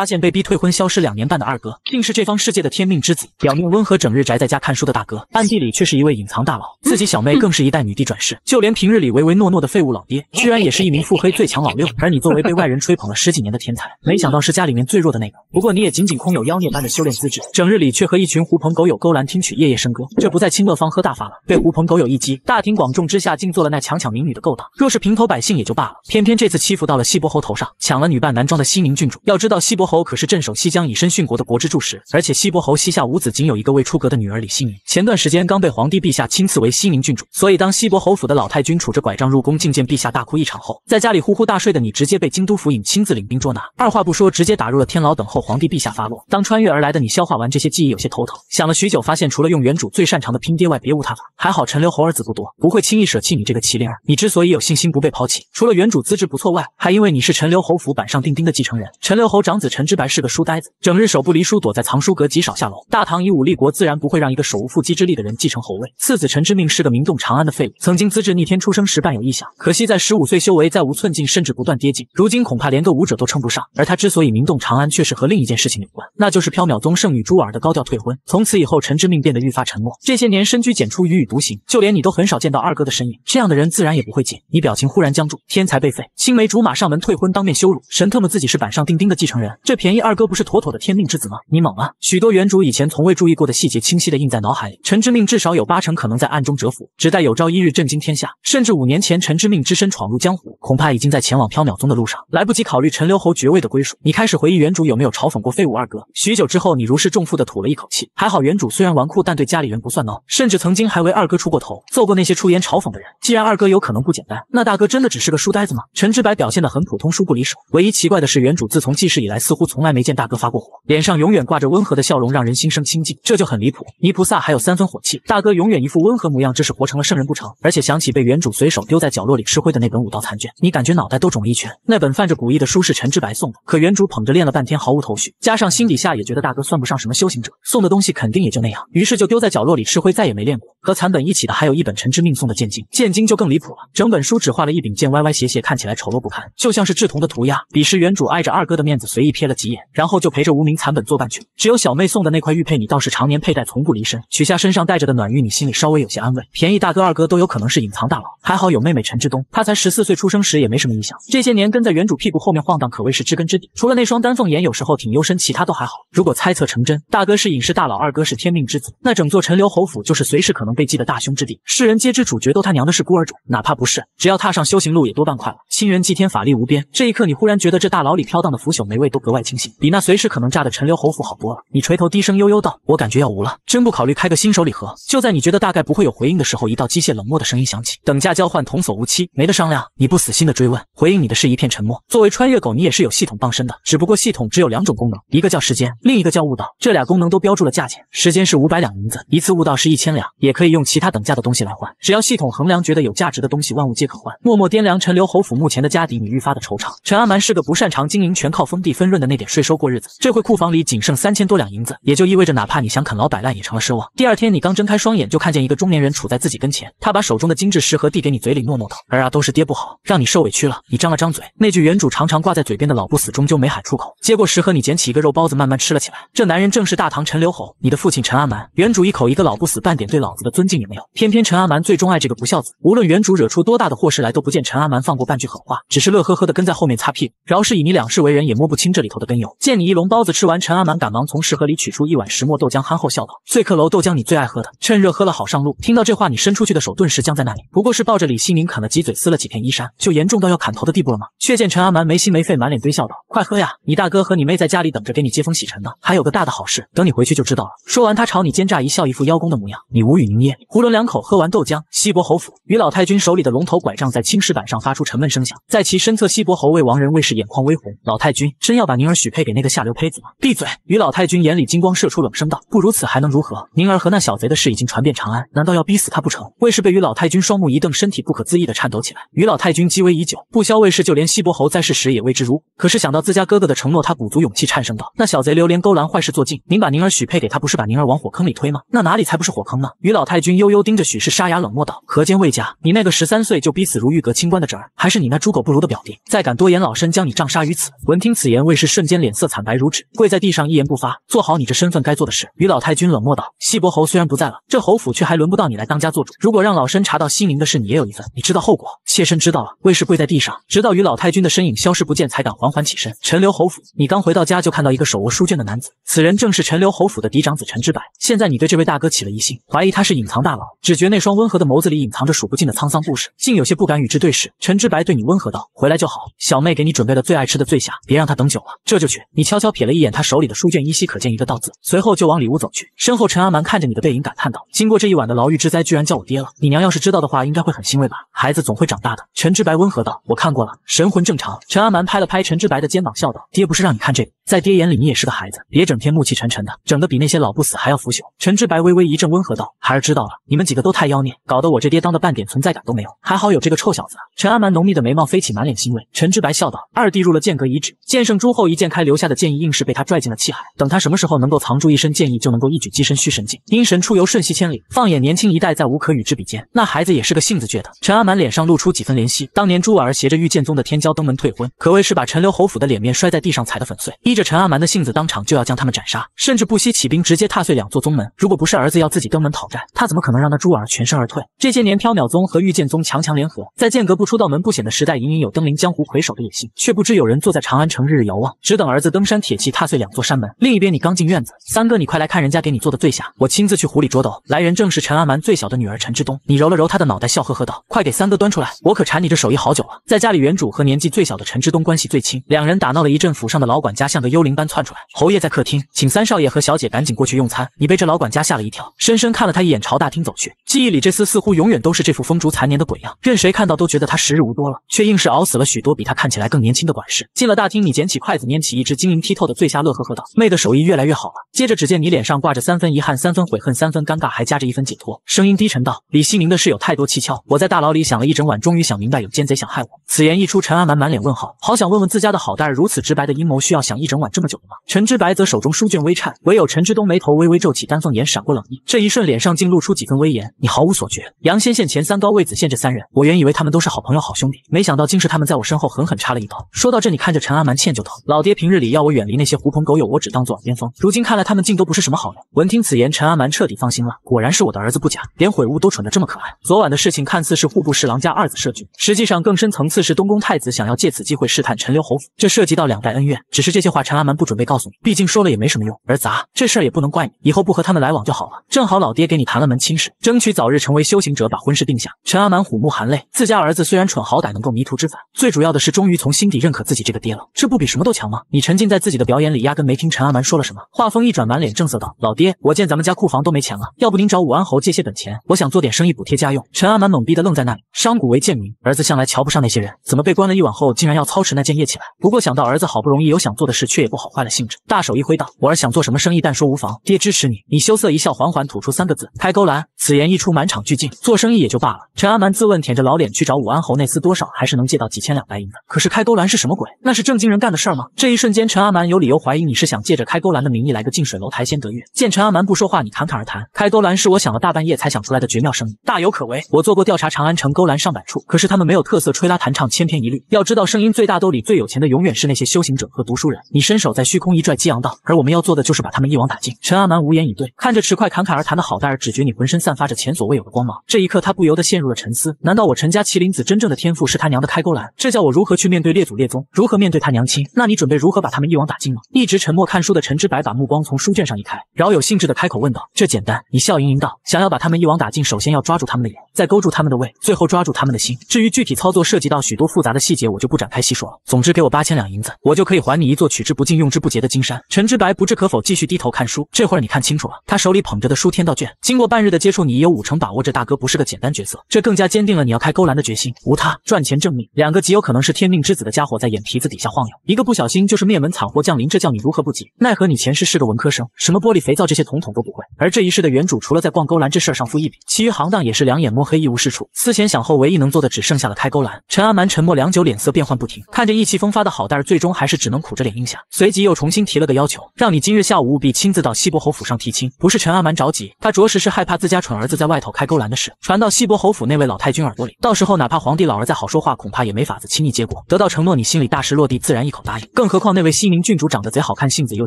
发现被逼退婚消失两年半的二哥，竟是这方世界的天命之子。表面温和，整日宅在家看书的大哥，暗地里却是一位隐藏大佬。自己小妹更是一代女帝转世，就连平日里唯唯诺诺的废物老爹，居然也是一名腹黑最强老六。而你作为被外人吹捧了十几年的天才，没想到是家里面最弱的那个。不过你也仅仅空有妖孽般的修炼资质，整日里却和一群狐朋狗友勾栏听曲，夜夜笙歌，这不在清乐方喝大发了。被狐朋狗友一击，大庭广众之下竟做了那强抢民女的勾当。若是平头百姓也就罢了，偏偏这次欺负到了西伯侯头上，抢了女扮男装的西宁郡主。要知道西伯。侯可是镇守西疆以身殉国的国之柱石，而且西伯侯膝下无子，仅有一个未出阁的女儿李希宁，前段时间刚被皇帝陛下亲赐为西宁郡主，所以当西伯侯府的老太君拄着拐杖入宫觐见陛下，大哭一场后，在家里呼呼大睡的你，直接被京都府尹亲自领兵捉拿，二话不说直接打入了天牢，等候皇帝陛下发落。当穿越而来的你消化完这些记忆，有些头疼，想了许久，发现除了用原主最擅长的拼爹外，别无他法。还好陈留侯儿子不多，不会轻易舍弃你这个麒麟儿。你之所以有信心不被抛弃，除了原主资质不错外，还因为你是陈留侯府板上钉钉的继承人。陈留侯长子陈。陈之白是个书呆子，整日手不离书，躲在藏书阁，极少下楼。大唐以武立国，自然不会让一个手无缚鸡之力的人继承侯位。次子陈之命是个名动长安的废物，曾经资质逆天，出生时伴有异象，可惜在十五岁修为再无寸进，甚至不断跌进。如今恐怕连个武者都称不上。而他之所以名动长安，却是和另一件事情有关，那就是缥缈宗圣女朱儿的高调退婚。从此以后，陈之命变得愈发沉默，这些年深居简出，踽踽独行，就连你都很少见到二哥的身影。这样的人自然也不会见。你表情忽然僵住，天才被废，青梅竹马上门退婚，当面羞辱，神特么自己是板上钉钉的继承人。这便宜二哥不是妥妥的天命之子吗？你懵了，许多原主以前从未注意过的细节清晰的印在脑海里。陈之命至少有八成可能在暗中蛰伏，只待有朝一日震惊天下。甚至五年前陈之命只身闯入江湖，恐怕已经在前往缥缈宗的路上，来不及考虑陈留侯爵位的归属。你开始回忆原主有没有嘲讽过废物二哥。许久之后，你如释重负的吐了一口气，还好原主虽然纨绔，但对家里人不算孬，甚至曾经还为二哥出过头，揍过那些出言嘲讽的人。既然二哥有可能不简单，那大哥真的只是个书呆子吗？陈之白表现得很普通，书不离手。唯一奇怪的是，原主自从记事以来。似乎从来没见大哥发过火，脸上永远挂着温和的笑容，让人心生亲近。这就很离谱，泥菩萨还有三分火气，大哥永远一副温和模样，这是活成了圣人不成？而且想起被原主随手丢在角落里吃灰的那本武道残卷，你感觉脑袋都肿了一圈。那本泛着古意的书是陈志白送的，可原主捧着练了半天毫无头绪，加上心底下也觉得大哥算不上什么修行者，送的东西肯定也就那样，于是就丢在角落里吃灰，再也没练过。和残本一起的还有一本陈之命送的剑经，剑经就更离谱了，整本书只画了一柄剑，歪歪斜斜，看起来丑陋不堪，就像是稚童的涂鸦。彼时原主碍着二哥的面子，随意瞥了几眼，然后就陪着无名残本作伴去了。只有小妹送的那块玉佩，你倒是常年佩戴，从不离身。取下身上带着的暖玉，你心里稍微有些安慰。便宜大哥、二哥都有可能是隐藏大佬，还好有妹妹陈之东，她才十四岁出生时也没什么异象，这些年跟在原主屁股后面晃荡，可谓是知根知底。除了那双丹凤眼有时候挺幽深，其他都还好。如果猜测成真，大哥是隐世大佬，二哥是天命之子，那整座陈留侯府就是随时可能。被记的大凶之地，世人皆知。主角都他娘的是孤儿主，哪怕不是，只要踏上修行路也多半快了。新人祭天，法力无边。这一刻，你忽然觉得这大牢里飘荡的腐朽霉味都格外清新，比那随时可能炸的陈留侯府好多了。你垂头低声悠悠道：“我感觉要无了，真不考虑开个新手礼盒。”就在你觉得大概不会有回应的时候，一道机械冷漠的声音响起：“等价交换，童叟无欺，没得商量。”你不死心的追问，回应你的是一片沉默。作为穿越狗，你也是有系统傍身的，只不过系统只有两种功能，一个叫时间，另一个叫悟道。这俩功能都标注了价钱，时间是五百两银子一次，悟道是一千两，也可。可以用其他等价的东西来换，只要系统衡量觉得有价值的东西，万物皆可换。默默掂量陈留侯府目前的家底，你愈发的惆怅。陈阿蛮是个不擅长经营，全靠封地分润的那点税收过日子。这会库房里仅剩三千多两银子，也就意味着哪怕你想啃老摆烂，也成了奢望。第二天你刚睁开双眼，就看见一个中年人杵在自己跟前，他把手中的精致食盒递给你，嘴里诺诺道：“儿啊，都是爹不好，让你受委屈了。”你张了张嘴，那句原主常常挂在嘴边的老不死终究没喊出口。接过食盒，你捡起一个肉包子慢慢吃了起来。这男人正是大唐陈留侯，你的父亲陈阿蛮。原主一口一个老不死，半点对老子的。尊敬也没有，偏偏陈阿蛮最钟爱这个不孝子，无论原主惹出多大的祸事来，都不见陈阿蛮放过半句狠话，只是乐呵呵的跟在后面擦屁股。饶是以你两世为人，也摸不清这里头的根由。见你一笼包子吃完，陈阿蛮赶忙从食盒里取出一碗石磨豆浆，憨厚笑道：“醉客楼豆浆，你最爱喝的，趁热喝了好上路。”听到这话，你伸出去的手顿时僵在那里。不过是抱着李希宁啃了几嘴，撕了几片衣衫，就严重到要砍头的地步了吗？却见陈阿蛮没心没肺，满脸堆笑道：“快喝呀，你大哥和你妹在家里等着给你接风洗尘呢，还有个大的好事，等你回去就知道了。”说完，他朝你奸诈一笑，一副邀功的模样。你无语凝。囫囵两口喝完豆浆，西伯侯府于老太君手里的龙头拐杖在青石板上发出沉闷声响，在其身侧西伯侯为王仁卫士眼眶微红，老太君真要把宁儿许配给那个下流胚子吗？闭嘴！于老太君眼里金光射出，冷声道：不如此还能如何？宁儿和那小贼的事已经传遍长安，难道要逼死他不成？卫士被于老太君双目一瞪，身体不可自抑的颤抖起来。于老太君积威已久，不消卫士，就连西伯侯在世时也为之如。可是想到自家哥哥的承诺，他鼓足勇气颤声道：那小贼流连勾栏，坏事做尽，您把宁儿许配给他，不是把宁儿往火坑里推吗？那哪里才不是火坑呢？于老。太君悠悠盯着许氏，沙哑冷漠道：“何间魏家？你那个十三岁就逼死如玉阁清官的侄儿，还是你那猪狗不如的表弟，再敢多言，老身将你杖杀于此。”闻听此言，魏氏瞬间脸色惨白如纸，跪在地上一言不发。做好你这身份该做的事。于老太君冷漠道：“西伯侯虽然不在了，这侯府却还轮不到你来当家做主。如果让老身查到西宁的事，你也有一份，你知道后果？”妾身知道了。魏氏跪在地上，直到于老太君的身影消失不见，才敢缓缓起身。陈留侯府，你刚回到家就看到一个手握书卷的男子，此人正是陈留侯府的嫡长子陈之柏。现在你对这位大哥起了疑心，怀疑他是。隐藏大佬只觉那双温和的眸子里隐藏着数不尽的沧桑故事，竟有些不敢与之对视。陈之白对你温和道：“回来就好，小妹给你准备了最爱吃的醉虾，别让他等久了。”这就去。你悄悄瞥了一眼他手里的书卷，依稀可见一个道字，随后就往里屋走去。身后，陈阿蛮看着你的背影，感叹道：“经过这一晚的牢狱之灾，居然叫我爹了。你娘要是知道的话，应该会很欣慰吧？孩子总会长大的。”陈之白温和道：“我看过了，神魂正常。”陈阿蛮拍了拍陈之白的肩膀，笑道：“爹不是让你看这个，在爹眼里你也是个孩子，别整天暮气沉沉的，整得比那些老不死还要腐朽。”陈之白微微一阵温和道：“孩儿知。”知道了，你们几个都太妖孽，搞得我这爹当的半点存在感都没有。还好有这个臭小子。陈阿蛮浓密的眉毛飞起，满脸欣慰。陈之白笑道：“二弟入了剑阁遗址，剑圣朱厚一剑开留下的剑意，硬是被他拽进了气海。等他什么时候能够藏住一身剑意，就能够一举跻身虚神境。阴神出游，瞬息千里，放眼年轻一代，再无可与之比肩。那孩子也是个性子倔的。陈阿蛮脸上露出几分怜惜。当年朱婉儿携着玉剑宗的天骄登门退婚，可谓是把陈留侯府的脸面摔在地上踩得粉碎。依着陈阿蛮的性子，当场就要将他们斩杀，甚至不惜起兵，直接踏碎两座宗门。如果不是儿子要自己登门讨债，他怎么可能让那猪儿全身而退？这些年，缥缈宗和御剑宗强强联合，在剑阁不出道门不显的时代，隐隐有登临江湖魁首的野心，却不知有人坐在长安城日日遥望，只等儿子登山铁骑踏碎两座山门。另一边，你刚进院子，三哥，你快来看人家给你做的醉虾，我亲自去湖里捉斗。来人正是陈阿蛮最小的女儿陈之东。你揉了揉他的脑袋，笑呵呵道：“快给三哥端出来，我可馋你这手艺好久了。”在家里，原主和年纪最小的陈之东关系最亲，两人打闹了一阵，府上的老管家像个幽灵般窜出来：“侯爷在客厅，请三少爷和小姐赶紧过去用餐。”你被这老管家吓了一跳，深深看了他一眼。朝大厅走去，记忆里这厮似乎永远都是这副风烛残年的鬼样，任谁看到都觉得他时日无多了，却硬是熬死了许多比他看起来更年轻的管事。进了大厅，你捡起筷子，拈起一只晶莹剔透的醉虾，乐呵呵道：“妹的手艺越来越好了。”接着，只见你脸上挂着三分遗憾、三分悔恨、三分尴尬，还夹着一分解脱，声音低沉道：“李希宁的事有太多蹊跷，我在大牢里想了一整晚，终于想明白，有奸贼想害我。”此言一出，陈安满满脸问号，好想问问自家的好大人，如此直白的阴谋需要想一整晚这么久的吗？陈之白则手中书卷微颤，唯有陈之东眉头微微皱起，丹凤眼闪过冷意，这一瞬脸上竟。露出几分威严，你毫无所觉。杨仙县钱三高、魏子县这三人，我原以为他们都是好朋友、好兄弟，没想到竟是他们在我身后狠狠插了一刀。说到这，你看着陈阿蛮，歉疚道：“老爹平日里要我远离那些狐朋狗友，我只当做耳边风。如今看来，他们竟都不是什么好人。闻听此言，陈阿蛮彻底放心了。果然是我的儿子不假，连悔悟都蠢得这么可爱。昨晚的事情看似是户部侍郎家二子设局，实际上更深层次是东宫太子想要借此机会试探陈留侯府，这涉及到两代恩怨。只是这些话，陈阿蛮不准备告诉你，毕竟说了也没什么用。儿砸这事儿也不能怪你，以后不和他们来往就好了。正好老爹给你谈。了门亲事，争取早日成为修行者，把婚事定下。陈阿蛮虎目含泪，自家儿子虽然蠢，好歹能够迷途知返。最主要的是，终于从心底认可自己这个爹了，这不比什么都强吗？你沉浸在自己的表演里，压根没听陈阿蛮说了什么。话锋一转，满脸正色道：“老爹，我见咱们家库房都没钱了，要不您找武安侯借些本钱？我想做点生意补贴家用。”陈阿蛮懵逼的愣在那里。商贾为贱民，儿子向来瞧不上那些人，怎么被关了一晚后，竟然要操持那贱业起来？不过想到儿子好不容易有想做的事，却也不好坏了兴致，大手一挥道：“我儿想做什么生意，但说无妨，爹支持你。”你羞涩一笑，缓缓吐出三个字：“开。”开勾栏，此言一出，满场俱静。做生意也就罢了，陈阿蛮自问，舔着老脸去找武安侯那厮，多少还是能借到几千两白银的。可是开勾栏是什么鬼？那是正经人干的事儿吗？这一瞬间，陈阿蛮有理由怀疑，你是想借着开勾栏的名义来个近水楼台先得月。见陈阿蛮不说话，你侃侃而谈，开勾栏是我想了大半夜才想出来的绝妙生意，大有可为。我做过调查，长安城勾栏上百处，可是他们没有特色，吹拉弹唱千篇一律。要知道，声音最大、兜里最有钱的，永远是那些修行者和读书人。你伸手在虚空一拽，激昂道：“而我们要做的，就是把他们一网打尽。”陈阿蛮无言以对，看着池块侃侃而谈的好大儿，直觉。你浑身散发着前所未有的光芒，这一刻他不由得陷入了沉思。难道我陈家麒麟子真正的天赋是他娘的开沟栏？这叫我如何去面对列祖列宗，如何面对他娘亲？那你准备如何把他们一网打尽吗？一直沉默看书的陈之白把目光从书卷上移开，饶有兴致的开口问道：“这简单。”你笑盈盈道：“想要把他们一网打尽，首先要抓住他们的眼，再勾住他们的胃，最后抓住他们的心。至于具体操作涉及到许多复杂的细节，我就不展开细说了。总之，给我八千两银子，我就可以还你一座取之不尽、用之不竭的金山。”陈之白不置可否，继续低头看书。这会儿你看清楚了，他手里捧着的书《天道卷》，经过。半日的接触，你已有五成把握，这大哥不是个简单角色，这更加坚定了你要开勾栏的决心。无他，赚钱挣命。两个极有可能是天命之子的家伙在眼皮子底下晃悠，一个不小心就是灭门惨祸降临，这叫你如何不急？奈何你前世是个文科生，什么玻璃肥皂这些统统都不会。而这一世的原主除了在逛勾栏这事儿上付一笔，其余行当也是两眼摸黑，一无是处。思前想后，唯一能做的只剩下了开勾栏。陈阿蛮沉默良久，脸色变幻不停，看着意气风发的好蛋儿，最终还是只能苦着脸应下，随即又重新提了个要求，让你今日下午务必亲自到西伯侯府上提亲。不是陈阿蛮着急，他着实是害。害怕自家蠢儿子在外头开勾栏的事传到西伯侯府那位老太君耳朵里，到时候哪怕皇帝老儿再好说话，恐怕也没法子轻易接过。得到承诺，你心里大石落地，自然一口答应。更何况那位西宁郡主长得贼好看，性子又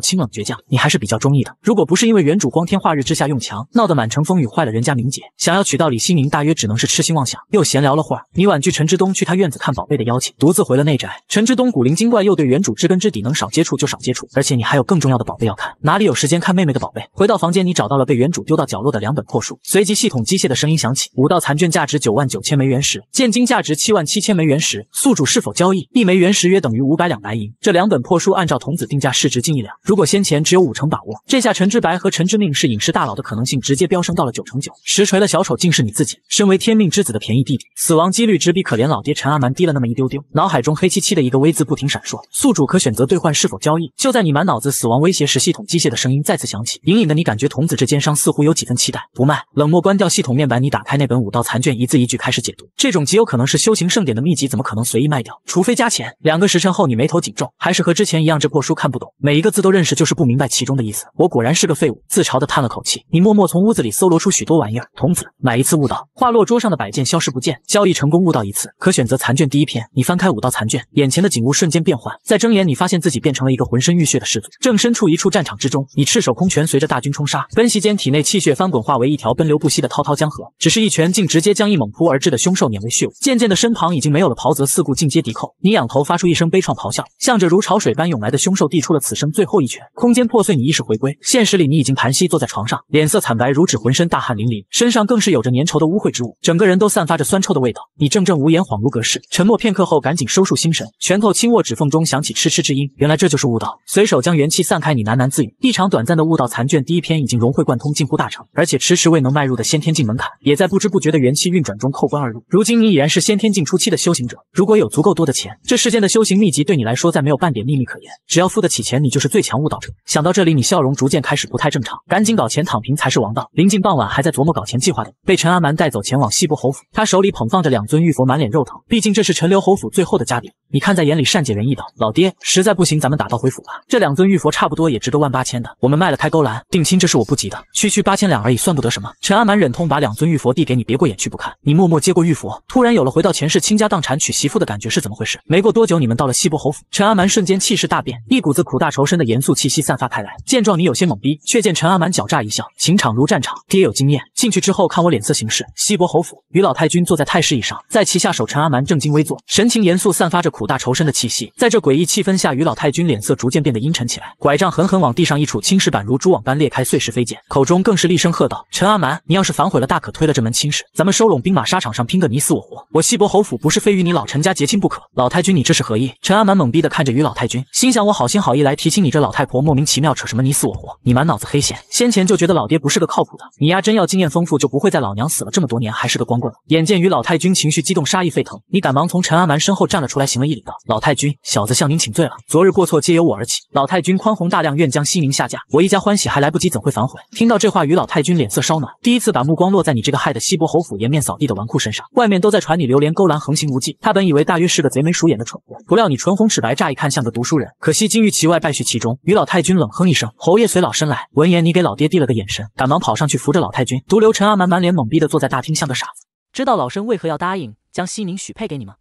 清冷倔强，你还是比较中意的。如果不是因为原主光天化日之下用强，闹得满城风雨，坏了人家名节，想要娶到李西宁，大约只能是痴心妄想。又闲聊了会儿，你婉拒陈之东去他院子看宝贝的邀请，独自回了内宅。陈之东古灵精怪，又对原主知根知底，能少接触就少接触。而且你还有更重要的宝贝要看，哪里有时间看妹妹的宝贝？回到房间，你找到了被原主丢到角落的两本。破书，随即系统机械的声音响起，五道残卷价值九万九千枚原石，剑经价值七万七千枚原石，宿主是否交易？一枚原石约等于五百两白银，这两本破书按照童子定价，市值近一两。如果先前只有五成把握，这下陈之白和陈之命是影视大佬的可能性直接飙升到了九成九。实锤了，小丑竟是你自己。身为天命之子的便宜弟弟，死亡几率只比可怜老爹陈阿蛮低了那么一丢丢。脑海中黑漆漆的一个 V 字不停闪烁，宿主可选择兑换，是否交易？就在你满脑子死亡威胁时，系统机械的声音再次响起，隐隐的你感觉童子这奸商似乎有几分期待。不卖，冷漠关掉系统面板。你打开那本武道残卷，一字一句开始解读。这种极有可能是修行盛典的秘籍，怎么可能随意卖掉？除非加钱。两个时辰后，你眉头紧皱，还是和之前一样，这破书看不懂，每一个字都认识，就是不明白其中的意思。我果然是个废物，自嘲地叹了口气。你默默从屋子里搜罗出许多玩意儿，童子买一次悟道。话落，桌上的摆件消失不见。交易成功，悟道一次，可选择残卷第一篇。你翻开武道残卷，眼前的景物瞬间变幻。再睁眼，你发现自己变成了一个浑身浴血的士卒，正身处一处战场之中。你赤手空拳，随着大军冲杀，奔袭间，体内气血翻滚化。化为一条奔流不息的滔滔江河，只是一拳，竟直接将一猛扑而至的凶兽碾为血雾。渐渐的，身旁已经没有了袍泽四顾尽皆敌寇。你仰头发出一声悲怆咆哮，向着如潮水般涌来的凶兽递出了此生最后一拳。空间破碎，你意识回归，现实里你已经盘膝坐在床上，脸色惨白如纸，浑身大汗淋漓，身上更是有着粘稠的污秽之物，整个人都散发着酸臭的味道。你怔怔无言，恍如隔世。沉默片刻后，赶紧收束心神，拳头轻握，指缝中响起嗤嗤之音。原来这就是悟道。随手将元气散开，你喃喃自语：“一场短暂的悟道残卷，第一篇已经融会贯通，近乎大成，而且。”迟迟未能迈入的先天境门槛，也在不知不觉的元气运转中扣关而入。如今你已然是先天境初期的修行者。如果有足够多的钱，这世间的修行秘籍对你来说再没有半点秘密可言。只要付得起钱，你就是最强悟道者。想到这里，你笑容逐渐开始不太正常。赶紧搞钱，躺平才是王道。临近傍晚，还在琢磨搞钱计划的，被陈阿蛮带走，前往西部侯府。他手里捧放着两尊玉佛，满脸肉疼。毕竟这是陈留侯府最后的家底。你看在眼里，善解人意道：“老爹，实在不行，咱们打道回府吧。这两尊玉佛差不多也值得万八千的，我们卖了开勾栏定亲，这是我不急的。区区八千两而已，算不得什么。”陈阿蛮忍痛把两尊玉佛递给你，别过眼去不看。你默默接过玉佛，突然有了回到前世倾家荡产娶媳妇的感觉，是怎么回事？没过多久，你们到了西伯侯府，陈阿蛮瞬间气势大变，一股子苦大仇深的严肃气息散发开来。见状，你有些懵逼，却见陈阿蛮狡诈一笑：“情场如战场，爹有经验。进去之后看我脸色行事。”西伯侯府，于老太君坐在太师椅上，在其下手陈阿蛮正襟危坐，神情严肃，散发着苦。五大仇深的气息，在这诡异气氛下，于老太君脸色逐渐变得阴沉起来，拐杖狠狠往地上一杵，青石板如蛛网般裂开，碎石飞溅，口中更是厉声喝道：“陈阿蛮，你要是反悔了，大可推了这门亲事，咱们收拢兵马，沙场上拼个你死我活。我西伯侯府不是非与你老陈家结亲不可。老太君，你这是何意？”陈阿蛮懵逼的看着于老太君，心想：我好心好意来提亲，你这老太婆莫名其妙扯什么你死我活？你满脑子黑线。先前就觉得老爹不是个靠谱的，你丫真要经验丰富，就不会在老娘死了这么多年还是个光棍。眼见于老太君情绪激动，杀意沸腾，你赶忙从陈阿蛮身后站了出来，行一礼道：“老太君，小子向您请罪了。昨日过错皆由我而起，老太君宽宏大量，愿将西宁下嫁。我一家欢喜还来不及，怎会反悔？”听到这话，于老太君脸色稍暖，第一次把目光落在你这个害得西伯侯府颜面扫地的纨绔身上。外面都在传你流连勾栏，横行无忌。他本以为大约是个贼眉鼠眼的蠢货，不料你唇红齿白，乍一看像个读书人。可惜金玉其外，败絮其中。于老太君冷哼一声：“侯爷随老身来。”闻言，你给老爹递了个眼神，赶忙跑上去扶着老太君。独留陈阿满满脸懵逼的坐在大厅，像个傻子。知道老身为何要答应将西宁许配给你吗？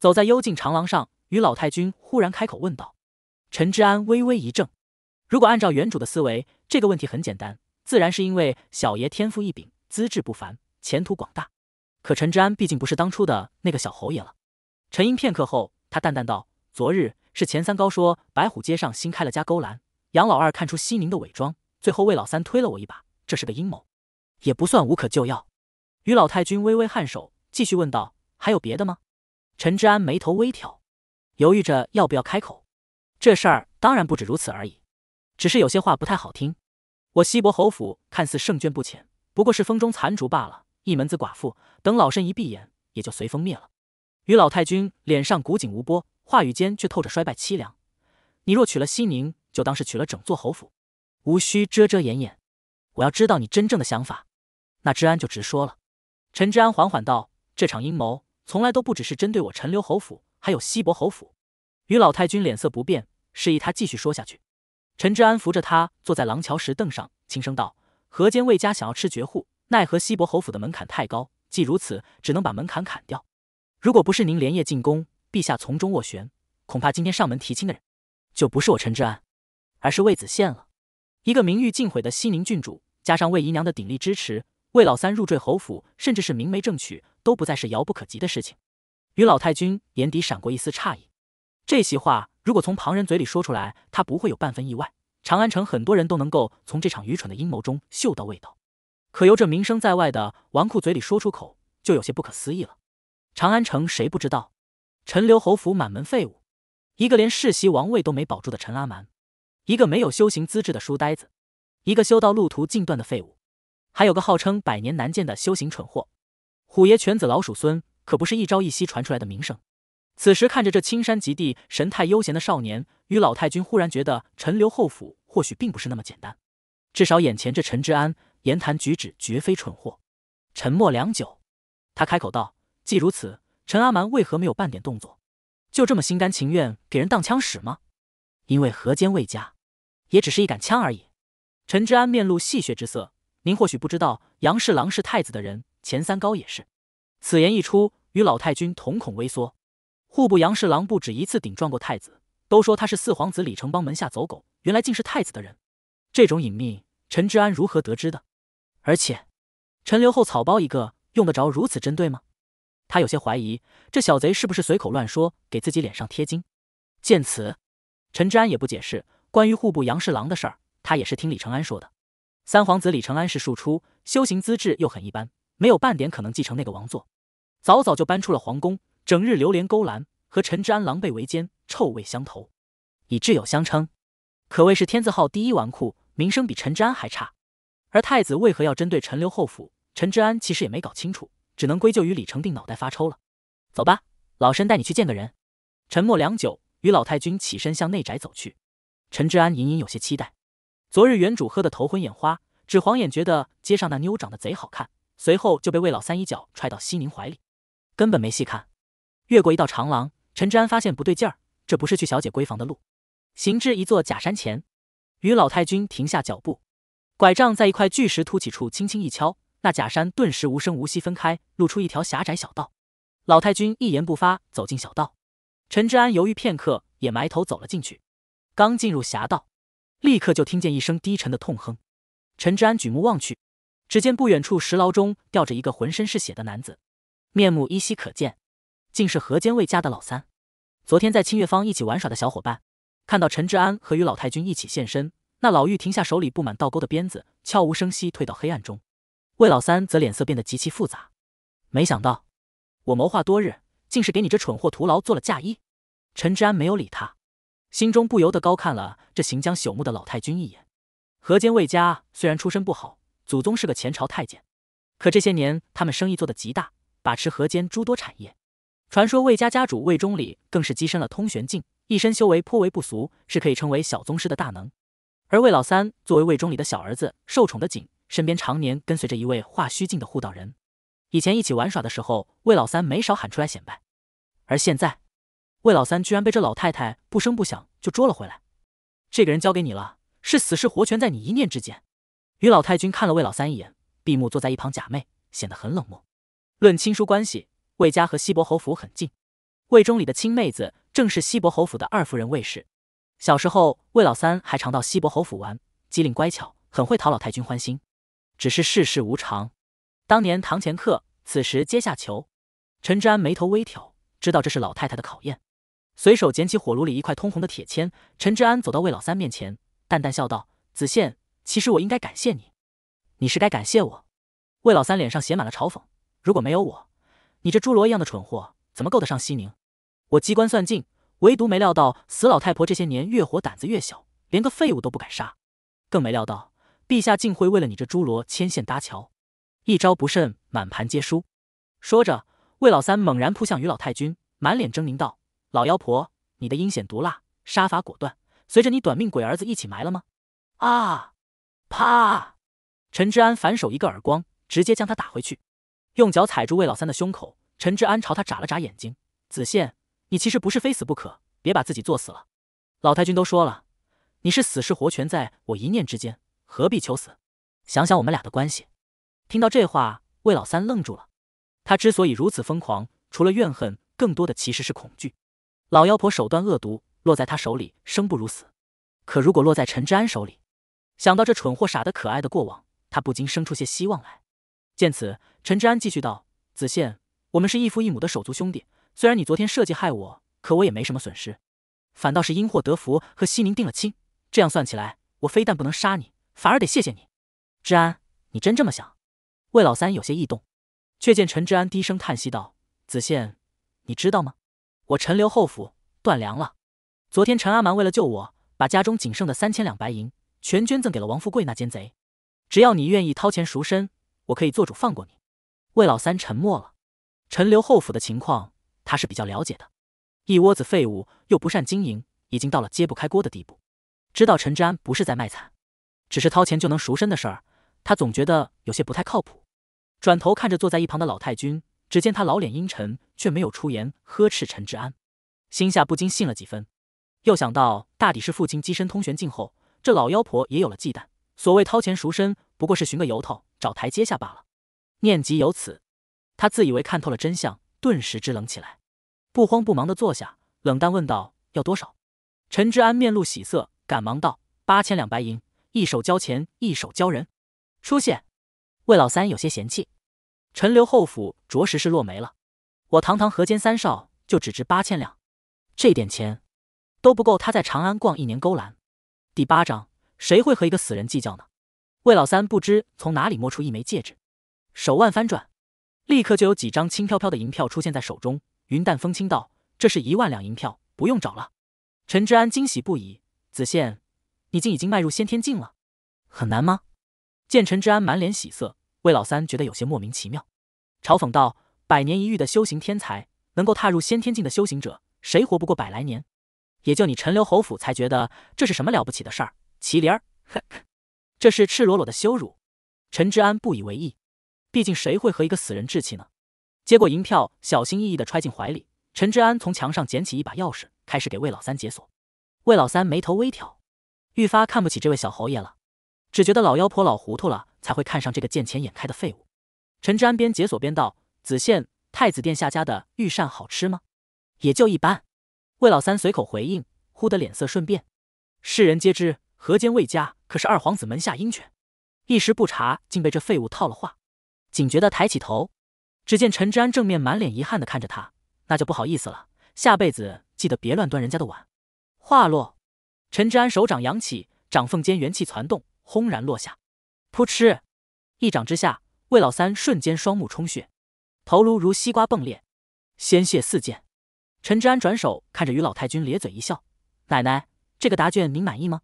走在幽静长廊上，于老太君忽然开口问道：“陈之安微微一怔。如果按照原主的思维，这个问题很简单，自然是因为小爷天赋异禀，资质不凡，前途广大。可陈之安毕竟不是当初的那个小侯爷了。”沉吟片刻后，他淡淡道：“昨日是钱三高说白虎街上新开了家勾栏，杨老二看出西宁的伪装，最后魏老三推了我一把，这是个阴谋，也不算无可救药。”于老太君微微颔首，继续问道：“还有别的吗？”陈之安眉头微挑，犹豫着要不要开口。这事儿当然不止如此而已，只是有些话不太好听。我西伯侯府看似胜券不浅，不过是风中残烛罢了。一门子寡妇，等老身一闭眼，也就随风灭了。于老太君脸上古井无波，话语间却透着衰败凄凉。你若娶了西宁，就当是娶了整座侯府，无需遮遮掩掩。我要知道你真正的想法，那之安就直说了。陈之安缓缓道：“这场阴谋。”从来都不只是针对我陈留侯府，还有西伯侯府。于老太君脸色不变，示意他继续说下去。陈之安扶着他坐在廊桥石凳上，轻声道：“河间魏家想要吃绝户，奈何西伯侯府的门槛太高。既如此，只能把门槛砍掉。如果不是您连夜进宫，陛下从中斡旋，恐怕今天上门提亲的人，就不是我陈之安，而是魏子羡了。一个名誉尽毁的西宁郡主，加上魏姨娘的鼎力支持，魏老三入赘侯府，甚至是明媒正娶。”都不再是遥不可及的事情。于老太君眼底闪过一丝诧异。这席话如果从旁人嘴里说出来，他不会有半分意外。长安城很多人都能够从这场愚蠢的阴谋中嗅到味道，可由这名声在外的纨绔嘴里说出口，就有些不可思议了。长安城谁不知道？陈留侯府满门废物，一个连世袭王位都没保住的陈阿蛮，一个没有修行资质的书呆子，一个修道路途尽断的废物，还有个号称百年难见的修行蠢货。虎爷犬子老鼠孙可不是一朝一夕传出来的名声。此时看着这青山极地神态悠闲的少年与老太君，忽然觉得陈留侯府或许并不是那么简单。至少眼前这陈之安言谈举止绝非蠢货。沉默良久，他开口道：“既如此，陈阿蛮为何没有半点动作？就这么心甘情愿给人当枪使吗？”“因为河间魏家也只是一杆枪而已。”陈之安面露戏谑之色：“您或许不知道，杨侍郎是太子的人。”前三高也是，此言一出，与老太君瞳孔微缩。户部杨侍郎不止一次顶撞过太子，都说他是四皇子李成邦门下走狗，原来竟是太子的人。这种隐秘，陈治安如何得知的？而且，陈留后草包一个，用得着如此针对吗？他有些怀疑，这小贼是不是随口乱说，给自己脸上贴金？见此，陈治安也不解释关于户部杨侍郎的事儿，他也是听李成安说的。三皇子李成安是庶出，修行资质又很一般。没有半点可能继承那个王座，早早就搬出了皇宫，整日流连勾栏，和陈之安狼狈为奸，臭味相投，以挚友相称，可谓是天字号第一纨绔，名声比陈之安还差。而太子为何要针对陈留侯府？陈之安其实也没搞清楚，只能归咎于李成定脑袋发抽了。走吧，老身带你去见个人。沉默良久，与老太君起身向内宅走去。陈之安隐隐有些期待。昨日原主喝得头昏眼花，只晃眼觉得街上那妞长得贼好看。随后就被魏老三一脚踹到西宁怀里，根本没细看。越过一道长廊，陈之安发现不对劲儿，这不是去小姐闺房的路。行至一座假山前，与老太君停下脚步，拐杖在一块巨石凸起处轻轻一敲，那假山顿时无声无息分开，露出一条狭窄小道。老太君一言不发走进小道，陈之安犹豫片刻，也埋头走了进去。刚进入狭道，立刻就听见一声低沉的痛哼。陈之安举目望去。只见不远处石牢中吊着一个浑身是血的男子，面目依稀可见，竟是河间魏家的老三。昨天在清月坊一起玩耍的小伙伴，看到陈志安和与老太君一起现身，那老妪停下手里布满倒钩的鞭子，悄无声息退到黑暗中。魏老三则脸色变得极其复杂。没想到，我谋划多日，竟是给你这蠢货徒劳做了嫁衣。陈志安没有理他，心中不由得高看了这行将朽木的老太君一眼。河间魏家虽然出身不好。祖宗是个前朝太监，可这些年他们生意做得极大，把持河间诸多产业。传说魏家家主魏忠礼更是跻身了通玄境，一身修为颇为不俗，是可以称为小宗师的大能。而魏老三作为魏忠礼的小儿子，受宠的紧，身边常年跟随着一位化虚境的护道人。以前一起玩耍的时候，魏老三没少喊出来显摆。而现在，魏老三居然被这老太太不声不响就捉了回来。这个人交给你了，是死是活全在你一念之间。与老太君看了魏老三一眼，闭目坐在一旁假寐，显得很冷漠。论亲疏关系，魏家和西伯侯府很近，魏忠礼的亲妹子正是西伯侯府的二夫人魏氏。小时候，魏老三还常到西伯侯府玩，机灵乖巧，很会讨老太君欢心。只是世事无常，当年堂前客，此时阶下囚。陈之安眉头微挑，知道这是老太太的考验，随手捡起火炉里一块通红的铁签。陈之安走到魏老三面前，淡淡笑道：“子宪。”其实我应该感谢你，你是该感谢我。魏老三脸上写满了嘲讽。如果没有我，你这侏罗一样的蠢货怎么够得上西宁？我机关算尽，唯独没料到死老太婆这些年越活胆子越小，连个废物都不敢杀，更没料到陛下竟会为了你这侏罗牵线搭桥，一招不慎，满盘皆输。说着，魏老三猛然扑向于老太君，满脸狰狞道：“老妖婆，你的阴险毒辣，杀伐果断，随着你短命鬼儿子一起埋了吗？”啊！啪！陈之安反手一个耳光，直接将他打回去，用脚踩住魏老三的胸口。陈之安朝他眨了眨眼睛：“子宪，你其实不是非死不可，别把自己作死了。老太君都说了，你是死是活全在我一念之间，何必求死？想想我们俩的关系。”听到这话，魏老三愣住了。他之所以如此疯狂，除了怨恨，更多的其实是恐惧。老妖婆手段恶毒，落在他手里生不如死；可如果落在陈之安手里，想到这蠢货傻的可爱的过往，他不禁生出些希望来。见此，陈治安继续道：“子宪，我们是异父异母的手足兄弟。虽然你昨天设计害我，可我也没什么损失，反倒是因祸得福，和西宁定了亲。这样算起来，我非但不能杀你，反而得谢谢你。”“治安，你真这么想？”魏老三有些异动，却见陈治安低声叹息道：“子宪，你知道吗？我陈留后府断粮了。昨天陈阿蛮为了救我，把家中仅剩的三千两白银。”全捐赠给了王富贵那奸贼，只要你愿意掏钱赎身，我可以做主放过你。魏老三沉默了。陈留侯府的情况他是比较了解的，一窝子废物又不善经营，已经到了揭不开锅的地步。知道陈之安不是在卖惨，只是掏钱就能赎身的事儿，他总觉得有些不太靠谱。转头看着坐在一旁的老太君，只见他老脸阴沉，却没有出言呵斥陈之安，心下不禁信了几分。又想到大抵是父亲跻身通玄境后。这老妖婆也有了忌惮。所谓掏钱赎身，不过是寻个由头，找台阶下罢了。念及有此，他自以为看透了真相，顿时支棱起来，不慌不忙的坐下，冷淡问道：“要多少？”陈知安面露喜色，赶忙道：“八千两白银，一手交钱，一手交人。”出息！魏老三有些嫌弃：“陈留侯府着实是落没了，我堂堂河间三少就只值八千两，这点钱都不够他在长安逛一年勾栏。”第八章，谁会和一个死人计较呢？魏老三不知从哪里摸出一枚戒指，手腕翻转，立刻就有几张轻飘飘的银票出现在手中。云淡风轻道：“这是一万两银票，不用找了。”陈之安惊喜不已：“子宪，你竟已经迈入先天境了？很难吗？”见陈之安满脸喜色，魏老三觉得有些莫名其妙，嘲讽道：“百年一遇的修行天才，能够踏入先天境的修行者，谁活不过百来年？”也就你陈留侯府才觉得这是什么了不起的事儿，麒麟儿，这是赤裸裸的羞辱。陈之安不以为意，毕竟谁会和一个死人置气呢？接过银票，小心翼翼的揣进怀里。陈之安从墙上捡起一把钥匙，开始给魏老三解锁。魏老三眉头微挑，愈发看不起这位小侯爷了，只觉得老妖婆老糊涂了才会看上这个见钱眼开的废物。陈之安边解锁边道：“子羡，太子殿下家的御膳好吃吗？也就一般。”魏老三随口回应，忽得脸色瞬变。世人皆知，河间魏家可是二皇子门下鹰犬，一时不察，竟被这废物套了话。警觉的抬起头，只见陈知安正面满脸遗憾的看着他，那就不好意思了，下辈子记得别乱端人家的碗。话落，陈知安手掌扬起，掌缝间元气攒动，轰然落下。扑哧，一掌之下，魏老三瞬间双目充血，头颅如西瓜迸裂，鲜血四溅。陈之安转手看着于老太君，咧嘴一笑：“奶奶，这个答卷您满意吗？”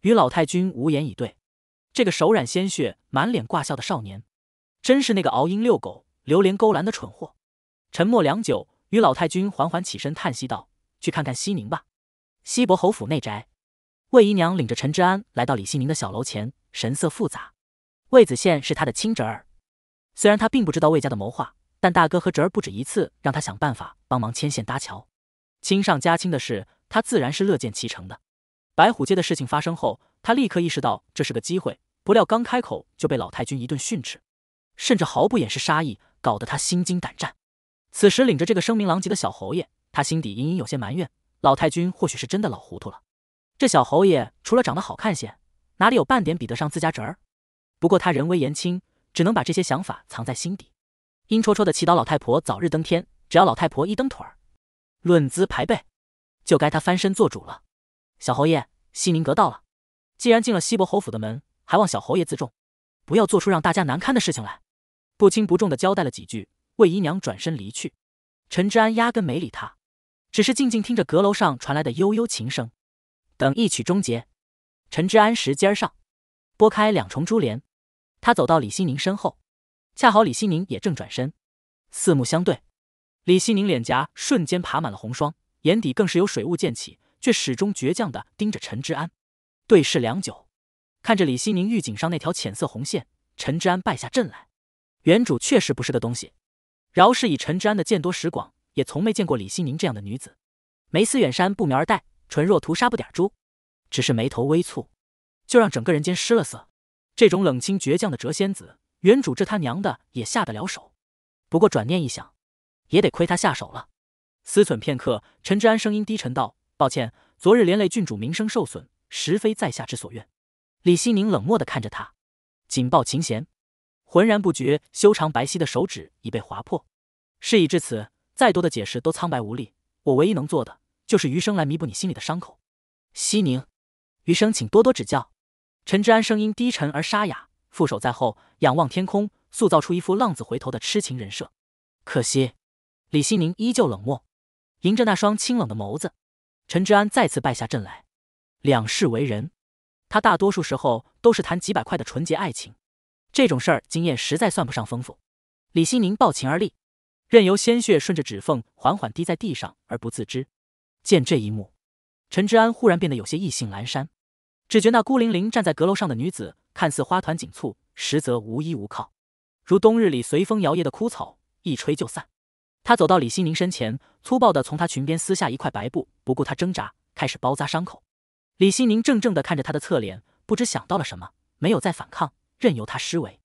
于老太君无言以对。这个手染鲜血、满脸挂笑的少年，真是那个熬鹰遛狗、流连勾栏的蠢货。沉默良久，于老太君缓缓起身，叹息道：“去看看西宁吧。”西伯侯府内宅，魏姨娘领着陈之安来到李西宁的小楼前，神色复杂。魏子羡是他的亲侄儿，虽然他并不知道魏家的谋划。但大哥和侄儿不止一次让他想办法帮忙牵线搭桥，亲上加亲的事，他自然是乐见其成的。白虎街的事情发生后，他立刻意识到这是个机会，不料刚开口就被老太君一顿训斥，甚至毫不掩饰杀意，搞得他心惊胆战。此时领着这个声名狼藉的小侯爷，他心底隐隐有些埋怨老太君，或许是真的老糊涂了。这小侯爷除了长得好看些，哪里有半点比得上自家侄儿？不过他人微言轻，只能把这些想法藏在心底。阴戳戳的祈祷老太婆早日登天，只要老太婆一蹬腿儿，论资排辈，就该她翻身做主了。小侯爷，西宁阁到了。既然进了西伯侯府的门，还望小侯爷自重，不要做出让大家难堪的事情来。不轻不重的交代了几句，魏姨娘转身离去。陈之安压根没理他，只是静静听着阁楼上传来的悠悠琴声。等一曲终结，陈之安拾阶上，拨开两重珠帘，他走到李心宁身后。恰好李希宁也正转身，四目相对，李希宁脸颊瞬间爬满了红霜，眼底更是有水雾溅起，却始终倔强的盯着陈之安，对视良久，看着李希宁玉颈上那条浅色红线，陈之安败下阵来。原主确实不是个东西，饶是以陈之安的见多识广，也从没见过李希宁这样的女子，眉思远山不描而黛，唇若涂纱不点珠，只是眉头微蹙，就让整个人间失了色。这种冷清倔强的谪仙子。原主这他娘的也下得了手，不过转念一想，也得亏他下手了。思忖片刻，陈之安声音低沉道：“抱歉，昨日连累郡主名声受损，实非在下之所愿。”李希宁冷漠地看着他，紧抱琴弦，浑然不觉修长白皙的手指已被划破。事已至此，再多的解释都苍白无力。我唯一能做的，就是余生来弥补你心里的伤口。希宁，余生请多多指教。陈之安声音低沉而沙哑。负手在后，仰望天空，塑造出一副浪子回头的痴情人设。可惜，李希宁依旧冷漠，迎着那双清冷的眸子，陈之安再次败下阵来。两世为人，他大多数时候都是谈几百块的纯洁爱情，这种事儿经验实在算不上丰富。李希宁抱琴而立，任由鲜血顺着指缝缓缓滴在地上而不自知。见这一幕，陈之安忽然变得有些意兴阑珊，只觉那孤零零站在阁楼上的女子。看似花团锦簇，实则无依无靠，如冬日里随风摇曳的枯草，一吹就散。他走到李希宁身前，粗暴地从她裙边撕下一块白布，不顾她挣扎，开始包扎伤口。李希宁怔怔地看着他的侧脸，不知想到了什么，没有再反抗，任由他施为。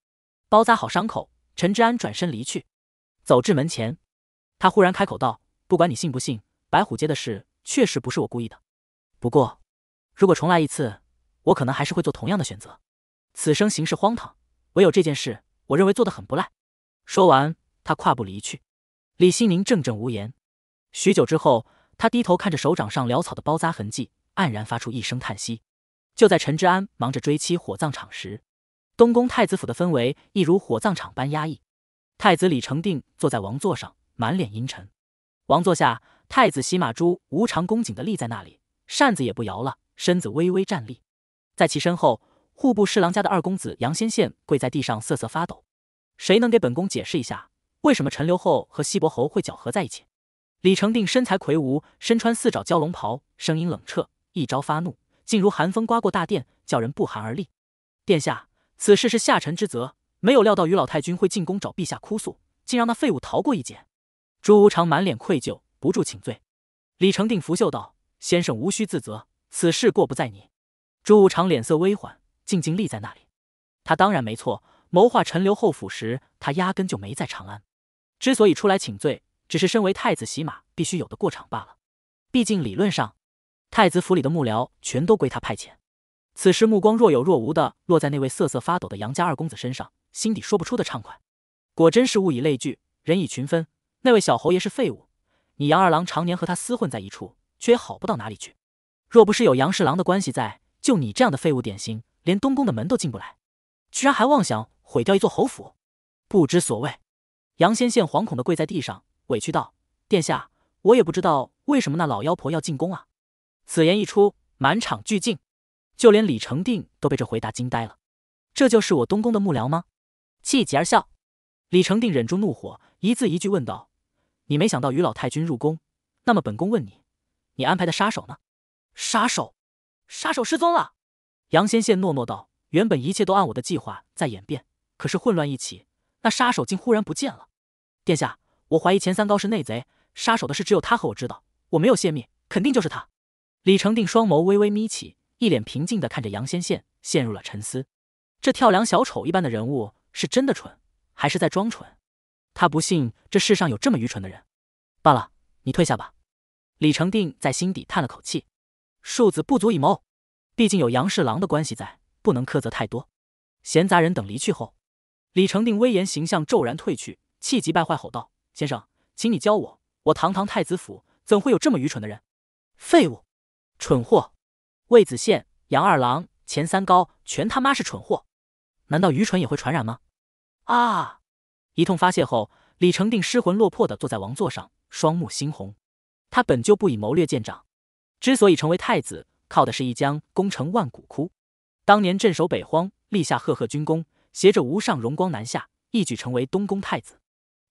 包扎好伤口，陈之安转身离去，走至门前，他忽然开口道：“不管你信不信，白虎街的事确实不是我故意的。不过，如果重来一次，我可能还是会做同样的选择。”此生行事荒唐，唯有这件事，我认为做的很不赖。说完，他跨步离去。李新宁怔怔无言，许久之后，他低头看着手掌上潦草的包扎痕迹，黯然发出一声叹息。就在陈之安忙着追妻火葬场时，东宫太子府的氛围一如火葬场般压抑。太子李成定坐在王座上，满脸阴沉。王座下，太子洗马珠无常恭谨地立在那里，扇子也不摇了，身子微微站立。在其身后。户部侍郎家的二公子杨先宪跪在地上瑟瑟发抖，谁能给本宫解释一下，为什么陈留后和西伯侯会搅合在一起？李成定身材魁梧，身穿四爪蛟龙袍，声音冷彻，一朝发怒，竟如寒风刮过大殿，叫人不寒而栗。殿下，此事是下臣之责，没有料到于老太君会进宫找陛下哭诉，竟让那废物逃过一劫。朱无常满脸愧疚，不住请罪。李成定拂袖道：“先生无需自责，此事过不在你。”朱无常脸色微缓。静静立在那里，他当然没错。谋划陈留后府时，他压根就没在长安。之所以出来请罪，只是身为太子洗马必须有的过场罢了。毕竟理论上，太子府里的幕僚全都归他派遣。此时目光若有若无的落在那位瑟瑟发抖的杨家二公子身上，心底说不出的畅快。果真是物以类聚，人以群分。那位小侯爷是废物，你杨二郎常年和他厮混在一处，却也好不到哪里去。若不是有杨侍郎的关系在，就你这样的废物点心。连东宫的门都进不来，居然还妄想毁掉一座侯府，不知所谓。杨仙仙惶恐的跪在地上，委屈道：“殿下，我也不知道为什么那老妖婆要进宫啊。”此言一出，满场俱静，就连李成定都被这回答惊呆了。这就是我东宫的幕僚吗？气急而笑。李成定忍住怒火，一字一句问道：“你没想到于老太君入宫，那么本宫问你，你安排的杀手呢？杀手，杀手失踪了。”杨先宪诺诺道：“原本一切都按我的计划在演变，可是混乱一起，那杀手竟忽然不见了。殿下，我怀疑钱三高是内贼，杀手的事只有他和我知道，我没有泄密，肯定就是他。”李成定双眸微微眯起，一脸平静地看着杨先宪，陷入了沉思。这跳梁小丑一般的人物，是真的蠢，还是在装蠢？他不信这世上有这么愚蠢的人。罢了，你退下吧。李成定在心底叹了口气，庶子不足以谋。毕竟有杨侍郎的关系在，不能苛责太多。闲杂人等离去后，李成定威严形象骤然褪去，气急败坏吼道：“先生，请你教我，我堂堂太子府怎会有这么愚蠢的人？废物，蠢货！魏子宪、杨二郎、钱三高，全他妈是蠢货！难道愚蠢也会传染吗？”啊！一通发泄后，李成定失魂落魄地坐在王座上，双目猩红。他本就不以谋略见长，之所以成为太子。靠的是一将功成万骨枯，当年镇守北荒，立下赫赫军功，携着无上荣光南下，一举成为东宫太子。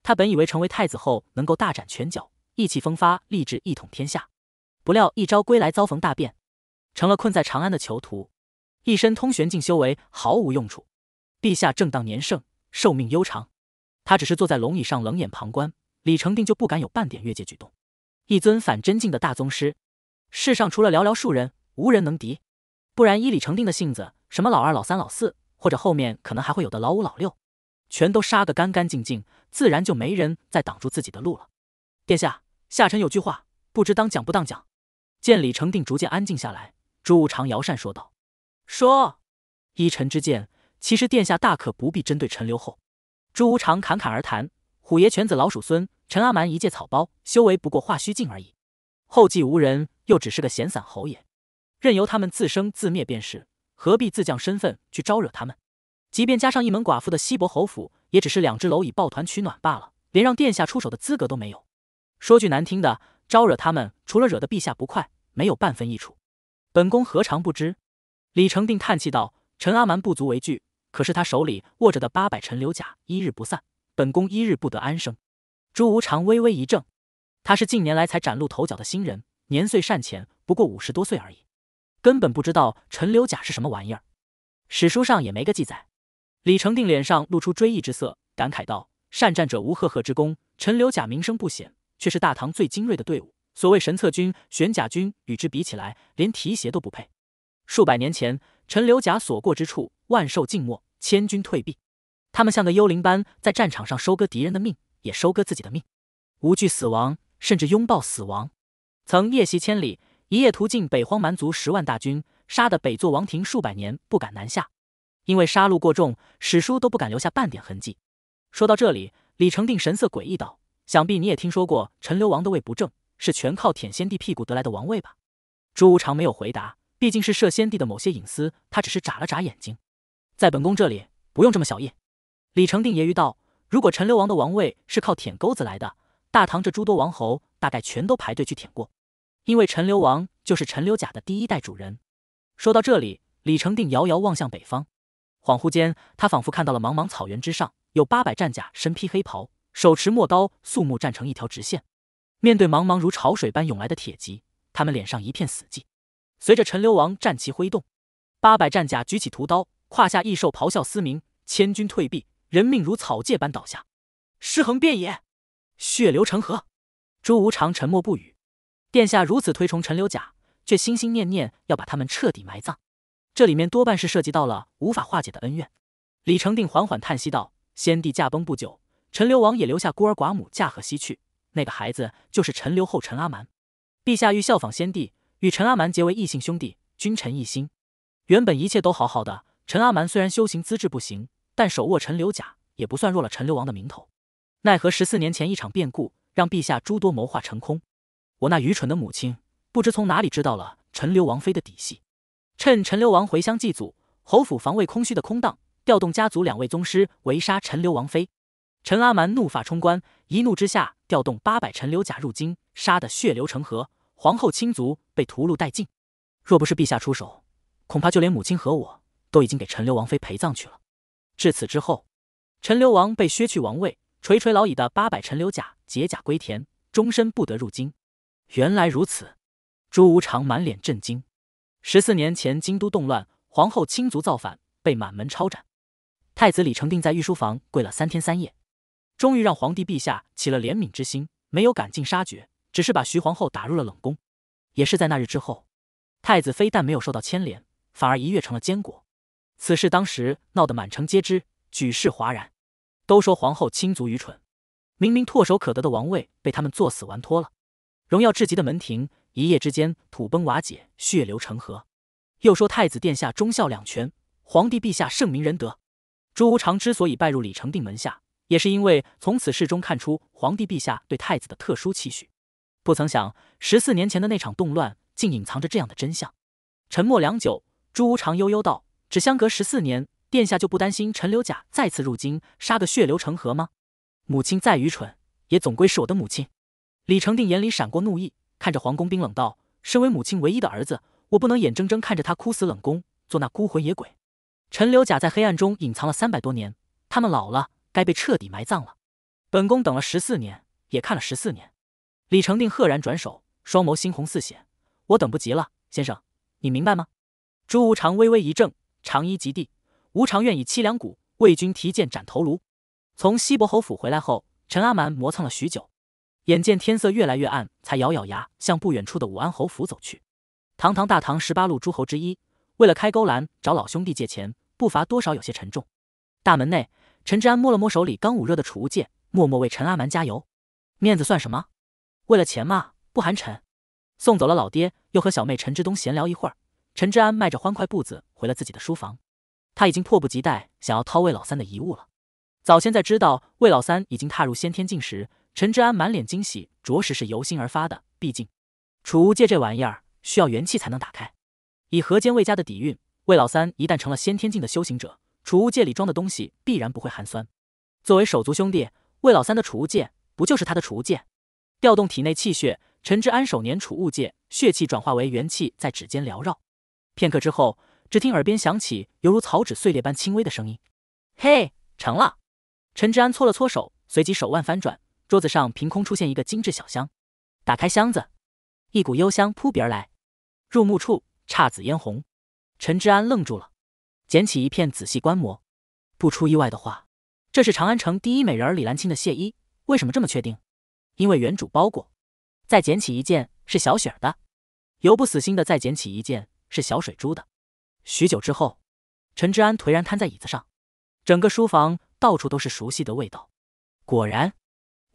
他本以为成为太子后能够大展拳脚，意气风发，立志一统天下。不料一朝归来遭逢大变，成了困在长安的囚徒，一身通玄境修为毫无用处。陛下正当年盛，寿命悠长，他只是坐在龙椅上冷眼旁观，李成定就不敢有半点越界举动。一尊反真境的大宗师，世上除了寥寥数人。无人能敌，不然依李成定的性子，什么老二、老三、老四，或者后面可能还会有的老五、老六，全都杀个干干净净，自然就没人在挡住自己的路了。殿下，下臣有句话，不知当讲不当讲。见李成定逐渐安静下来，朱无常摇扇说道：“说，依臣之见，其实殿下大可不必针对陈留后。”朱无常侃侃而谈：“虎爷犬子老鼠孙，陈阿蛮一介草包，修为不过化虚境而已，后继无人，又只是个闲散侯爷。”任由他们自生自灭便是，何必自降身份去招惹他们？即便加上一门寡妇的西伯侯府，也只是两只蝼蚁抱团取暖罢了，连让殿下出手的资格都没有。说句难听的，招惹他们除了惹得陛下不快，没有半分益处。本宫何尝不知？李成定叹气道：“陈阿蛮不足为惧，可是他手里握着的八百陈留甲，一日不散，本宫一日不得安生。”朱无常微微一怔，他是近年来才崭露头角的新人，年岁尚浅，不过五十多岁而已。根本不知道陈留甲是什么玩意儿，史书上也没个记载。李成定脸上露出追忆之色，感慨道：“善战者无赫赫之功，陈留甲名声不显，却是大唐最精锐的队伍。所谓神策军、玄甲军与之比起来，连提鞋都不配。数百年前，陈留甲所过之处，万兽静默，千军退避。他们像个幽灵般在战场上收割敌人的命，也收割自己的命，无惧死亡，甚至拥抱死亡。曾夜袭千里。”一夜途径北荒蛮族十万大军，杀得北坐王庭数百年不敢南下。因为杀戮过重，史书都不敢留下半点痕迹。说到这里，李成定神色诡异道：“想必你也听说过陈留王的位不正，是全靠舔先帝屁股得来的王位吧？”朱无常没有回答，毕竟是摄先帝的某些隐私，他只是眨了眨眼睛。在本宫这里，不用这么小意。李成定揶揄道：“如果陈留王的王位是靠舔钩子来的，大唐这诸多王侯大概全都排队去舔过。”因为陈留王就是陈留甲的第一代主人。说到这里，李成定遥遥望向北方，恍惚间，他仿佛看到了茫茫草原之上，有八百战甲身披黑袍，手持陌刀，肃穆站成一条直线。面对茫茫如潮水般涌来的铁骑，他们脸上一片死寂。随着陈留王战旗挥动，八百战甲举起屠刀，胯下异兽咆哮嘶鸣，千军退避，人命如草芥般倒下，尸横遍野，血流成河。朱无常沉默不语。殿下如此推崇陈留甲，却心心念念要把他们彻底埋葬，这里面多半是涉及到了无法化解的恩怨。李成定缓缓叹息道：“先帝驾崩不久，陈留王也留下孤儿寡母驾鹤西去。那个孩子就是陈留后陈阿蛮。陛下欲效仿先帝，与陈阿蛮结为异姓兄弟，君臣一心。原本一切都好好的。陈阿蛮虽然修行资质不行，但手握陈留甲也不算弱了。陈留王的名头，奈何十四年前一场变故，让陛下诸多谋划成空。”我那愚蠢的母亲，不知从哪里知道了陈留王妃的底细，趁陈留王回乡祭祖，侯府防卫空虚的空档，调动家族两位宗师围杀陈留王妃。陈阿蛮怒发冲冠，一怒之下调动八百陈留甲入京，杀得血流成河，皇后亲族被屠戮殆尽。若不是陛下出手，恐怕就连母亲和我都已经给陈留王妃陪葬去了。至此之后，陈留王被削去王位，垂垂老矣的八百陈留甲解甲归田，终身不得入京。原来如此，朱无常满脸震惊。十四年前，京都动乱，皇后亲族造反，被满门抄斩。太子李成定在御书房跪了三天三夜，终于让皇帝陛下起了怜悯之心，没有赶尽杀绝，只是把徐皇后打入了冷宫。也是在那日之后，太子非但没有受到牵连，反而一跃成了监国。此事当时闹得满城皆知，举世哗然，都说皇后亲族愚蠢，明明唾手可得的王位被他们作死玩脱了。荣耀至极的门庭，一夜之间土崩瓦解，血流成河。又说太子殿下忠孝两全，皇帝陛下圣明仁德。朱无常之所以拜入李成定门下，也是因为从此事中看出皇帝陛下对太子的特殊期许。不曾想，十四年前的那场动乱，竟隐藏着这样的真相。沉默良久，朱无常悠悠道：“只相隔十四年，殿下就不担心陈留甲再次入京，杀个血流成河吗？母亲再愚蠢，也总归是我的母亲。”李成定眼里闪过怒意，看着皇宫冰冷道：“身为母亲唯一的儿子，我不能眼睁睁看着他枯死冷宫，做那孤魂野鬼。”陈留甲在黑暗中隐藏了三百多年，他们老了，该被彻底埋葬了。本宫等了十四年，也看了十四年。李成定赫然转首，双眸猩红似血：“我等不及了，先生，你明白吗？”朱无常微微一怔，长衣及地：“无常愿以凄凉骨为君提剑斩头颅。”从西伯侯府回来后，陈阿蛮磨蹭了许久。眼见天色越来越暗，才咬咬牙向不远处的武安侯府走去。堂堂大唐十八路诸侯之一，为了开勾栏找老兄弟借钱，步伐多少有些沉重。大门内，陈之安摸了摸手里刚捂热的储物戒，默默为陈阿蛮加油。面子算什么？为了钱嘛，不寒碜。送走了老爹，又和小妹陈之东闲聊一会儿，陈之安迈着欢快步子回了自己的书房。他已经迫不及待想要掏魏老三的遗物了。早先在知道魏老三已经踏入先天境时，陈之安满脸惊喜，着实是由心而发的。毕竟，储物戒这玩意儿需要元气才能打开。以何坚魏家的底蕴，魏老三一旦成了先天境的修行者，储物戒里装的东西必然不会寒酸。作为手足兄弟，魏老三的储物戒不就是他的储物戒？调动体内气血，陈之安手捻储物戒，血气转化为元气，在指尖缭绕。片刻之后，只听耳边响起犹如草纸碎裂般轻微的声音。嘿，成了！陈之安搓了搓手，随即手腕翻转。桌子上凭空出现一个精致小箱，打开箱子，一股幽香扑鼻而来，入目处姹紫嫣红。陈之安愣住了，捡起一片仔细观摩。不出意外的话，这是长安城第一美人李兰清的亵衣。为什么这么确定？因为原主包裹。再捡起一件是小雪儿的，由不死心的再捡起一件是小水珠的。许久之后，陈之安颓然瘫在椅子上，整个书房到处都是熟悉的味道。果然。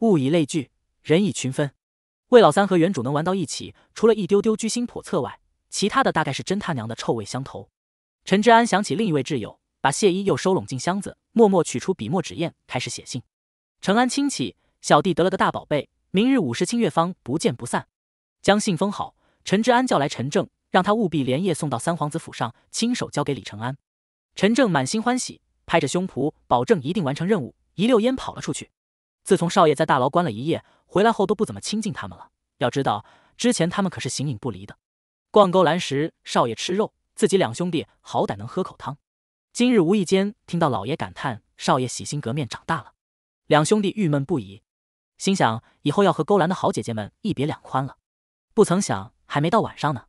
物以类聚，人以群分。魏老三和原主能玩到一起，除了一丢丢居心叵测外，其他的大概是真他娘的臭味相投。陈之安想起另一位挚友，把谢衣又收拢进箱子，默默取出笔墨纸砚，开始写信。成安亲戚，小弟得了个大宝贝，明日午时清月坊不见不散。将信封好，陈之安叫来陈正，让他务必连夜送到三皇子府上，亲手交给李成安。陈正满心欢喜，拍着胸脯保证一定完成任务，一溜烟跑了出去。自从少爷在大牢关了一夜，回来后都不怎么亲近他们了。要知道，之前他们可是形影不离的。逛勾栏时，少爷吃肉，自己两兄弟好歹能喝口汤。今日无意间听到老爷感叹少爷洗心革面长大了，两兄弟郁闷不已，心想以后要和勾栏的好姐姐们一别两宽了。不曾想，还没到晚上呢，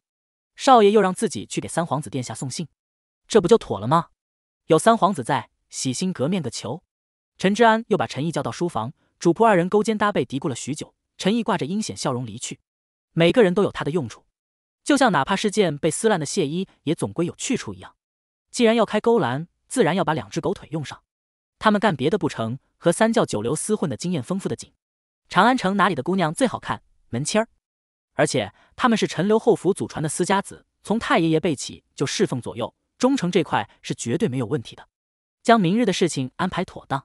少爷又让自己去给三皇子殿下送信，这不就妥了吗？有三皇子在，洗心革面个球。陈之安又把陈毅叫到书房。主仆二人勾肩搭背嘀咕了许久，陈毅挂着阴险笑容离去。每个人都有他的用处，就像哪怕是件被撕烂的谢衣，也总归有去处一样。既然要开勾栏，自然要把两只狗腿用上。他们干别的不成，和三教九流厮混的经验丰富的紧。长安城哪里的姑娘最好看？门签儿。而且他们是陈留后府祖传的私家子，从太爷爷辈起就侍奉左右，忠诚这块是绝对没有问题的。将明日的事情安排妥当。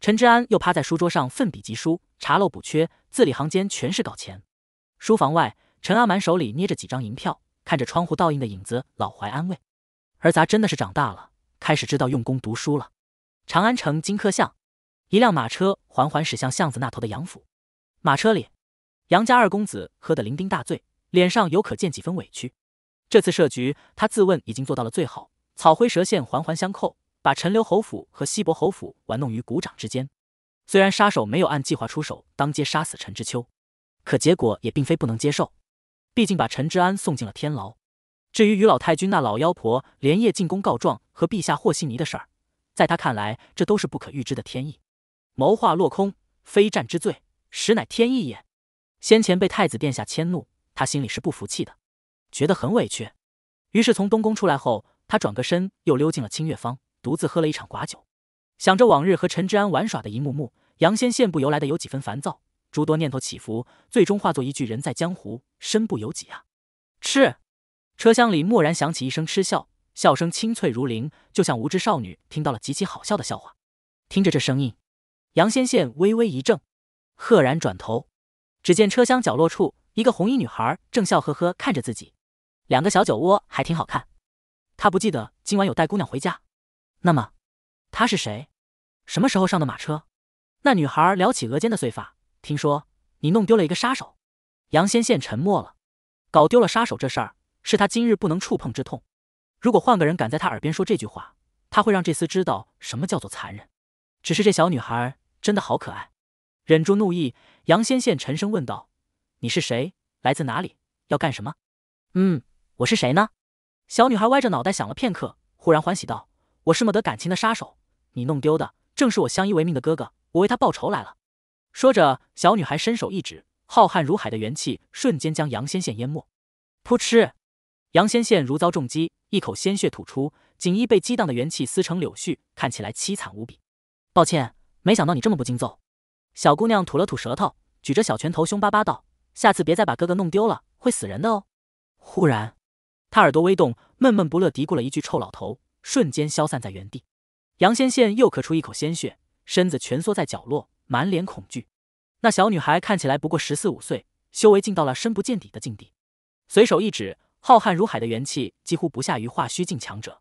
陈之安又趴在书桌上奋笔疾书，查漏补缺，字里行间全是搞钱。书房外，陈阿蛮手里捏着几张银票，看着窗户倒映的影子，老怀安慰：“儿咱真的是长大了，开始知道用功读书了。”长安城金科巷，一辆马车缓缓驶向巷子那头的杨府。马车里，杨家二公子喝得酩酊大醉，脸上犹可见几分委屈。这次设局，他自问已经做到了最好，草灰蛇线，环环相扣。把陈留侯府和西伯侯府玩弄于股掌之间，虽然杀手没有按计划出手，当街杀死陈知秋，可结果也并非不能接受。毕竟把陈之安送进了天牢。至于于老太君那老妖婆连夜进宫告状和陛下和稀泥的事儿，在他看来，这都是不可预知的天意。谋划落空，非战之罪，实乃天意也。先前被太子殿下迁怒，他心里是不服气的，觉得很委屈。于是从东宫出来后，他转个身又溜进了清月坊。独自喝了一场寡酒，想着往日和陈之安玩耍的一幕幕，杨先现不由来的有几分烦躁，诸多念头起伏，最终化作一句：“人在江湖，身不由己啊。”嗤！车厢里蓦然响起一声嗤笑，笑声清脆如铃，就像无知少女听到了极其好笑的笑话。听着这声音，杨先现微微一怔，赫然转头，只见车厢角落处，一个红衣女孩正笑呵呵看着自己，两个小酒窝还挺好看。他不记得今晚有带姑娘回家。那么，他是谁？什么时候上的马车？那女孩撩起额间的碎发，听说你弄丢了一个杀手。杨先现沉默了，搞丢了杀手这事儿是他今日不能触碰之痛。如果换个人敢在他耳边说这句话，他会让这厮知道什么叫做残忍。只是这小女孩真的好可爱。忍住怒意，杨先现沉声问道：“你是谁？来自哪里？要干什么？”嗯，我是谁呢？小女孩歪着脑袋想了片刻，忽然欢喜道。我是莫得感情的杀手，你弄丢的正是我相依为命的哥哥，我为他报仇来了。说着，小女孩伸手一指，浩瀚如海的元气瞬间将杨先宪淹没。扑哧，杨先宪如遭重击，一口鲜血吐出，锦衣被激荡的元气撕成柳絮，看起来凄惨无比。抱歉，没想到你这么不经揍。小姑娘吐了吐舌头，举着小拳头凶巴巴道：“下次别再把哥哥弄丢了，会死人的哦。”忽然，她耳朵微动，闷闷不乐嘀咕了一句：“臭老头。”瞬间消散在原地，杨先宪又咳出一口鲜血，身子蜷缩在角落，满脸恐惧。那小女孩看起来不过十四五岁，修为竟到了深不见底的境地。随手一指，浩瀚如海的元气几乎不下于化虚境强者，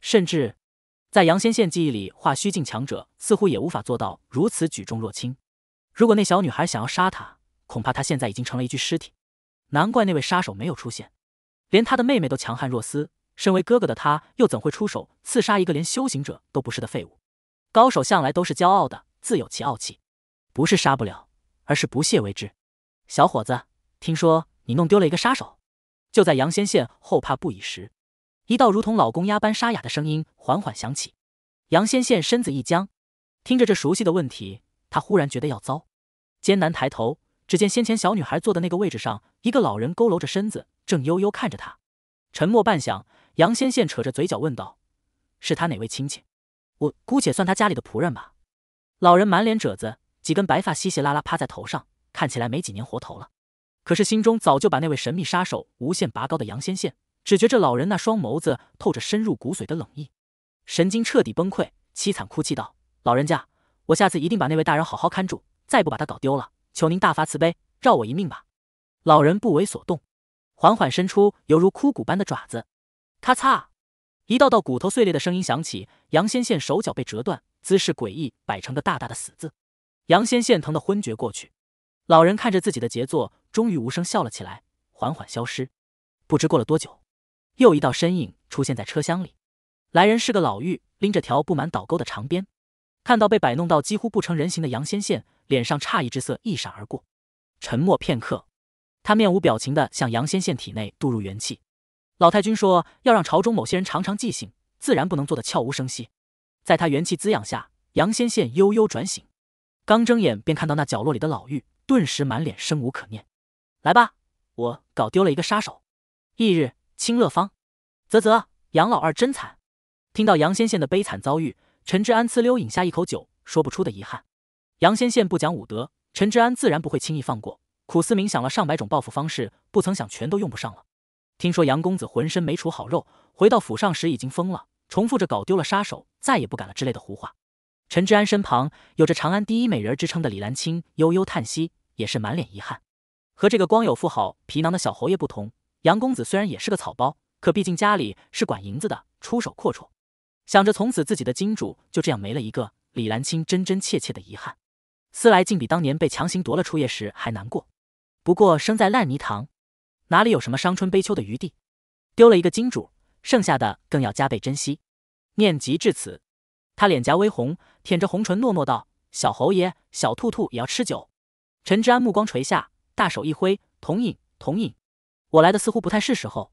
甚至在杨先宪记忆里，化虚境强者似乎也无法做到如此举重若轻。如果那小女孩想要杀他，恐怕他现在已经成了一具尸体。难怪那位杀手没有出现，连他的妹妹都强悍若斯。身为哥哥的他，又怎会出手刺杀一个连修行者都不是的废物？高手向来都是骄傲的，自有其傲气，不是杀不了，而是不屑为之。小伙子，听说你弄丢了一个杀手。就在杨先现后怕不已时，一道如同老公鸭般沙哑的声音缓缓响起。杨先现身子一僵，听着这熟悉的问题，他忽然觉得要糟，艰难抬头，只见先前小女孩坐的那个位置上，一个老人佝偻着身子，正悠悠看着他。沉默半响，杨先先扯着嘴角问道：“是他哪位亲戚？我姑且算他家里的仆人吧。”老人满脸褶子，几根白发稀稀拉拉趴在头上，看起来没几年活头了。可是心中早就把那位神秘杀手无限拔高的杨先先，只觉这老人那双眸子透着深入骨髓的冷意，神经彻底崩溃，凄惨哭泣道：“老人家，我下次一定把那位大人好好看住，再不把他搞丢了，求您大发慈悲，饶我一命吧！”老人不为所动，缓缓伸出犹如枯骨般的爪子。咔嚓，一道道骨头碎裂的声音响起，杨先线手脚被折断，姿势诡异，摆成个大大的死字。杨先线疼得昏厥过去。老人看着自己的杰作，终于无声笑了起来，缓缓消失。不知过了多久，又一道身影出现在车厢里。来人是个老妪，拎着条布满倒钩的长鞭。看到被摆弄到几乎不成人形的杨先线，脸上诧异之色一闪而过。沉默片刻，他面无表情地向杨先线体内注入元气。老太君说要让朝中某些人常常记性，自然不能做得悄无声息。在他元气滋养下，杨先现悠悠转醒，刚睁眼便看到那角落里的老妪，顿时满脸生无可恋。来吧，我搞丢了一个杀手。翌日，清乐坊。啧啧，杨老二真惨。听到杨先现的悲惨遭遇，陈治安呲溜饮下一口酒，说不出的遗憾。杨先现不讲武德，陈治安自然不会轻易放过。苦思冥想了上百种报复方式，不曾想全都用不上了。听说杨公子浑身没处好肉，回到府上时已经疯了，重复着搞丢了杀手，再也不敢了之类的胡话。陈知安身旁有着长安第一美人之称的李兰青悠悠叹息，也是满脸遗憾。和这个光有富豪皮囊的小侯爷不同，杨公子虽然也是个草包，可毕竟家里是管银子的，出手阔绰。想着从此自己的金主就这样没了一个，李兰青真真切切的遗憾，思来竟比当年被强行夺了初夜时还难过。不过生在烂泥塘。哪里有什么伤春悲秋的余地？丢了一个金主，剩下的更要加倍珍惜。念及至此，他脸颊微红，舔着红唇，诺诺道：“小侯爷，小兔兔也要吃酒。”陈之安目光垂下，大手一挥：“同饮，同饮。”我来的似乎不太是时候，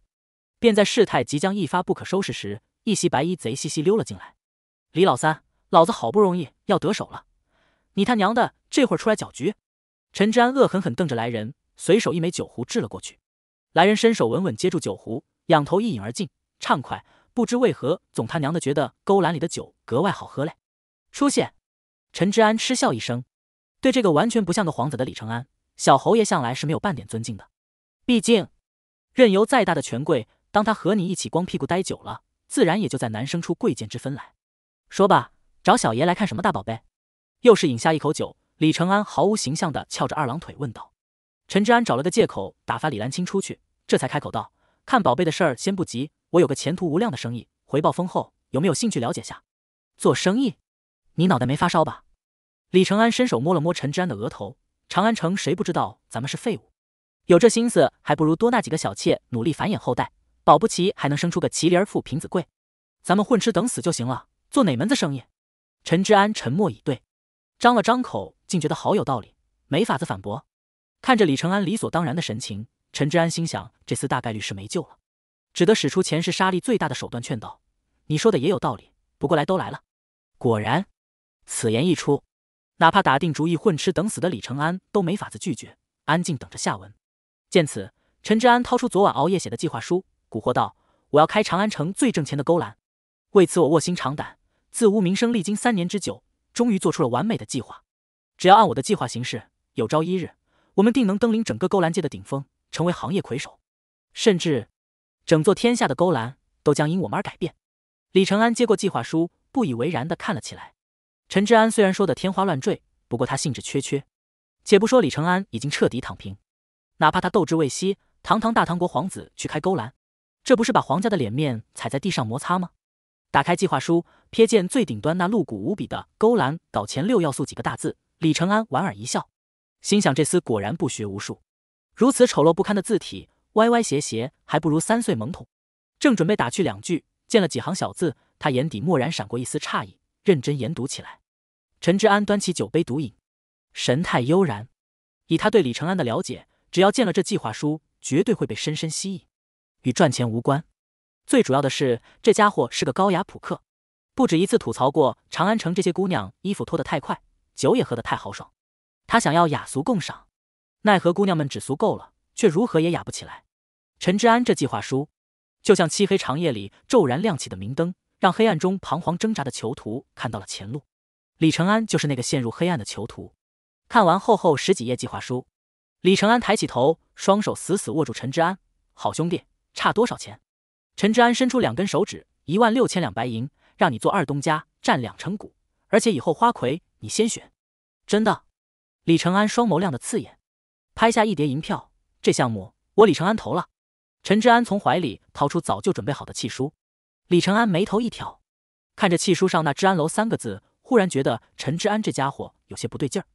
便在事态即将一发不可收拾时，一袭白衣贼兮兮溜了进来。李老三，老子好不容易要得手了，你他娘的这会儿出来搅局！陈之安恶狠狠瞪着来人，随手一枚酒壶掷了过去。来人伸手稳稳接住酒壶，仰头一饮而尽，畅快。不知为何，总他娘的觉得勾栏里的酒格外好喝嘞。出现，陈之安嗤笑一声，对这个完全不像个皇子的李承安，小侯爷向来是没有半点尊敬的。毕竟，任由再大的权贵，当他和你一起光屁股待久了，自然也就在难生出贵贱之分来。说吧，找小爷来看什么大宝贝？又是饮下一口酒，李承安毫无形象的翘着二郎腿问道。陈之安找了个借口打发李兰青出去，这才开口道：“看宝贝的事儿先不急，我有个前途无量的生意，回报丰厚，有没有兴趣了解下？”“做生意？你脑袋没发烧吧？”李承安伸手摸了摸陈之安的额头。长安城谁不知道咱们是废物？有这心思，还不如多纳几个小妾，努力繁衍后代，保不齐还能生出个麒麟儿，富平子贵。咱们混吃等死就行了，做哪门子生意？陈之安沉默以对，张了张口，竟觉得好有道理，没法子反驳。看着李承安理所当然的神情，陈之安心想这次大概率是没救了，只得使出前世杀力最大的手段劝道：“你说的也有道理，不过来都来了。”果然，此言一出，哪怕打定主意混吃等死的李承安都没法子拒绝，安静等着下文。见此，陈之安掏出昨晚熬夜写的计划书，蛊惑道：“我要开长安城最挣钱的勾栏，为此我卧薪尝胆，自无名声，历经三年之久，终于做出了完美的计划。只要按我的计划行事，有朝一日……”我们定能登临整个勾栏界的顶峰，成为行业魁首，甚至，整座天下的勾栏都将因我们而改变。李承安接过计划书，不以为然的看了起来。陈志安虽然说的天花乱坠，不过他兴致缺缺。且不说李承安已经彻底躺平，哪怕他斗志未息，堂堂大唐国皇子去开勾栏，这不是把皇家的脸面踩在地上摩擦吗？打开计划书，瞥见最顶端那露骨无比的“勾栏搞前六要素”几个大字，李承安莞尔一笑。心想这厮果然不学无术，如此丑陋不堪的字体，歪歪斜斜，还不如三岁懵童。正准备打趣两句，见了几行小字，他眼底蓦然闪过一丝诧异，认真研读起来。陈之安端起酒杯独饮，神态悠然。以他对李承安的了解，只要见了这计划书，绝对会被深深吸引，与赚钱无关。最主要的是，这家伙是个高雅扑克，不止一次吐槽过长安城这些姑娘衣服脱得太快，酒也喝得太豪爽。他想要雅俗共赏，奈何姑娘们只俗够了，却如何也雅不起来。陈之安这计划书，就像漆黑长夜里骤然亮起的明灯，让黑暗中彷徨挣扎的囚徒看到了前路。李承安就是那个陷入黑暗的囚徒。看完厚厚十几页计划书，李承安抬起头，双手死死握住陈之安：“好兄弟，差多少钱？”陈之安伸出两根手指：“一万六千两白银，让你做二东家，占两成股，而且以后花魁你先选。”真的。李承安双眸亮得刺眼，拍下一叠银票。这项目我李承安投了。陈之安从怀里掏出早就准备好的契书。李承安眉头一挑，看着契书上那“治安楼”三个字，忽然觉得陈之安这家伙有些不对劲儿。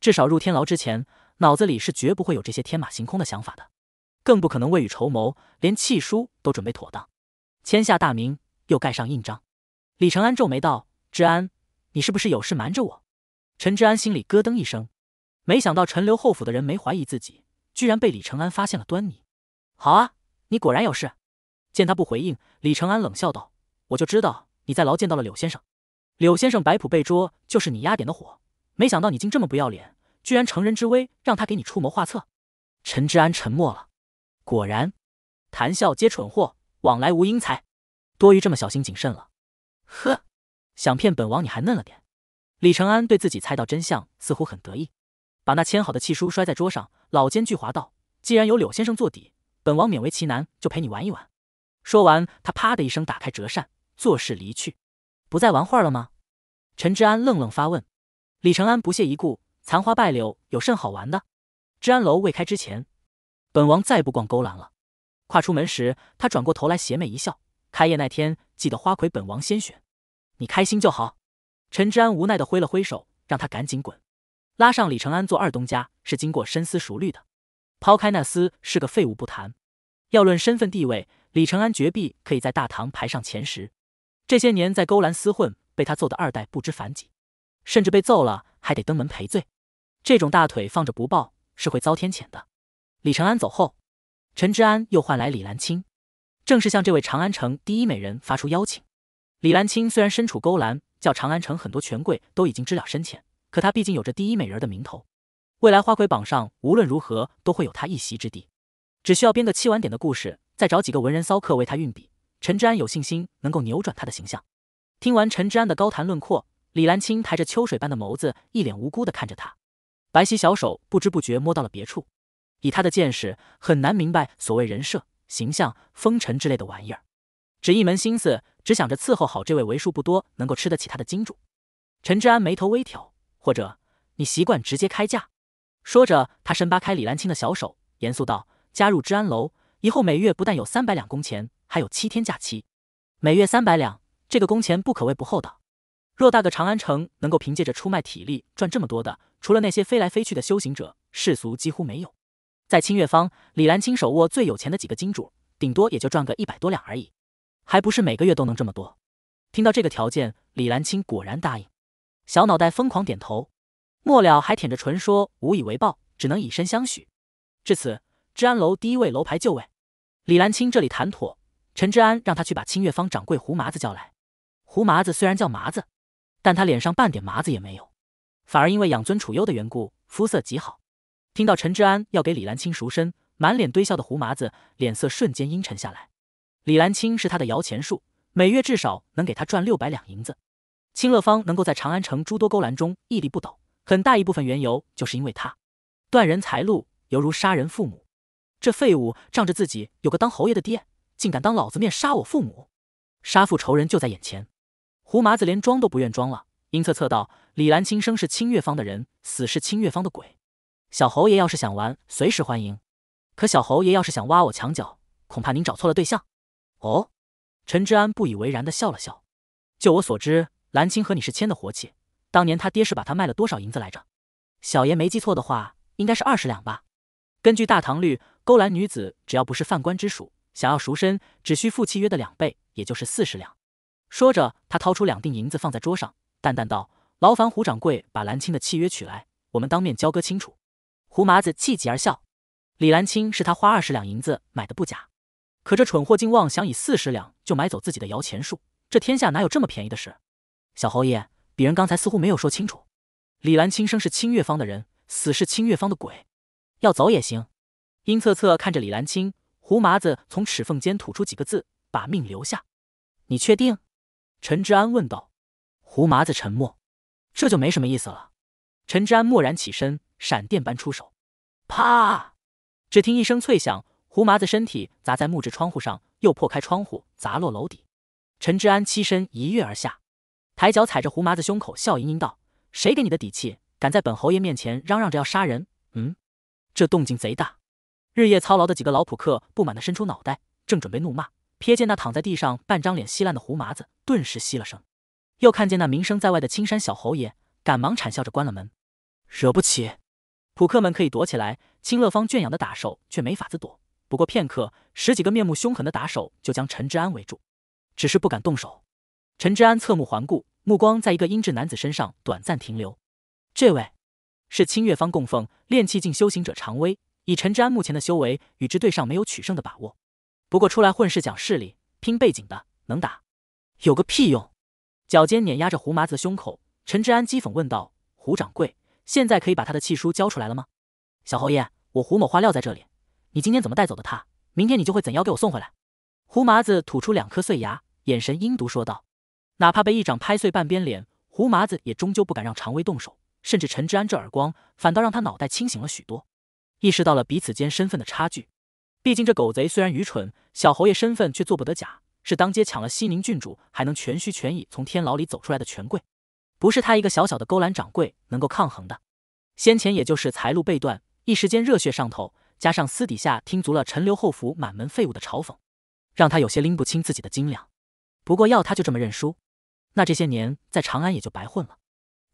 至少入天牢之前，脑子里是绝不会有这些天马行空的想法的，更不可能未雨绸缪，连契书都准备妥当，签下大名又盖上印章。李承安皱眉道：“之安，你是不是有事瞒着我？”陈之安心里咯噔一声。没想到陈留侯府的人没怀疑自己，居然被李承安发现了端倪。好啊，你果然有事。见他不回应，李承安冷笑道：“我就知道你在牢见到了柳先生，柳先生摆谱被捉，就是你丫点的火。没想到你竟这么不要脸，居然乘人之危，让他给你出谋划策。”陈之安沉默了。果然，谈笑皆蠢货，往来无英才。多余这么小心谨慎了。呵，想骗本王你还嫩了点。李承安对自己猜到真相似乎很得意。把那签好的契书摔在桌上，老奸巨猾道：“既然有柳先生做底，本王勉为其难，就陪你玩一玩。”说完，他啪的一声打开折扇，作势离去。不再玩会了吗？陈之安愣愣发问。李承安不屑一顾：“残花败柳，有甚好玩的？治安楼未开之前，本王再不逛勾栏了。”跨出门时，他转过头来，邪魅一笑：“开业那天，记得花魁，本王先选。你开心就好。”陈之安无奈的挥了挥手，让他赶紧滚。拉上李承安做二东家是经过深思熟虑的。抛开那厮是个废物不谈，要论身份地位，李承安绝壁可以在大唐排上前十。这些年在勾栏厮混，被他揍的二代不知反几，甚至被揍了还得登门赔罪。这种大腿放着不抱，是会遭天谴的。李承安走后，陈之安又换来李兰清，正是向这位长安城第一美人发出邀请。李兰清虽然身处勾栏，叫长安城很多权贵都已经知了深浅。可他毕竟有着第一美人的名头，未来花魁榜上无论如何都会有他一席之地。只需要编个凄婉点的故事，再找几个文人骚客为他运笔，陈之安有信心能够扭转他的形象。听完陈之安的高谈论阔，李兰清抬着秋水般的眸子，一脸无辜地看着他，白皙小手不知不觉摸到了别处。以他的见识，很难明白所谓人设、形象、风尘之类的玩意儿，只一门心思只想着伺候好这位为数不多能够吃得起他的金主。陈之安眉头微挑。或者，你习惯直接开价。说着，他伸扒开李兰青的小手，严肃道：“加入治安楼以后，每月不但有三百两工钱，还有七天假期。每月三百两，这个工钱不可谓不厚道。偌大个长安城，能够凭借着出卖体力赚这么多的，除了那些飞来飞去的修行者，世俗几乎没有。在清月坊，李兰青手握最有钱的几个金主，顶多也就赚个一百多两而已，还不是每个月都能这么多。听到这个条件，李兰青果然答应。”小脑袋疯狂点头，末了还舔着唇说：“无以为报，只能以身相许。”至此，治安楼第一位楼牌就位。李兰清这里谈妥，陈治安让他去把清月坊掌柜胡麻子叫来。胡麻子虽然叫麻子，但他脸上半点麻子也没有，反而因为养尊处优的缘故，肤色极好。听到陈治安要给李兰清赎身，满脸堆笑的胡麻子脸色瞬间阴沉下来。李兰清是他的摇钱树，每月至少能给他赚六百两银子。清乐坊能够在长安城诸多勾栏中屹立不倒，很大一部分缘由就是因为他断人财路，犹如杀人父母。这废物仗着自己有个当侯爷的爹，竟敢当老子面杀我父母，杀父仇人就在眼前。胡麻子连装都不愿装了，阴恻恻道：“李兰清生是清乐坊的人，死是清乐坊的鬼。小侯爷要是想玩，随时欢迎。可小侯爷要是想挖我墙角，恐怕您找错了对象。”哦，陈知安不以为然的笑了笑。就我所知。蓝青和你是签的活契，当年他爹是把他卖了多少银子来着？小爷没记错的话，应该是二十两吧。根据大唐律，勾栏女子只要不是犯官之属，想要赎身只需付契约的两倍，也就是四十两。说着，他掏出两锭银子放在桌上，淡淡道：“劳烦胡掌柜把蓝青的契约取来，我们当面交割清楚。”胡麻子气急而笑：“李兰青是他花二十两银子买的不假，可这蠢货竟妄想以四十两就买走自己的摇钱树，这天下哪有这么便宜的事？”小侯爷，鄙人刚才似乎没有说清楚。李兰清生是清月方的人，死是清月方的鬼。要走也行。阴恻恻看着李兰清，胡麻子从齿缝间吐出几个字：“把命留下。”你确定？陈之安问道。胡麻子沉默。这就没什么意思了。陈之安蓦然起身，闪电般出手。啪！只听一声脆响，胡麻子身体砸在木质窗户上，又破开窗户，砸落楼底。陈之安栖身一跃而下。抬脚踩着胡麻子胸口，笑盈盈道：“谁给你的底气，敢在本侯爷面前嚷嚷着要杀人？”嗯，这动静贼大。日夜操劳的几个老普客不满地伸出脑袋，正准备怒骂，瞥见那躺在地上半张脸稀烂的胡麻子，顿时吸了声。又看见那名声在外的青山小侯爷，赶忙谄笑着关了门，惹不起。普客们可以躲起来，清乐坊圈养的打手却没法子躲。不过片刻，十几个面目凶狠的打手就将陈知安围住，只是不敢动手。陈之安侧目环顾，目光在一个阴质男子身上短暂停留。这位是清月方供奉，炼气境修行者常威。以陈之安目前的修为，与之对上没有取胜的把握。不过出来混是讲势力，拼背景的，能打有个屁用？脚尖碾压着胡麻子胸口，陈之安讥讽问道：“胡掌柜，现在可以把他的气书交出来了吗？”小侯爷，我胡某花撂在这里，你今天怎么带走的他，明天你就会怎样给我送回来？”胡麻子吐出两颗碎牙，眼神阴毒说道。哪怕被一掌拍碎半边脸，胡麻子也终究不敢让常威动手。甚至陈之安这耳光，反倒让他脑袋清醒了许多，意识到了彼此间身份的差距。毕竟这狗贼虽然愚蠢，小侯爷身份却做不得假，是当街抢了西宁郡主，还能全虚全倚从天牢里走出来的权贵，不是他一个小小的勾栏掌柜能够抗衡的。先前也就是财路被断，一时间热血上头，加上私底下听足了陈留侯府满门废物的嘲讽，让他有些拎不清自己的斤两。不过要他就这么认输？那这些年在长安也就白混了。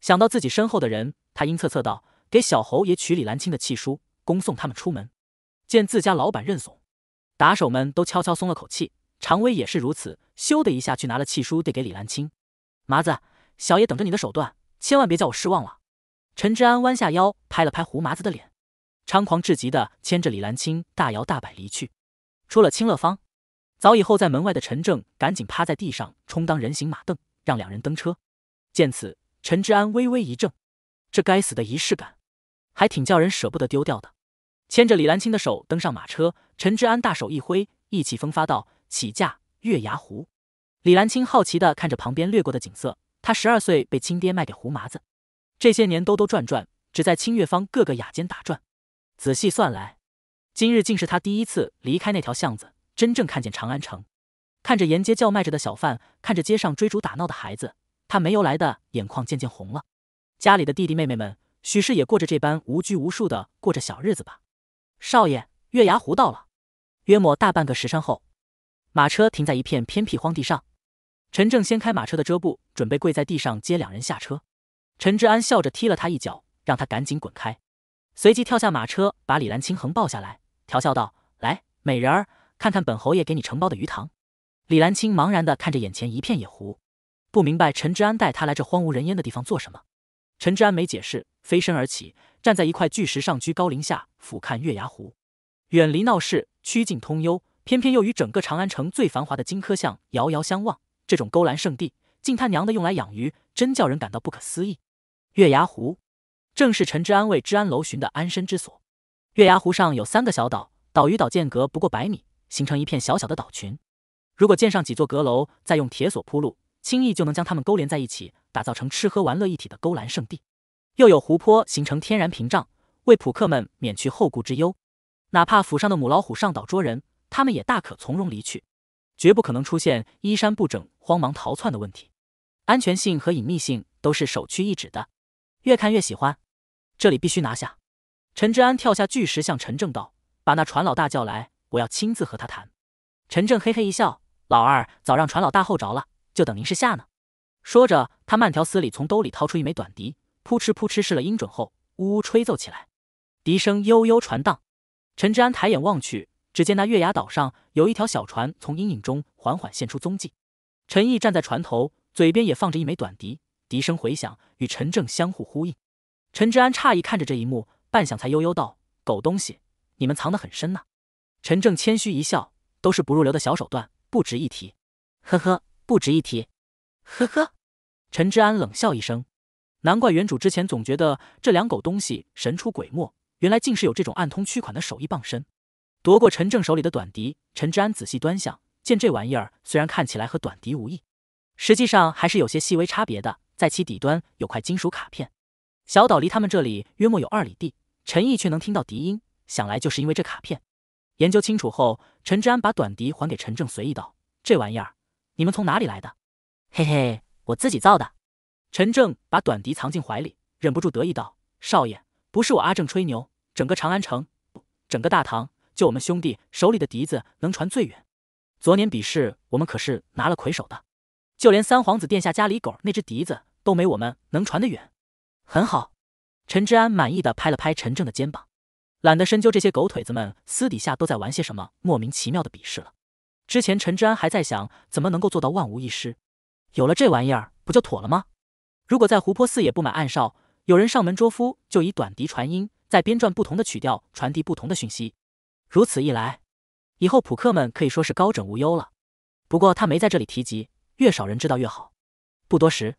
想到自己身后的人，他阴恻恻道：“给小侯爷取李兰清的契书，恭送他们出门。”见自家老板认怂，打手们都悄悄松了口气。常威也是如此，咻的一下去拿了契书递给李兰清。麻子，小爷等着你的手段，千万别叫我失望了。陈知安弯下腰拍了拍胡麻子的脸，猖狂至极的牵着李兰清大摇大摆离去。出了清乐坊，早已候在门外的陈正赶紧趴在地上充当人形马凳。让两人登车，见此，陈治安微微一怔，这该死的仪式感，还挺叫人舍不得丢掉的。牵着李兰青的手登上马车，陈治安大手一挥，意气风发道：“起驾月牙湖。”李兰青好奇的看着旁边掠过的景色，他十二岁被亲爹卖给胡麻子，这些年兜兜转转，只在清月坊各个雅间打转。仔细算来，今日竟是他第一次离开那条巷子，真正看见长安城。看着沿街叫卖着的小贩，看着街上追逐打闹的孩子，他没由来的眼眶渐渐红了。家里的弟弟妹妹们，许是也过着这般无拘无束的过着小日子吧。少爷，月牙湖到了。约莫大半个时辰后，马车停在一片偏僻荒地上。陈正掀开马车的遮布，准备跪在地上接两人下车。陈志安笑着踢了他一脚，让他赶紧滚开。随即跳下马车，把李兰青横抱下来，调笑道：“来，美人儿，看看本侯爷给你承包的鱼塘。”李兰清茫然地看着眼前一片野湖，不明白陈之安带他来这荒无人烟的地方做什么。陈之安没解释，飞身而起，站在一块巨石上，居高临下俯瞰月牙湖。远离闹市，曲径通幽，偏偏又与整个长安城最繁华的金科巷遥遥相望。这种勾栏圣地，竟他娘的用来养鱼，真叫人感到不可思议。月牙湖，正是陈之安为治安楼寻的安身之所。月牙湖上有三个小岛，岛与岛间隔不过百米，形成一片小小的岛群。如果建上几座阁楼，再用铁索铺路，轻易就能将它们勾连在一起，打造成吃喝玩乐一体的勾栏圣地。又有湖泊形成天然屏障，为仆客们免去后顾之忧。哪怕府上的母老虎上岛捉人，他们也大可从容离去，绝不可能出现衣衫不整、慌忙逃窜的问题。安全性和隐秘性都是首屈一指的。越看越喜欢，这里必须拿下。陈志安跳下巨石，向陈正道：“把那船老大叫来，我要亲自和他谈。”陈正嘿嘿一笑。老二早让船老大候着了，就等您试下呢。说着，他慢条斯理从兜里掏出一枚短笛，扑哧扑哧试了音准后，呜呜吹奏起来。笛声悠悠传荡。陈之安抬眼望去，只见那月牙岛上有一条小船从阴影中缓缓现出踪迹。陈毅站在船头，嘴边也放着一枚短笛，笛声回响，与陈正相互呼应。陈之安诧异看着这一幕，半晌才悠悠道：“狗东西，你们藏得很深呢。”陈正谦虚一笑：“都是不入流的小手段。”不值一提，呵呵，不值一提，呵呵。陈之安冷笑一声，难怪原主之前总觉得这两狗东西神出鬼没，原来竟是有这种暗通取款的手艺傍身。夺过陈正手里的短笛，陈之安仔细端详，见这玩意儿虽然看起来和短笛无异，实际上还是有些细微差别的。在其底端有块金属卡片。小岛离他们这里约莫有二里地，陈毅却能听到笛音，想来就是因为这卡片。研究清楚后，陈之安把短笛还给陈正，随意道：“这玩意儿，你们从哪里来的？”“嘿嘿，我自己造的。”陈正把短笛藏进怀里，忍不住得意道：“少爷，不是我阿正吹牛，整个长安城，整个大唐，就我们兄弟手里的笛子能传最远。昨年比试，我们可是拿了魁首的，就连三皇子殿下家里狗那只笛子都没我们能传得远。”“很好。”陈之安满意的拍了拍陈正的肩膀。懒得深究这些狗腿子们私底下都在玩些什么莫名其妙的比试了。之前陈之安还在想怎么能够做到万无一失，有了这玩意儿不就妥了吗？如果在湖泊四野布满暗哨，有人上门捉夫，就以短笛传音，再编撰不同的曲调传递不同的讯息。如此一来，以后扑克们可以说是高枕无忧了。不过他没在这里提及，越少人知道越好。不多时，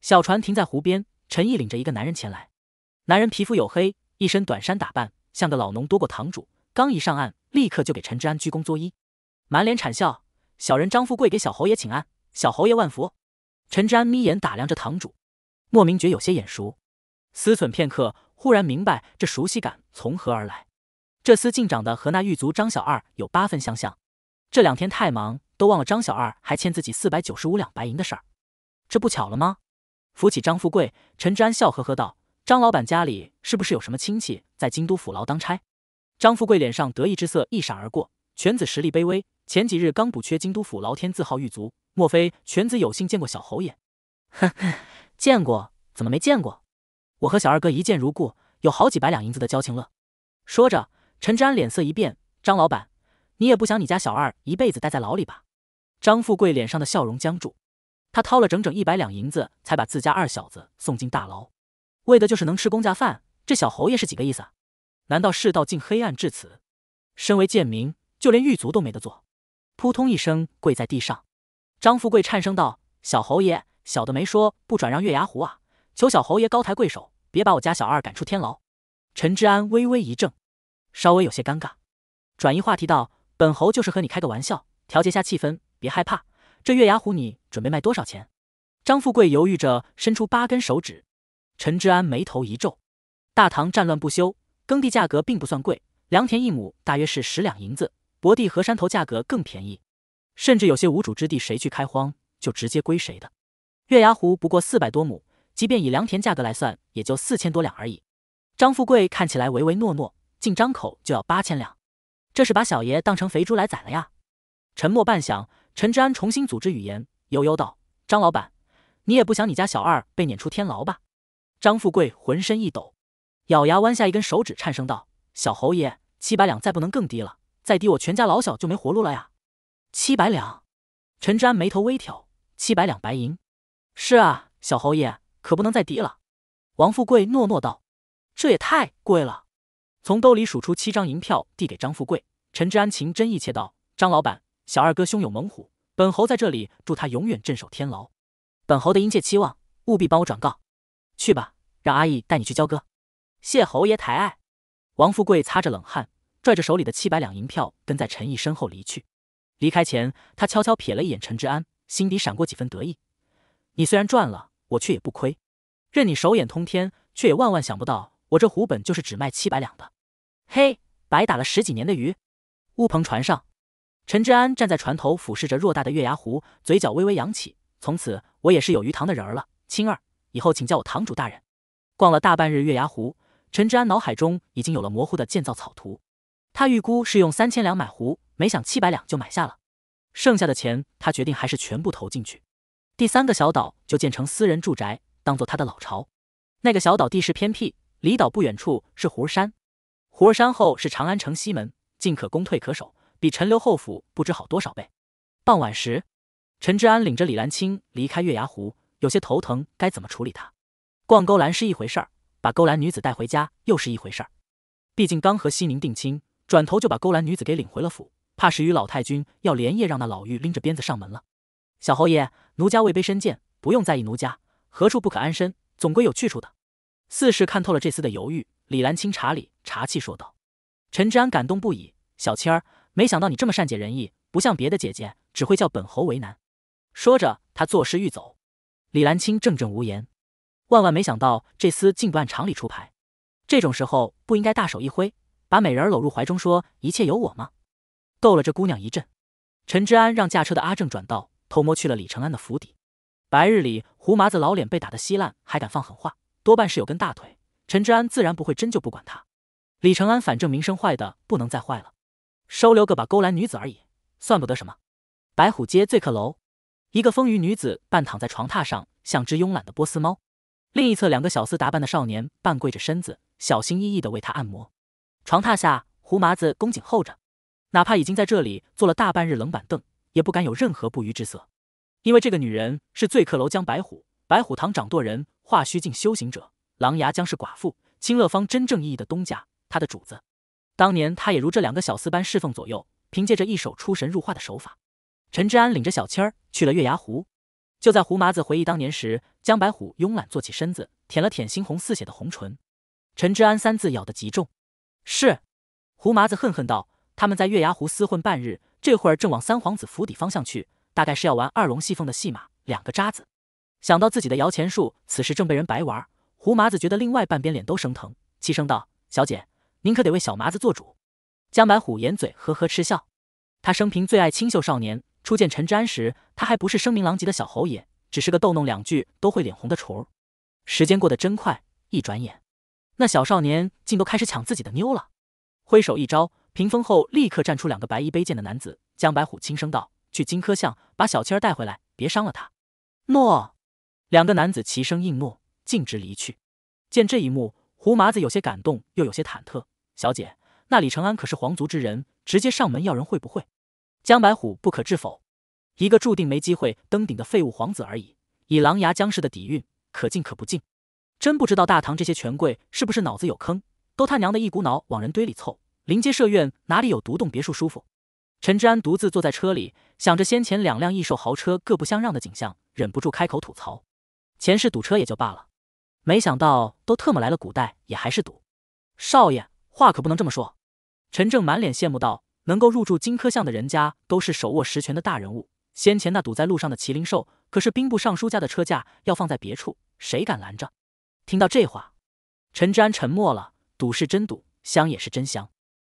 小船停在湖边，陈毅领着一个男人前来。男人皮肤黝黑，一身短衫打扮。像个老农多过堂主，刚一上岸，立刻就给陈治安鞠躬作揖，满脸谄笑。小人张富贵给小侯爷请安，小侯爷万福。陈治安眯眼打量着堂主，莫名觉有些眼熟，思忖片刻，忽然明白这熟悉感从何而来。这厮竟长得和那狱卒张小二有八分相像。这两天太忙，都忘了张小二还欠自己四百九十五两白银的事儿。这不巧了吗？扶起张富贵，陈治安笑呵呵道。张老板家里是不是有什么亲戚在京都府牢当差？张富贵脸上得意之色一闪而过。犬子实力卑微，前几日刚补缺京都府牢天字号狱卒，莫非犬子有幸见过小侯爷？呵呵，见过，怎么没见过？我和小二哥一见如故，有好几百两银子的交情了。说着，陈治安脸色一变：“张老板，你也不想你家小二一辈子待在牢里吧？”张富贵脸上的笑容僵住，他掏了整整一百两银子才把自家二小子送进大牢。为的就是能吃公家饭，这小侯爷是几个意思？啊？难道世道竟黑暗至此？身为贱民，就连狱卒都没得做。扑通一声跪在地上，张富贵颤声道：“小侯爷，小的没说不转让月牙湖啊，求小侯爷高抬贵手，别把我家小二赶出天牢。”陈治安微微一怔，稍微有些尴尬，转移话题道：“本侯就是和你开个玩笑，调节下气氛，别害怕。这月牙湖你准备卖多少钱？”张富贵犹豫着，伸出八根手指。陈之安眉头一皱，大唐战乱不休，耕地价格并不算贵，良田一亩大约是十两银子，薄地和山头价格更便宜，甚至有些无主之地，谁去开荒就直接归谁的。月牙湖不过四百多亩，即便以良田价格来算，也就四千多两而已。张富贵看起来唯唯诺诺，竟张口就要八千两，这是把小爷当成肥猪来宰了呀？沉默半晌，陈之安重新组织语言，悠悠道：“张老板，你也不想你家小二被撵出天牢吧？”张富贵浑身一抖，咬牙弯下一根手指，颤声道：“小侯爷，七百两再不能更低了，再低我全家老小就没活路了呀！”七百两。陈之安眉头微挑：“七百两白银。”是啊，小侯爷可不能再低了。”王富贵诺诺道：“这也太贵了。”从兜里数出七张银票，递给张富贵。陈之安情真意切道：“张老板，小二哥胸有猛虎，本侯在这里祝他永远镇守天牢。本侯的殷切期望，务必帮我转告。”去吧，让阿义带你去交割。谢侯爷抬爱。王富贵擦着冷汗，拽着手里的七百两银票，跟在陈毅身后离去。离开前，他悄悄瞥了一眼陈之安，心底闪过几分得意。你虽然赚了，我却也不亏。任你手眼通天，却也万万想不到，我这湖本就是只卖七百两的。嘿，白打了十几年的鱼。乌篷船上，陈之安站在船头，俯视着偌大的月牙湖，嘴角微微扬起。从此，我也是有鱼塘的人了。青儿。以后请叫我堂主大人。逛了大半日月牙湖，陈知安脑海中已经有了模糊的建造草图。他预估是用三千两买湖，没想七百两就买下了。剩下的钱，他决定还是全部投进去。第三个小岛就建成私人住宅，当做他的老巢。那个小岛地势偏僻，离岛不远处是湖山，湖山后是长安城西门，进可攻，退可守，比陈留后府不知好多少倍。傍晚时，陈知安领着李兰清离开月牙湖。有些头疼，该怎么处理他？逛勾栏是一回事儿，把勾栏女子带回家又是一回事儿。毕竟刚和西宁定亲，转头就把勾栏女子给领回了府，怕是与老太君要连夜让那老妪拎着鞭子上门了。小侯爷，奴家位卑身贱，不用在意奴家何处不可安身，总归有去处的。四是看透了这厮的犹豫，李兰清茶里茶气说道。陈知安感动不已，小千儿，没想到你这么善解人意，不像别的姐姐只会叫本侯为难。说着，他作势欲走。李兰清怔怔无言，万万没想到这厮竟不按常理出牌。这种时候不应该大手一挥，把美人搂入怀中说一切有我吗？逗了这姑娘一阵。陈之安让驾车的阿正转道，偷摸去了李成安的府邸。白日里胡麻子老脸被打得稀烂，还敢放狠话，多半是有根大腿。陈之安自然不会真就不管他。李成安反正名声坏的不能再坏了，收留个把勾栏女子而已，算不得什么。白虎街醉客楼。一个丰腴女子半躺在床榻上，像只慵懒的波斯猫。另一侧，两个小厮打扮的少年半跪着身子，小心翼翼地为她按摩。床榻下，胡麻子恭谨候着，哪怕已经在这里坐了大半日冷板凳，也不敢有任何不愉之色。因为这个女人是醉客楼江白虎、白虎堂掌舵人、化虚境修行者、狼牙江是寡妇、清乐坊真正意义的东家，她的主子。当年，他也如这两个小厮般侍奉左右，凭借着一手出神入化的手法。陈之安领着小青儿去了月牙湖。就在胡麻子回忆当年时，江白虎慵懒坐起身子，舔了舔猩红似血的红唇。陈之安三字咬得极重。是，胡麻子恨恨道：“他们在月牙湖厮混半日，这会儿正往三皇子府邸方向去，大概是要玩二龙戏凤的戏码。两个渣子，想到自己的摇钱树此时正被人白玩，胡麻子觉得另外半边脸都生疼，气声道：‘小姐，您可得为小麻子做主。’江白虎掩嘴呵呵嗤笑，他生平最爱清秀少年。”初见陈知安时，他还不是声名狼藉的小侯爷，只是个逗弄两句都会脸红的雏儿。时间过得真快，一转眼，那小少年竟都开始抢自己的妞了。挥手一招，屏风后立刻站出两个白衣背剑的男子。江白虎轻声道：“去金科巷，把小七儿带回来，别伤了她。”诺。两个男子齐声应诺，径直离去。见这一幕，胡麻子有些感动，又有些忐忑。小姐，那李承安可是皇族之人，直接上门要人会不会？江白虎不可置否？一个注定没机会登顶的废物皇子而已。以狼牙江氏的底蕴，可敬可不敬。真不知道大唐这些权贵是不是脑子有坑，都他娘的一股脑往人堆里凑。临街社院哪里有独栋别墅舒服？陈治安独自坐在车里，想着先前两辆异兽豪车各不相让的景象，忍不住开口吐槽：“前世堵车也就罢了，没想到都特么来了古代也还是堵。”少爷，话可不能这么说。”陈正满脸羡慕道。能够入住金科巷的人家，都是手握实权的大人物。先前那堵在路上的麒麟兽，可是兵部尚书家的车驾，要放在别处，谁敢拦着？听到这话，陈之安沉默了。赌是真赌，香也是真香。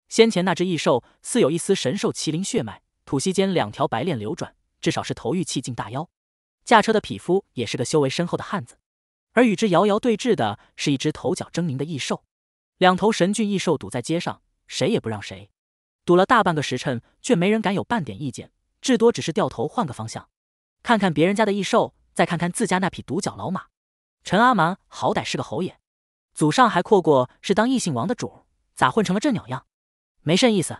先前那只异兽似有一丝神兽麒麟血脉，吐息间两条白链流转，至少是头玉器境大妖。驾车的匹夫也是个修为深厚的汉子。而与之遥遥对峙的，是一只头角狰狞的异兽。两头神俊异兽堵在街上，谁也不让谁。堵了大半个时辰，却没人敢有半点意见，至多只是掉头换个方向，看看别人家的异兽，再看看自家那匹独角老马。陈阿蛮好歹是个侯爷，祖上还阔过是当异姓王的主，咋混成了这鸟样？没甚意思。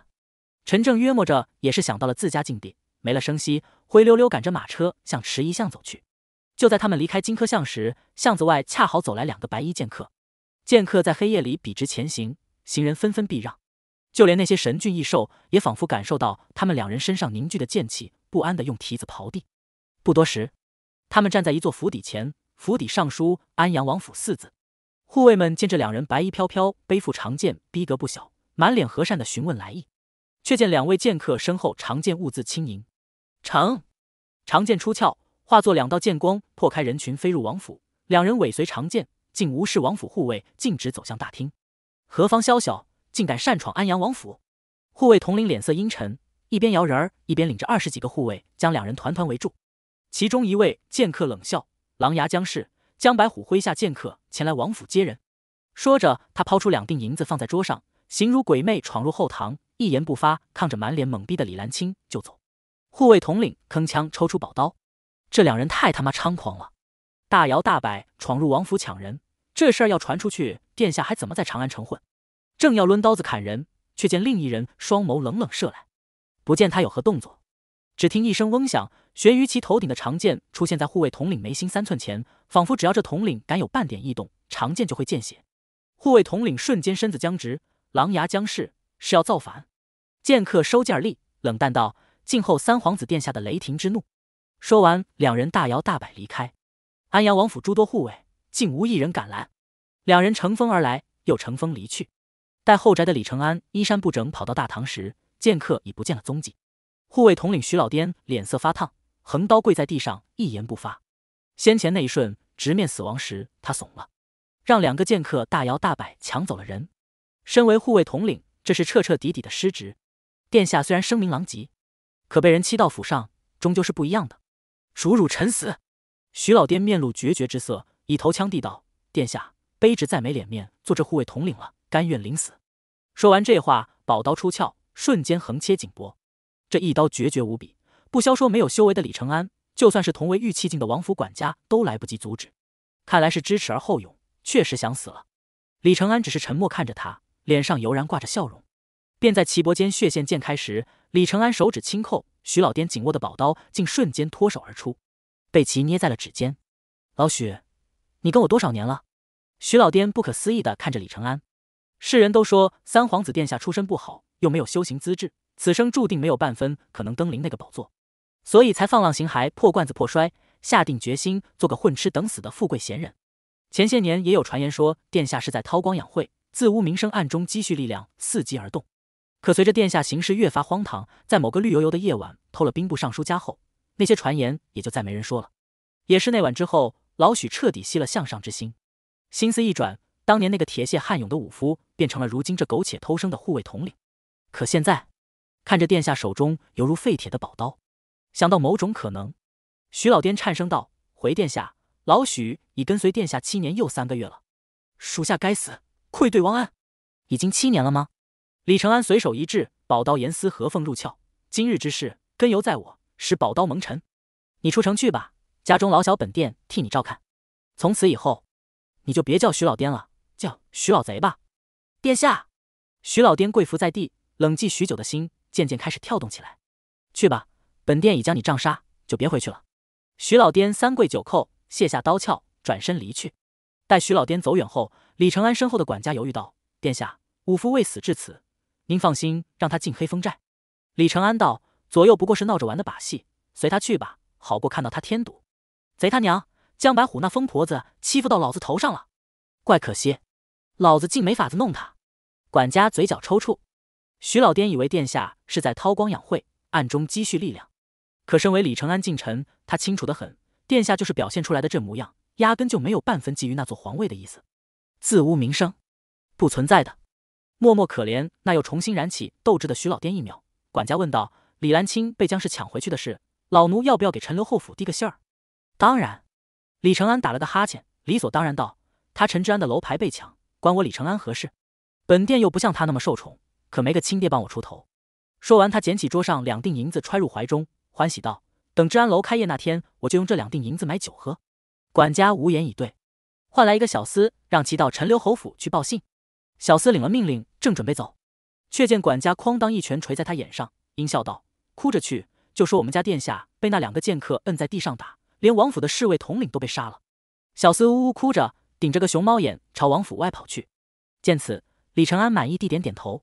陈正约摸着也是想到了自家境地没了声息，灰溜溜赶着马车向迟疑巷走去。就在他们离开金科巷时，巷子外恰好走来两个白衣剑客。剑客在黑夜里笔直前行，行人纷纷避让。就连那些神俊异兽也仿佛感受到他们两人身上凝聚的剑气，不安地用蹄子刨地。不多时，他们站在一座府邸前，府邸上书“安阳王府”四字。护卫们见这两人白衣飘飘，背负长剑，逼格不小，满脸和善地询问来意，却见两位剑客身后长剑兀自轻盈，成长剑出鞘，化作两道剑光破开人群，飞入王府。两人尾随长剑，竟无视王府护卫，径直走向大厅。何方宵小？竟敢擅闯安阳王府，护卫统领脸色阴沉，一边摇人儿，一边领着二十几个护卫将两人团团围住。其中一位剑客冷笑：“狼牙将士江白虎麾下剑客前来王府接人。”说着，他抛出两锭银子放在桌上，形如鬼魅闯入后堂，一言不发，看着满脸懵逼的李兰清就走。护卫统领铿锵抽出宝刀：“这两人太他妈猖狂了，大摇大摆闯入王府抢人，这事儿要传出去，殿下还怎么在长安城混？”正要抡刀子砍人，却见另一人双眸冷冷射来，不见他有何动作，只听一声嗡响，悬于其头顶的长剑出现在护卫统领眉心三寸前，仿佛只要这统领敢有半点异动，长剑就会见血。护卫统领瞬间身子僵直，狼牙僵势，是要造反？剑客收剑而立，冷淡道：“静候三皇子殿下的雷霆之怒。”说完，两人大摇大摆离开安阳王府，诸多护卫竟无一人敢拦。两人乘风而来，又乘风离去。待后宅的李承安衣衫不整跑到大堂时，剑客已不见了踪迹。护卫统领徐老爹脸色发烫，横刀跪在地上，一言不发。先前那一瞬直面死亡时，他怂了，让两个剑客大摇大摆抢走了人。身为护卫统领，这是彻彻底底的失职。殿下虽然声名狼藉，可被人欺到府上，终究是不一样的。主辱臣死。徐老爹面露决绝之色，以头枪地道：“殿下，卑职再没脸面做这护卫统领了。”甘愿临死。说完这话，宝刀出鞘，瞬间横切颈脖。这一刀决绝无比，不消说没有修为的李承安，就算是同为玉器境的王府管家都来不及阻止。看来是知耻而后勇，确实想死了。李承安只是沉默看着他，脸上油然挂着笑容。便在齐脖间血线溅开时，李承安手指轻扣徐老爹紧握的宝刀，竟瞬间脱手而出，被其捏在了指尖。老许，你跟我多少年了？徐老爹不可思议地看着李承安。世人都说三皇子殿下出身不好，又没有修行资质，此生注定没有半分可能登临那个宝座，所以才放浪形骸，破罐子破摔，下定决心做个混吃等死的富贵闲人。前些年也有传言说殿下是在韬光养晦，自污名声，暗中积蓄力量，伺机而动。可随着殿下行事越发荒唐，在某个绿油油的夜晚偷了兵部尚书家后，那些传言也就再没人说了。也是那晚之后，老许彻底熄了向上之心，心思一转，当年那个铁血悍勇的武夫。变成了如今这苟且偷生的护卫统领。可现在，看着殿下手中犹如废铁的宝刀，想到某种可能，徐老爹颤声道：“回殿下，老许已跟随殿下七年又三个月了，属下该死，愧对王安。已经七年了吗？”李承安随手一掷，宝刀严丝合缝入鞘。今日之事，根由在我，使宝刀蒙尘。你出城去吧，家中老小本殿替你照看。从此以后，你就别叫徐老爹了，叫徐老贼吧。殿下，徐老爹跪伏在地，冷寂许久的心渐渐开始跳动起来。去吧，本殿已将你杖杀，就别回去了。徐老爹三跪九叩，卸下刀鞘，转身离去。待徐老爹走远后，李承安身后的管家犹豫道：“殿下，五福未死至此，您放心，让他进黑风寨。”李承安道：“左右不过是闹着玩的把戏，随他去吧，好过看到他添堵。”贼他娘，江白虎那疯婆子欺负到老子头上了，怪可惜，老子竟没法子弄他。管家嘴角抽搐，徐老爹以为殿下是在韬光养晦，暗中积蓄力量。可身为李承安近臣，他清楚得很，殿下就是表现出来的这模样，压根就没有半分觊觎那座皇位的意思。自污名声，不存在的。默默可怜，那又重新燃起斗志的徐老爹一秒，管家问道：“李兰清被江氏抢回去的事，老奴要不要给陈留侯府递个信儿？”“当然。”李承安打了个哈欠，理所当然道：“他陈治安的楼牌被抢，关我李承安何事？”本店又不像他那么受宠，可没个亲爹帮我出头。说完，他捡起桌上两锭银子，揣入怀中，欢喜道：“等治安楼开业那天，我就用这两锭银子买酒喝。”管家无言以对，换来一个小厮，让其到陈留侯府去报信。小厮领了命令，正准备走，却见管家哐当一拳捶在他眼上，阴笑道：“哭着去，就说我们家殿下被那两个剑客摁在地上打，连王府的侍卫统领都被杀了。”小厮呜呜哭着，顶着个熊猫眼朝王府外跑去。见此，李承安满意地点点头，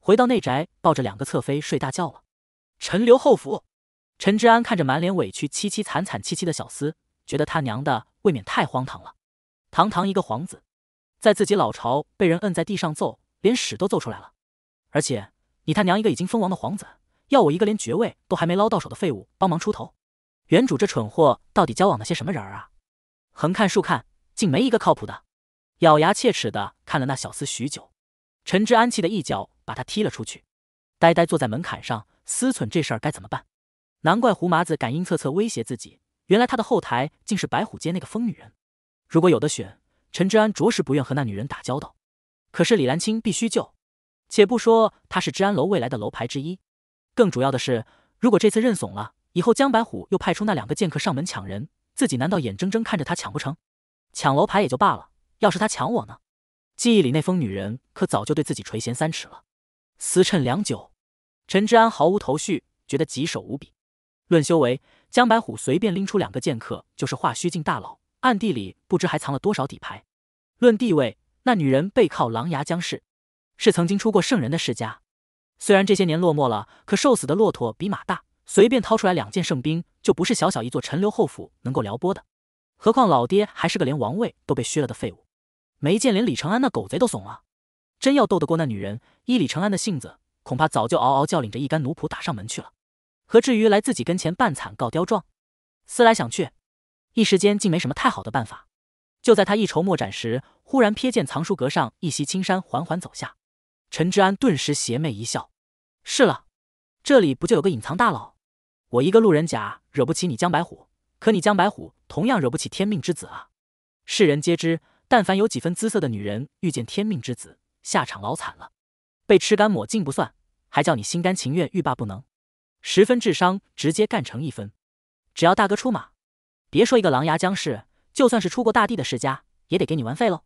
回到内宅，抱着两个侧妃睡大觉了。陈留后府，陈之安看着满脸委屈、凄凄惨惨戚戚的小厮，觉得他娘的未免太荒唐了。堂堂一个皇子，在自己老巢被人摁在地上揍，连屎都揍出来了。而且你他娘一个已经封王的皇子，要我一个连爵位都还没捞到手的废物帮忙出头？原主这蠢货到底交往了些什么人儿啊？横看竖看，竟没一个靠谱的。咬牙切齿的看了那小厮许久。陈治安气得一脚把他踢了出去，呆呆坐在门槛上思忖这事儿该怎么办。难怪胡麻子敢阴恻恻威胁自己，原来他的后台竟是白虎街那个疯女人。如果有的选，陈治安着实不愿和那女人打交道。可是李兰青必须救，且不说她是治安楼未来的楼牌之一，更主要的是，如果这次认怂了，以后江白虎又派出那两个剑客上门抢人，自己难道眼睁睁看着他抢不成？抢楼牌也就罢了，要是他抢我呢？记忆里那疯女人可早就对自己垂涎三尺了，思忖良久，陈之安毫无头绪，觉得棘手无比。论修为，江白虎随便拎出两个剑客就是化虚境大佬，暗地里不知还藏了多少底牌。论地位，那女人背靠狼牙江氏，是曾经出过圣人的世家，虽然这些年落寞了，可瘦死的骆驼比马大，随便掏出来两件圣兵就不是小小一座陈留侯府能够撩拨的。何况老爹还是个连王位都被削了的废物。没见连李承安那狗贼都怂了，真要斗得过那女人，依李承安的性子，恐怕早就嗷嗷叫，领着一干奴仆打上门去了。何至于来自己跟前扮惨告刁状？思来想去，一时间竟没什么太好的办法。就在他一筹莫展时，忽然瞥见藏书阁上一袭青衫缓缓走下，陈之安顿时邪魅一笑。是了，这里不就有个隐藏大佬？我一个路人甲惹不起你江白虎，可你江白虎同样惹不起天命之子啊！世人皆知。但凡有几分姿色的女人，遇见天命之子，下场老惨了，被吃干抹净不算，还叫你心甘情愿，欲罢不能，十分智商直接干成一分。只要大哥出马，别说一个琅琊江氏，就算是出过大地的世家，也得给你玩废喽。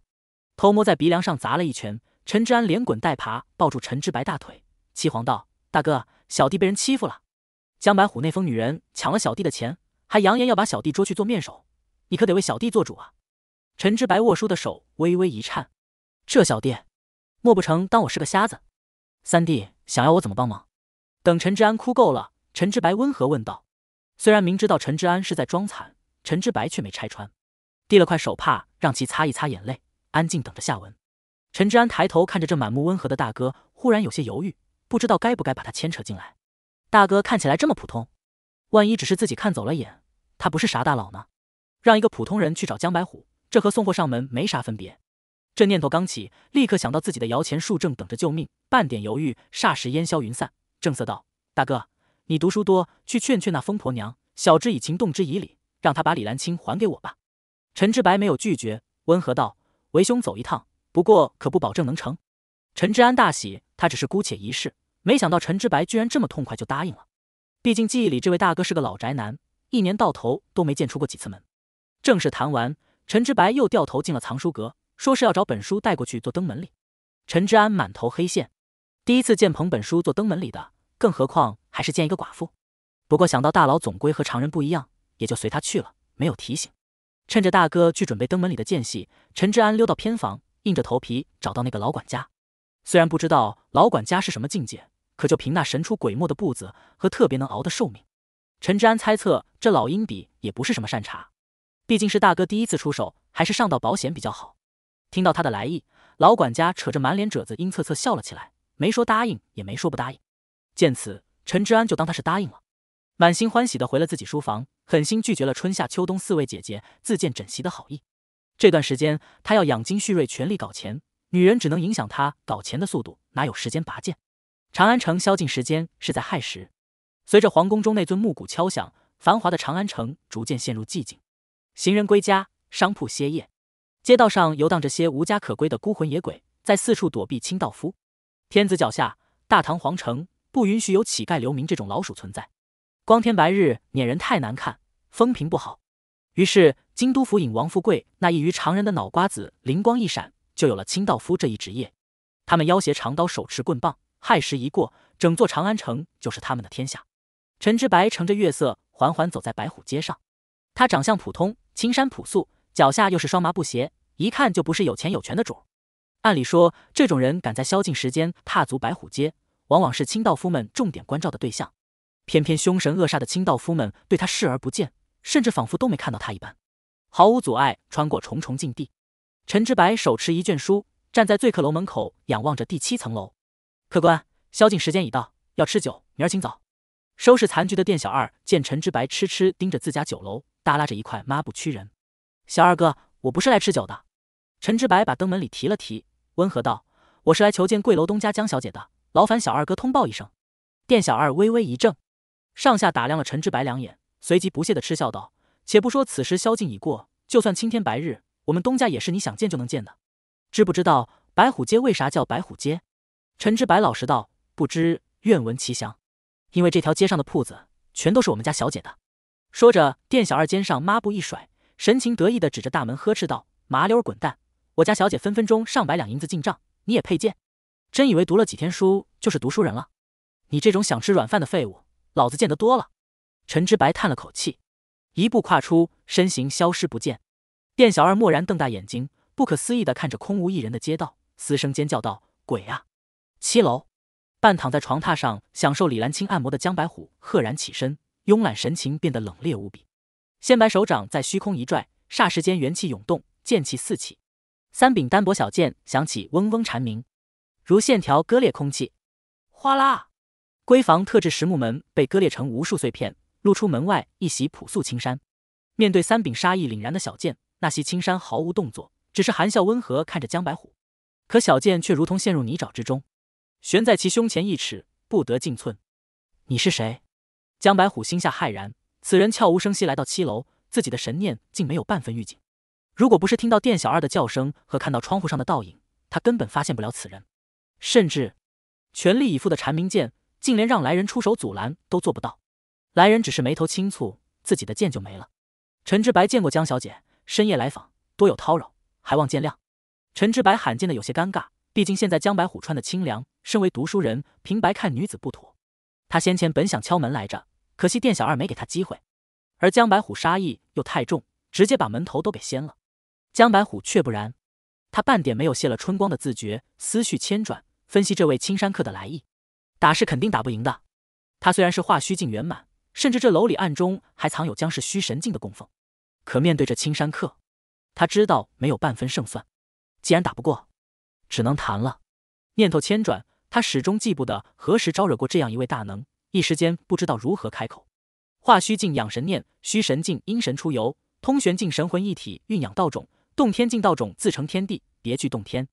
偷摸在鼻梁上砸了一拳，陈之安连滚带爬抱住陈之白大腿，七皇道：“大哥，小弟被人欺负了，江白虎那疯女人抢了小弟的钱，还扬言要把小弟捉去做面首，你可得为小弟做主啊！”陈之白握书的手微微一颤，这小弟，莫不成当我是个瞎子？三弟想要我怎么帮忙？等陈之安哭够了，陈之白温和问道。虽然明知道陈之安是在装惨，陈之白却没拆穿，递了块手帕让其擦一擦眼泪，安静等着下文。陈之安抬头看着这满目温和的大哥，忽然有些犹豫，不知道该不该把他牵扯进来。大哥看起来这么普通，万一只是自己看走了眼，他不是啥大佬呢？让一个普通人去找江白虎？这和送货上门没啥分别。这念头刚起，立刻想到自己的摇钱树正等着救命，半点犹豫，霎时烟消云散。正色道：“大哥，你读书多，去劝劝那疯婆娘，晓之以情，动之以理，让她把李兰青还给我吧。”陈知白没有拒绝，温和道：“为兄走一趟，不过可不保证能成。”陈知安大喜，他只是姑且一试，没想到陈知白居然这么痛快就答应了。毕竟记忆里这位大哥是个老宅男，一年到头都没见出过几次门。正式谈完。陈之白又掉头进了藏书阁，说是要找本书带过去做登门礼。陈之安满头黑线，第一次见捧本书做登门礼的，更何况还是见一个寡妇。不过想到大佬总归和常人不一样，也就随他去了，没有提醒。趁着大哥去准备登门礼的间隙，陈之安溜到偏房，硬着头皮找到那个老管家。虽然不知道老管家是什么境界，可就凭那神出鬼没的步子和特别能熬的寿命，陈之安猜测这老鹰笔也不是什么善茬。毕竟是大哥第一次出手，还是上道保险比较好。听到他的来意，老管家扯着满脸褶子，阴恻恻笑了起来，没说答应，也没说不答应。见此，陈知安就当他是答应了，满心欢喜的回了自己书房，狠心拒绝了春夏秋冬四位姐姐自荐枕席的好意。这段时间，他要养精蓄锐，全力搞钱，女人只能影响他搞钱的速度，哪有时间拔剑？长安城宵禁时间是在亥时，随着皇宫中那尊木鼓敲响，繁华的长安城逐渐陷入寂静。行人归家，商铺歇业，街道上游荡着些无家可归的孤魂野鬼，在四处躲避清道夫。天子脚下，大唐皇城不允许有乞丐流民这种老鼠存在。光天白日撵人太难看，风评不好。于是，京都府尹王富贵那异于常人的脑瓜子灵光一闪，就有了清道夫这一职业。他们要挟长刀，手持棍棒，亥时一过，整座长安城就是他们的天下。陈之白乘着月色，缓缓走在白虎街上。他长相普通。青山朴素，脚下又是双麻布鞋，一看就不是有钱有权的主。按理说，这种人敢在宵禁时间踏足白虎街，往往是清道夫们重点关照的对象。偏偏凶神恶煞的清道夫们对他视而不见，甚至仿佛都没看到他一般，毫无阻碍穿过重重禁地。陈之白手持一卷书，站在醉客楼门口，仰望着第七层楼。客官，宵禁时间已到，要吃酒，明儿清早。收拾残局的店小二见陈之白痴痴盯着自家酒楼。耷拉着一块抹布驱人，小二哥，我不是来吃酒的。陈知白把灯门里提了提，温和道：“我是来求见贵楼东家江小姐的，劳烦小二哥通报一声。”店小二微微一怔，上下打量了陈知白两眼，随即不屑的嗤笑道：“且不说此时宵禁已过，就算青天白日，我们东家也是你想见就能见的。知不知道白虎街为啥叫白虎街？”陈知白老实道：“不知，愿闻其详。”“因为这条街上的铺子全都是我们家小姐的。”说着，店小二肩上抹布一甩，神情得意地指着大门呵斥道：“麻溜儿滚蛋！我家小姐分分钟上百两银子进账，你也配见？真以为读了几天书就是读书人了？你这种想吃软饭的废物，老子见得多了。”陈知白叹了口气，一步跨出，身形消失不见。店小二蓦然瞪大眼睛，不可思议地看着空无一人的街道，嘶声尖叫道：“鬼呀！”七楼，半躺在床榻上享受李兰清按摩的江白虎赫然起身。慵懒神情变得冷冽无比，仙白手掌在虚空一拽，霎时间元气涌动，剑气四起，三柄单薄小剑响起嗡嗡蝉鸣，如线条割裂空气。哗啦，闺房特制实木门被割裂成无数碎片，露出门外一袭朴素青衫。面对三柄杀意凛然的小剑，那袭青衫毫无动作，只是含笑温和看着江白虎。可小剑却如同陷入泥沼之中，悬在其胸前一尺，不得进寸。你是谁？江白虎心下骇然，此人悄无声息来到七楼，自己的神念竟没有半分预警。如果不是听到店小二的叫声和看到窗户上的倒影，他根本发现不了此人。甚至全力以赴的蝉鸣剑，竟连让来人出手阻拦都做不到。来人只是眉头轻蹙，自己的剑就没了。陈之白见过江小姐，深夜来访，多有叨扰，还望见谅。陈之白罕见的有些尴尬，毕竟现在江白虎穿的清凉，身为读书人，平白看女子不妥。他先前本想敲门来着。可惜店小二没给他机会，而江白虎杀意又太重，直接把门头都给掀了。江白虎却不然，他半点没有泄了春光的自觉，思绪千转，分析这位青山客的来意。打是肯定打不赢的，他虽然是化虚境圆满，甚至这楼里暗中还藏有江氏虚神境的供奉，可面对这青山客，他知道没有半分胜算。既然打不过，只能谈了。念头千转，他始终记不得何时招惹过这样一位大能。一时间不知道如何开口。化虚境养神念，虚神境阴神出游，通玄境神魂一体，蕴养道种，洞天境道种自成天地，别具洞天。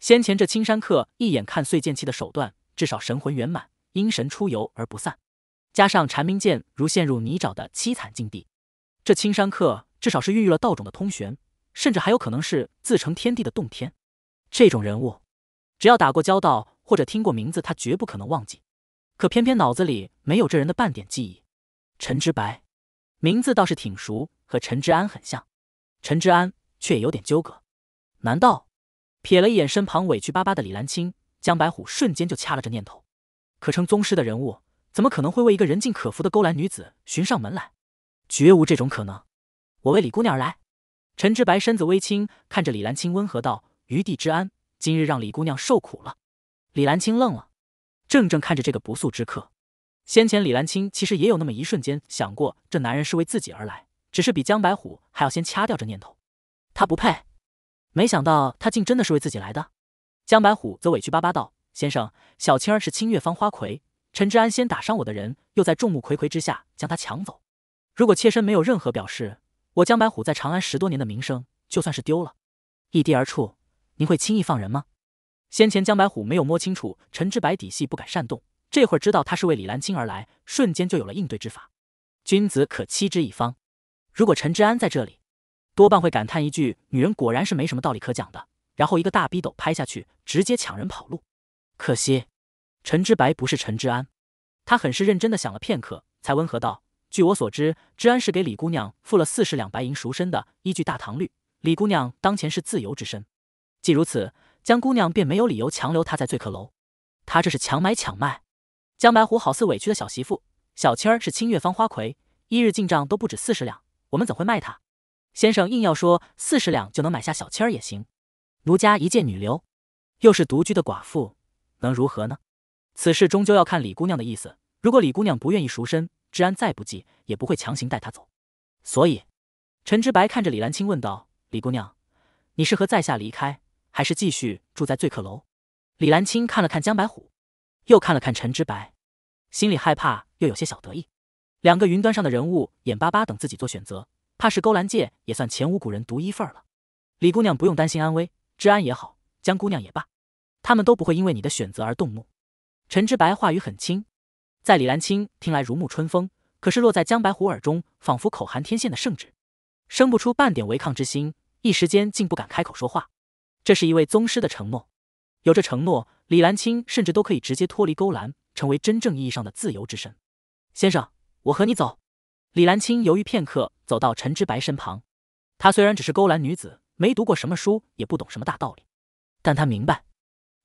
先前这青山客一眼看碎剑气的手段，至少神魂圆满，阴神出游而不散，加上蝉鸣剑如陷入泥沼的凄惨境地，这青山客至少是孕育了道种的通玄，甚至还有可能是自成天地的洞天。这种人物，只要打过交道或者听过名字，他绝不可能忘记。可偏偏脑子里没有这人的半点记忆，陈之白，名字倒是挺熟，和陈之安很像，陈之安却有点纠葛。难道？瞥了一眼身旁委屈巴巴的李兰青，江白虎瞬间就掐了这念头。可称宗师的人物，怎么可能会为一个人尽可夫的勾栏女子寻上门来？绝无这种可能。我为李姑娘而来。陈之白身子微倾，看着李兰青温和道：“余地之安，今日让李姑娘受苦了。”李兰青愣了。正正看着这个不速之客，先前李兰青其实也有那么一瞬间想过这男人是为自己而来，只是比江白虎还要先掐掉这念头。他不配，没想到他竟真的是为自己来的。江白虎则委屈巴巴道：“先生，小青儿是清月方花魁，陈之安先打伤我的人，又在众目睽睽之下将她抢走。如果妾身没有任何表示，我江白虎在长安十多年的名声就算是丢了。一地而处，您会轻易放人吗？”先前江白虎没有摸清楚陈之白底细，不敢擅动。这会儿知道他是为李兰清而来，瞬间就有了应对之法。君子可欺之一方。如果陈之安在这里，多半会感叹一句：“女人果然是没什么道理可讲的。”然后一个大逼斗拍下去，直接抢人跑路。可惜，陈之白不是陈之安，他很是认真的想了片刻，才温和道：“据我所知，之安是给李姑娘付了四十两白银赎身的。依据大唐律，李姑娘当前是自由之身。既如此。”江姑娘便没有理由强留他在醉客楼，她这是强买强卖。江白虎好似委屈的小媳妇，小青儿是清月方花魁，一日进账都不止四十两，我们怎会卖她？先生硬要说四十两就能买下小青儿也行，奴家一介女流，又是独居的寡妇，能如何呢？此事终究要看李姑娘的意思，如果李姑娘不愿意赎身，治安再不济也不会强行带她走。所以，陈知白看着李兰青问道：“李姑娘，你是和在下离开？”还是继续住在醉客楼。李兰青看了看江白虎，又看了看陈知白，心里害怕又有些小得意。两个云端上的人物眼巴巴等自己做选择，怕是勾栏界也算前无古人独一份儿了。李姑娘不用担心安危，知安也好，江姑娘也罢，他们都不会因为你的选择而动怒。陈知白话语很轻，在李兰青听来如沐春风，可是落在江白虎耳中，仿佛口含天线的圣旨，生不出半点违抗之心，一时间竟不敢开口说话。这是一位宗师的承诺，有这承诺，李兰青甚至都可以直接脱离勾栏，成为真正意义上的自由之身。先生，我和你走。李兰青犹豫片刻，走到陈知白身旁。她虽然只是勾栏女子，没读过什么书，也不懂什么大道理，但她明白，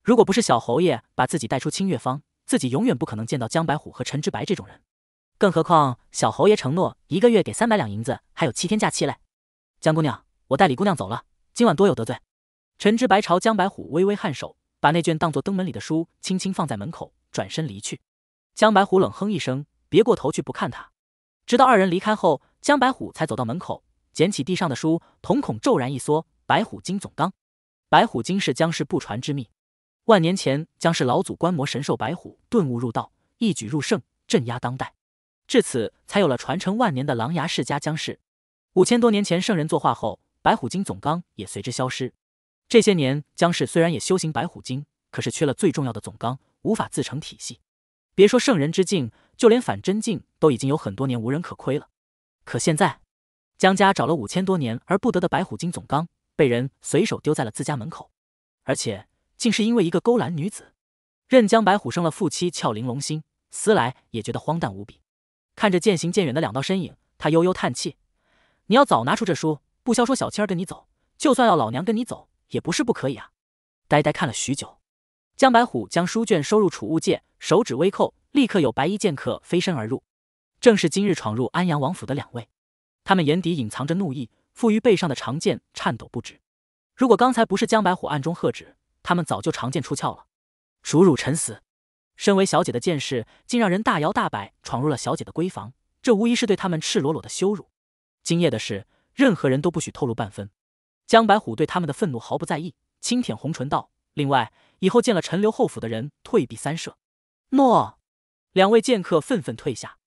如果不是小侯爷把自己带出清月坊，自己永远不可能见到江白虎和陈知白这种人。更何况，小侯爷承诺一个月给三百两银子，还有七天假期嘞。江姑娘，我带李姑娘走了，今晚多有得罪。陈知白朝江白虎微微颔首，把那卷当做登门礼的书轻轻放在门口，转身离去。江白虎冷哼一声，别过头去不看他。直到二人离开后，江白虎才走到门口，捡起地上的书，瞳孔骤然一缩。白虎精总纲，白虎精是江氏不传之秘。万年前，江氏老祖观摩神兽白虎，顿悟入道，一举入圣，镇压当代，至此才有了传承万年的狼牙世家江氏。五千多年前，圣人作画后，白虎精总纲也随之消失。这些年，江氏虽然也修行白虎经，可是缺了最重要的总纲，无法自成体系。别说圣人之境，就连反真境都已经有很多年无人可窥了。可现在，江家找了五千多年而不得的白虎经总纲，被人随手丢在了自家门口，而且竟是因为一个勾栏女子。任江白虎生了负妻俏玲珑心，思来也觉得荒诞无比。看着渐行渐远的两道身影，他悠悠叹气：“你要早拿出这书，不消说小七儿跟你走，就算要老娘跟你走。”也不是不可以啊。呆呆看了许久，江白虎将书卷收入储物界，手指微扣，立刻有白衣剑客飞身而入，正是今日闯入安阳王府的两位。他们眼底隐藏着怒意，负于背上的长剑颤抖不止。如果刚才不是江白虎暗中喝止，他们早就长剑出鞘了。辱辱臣死！身为小姐的剑士，竟让人大摇大摆闯入了小姐的闺房，这无疑是对他们赤裸裸的羞辱。今夜的事，任何人都不许透露半分。江白虎对他们的愤怒毫不在意，轻舔红唇道：“另外，以后见了陈留侯府的人，退避三舍。”诺，两位剑客愤愤退下。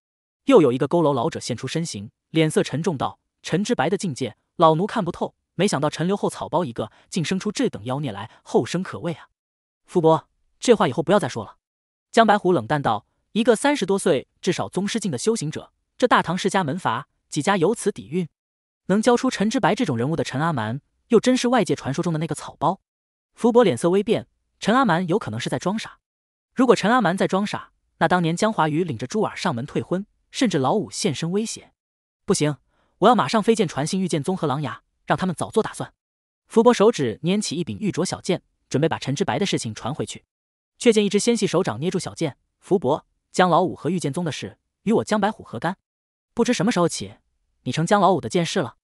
又有一个佝偻老者现出身形，脸色沉重道：“陈之白的境界，老奴看不透。没想到陈留后草包一个，竟生出这等妖孽来，后生可畏啊！”傅伯，这话以后不要再说了。”江白虎冷淡道：“一个三十多岁，至少宗师境的修行者，这大唐世家门阀几家有此底蕴，能教出陈之白这种人物的陈阿蛮。”又真是外界传说中的那个草包，福伯脸色微变。陈阿蛮有可能是在装傻。如果陈阿蛮在装傻，那当年江华宇领着朱尔上门退婚，甚至老五现身威胁，不行，我要马上飞剑传信，御剑宗和狼牙，让他们早做打算。福伯手指捻起一柄玉镯小剑，准备把陈之白的事情传回去，却见一只纤细手掌捏住小剑。福伯，江老五和御剑宗的事与我江白虎何干？不知什么时候起，你成江老五的剑士了？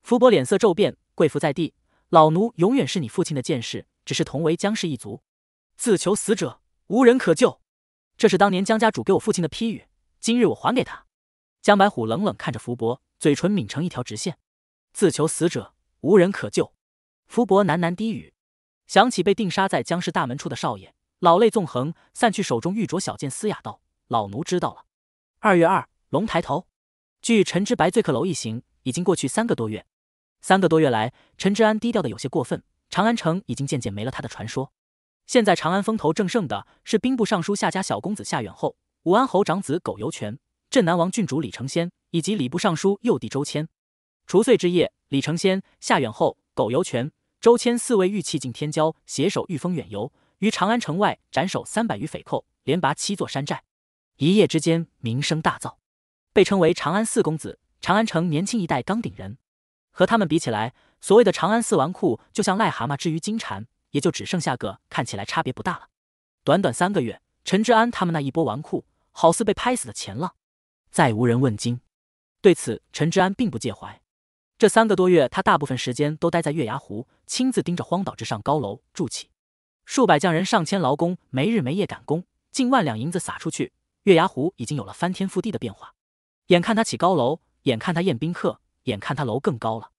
福伯脸色骤变。跪伏在地，老奴永远是你父亲的剑士，只是同为江氏一族，自求死者无人可救。这是当年江家主给我父亲的批语，今日我还给他。江白虎冷冷看着福伯，嘴唇抿成一条直线。自求死者无人可救。福伯喃喃低语，想起被定杀在江氏大门处的少爷，老泪纵横，散去手中玉镯小剑，嘶哑道：“老奴知道了。”二月二，龙抬头。据陈知白醉客楼一行已经过去三个多月。三个多月来，陈治安低调的有些过分，长安城已经渐渐没了他的传说。现在长安风头正盛的是兵部尚书夏家小公子夏远后，武安侯长子苟由权、镇南王郡主李承先，以及礼部尚书幼弟周谦。除岁之夜，李承先、夏远后、苟由权、周谦四位玉器境天骄携手御风远游，于长安城外斩首三百余匪寇，连拔七座山寨，一夜之间名声大噪，被称为长安四公子。长安城年轻一代钢鼎人。和他们比起来，所谓的长安四纨绔就像癞蛤蟆之于金蝉，也就只剩下个看起来差别不大了。短短三个月，陈之安他们那一波纨绔好似被拍死的钱浪，再无人问津。对此，陈之安并不介怀。这三个多月，他大部分时间都待在月牙湖，亲自盯着荒岛之上高楼筑起，数百匠人、上千劳工没日没夜赶工，近万两银子撒出去，月牙湖已经有了翻天覆地的变化。眼看他起高楼，眼看他宴宾客。眼看他楼更高了，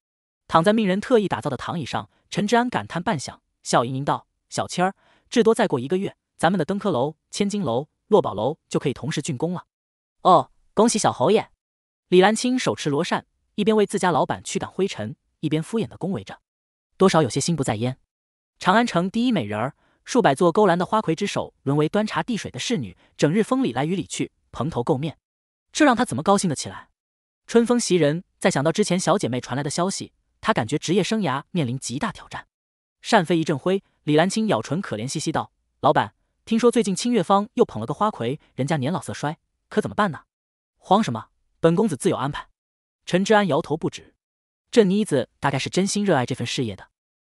躺在命人特意打造的躺椅上，陈治安感叹半响，笑盈盈道：“小千儿，至多再过一个月，咱们的登科楼、千金楼、落宝楼就可以同时竣工了。”哦，恭喜小侯爷！李兰青手持罗扇，一边为自家老板驱赶灰尘，一边敷衍的恭维着，多少有些心不在焉。长安城第一美人儿，数百座勾栏的花魁之首，沦为端茶递水的侍女，整日风里来雨里去，蓬头垢面，这让她怎么高兴得起来？春风袭人，再想到之前小姐妹传来的消息，她感觉职业生涯面临极大挑战。扇飞一阵灰，李兰清咬唇，可怜兮兮道：“老板，听说最近清月坊又捧了个花魁，人家年老色衰，可怎么办呢？”“慌什么？本公子自有安排。”陈之安摇头不止。这妮子大概是真心热爱这份事业的。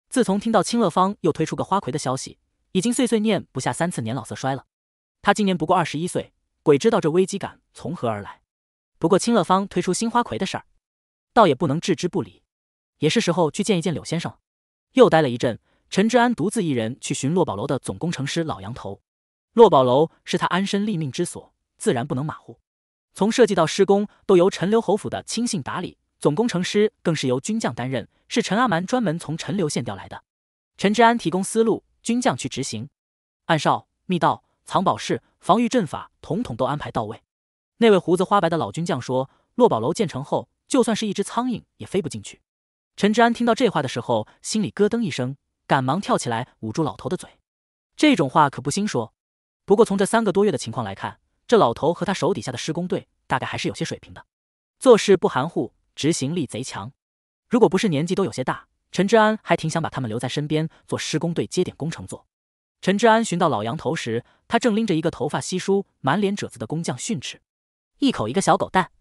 自从听到清乐坊又推出个花魁的消息，已经碎碎念不下三次“年老色衰”了。他今年不过二十一岁，鬼知道这危机感从何而来。不过，清乐坊推出新花魁的事儿，倒也不能置之不理。也是时候去见一见柳先生。又待了一阵，陈知安独自一人去寻落宝楼的总工程师老杨头。落宝楼是他安身立命之所，自然不能马虎。从设计到施工，都由陈留侯府的亲信打理，总工程师更是由军将担任，是陈阿蛮专门从陈留县调来的。陈知安提供思路，军将去执行，暗哨、密道、藏宝室、防御阵法，统统都安排到位。那位胡子花白的老军将说：“落宝楼建成后，就算是一只苍蝇也飞不进去。”陈治安听到这话的时候，心里咯噔一声，赶忙跳起来捂住老头的嘴。这种话可不兴说。不过从这三个多月的情况来看，这老头和他手底下的施工队大概还是有些水平的，做事不含糊，执行力贼强。如果不是年纪都有些大，陈治安还挺想把他们留在身边做施工队接点工程做。陈治安寻到老杨头时，他正拎着一个头发稀疏、满脸褶子的工匠训斥。一口一个小狗蛋，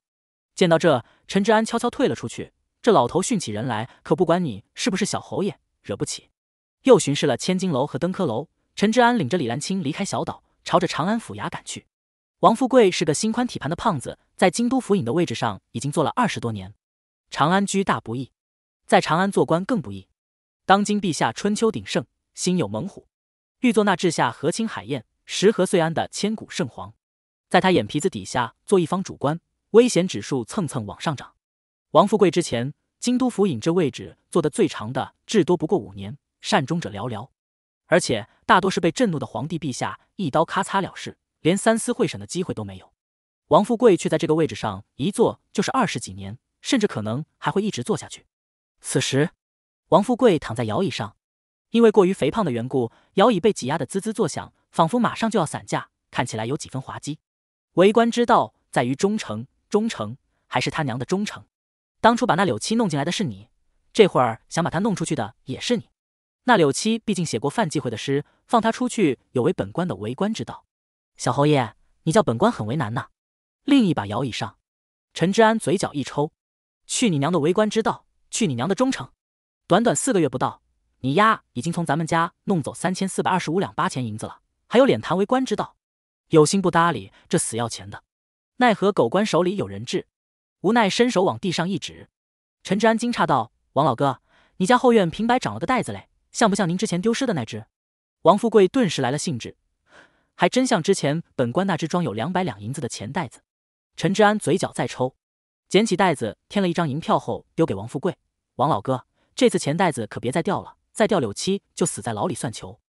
见到这，陈治安悄悄退了出去。这老头训起人来，可不管你是不是小侯爷，惹不起。又巡视了千金楼和登科楼，陈治安领着李兰青离开小岛，朝着长安府衙赶去。王富贵是个心宽体盘的胖子，在京都府尹的位置上已经做了二十多年。长安居大不易，在长安做官更不易。当今陛下春秋鼎盛，心有猛虎，欲做那治下和亲海晏，时和岁安的千古圣皇。在他眼皮子底下做一方主官，危险指数蹭蹭往上涨。王富贵之前，京都府尹这位置坐的最长的，至多不过五年，善终者寥寥，而且大多是被震怒的皇帝陛下一刀咔嚓了事，连三司会审的机会都没有。王富贵却在这个位置上一坐就是二十几年，甚至可能还会一直坐下去。此时，王富贵躺在摇椅上，因为过于肥胖的缘故，摇椅被挤压得滋滋作响，仿佛马上就要散架，看起来有几分滑稽。为官之道在于忠诚，忠诚还是他娘的忠诚。当初把那柳七弄进来的是你，这会儿想把他弄出去的也是你。那柳七毕竟写过犯忌讳的诗，放他出去有违本官的为官之道。小侯爷，你叫本官很为难呐。另一把摇椅上，陈之安嘴角一抽，去你娘的为官之道，去你娘的忠诚。短短四个月不到，你丫已经从咱们家弄走三千四百二十五两八钱银子了，还有脸谈为官之道？有心不搭理这死要钱的，奈何狗官手里有人质，无奈伸手往地上一指，陈治安惊诧道：“王老哥，你家后院平白长了个袋子嘞，像不像您之前丢失的那只？”王富贵顿时来了兴致，还真像之前本官那只装有两百两银子的钱袋子。陈治安嘴角再抽，捡起袋子添了一张银票后丢给王富贵：“王老哥，这次钱袋子可别再掉了，再掉柳七就死在牢里算球。”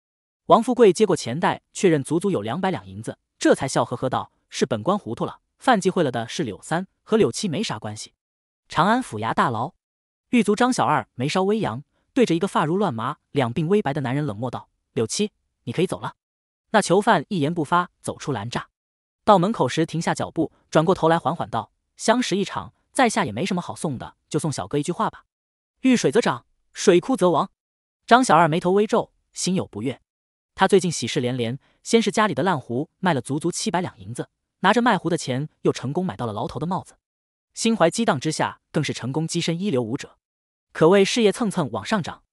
王富贵接过钱袋，确认足足有两百两银子，这才笑呵呵道：“是本官糊涂了，犯忌讳了的是柳三，和柳七没啥关系。”长安府衙大牢，狱卒张小二眉梢微扬，对着一个发如乱麻、两鬓微白的男人冷漠道：“柳七，你可以走了。”那囚犯一言不发，走出拦栅，到门口时停下脚步，转过头来，缓缓道：“相识一场，在下也没什么好送的，就送小哥一句话吧：遇水则涨，水枯则亡。”张小二眉头微皱，心有不悦。他最近喜事连连，先是家里的烂壶卖了足足七百两银子，拿着卖壶的钱又成功买到了牢头的帽子，心怀激荡之下，更是成功跻身一流武者，可谓事业蹭蹭往上涨。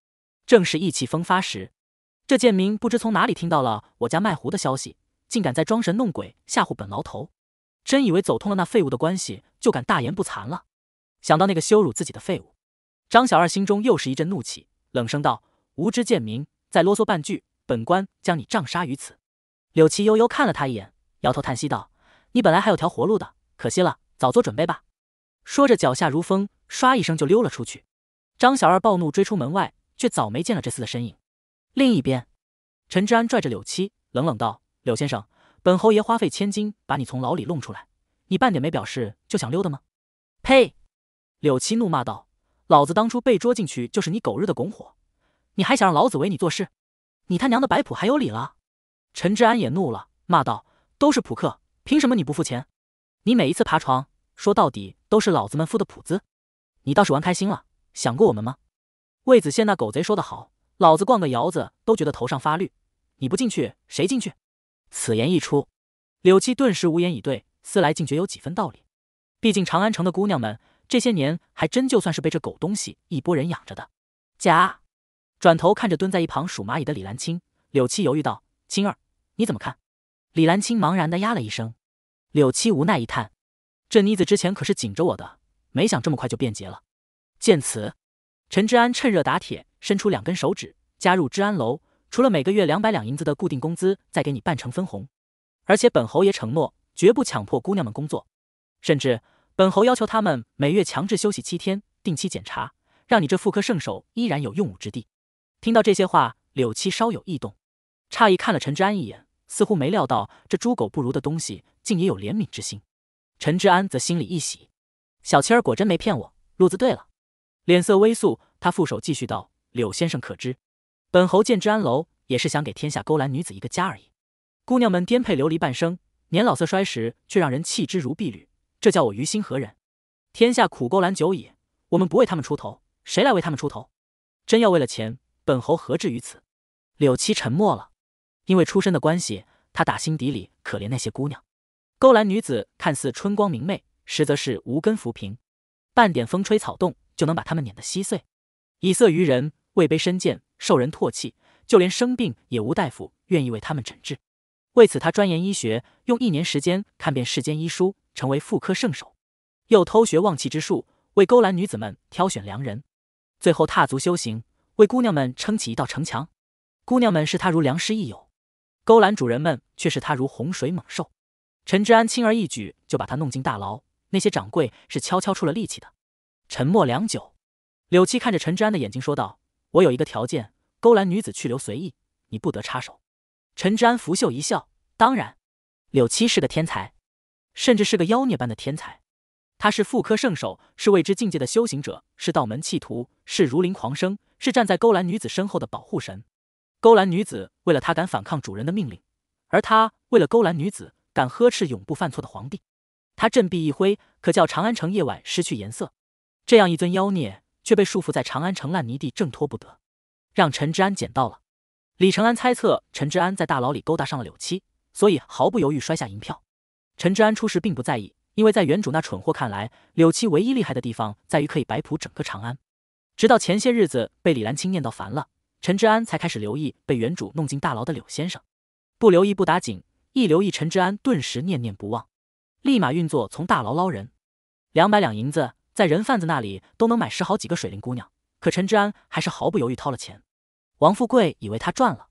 正是意气风发时，这贱民不知从哪里听到了我家卖壶的消息，竟敢在装神弄鬼吓唬本牢头，真以为走通了那废物的关系就敢大言不惭了。想到那个羞辱自己的废物，张小二心中又是一阵怒气，冷声道：“无知贱民，再啰嗦半句！”本官将你杖杀于此。柳七悠悠看了他一眼，摇头叹息道：“你本来还有条活路的，可惜了。早做准备吧。”说着，脚下如风，唰一声就溜了出去。张小二暴怒追出门外，却早没见了这厮的身影。另一边，陈知安拽着柳七，冷冷道：“柳先生，本侯爷花费千金把你从牢里弄出来，你半点没表示就想溜的吗？”呸！柳七怒骂道：“老子当初被捉进去就是你狗日的拱火，你还想让老子为你做事？”你他娘的摆谱还有理了！陈志安也怒了，骂道：“都是扑克，凭什么你不付钱？你每一次爬床，说到底都是老子们付的谱子。你倒是玩开心了，想过我们吗？”魏子羡那狗贼说得好：“老子逛个窑子都觉得头上发绿，你不进去谁进去？”此言一出，柳七顿时无言以对，思来竟觉有几分道理。毕竟长安城的姑娘们这些年还真就算是被这狗东西一拨人养着的。假。转头看着蹲在一旁数蚂蚁的李兰青，柳七犹豫道：“青儿，你怎么看？”李兰青茫然的呀了一声。柳七无奈一叹：“这妮子之前可是紧着我的，没想这么快就变节了。”见此，陈治安趁热打铁，伸出两根手指加入治安楼，除了每个月两百两银子的固定工资，再给你半成分红。而且本侯爷承诺，绝不强迫姑娘们工作，甚至本侯要求他们每月强制休息七天，定期检查，让你这妇科圣手依然有用武之地。听到这些话，柳七稍有异动，诧异看了陈之安一眼，似乎没料到这猪狗不如的东西竟也有怜悯之心。陈之安则心里一喜，小七儿果真没骗我，路子对了。脸色微肃，他负手继续道：“柳先生可知，本侯建之安楼，也是想给天下勾栏女子一个家而已。姑娘们颠沛流离半生，年老色衰时却让人弃之如敝履，这叫我于心何忍？天下苦勾栏久矣，我们不为他们出头，谁来为他们出头？真要为了钱。”本侯何至于此？柳七沉默了，因为出身的关系，他打心底里可怜那些姑娘。勾栏女子看似春光明媚，实则是无根浮萍，半点风吹草动就能把她们碾得稀碎。以色于人，位卑身贱，受人唾弃，就连生病也无大夫愿意为他们诊治。为此，他钻研医学，用一年时间看遍世间医书，成为妇科圣手，又偷学望气之术，为勾栏女子们挑选良人，最后踏足修行。为姑娘们撑起一道城墙，姑娘们视他如良师益友，勾栏主人们却视他如洪水猛兽。陈之安轻而易举就把他弄进大牢，那些掌柜是悄悄出了力气的。沉默良久，柳七看着陈之安的眼睛说道：“我有一个条件，勾栏女子去留随意，你不得插手。”陈之安拂袖一笑：“当然。”柳七是个天才，甚至是个妖孽般的天才。他是妇科圣手，是未知境界的修行者，是道门弃徒，是如林狂生。是站在勾栏女子身后的保护神，勾栏女子为了他敢反抗主人的命令，而他为了勾栏女子敢呵斥永不犯错的皇帝，他振臂一挥，可叫长安城夜晚失去颜色。这样一尊妖孽却被束缚在长安城烂泥地挣脱不得，让陈之安捡到了。李承安猜测陈之安在大牢里勾搭上了柳七，所以毫不犹豫摔下银票。陈之安出事并不在意，因为在原主那蠢货看来，柳七唯一厉害的地方在于可以摆谱整个长安。直到前些日子被李兰青念叨烦了，陈之安才开始留意被原主弄进大牢的柳先生。不留意不打紧，一留意陈之安顿时念念不忘，立马运作从大牢捞人。两百两银子在人贩子那里都能买十好几个水灵姑娘，可陈之安还是毫不犹豫掏了钱。王富贵以为他赚了，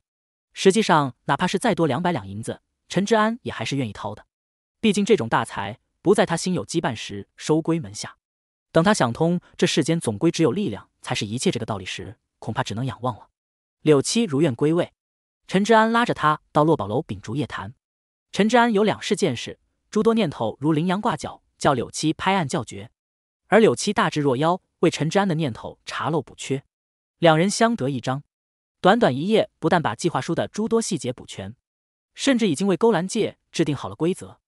实际上哪怕是再多两百两银子，陈之安也还是愿意掏的。毕竟这种大财不在他心有羁绊时收归门下。等他想通这世间总归只有力量才是一切这个道理时，恐怕只能仰望了。柳七如愿归位，陈之安拉着他到落宝楼秉烛夜谈。陈之安有两世见识，诸多念头如羚羊挂角，叫柳七拍案叫绝。而柳七大智若妖，为陈之安的念头查漏补缺，两人相得益彰。短短一夜，不但把计划书的诸多细节补全，甚至已经为勾栏界制定好了规则。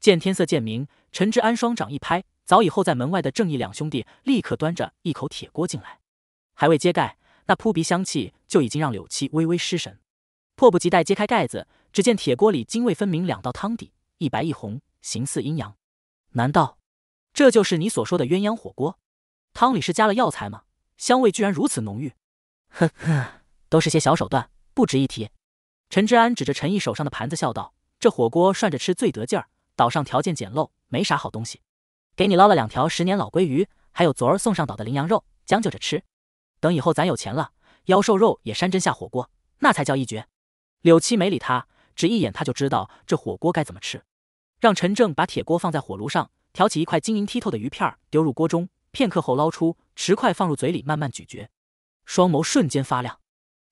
见天色渐明，陈之安双掌一拍。早已候在门外的正义两兄弟立刻端着一口铁锅进来，还未揭盖，那扑鼻香气就已经让柳七微微失神。迫不及待揭开盖子，只见铁锅里泾渭分明两道汤底，一白一红，形似阴阳。难道这就是你所说的鸳鸯火锅？汤里是加了药材吗？香味居然如此浓郁。呵呵，都是些小手段，不值一提。陈之安指着陈毅手上的盘子笑道：“这火锅涮着吃最得劲儿，岛上条件简陋，没啥好东西。”给你捞了两条十年老鲑鱼，还有昨儿送上岛的羚羊肉，将就着吃。等以后咱有钱了，妖兽肉也山珍下火锅，那才叫一绝。柳七没理他，只一眼他就知道这火锅该怎么吃。让陈正把铁锅放在火炉上，挑起一块晶莹剔透的鱼片丢入锅中，片刻后捞出，持筷放入嘴里慢慢咀嚼，双眸瞬间发亮。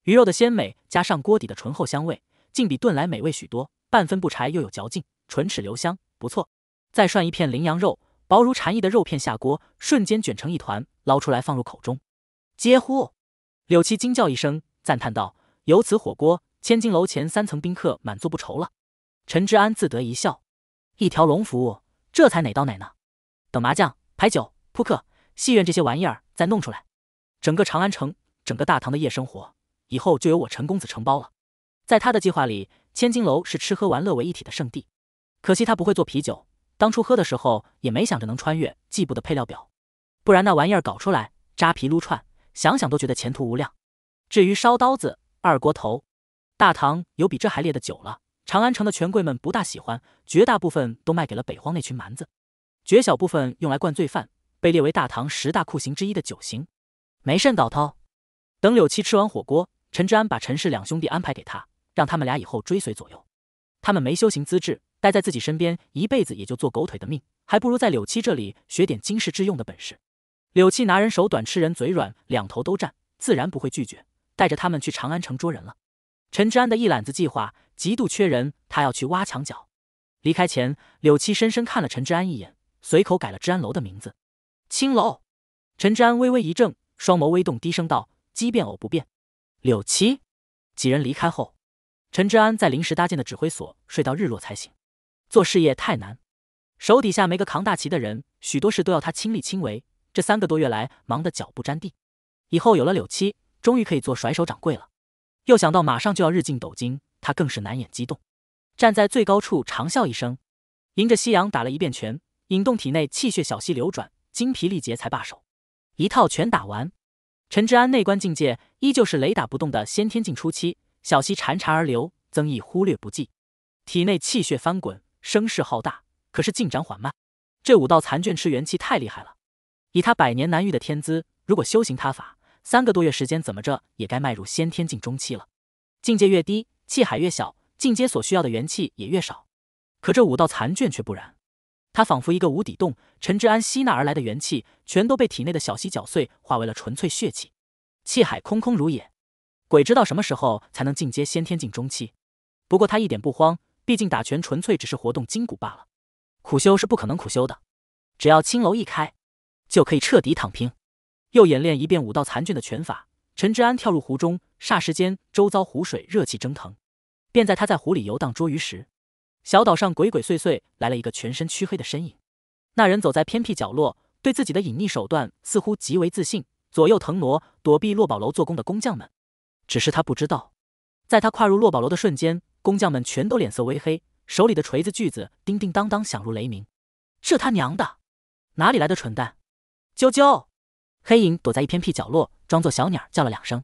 鱼肉的鲜美加上锅底的醇厚香味，竟比炖来美味许多，半分不柴又有嚼劲，唇齿留香，不错。再涮一片羚羊肉。薄如蝉翼的肉片下锅，瞬间卷成一团，捞出来放入口中。嗟呼！柳七惊叫一声，赞叹道：“有此火锅，千金楼前三层宾客满座不愁了。”陈之安自得一笑：“一条龙服务，这才哪到哪呢？等麻将、牌九、扑克、戏院这些玩意儿再弄出来，整个长安城、整个大唐的夜生活以后就由我陈公子承包了。”在他的计划里，千金楼是吃喝玩乐为一体的圣地，可惜他不会做啤酒。当初喝的时候也没想着能穿越季布的配料表，不然那玩意儿搞出来扎皮撸串，想想都觉得前途无量。至于烧刀子、二锅头，大唐有比这还烈的酒了。长安城的权贵们不大喜欢，绝大部分都卖给了北荒那群蛮子，绝小部分用来灌醉犯，被列为大唐十大酷刑之一的酒刑。没甚道头。等柳七吃完火锅，陈志安把陈氏两兄弟安排给他，让他们俩以后追随左右。他们没修行资质。待在自己身边，一辈子也就做狗腿的命，还不如在柳七这里学点经世致用的本事。柳七拿人手短，吃人嘴软，两头都占，自然不会拒绝，带着他们去长安城捉人了。陈之安的一揽子计划极度缺人，他要去挖墙脚。离开前，柳七深深看了陈之安一眼，随口改了治安楼的名字，青楼。陈之安微微一怔，双眸微动，低声道：“鸡变偶不变？”柳七几人离开后，陈之安在临时搭建的指挥所睡到日落才醒。做事业太难，手底下没个扛大旗的人，许多事都要他亲力亲为。这三个多月来，忙得脚不沾地。以后有了柳七，终于可以做甩手掌柜了。又想到马上就要日进斗金，他更是难掩激动，站在最高处长笑一声，迎着夕阳打了一遍拳，引动体内气血小溪流转，精疲力竭才罢手。一套拳打完，陈志安内关境界依旧是雷打不动的先天境初期，小溪潺潺而流，增益忽略不计，体内气血翻滚。声势浩大，可是进展缓慢。这五道残卷吃元气太厉害了。以他百年难遇的天资，如果修行他法，三个多月时间，怎么着也该迈入先天境中期了。境界越低，气海越小，进阶所需要的元气也越少。可这五道残卷却不然，它仿佛一个无底洞，陈之安吸纳而来的元气，全都被体内的小溪搅碎，化为了纯粹血气，气海空空如也。鬼知道什么时候才能进阶先天境中期。不过他一点不慌。毕竟打拳纯粹只是活动筋骨罢了，苦修是不可能苦修的。只要青楼一开，就可以彻底躺平。又演练一遍武道残卷的拳法，陈之安跳入湖中，霎时间，周遭湖水热气蒸腾。便在他在湖里游荡捉鱼时，小岛上鬼鬼祟祟来了一个全身黢黑的身影。那人走在偏僻角落，对自己的隐匿手段似乎极为自信，左右腾挪躲避落宝楼做工的工匠们。只是他不知道，在他跨入落宝楼的瞬间。工匠们全都脸色微黑，手里的锤子、锯子叮叮当当响如雷鸣。这他娘的，哪里来的蠢蛋？啾啾！黑影躲在一偏僻角落，装作小鸟叫了两声。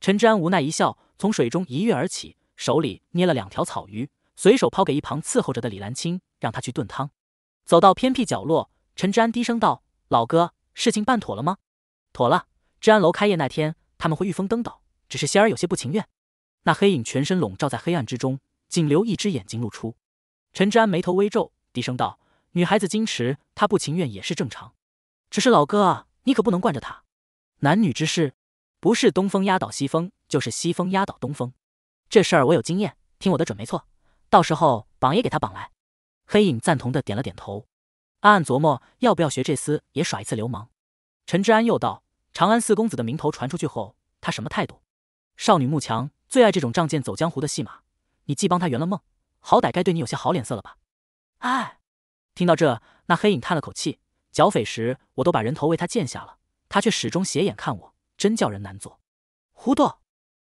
陈治安无奈一笑，从水中一跃而起，手里捏了两条草鱼，随手抛给一旁伺候着的李兰青，让他去炖汤。走到偏僻角落，陈治安低声道：“老哥，事情办妥了吗？”“妥了。治安楼开业那天，他们会御风登岛，只是仙儿有些不情愿。”那黑影全身笼罩在黑暗之中，仅留一只眼睛露出。陈之安眉头微皱，低声道：“女孩子矜持，她不情愿也是正常。只是老哥，啊，你可不能惯着她。男女之事，不是东风压倒西风，就是西风压倒东风。这事儿我有经验，听我的准没错。到时候绑也给她绑来。”黑影赞同的点了点头，暗暗琢磨要不要学这厮也耍一次流氓。陈之安又道：“长安四公子的名头传出去后，他什么态度？”少女慕强。最爱这种仗剑走江湖的戏码，你既帮他圆了梦，好歹该对你有些好脸色了吧？哎，听到这，那黑影叹了口气。剿匪时，我都把人头为他剑下了，他却始终斜眼看我，真叫人难做。糊涂！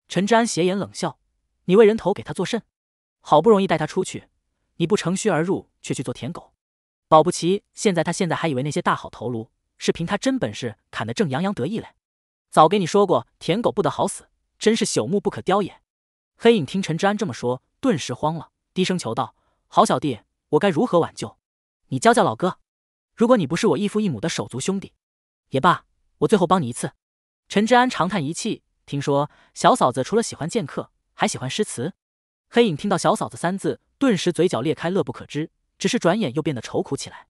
陈之安斜眼冷笑：“你为人头给他做甚？好不容易带他出去，你不乘虚而入，却去做舔狗，保不齐现在他现在还以为那些大好头颅是凭他真本事砍的，正洋洋得意嘞。早给你说过，舔狗不得好死。”真是朽木不可雕也。黑影听陈之安这么说，顿时慌了，低声求道：“好小弟，我该如何挽救？你教教老哥。如果你不是我异父异母的手足兄弟，也罢，我最后帮你一次。”陈之安长叹一气，听说小嫂子除了喜欢剑客，还喜欢诗词。黑影听到“小嫂子”三字，顿时嘴角裂开，乐不可支，只是转眼又变得愁苦起来，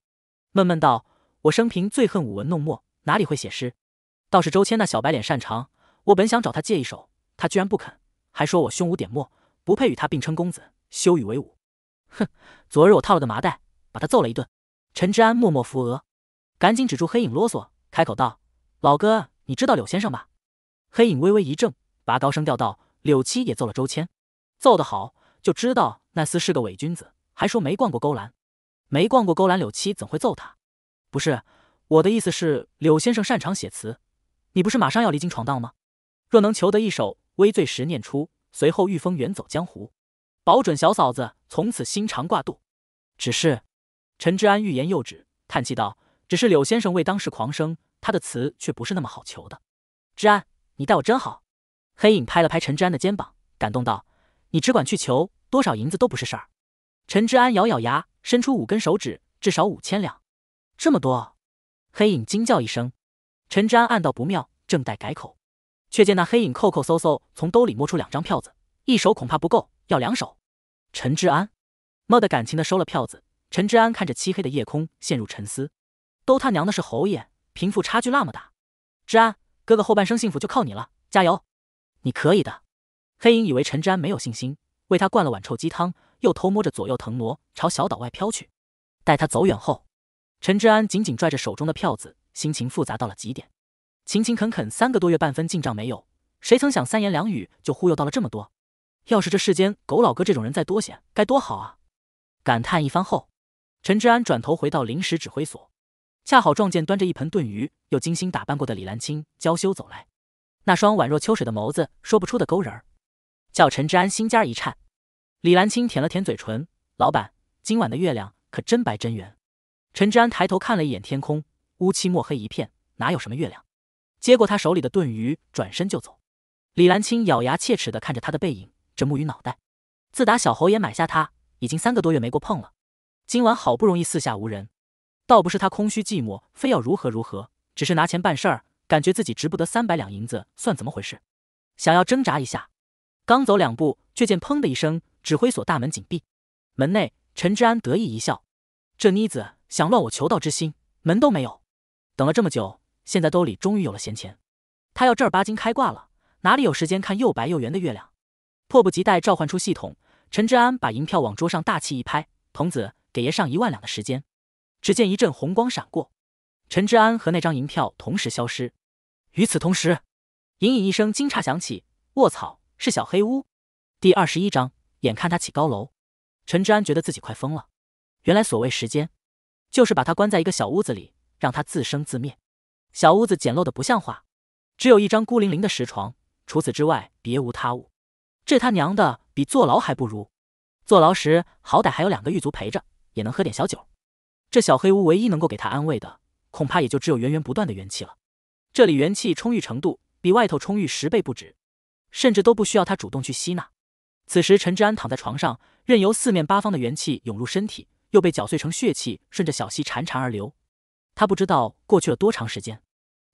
闷闷道：“我生平最恨舞文弄墨，哪里会写诗？倒是周谦那小白脸擅长。我本想找他借一首。”他居然不肯，还说我胸无点墨，不配与他并称公子，羞与为伍。哼！昨日我套了个麻袋，把他揍了一顿。陈之安默默扶额，赶紧止住黑影啰嗦，开口道：“老哥，你知道柳先生吧？”黑影微微一怔，拔高声调道：“柳七也揍了周谦，揍得好，就知道那厮是个伪君子，还说没逛过勾栏，没逛过勾栏，柳七怎会揍他？不是我的意思是，柳先生擅长写词，你不是马上要离京闯荡吗？若能求得一首。”微醉时念出，随后御风远走江湖，保准小嫂子从此心肠挂肚。只是，陈之安欲言又止，叹气道：“只是柳先生为当时狂生，他的词却不是那么好求的。”之安，你待我真好。黑影拍了拍陈之安的肩膀，感动道：“你只管去求，多少银子都不是事儿。”陈之安咬咬牙，伸出五根手指，至少五千两。这么多？黑影惊叫一声。陈之安暗道不妙，正待改口。却见那黑影扣扣搜搜从兜里摸出两张票子，一手恐怕不够，要两手。陈知安，莫得感情的收了票子。陈知安看着漆黑的夜空，陷入沉思。都他娘的是侯爷，贫富差距那么大。知安哥哥后半生幸福就靠你了，加油，你可以的。黑影以为陈知安没有信心，为他灌了碗臭鸡汤，又偷摸着左右腾挪，朝小岛外飘去。待他走远后，陈知安紧紧拽着手中的票子，心情复杂到了极点。勤勤恳恳三个多月，半分进账没有。谁曾想三言两语就忽悠到了这么多？要是这世间狗老哥这种人再多些，该多好啊！感叹一番后，陈之安转头回到临时指挥所，恰好撞见端着一盆炖鱼又精心打扮过的李兰青娇羞走来，那双宛若秋水的眸子，说不出的勾人儿，叫陈之安心尖一颤。李兰青舔了舔嘴唇：“老板，今晚的月亮可真白真圆。”陈之安抬头看了一眼天空，乌漆墨黑一片，哪有什么月亮？接过他手里的炖鱼，转身就走。李兰清咬牙切齿地看着他的背影，这木鱼脑袋，自打小侯爷买下他已经三个多月没过碰了。今晚好不容易四下无人，倒不是他空虚寂寞非要如何如何，只是拿钱办事儿，感觉自己值不得三百两银子算怎么回事？想要挣扎一下，刚走两步，却见砰的一声，指挥所大门紧闭。门内，陈之安得意一笑，这妮子想乱我求道之心，门都没有。等了这么久。现在兜里终于有了闲钱，他要正儿八经开挂了，哪里有时间看又白又圆的月亮？迫不及待召唤出系统，陈之安把银票往桌上大气一拍：“童子，给爷上一万两的时间。”只见一阵红光闪过，陈之安和那张银票同时消失。与此同时，隐隐一声惊诧响起：“卧槽，是小黑屋！”第二十一章，眼看他起高楼，陈之安觉得自己快疯了。原来所谓时间，就是把他关在一个小屋子里，让他自生自灭。小屋子简陋的不像话，只有一张孤零零的石床，除此之外别无他物。这他娘的比坐牢还不如，坐牢时好歹还有两个狱卒陪着，也能喝点小酒。这小黑屋唯一能够给他安慰的，恐怕也就只有源源不断的元气了。这里元气充裕程度比外头充裕十倍不止，甚至都不需要他主动去吸纳。此时陈之安躺在床上，任由四面八方的元气涌入身体，又被搅碎成血气，顺着小溪潺潺而流。他不知道过去了多长时间，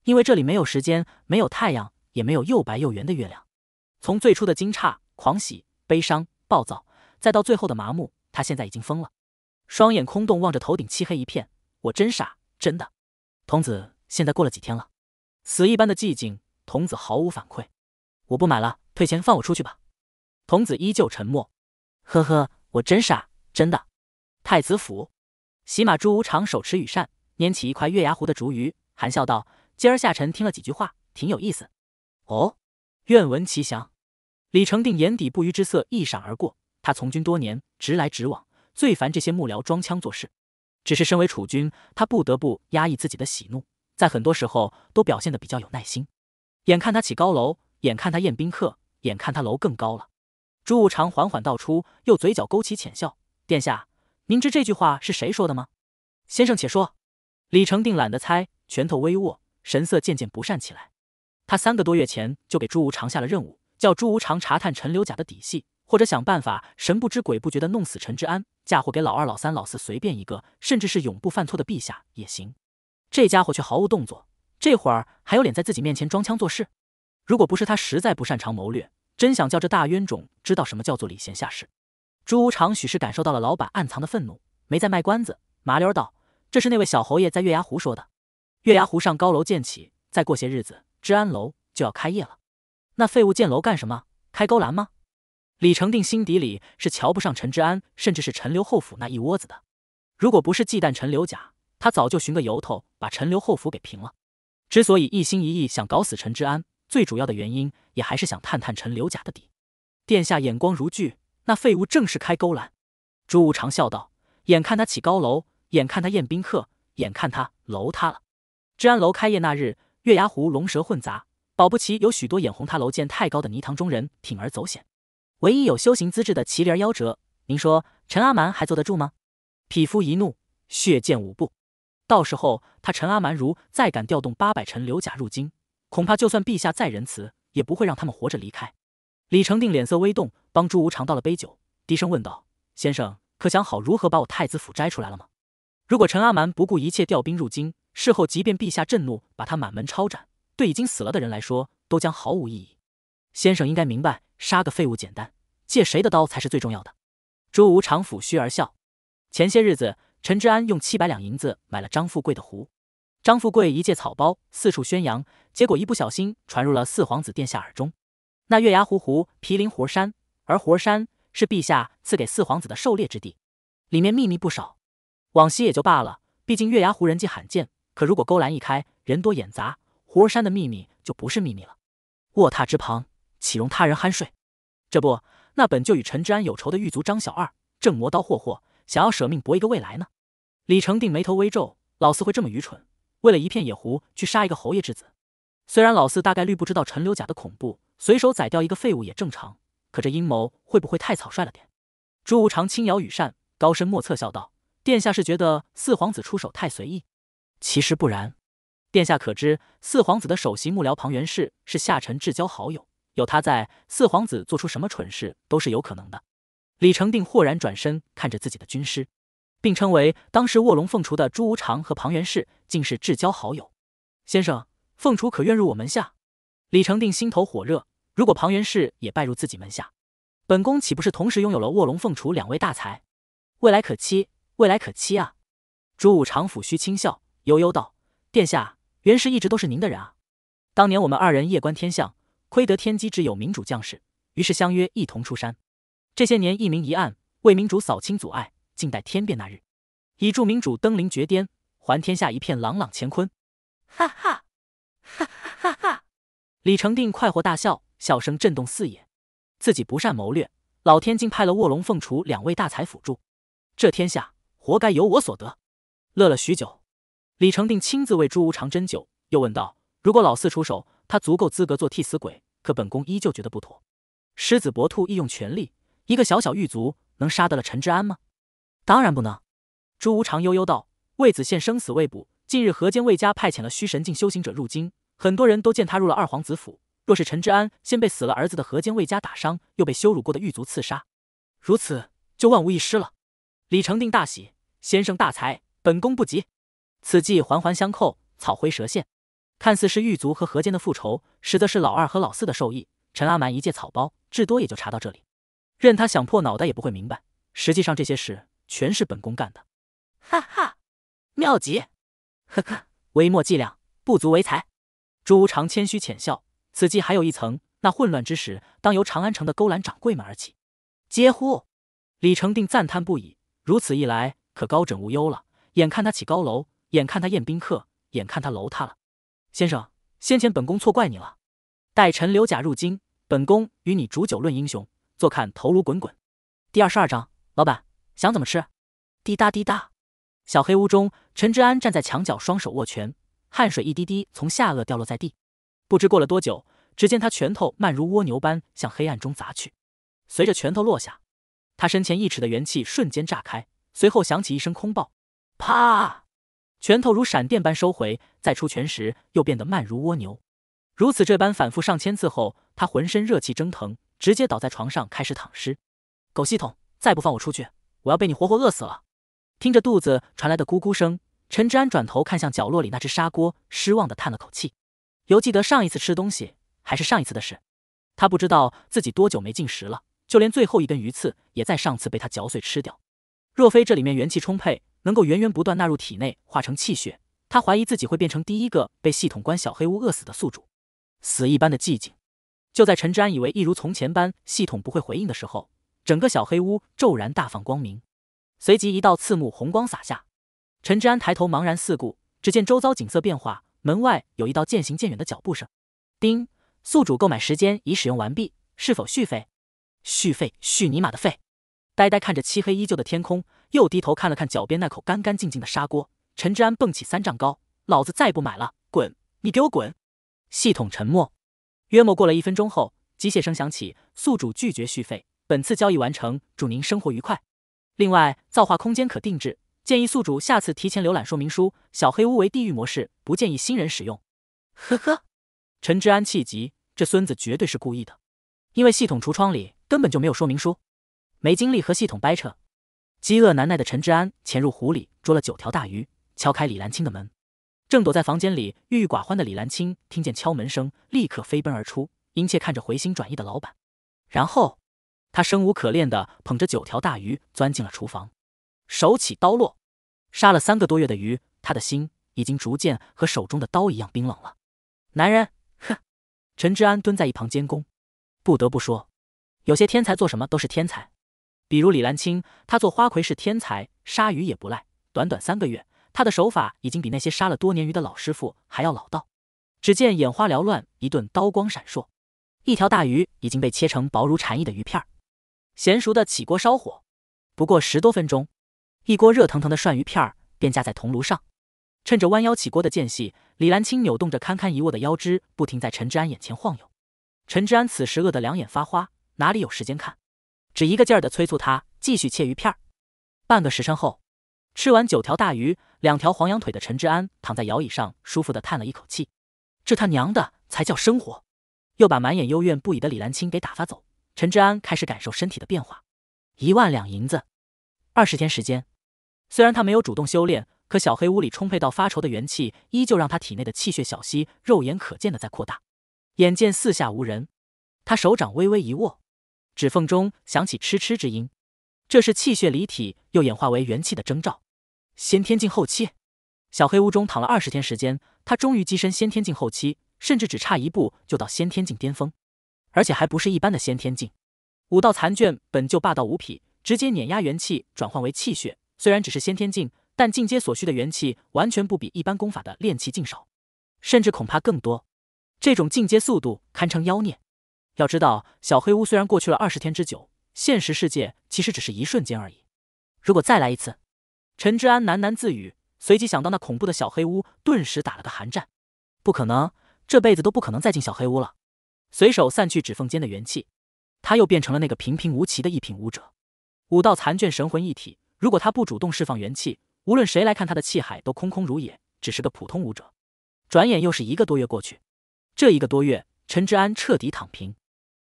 因为这里没有时间，没有太阳，也没有又白又圆的月亮。从最初的惊诧、狂喜、悲伤、暴躁，再到最后的麻木，他现在已经疯了，双眼空洞，望着头顶漆黑一片。我真傻，真的。童子，现在过了几天了？死一般的寂静，童子毫无反馈。我不买了，退钱，放我出去吧。童子依旧沉默。呵呵，我真傻，真的。太子府，喜马朱无常手持羽扇。拈起一块月牙湖的竹鱼，含笑道：“今儿下臣听了几句话，挺有意思。哦，愿闻其详。”李成定眼底不愉之色一闪而过。他从军多年，直来直往，最烦这些幕僚装腔作势。只是身为储君，他不得不压抑自己的喜怒，在很多时候都表现得比较有耐心。眼看他起高楼，眼看他宴宾客，眼看他楼更高了。朱无常缓缓道出，又嘴角勾起浅笑：“殿下，您知这句话是谁说的吗？”先生且说。李成定懒得猜，拳头微握，神色渐渐不善起来。他三个多月前就给朱无常下了任务，叫朱无常查探陈留甲的底细，或者想办法神不知鬼不觉地弄死陈之安，嫁祸给老二、老三、老四，随便一个，甚至是永不犯错的陛下也行。这家伙却毫无动作，这会儿还有脸在自己面前装腔作势。如果不是他实在不擅长谋略，真想叫这大冤种知道什么叫做礼贤下士。朱无常许是感受到了老板暗藏的愤怒，没再卖关子，麻溜儿道。这是那位小侯爷在月牙湖说的。月牙湖上高楼建起，再过些日子，治安楼就要开业了。那废物建楼干什么？开勾栏吗？李成定心底里是瞧不上陈之安，甚至是陈留后府那一窝子的。如果不是忌惮陈留甲，他早就寻个由头把陈留后府给平了。之所以一心一意想搞死陈之安，最主要的原因也还是想探探陈留甲的底。殿下眼光如炬，那废物正是开勾栏。朱无常笑道：“眼看他起高楼。”眼看他宴宾客，眼看他楼塌了。治安楼开业那日，月牙湖龙蛇混杂，保不齐有许多眼红他楼建太高的泥塘中人铤而走险。唯一有修行资质的麒麟儿夭折，您说陈阿蛮还坐得住吗？匹夫一怒，血溅五步。到时候他陈阿蛮如再敢调动八百臣刘甲入京，恐怕就算陛下再仁慈，也不会让他们活着离开。李成定脸色微动，帮朱无常倒了杯酒，低声问道：“先生可想好如何把我太子府摘出来了吗？”如果陈阿蛮不顾一切调兵入京，事后即便陛下震怒，把他满门抄斩，对已经死了的人来说，都将毫无意义。先生应该明白，杀个废物简单，借谁的刀才是最重要的。朱无常抚须而笑。前些日子，陈之安用七百两银子买了张富贵的壶，张富贵一介草包，四处宣扬，结果一不小心传入了四皇子殿下耳中。那月牙湖湖毗邻活山，而活山是陛下赐给四皇子的狩猎之地，里面秘密不少。往昔也就罢了，毕竟月牙湖人迹罕见。可如果勾栏一开，人多眼杂，胡儿山的秘密就不是秘密了。卧榻之旁，岂容他人酣睡？这不，那本就与陈之安有仇的狱卒张小二，正磨刀霍霍，想要舍命搏一个未来呢。李成定眉头微皱，老四会这么愚蠢，为了一片野狐去杀一个侯爷之子？虽然老四大概率不知道陈留甲的恐怖，随手宰掉一个废物也正常。可这阴谋会不会太草率了点？朱无常轻摇羽扇，高深莫测笑道。殿下是觉得四皇子出手太随意？其实不然，殿下可知四皇子的首席幕僚庞元氏是夏臣至交好友，有他在，四皇子做出什么蠢事都是有可能的。李成定豁然转身看着自己的军师，并称为当时卧龙凤雏的朱无常和庞元氏竟是至交好友。先生，凤雏可愿入我门下？李成定心头火热，如果庞元氏也拜入自己门下，本宫岂不是同时拥有了卧龙凤雏两位大才，未来可期。未来可期啊！朱武长抚须轻笑，悠悠道：“殿下，原石一直都是您的人啊。当年我们二人夜观天象，窥得天机，只有明主将士，于是相约一同出山。这些年一明一暗，为明主扫清阻碍，静待天变那日，以助明主登临绝巅，还天下一片朗朗乾坤。”哈哈，哈哈哈哈！李成定快活大笑，笑声震动四野。自己不善谋略，老天竟派了卧龙凤雏两位大才辅助，这天下！活该由我所得，乐了许久。李成定亲自为朱无常针灸，又问道：“如果老四出手，他足够资格做替死鬼，可本宫依旧觉得不妥。狮子搏兔亦用全力，一个小小狱卒能杀得了陈之安吗？”“当然不能。”朱无常悠悠道：“魏子献生死未卜，近日河间魏家派遣了虚神境修行者入京，很多人都见他入了二皇子府。若是陈之安先被死了儿子的河间魏家打伤，又被羞辱过的狱卒刺杀，如此就万无一失了。”李成定大喜，先生大才，本宫不急。此计环环相扣，草灰蛇线，看似是狱卒和河间的复仇，实则是老二和老四的授意。陈阿瞒一介草包，至多也就查到这里，任他想破脑袋也不会明白，实际上这些事全是本宫干的。哈哈，妙极！呵呵，微末伎俩，不足为才。朱无常谦虚浅笑，此计还有一层，那混乱之时，当由长安城的勾栏掌柜们而起。皆呼！李成定赞叹不已。如此一来，可高枕无忧了。眼看他起高楼，眼看他宴宾客，眼看他楼塌了。先生，先前本宫错怪你了。待陈留甲入京，本宫与你煮酒论英雄，坐看头颅滚滚。第二十二章，老板想怎么吃？滴答滴答，小黑屋中，陈知安站在墙角，双手握拳，汗水一滴滴从下颚掉落在地。不知过了多久，只见他拳头慢如蜗牛般向黑暗中砸去，随着拳头落下。他身前一尺的元气瞬间炸开，随后响起一声空爆，啪！拳头如闪电般收回，再出拳时又变得慢如蜗牛。如此这般反复上千次后，他浑身热气蒸腾，直接倒在床上开始躺尸。狗系统，再不放我出去，我要被你活活饿死了！听着肚子传来的咕咕声，陈之安转头看向角落里那只砂锅，失望的叹了口气。犹记得上一次吃东西还是上一次的事，他不知道自己多久没进食了。就连最后一根鱼刺也在上次被他嚼碎吃掉。若非这里面元气充沛，能够源源不断纳入体内化成气血，他怀疑自己会变成第一个被系统关小黑屋饿死的宿主。死一般的寂静。就在陈之安以为一如从前般系统不会回应的时候，整个小黑屋骤然大放光明，随即一道刺目红光洒下。陈之安抬头茫然四顾，只见周遭景色变化，门外有一道渐行渐远的脚步声。叮，宿主购买时间已使用完毕，是否续费？续费续尼玛的费！呆呆看着漆黑依旧的天空，又低头看了看脚边那口干干净净的砂锅，陈之安蹦起三丈高：“老子再不买了，滚！你给我滚！”系统沉默。约莫过了一分钟后，机械声响起：“宿主拒绝续费，本次交易完成，祝您生活愉快。另外，造化空间可定制，建议宿主下次提前浏览说明书。小黑屋为地狱模式，不建议新人使用。”呵呵，陈之安气急，这孙子绝对是故意的，因为系统橱窗里。根本就没有说明书，没精力和系统掰扯。饥饿难耐的陈志安潜入湖里捉了九条大鱼，敲开李兰青的门。正躲在房间里郁郁寡欢的李兰青听见敲门声，立刻飞奔而出，殷切看着回心转意的老板。然后，他生无可恋的捧着九条大鱼钻进了厨房，手起刀落，杀了三个多月的鱼，他的心已经逐渐和手中的刀一样冰冷了。男人，哼！陈志安蹲在一旁监工，不得不说。有些天才做什么都是天才，比如李兰青，他做花魁是天才，杀鱼也不赖。短短三个月，他的手法已经比那些杀了多年鱼的老师傅还要老道。只见眼花缭乱，一顿刀光闪烁，一条大鱼已经被切成薄如蝉翼的鱼片儿。娴熟的起锅烧火，不过十多分钟，一锅热腾腾的涮鱼片儿便架在铜炉上。趁着弯腰起锅的间隙，李兰青扭动着堪堪一握的腰肢，不停在陈治安眼前晃悠。陈治安此时饿得两眼发花。哪里有时间看？只一个劲儿的催促他继续切鱼片儿。半个时辰后，吃完九条大鱼、两条黄羊腿的陈志安躺在摇椅上，舒服的叹了一口气：“这他娘的才叫生活！”又把满眼幽怨不已的李兰青给打发走。陈志安开始感受身体的变化。一万两银子，二十天时间。虽然他没有主动修炼，可小黑屋里充沛到发愁的元气，依旧让他体内的气血小溪肉眼可见的在扩大。眼见四下无人，他手掌微微一握。指缝中响起嗤嗤之音，这是气血离体又演化为元气的征兆。先天境后期，小黑屋中躺了二十天时间，他终于跻身先天境后期，甚至只差一步就到先天境巅峰，而且还不是一般的先天境。武道残卷本就霸道无匹，直接碾压元气转换为气血。虽然只是先天境，但进阶所需的元气完全不比一般功法的炼气境少，甚至恐怕更多。这种进阶速度堪称妖孽。要知道，小黑屋虽然过去了二十天之久，现实世界其实只是一瞬间而已。如果再来一次，陈之安喃喃自语，随即想到那恐怖的小黑屋，顿时打了个寒战。不可能，这辈子都不可能再进小黑屋了。随手散去指缝间的元气，他又变成了那个平平无奇的一品武者。武道残卷，神魂一体。如果他不主动释放元气，无论谁来看他的气海，都空空如也，只是个普通武者。转眼又是一个多月过去，这一个多月，陈之安彻底躺平。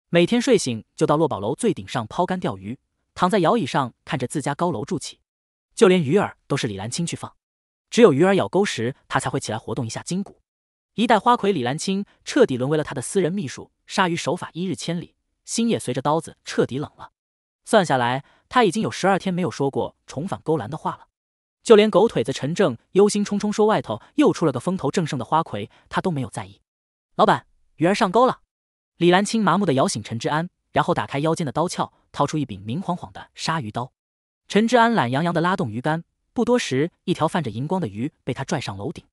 每天睡醒就到落宝楼最顶上抛竿钓鱼，躺在摇椅上看着自家高楼筑起，就连鱼饵都是李兰青去放，只有鱼儿咬钩时他才会起来活动一下筋骨。一代花魁李兰青彻底沦为了他的私人秘书，杀鱼手法一日千里，心也随着刀子彻底冷了。算下来，他已经有十二天没有说过重返勾栏的话了。就连狗腿子陈正忧心忡忡说外头又出了个风头正盛的花魁，他都没有在意。老板，鱼儿上钩了。李兰清麻木地摇醒陈之安，然后打开腰间的刀鞘，掏出一柄明晃晃的鲨鱼刀。陈之安懒洋洋地拉动鱼竿，不多时，一条泛着银光的鱼被他拽上楼顶。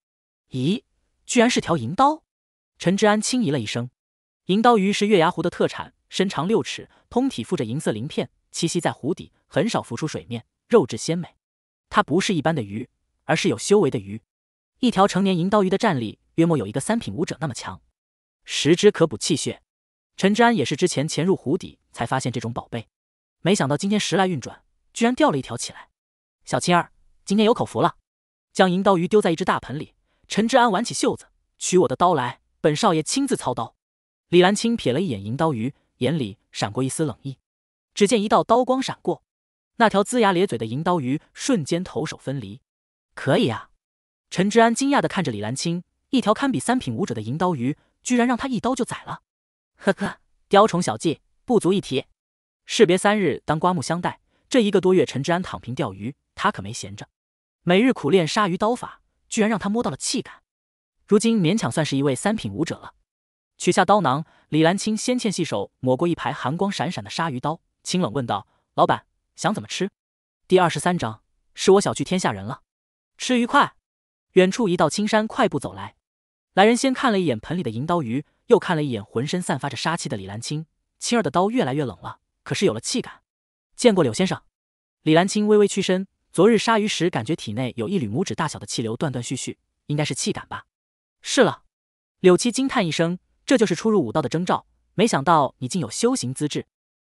咦，居然是条银刀！陈之安轻咦了一声。银刀鱼是月牙湖的特产，身长六尺，通体附着银色鳞片，栖息在湖底，很少浮出水面，肉质鲜美。它不是一般的鱼，而是有修为的鱼。一条成年银刀鱼的战力约莫有一个三品武者那么强，食之可补气血。陈之安也是之前潜入湖底才发现这种宝贝，没想到今天时来运转，居然钓了一条起来。小青儿，今天有口福了。将银刀鱼丢在一只大盆里，陈之安挽起袖子，取我的刀来，本少爷亲自操刀。李兰青瞥了一眼银刀鱼，眼里闪过一丝冷意。只见一道刀光闪过，那条龇牙咧嘴的银刀鱼瞬间头手分离。可以啊！陈之安惊讶地看着李兰青，一条堪比三品武者的银刀鱼，居然让他一刀就宰了。呵呵，雕虫小技，不足一提。士别三日，当刮目相待。这一个多月，陈之安躺平钓鱼，他可没闲着，每日苦练鲨鱼刀法，居然让他摸到了气感。如今勉强算是一位三品武者了。取下刀囊，李兰清纤纤细手抹过一排寒光闪闪的鲨鱼刀，清冷问道：“老板，想怎么吃？”第二十三章，是我小觑天下人了。吃鱼块。远处一道青山快步走来，来人先看了一眼盆里的银刀鱼。又看了一眼浑身散发着杀气的李兰青，青儿的刀越来越冷了，可是有了气感。见过柳先生。李兰青微微屈身，昨日杀鱼时感觉体内有一缕拇指大小的气流断断续续，应该是气感吧。是了，柳七惊叹一声，这就是初入武道的征兆。没想到你竟有修行资质，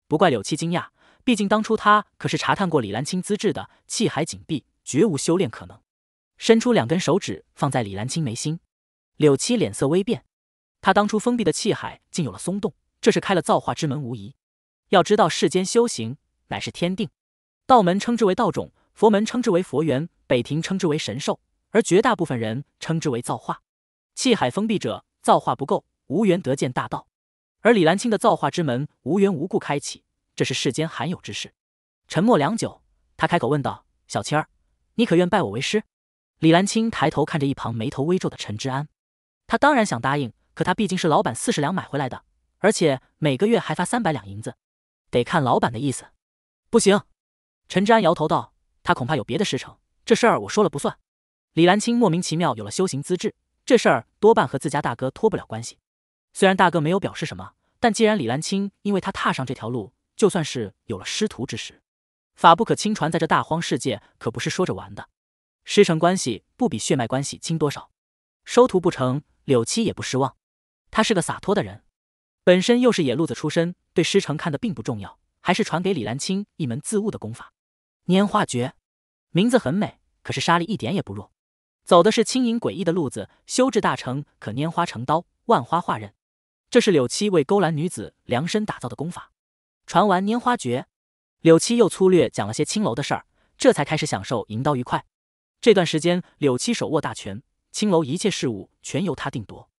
不怪柳七惊讶，毕竟当初他可是查探过李兰青资质的，气海紧闭，绝无修炼可能。伸出两根手指放在李兰青眉心，柳七脸色微变。他当初封闭的气海竟有了松动，这是开了造化之门无疑。要知道，世间修行乃是天定，道门称之为道种，佛门称之为佛缘，北庭称之为神兽，而绝大部分人称之为造化。气海封闭者，造化不够，无缘得见大道。而李兰清的造化之门无缘无故开启，这是世间罕有之事。沉默良久，他开口问道：“小青儿，你可愿拜我为师？”李兰清抬头看着一旁眉头微皱的陈之安，他当然想答应。可他毕竟是老板四十两买回来的，而且每个月还发三百两银子，得看老板的意思。不行，陈之安摇头道：“他恐怕有别的师承，这事儿我说了不算。”李兰青莫名其妙有了修行资质，这事儿多半和自家大哥脱不了关系。虽然大哥没有表示什么，但既然李兰青因为他踏上这条路，就算是有了师徒之实。法不可轻传，在这大荒世界可不是说着玩的，师承关系不比血脉关系轻多少。收徒不成，柳七也不失望。他是个洒脱的人，本身又是野路子出身，对师承看得并不重要，还是传给李兰清一门自悟的功法——拈花诀。名字很美，可是沙力一点也不弱，走的是轻盈诡异的路子，修至大成，可拈花成刀，万花化刃。这是柳七为勾栏女子量身打造的功法。传完拈花诀，柳七又粗略讲了些青楼的事儿，这才开始享受银刀鱼快。这段时间，柳七手握大权，青楼一切事务全由他定夺。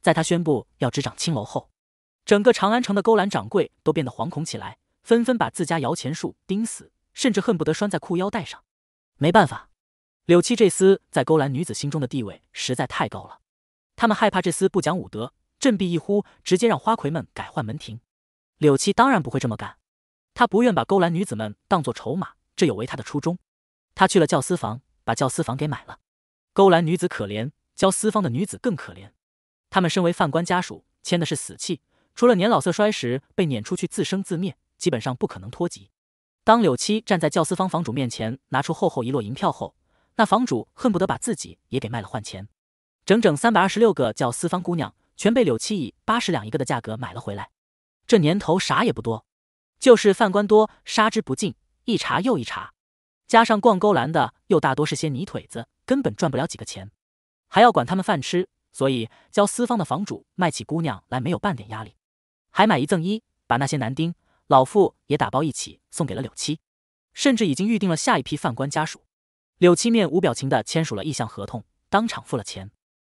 在他宣布要执掌青楼后，整个长安城的勾栏掌柜都变得惶恐起来，纷纷把自家摇钱树钉死，甚至恨不得拴在裤腰带上。没办法，柳七这厮在勾栏女子心中的地位实在太高了，他们害怕这厮不讲武德，振臂一呼，直接让花魁们改换门庭。柳七当然不会这么干，他不愿把勾栏女子们当作筹码，这有违他的初衷。他去了教私房，把教私房给买了。勾栏女子可怜，教私房的女子更可怜。他们身为犯官家属，签的是死契，除了年老色衰时被撵出去自生自灭，基本上不可能脱籍。当柳七站在教私坊房主面前，拿出厚厚一摞银票后，那房主恨不得把自己也给卖了换钱。整整三百二十六个教私坊姑娘，全被柳七以八十两一个的价格买了回来。这年头啥也不多，就是犯官多，杀之不尽，一茬又一茬。加上逛勾栏的又大多是些泥腿子，根本赚不了几个钱，还要管他们饭吃。所以教私方的房主卖起姑娘来没有半点压力，还买一赠一，把那些男丁老妇也打包一起送给了柳七，甚至已经预定了下一批犯官家属。柳七面无表情地签署了意向合同，当场付了钱。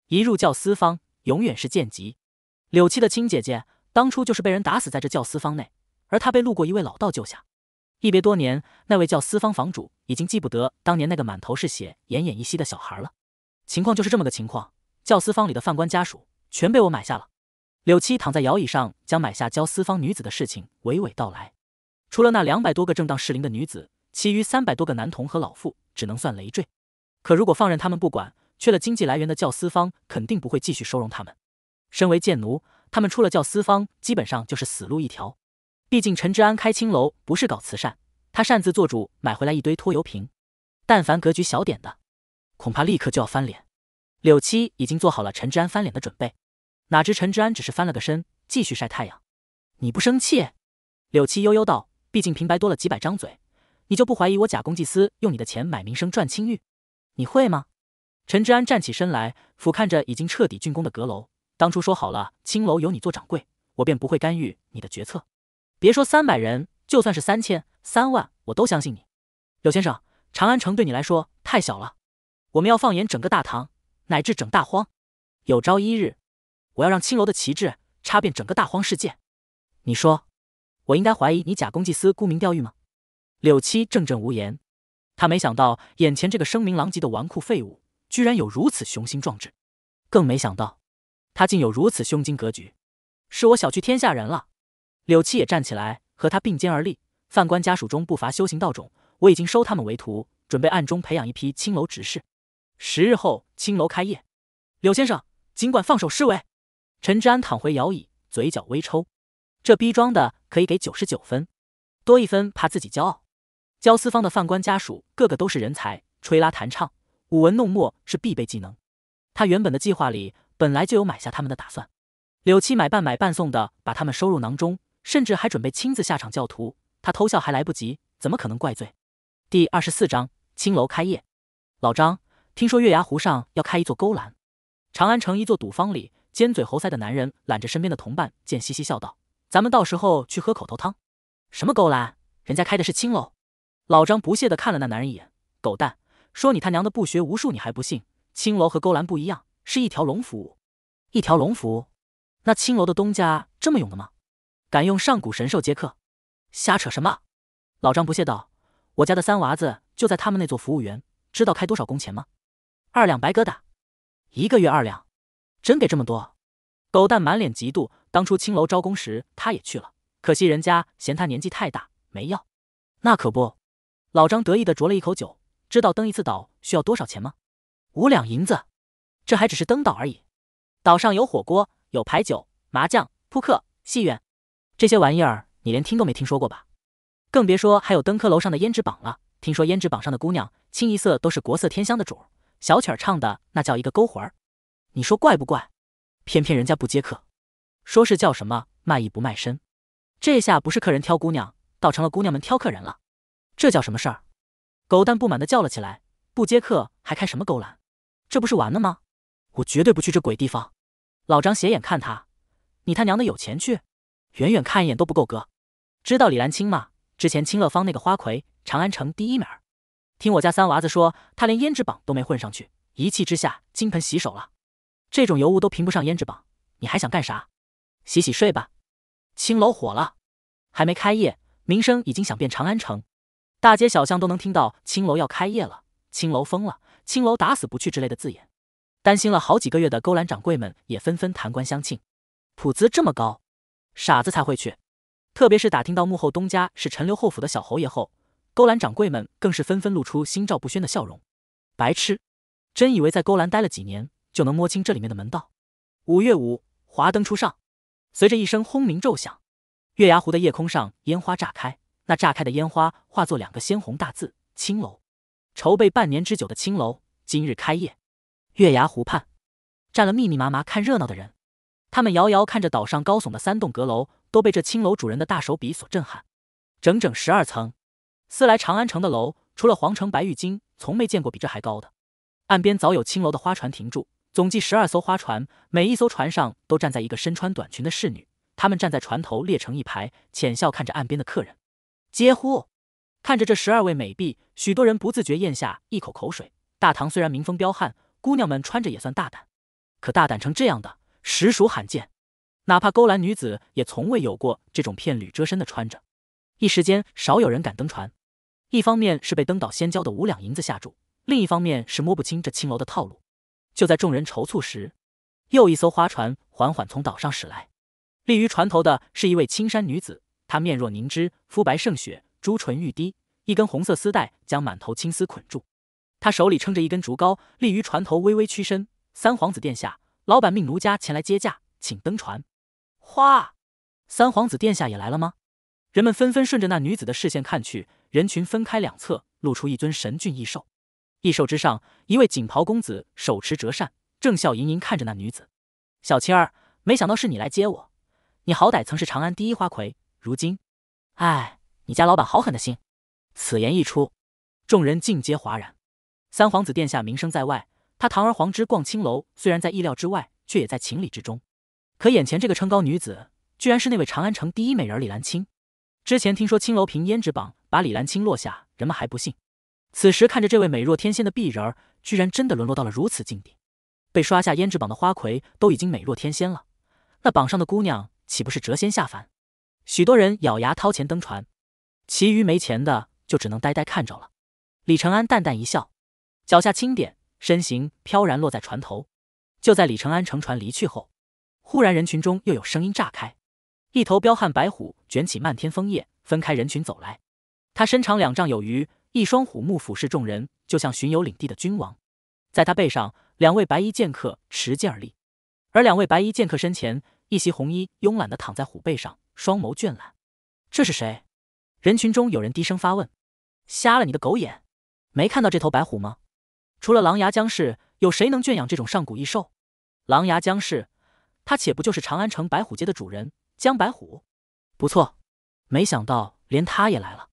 一入教私方，永远是贱籍。柳七的亲姐姐当初就是被人打死在这教私方内，而她被路过一位老道救下。一别多年，那位教私方房主已经记不得当年那个满头是血、奄奄一息的小孩了。情况就是这么个情况。教私坊里的犯官家属全被我买下了。柳七躺在摇椅上，将买下教私坊女子的事情娓娓道来。除了那两百多个正当适龄的女子，其余三百多个男童和老妇只能算累赘。可如果放任他们不管，缺了经济来源的教私方肯定不会继续收容他们。身为贱奴，他们出了教私方，基本上就是死路一条。毕竟陈之安开青楼不是搞慈善，他擅自做主买回来一堆拖油瓶，但凡格局小点的，恐怕立刻就要翻脸。柳七已经做好了陈之安翻脸的准备，哪知陈之安只是翻了个身，继续晒太阳。你不生气？柳七悠悠道：“毕竟平白多了几百张嘴，你就不怀疑我假公济私，用你的钱买名声赚清誉？你会吗？”陈之安站起身来，俯瞰着已经彻底竣工的阁楼。当初说好了，青楼由你做掌柜，我便不会干预你的决策。别说三百人，就算是三千、三万，我都相信你。柳先生，长安城对你来说太小了，我们要放眼整个大唐。乃至整大荒，有朝一日，我要让青楼的旗帜插遍整个大荒世界。你说，我应该怀疑你假公济私、沽名钓誉吗？柳七怔怔无言，他没想到眼前这个声名狼藉的纨绔废物，居然有如此雄心壮志，更没想到他竟有如此胸襟格局。是我小觑天下人了。柳七也站起来，和他并肩而立。犯官家属中不乏修行道种，我已经收他们为徒，准备暗中培养一批青楼执事。十日后。青楼开业，柳先生尽管放手施为。陈之安躺回摇椅，嘴角微抽，这逼装的可以给九十九分，多一分怕自己骄傲。焦思方的犯官家属个个都是人才，吹拉弹唱、舞文弄墨是必备技能。他原本的计划里本来就有买下他们的打算，柳七买半买半送的把他们收入囊中，甚至还准备亲自下场教徒。他偷笑还来不及，怎么可能怪罪？第二十四章青楼开业，老张。听说月牙湖上要开一座勾栏，长安城一座赌坊里，尖嘴猴腮的男人揽着身边的同伴，贱兮兮笑道：“咱们到时候去喝口头汤。”“什么勾栏？人家开的是青楼。”老张不屑地看了那男人一眼：“狗蛋，说你他娘的不学无术，你还不信？青楼和勾栏不一样，是一条龙服务。一条龙服务？那青楼的东家这么勇的吗？敢用上古神兽接客？瞎扯什么？”老张不屑道：“我家的三娃子就在他们那做服务员，知道开多少工钱吗？”二两白疙瘩，一个月二两，真给这么多？狗蛋满脸嫉妒。当初青楼招工时，他也去了，可惜人家嫌他年纪太大，没要。那可不，老张得意的啄了一口酒。知道登一次岛需要多少钱吗？五两银子。这还只是登岛而已，岛上有火锅、有牌九、麻将、扑克、戏院，这些玩意儿你连听都没听说过吧？更别说还有登科楼上的胭脂榜了。听说胭脂榜上的姑娘，清一色都是国色天香的主儿。小曲儿唱的那叫一个勾魂儿，你说怪不怪？偏偏人家不接客，说是叫什么卖艺不卖身，这下不是客人挑姑娘，倒成了姑娘们挑客人了，这叫什么事儿？狗蛋不满的叫了起来：“不接客还开什么勾栏？这不是玩了吗？我绝对不去这鬼地方！”老张斜眼看他：“你他娘的有钱去？远远看一眼都不够格。知道李兰青吗？之前清乐坊那个花魁，长安城第一名儿。”听我家三娃子说，他连胭脂榜都没混上去，一气之下金盆洗手了。这种尤物都评不上胭脂榜，你还想干啥？洗洗睡吧。青楼火了，还没开业，名声已经响遍长安城，大街小巷都能听到青楼要开业了。青楼疯了，青楼打死不去之类的字眼。担心了好几个月的勾栏掌柜们也纷纷弹冠相庆，铺子这么高，傻子才会去。特别是打听到幕后东家是陈留侯府的小侯爷后。勾栏掌柜们更是纷纷露出心照不宣的笑容。白痴，真以为在勾栏待了几年就能摸清这里面的门道？五月五，华灯初上，随着一声轰鸣骤响，月牙湖的夜空上烟花炸开，那炸开的烟花化作两个鲜红大字：青楼。筹备半年之久的青楼今日开业。月牙湖畔站了密密麻麻看热闹的人，他们遥遥看着岛上高耸的三栋阁楼，都被这青楼主人的大手笔所震撼。整整十二层。思来长安城的楼，除了皇城白玉京，从没见过比这还高的。岸边早有青楼的花船停住，总计十二艘花船，每一艘船上都站在一个身穿短裙的侍女，她们站在船头列成一排，浅笑看着岸边的客人。嗟乎！看着这十二位美婢，许多人不自觉咽下一口口水。大唐虽然民风彪悍，姑娘们穿着也算大胆，可大胆成这样的实属罕见。哪怕勾栏女子，也从未有过这种片缕遮身的穿着。一时间，少有人敢登船。一方面是被登岛仙娇的五两银子吓住，另一方面是摸不清这青楼的套路。就在众人踌躇时，又一艘花船缓缓从岛上驶来。立于船头的是一位青衫女子，她面若凝脂，肤白胜雪，朱唇欲滴，一根红色丝带将满头青丝捆住。她手里撑着一根竹篙，立于船头微微屈身。三皇子殿下，老板命奴家前来接驾，请登船。花，三皇子殿下也来了吗？人们纷纷顺着那女子的视线看去。人群分开两侧，露出一尊神俊异兽。异兽之上，一位锦袍公子手持折扇，正笑盈盈看着那女子。小青儿，没想到是你来接我。你好歹曾是长安第一花魁，如今，哎，你家老板好狠的心。此言一出，众人尽皆哗然。三皇子殿下名声在外，他堂而皇之逛青楼，虽然在意料之外，却也在情理之中。可眼前这个称高女子，居然是那位长安城第一美人李兰青。之前听说青楼凭胭脂榜。把李兰清落下，人们还不信。此时看着这位美若天仙的碧人儿，居然真的沦落到了如此境地，被刷下胭脂榜的花魁都已经美若天仙了，那榜上的姑娘岂不是谪仙下凡？许多人咬牙掏钱登船，其余没钱的就只能呆呆看着了。李承安淡淡一笑，脚下轻点，身形飘然落在船头。就在李承安乘船离去后，忽然人群中又有声音炸开，一头彪悍白虎卷起漫天枫叶，分开人群走来。他身长两丈有余，一双虎目俯视众人，就像巡游领地的君王。在他背上，两位白衣剑客持剑而立，而两位白衣剑客身前，一袭红衣慵懒地躺在虎背上，双眸倦懒。这是谁？人群中有人低声发问。瞎了你的狗眼，没看到这头白虎吗？除了狼牙江氏，有谁能圈养这种上古异兽？狼牙江氏，他岂不就是长安城白虎街的主人江白虎？不错，没想到连他也来了。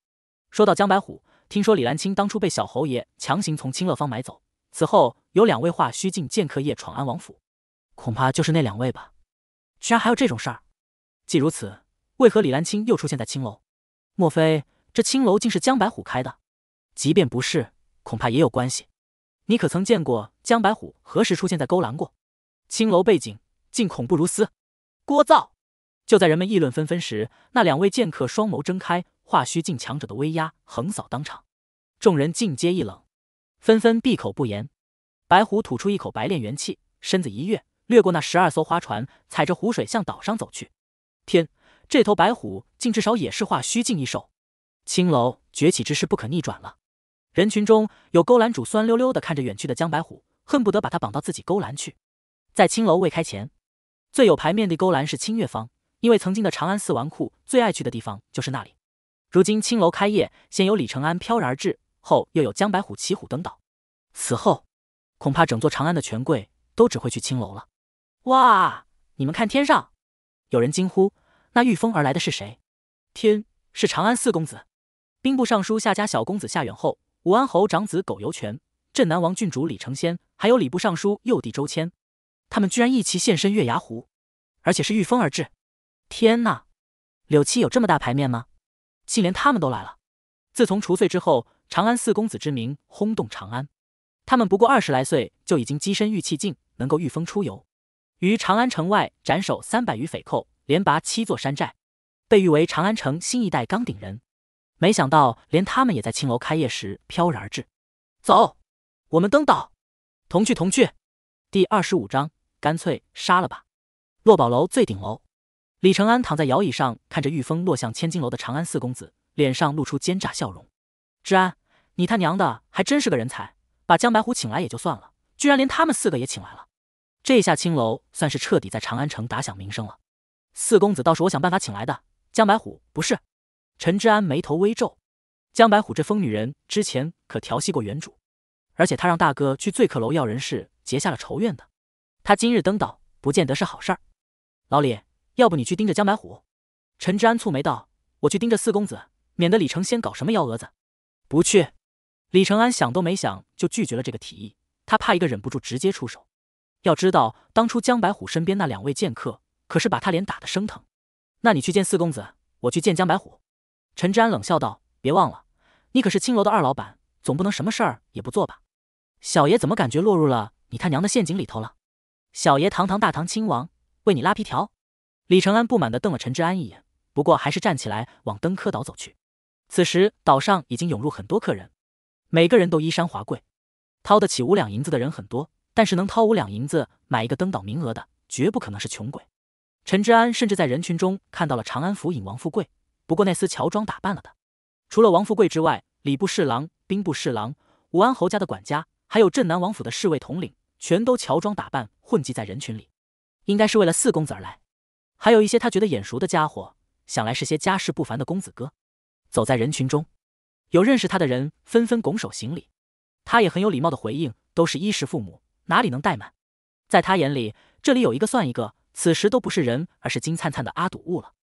说到江白虎，听说李兰青当初被小侯爷强行从青乐坊买走，此后有两位化虚境剑客夜闯安王府，恐怕就是那两位吧？居然还有这种事儿！既如此，为何李兰青又出现在青楼？莫非这青楼竟是江白虎开的？即便不是，恐怕也有关系。你可曾见过江白虎何时出现在勾栏过？青楼背景竟恐怖如斯，聒噪！就在人们议论纷纷时，那两位剑客双眸睁开，化虚境强者的威压横扫当场，众人尽皆一冷，纷纷闭口不言。白虎吐出一口白炼元气，身子一跃，掠过那十二艘花船，踩着湖水向岛上走去。天，这头白虎竟至少也是化虚境一兽！青楼崛起之势不可逆转了。人群中有勾栏主酸溜溜的看着远去的江白虎，恨不得把他绑到自己勾栏去。在青楼未开前，最有排面的勾栏是清月坊。因为曾经的长安四纨绔最爱去的地方就是那里，如今青楼开业，先有李承安飘然而至，后又有江白虎骑虎登岛，此后恐怕整座长安的权贵都只会去青楼了。哇！你们看天上，有人惊呼：“那御风而来的是谁？”天是长安四公子，兵部尚书夏家小公子夏远后，武安侯长子苟由权，镇南王郡主李承仙，还有礼部尚书幼弟周谦，他们居然一齐现身月牙湖，而且是御风而至。天哪，柳七有这么大牌面吗？竟连他们都来了。自从除罪之后，长安四公子之名轰动长安。他们不过二十来岁，就已经跻身玉器境，能够御风出游，于长安城外斩首三百余匪寇，连拔七座山寨，被誉为长安城新一代钢鼎人。没想到连他们也在青楼开业时飘然而至。走，我们登岛，同去同去。第二十五章，干脆杀了吧。落宝楼最顶楼。李承安躺在摇椅上，看着玉风落向千金楼的长安四公子，脸上露出奸诈笑容。治安，你他娘的还真是个人才，把江白虎请来也就算了，居然连他们四个也请来了。这下青楼算是彻底在长安城打响名声了。四公子倒是我想办法请来的，江白虎不是？陈治安眉头微皱，江白虎这疯女人之前可调戏过原主，而且他让大哥去醉客楼要人是结下了仇怨的。他今日登岛，不见得是好事。老李。要不你去盯着江白虎，陈之安蹙眉道：“我去盯着四公子，免得李承先搞什么幺蛾子。”不去，李承安想都没想就拒绝了这个提议。他怕一个忍不住直接出手。要知道，当初江白虎身边那两位剑客可是把他脸打得生疼。那你去见四公子，我去见江白虎。陈之安冷笑道：“别忘了，你可是青楼的二老板，总不能什么事儿也不做吧？小爷怎么感觉落入了你他娘的陷阱里头了？小爷堂堂大唐亲王，为你拉皮条？”李承安不满地瞪了陈之安一眼，不过还是站起来往登科岛走去。此时岛上已经涌入很多客人，每个人都衣衫华贵，掏得起五两银子的人很多，但是能掏五两银子买一个登岛名额的，绝不可能是穷鬼。陈之安甚至在人群中看到了长安府尹王富贵，不过那厮乔装打扮了的。除了王富贵之外，礼部侍郎、兵部侍郎、武安侯家的管家，还有镇南王府的侍卫统领，全都乔装打扮混迹在人群里，应该是为了四公子而来。还有一些他觉得眼熟的家伙，想来是些家世不凡的公子哥。走在人群中，有认识他的人纷纷拱手行礼，他也很有礼貌的回应，都是衣食父母，哪里能怠慢？在他眼里，这里有一个算一个，此时都不是人，而是金灿灿的阿堵物了。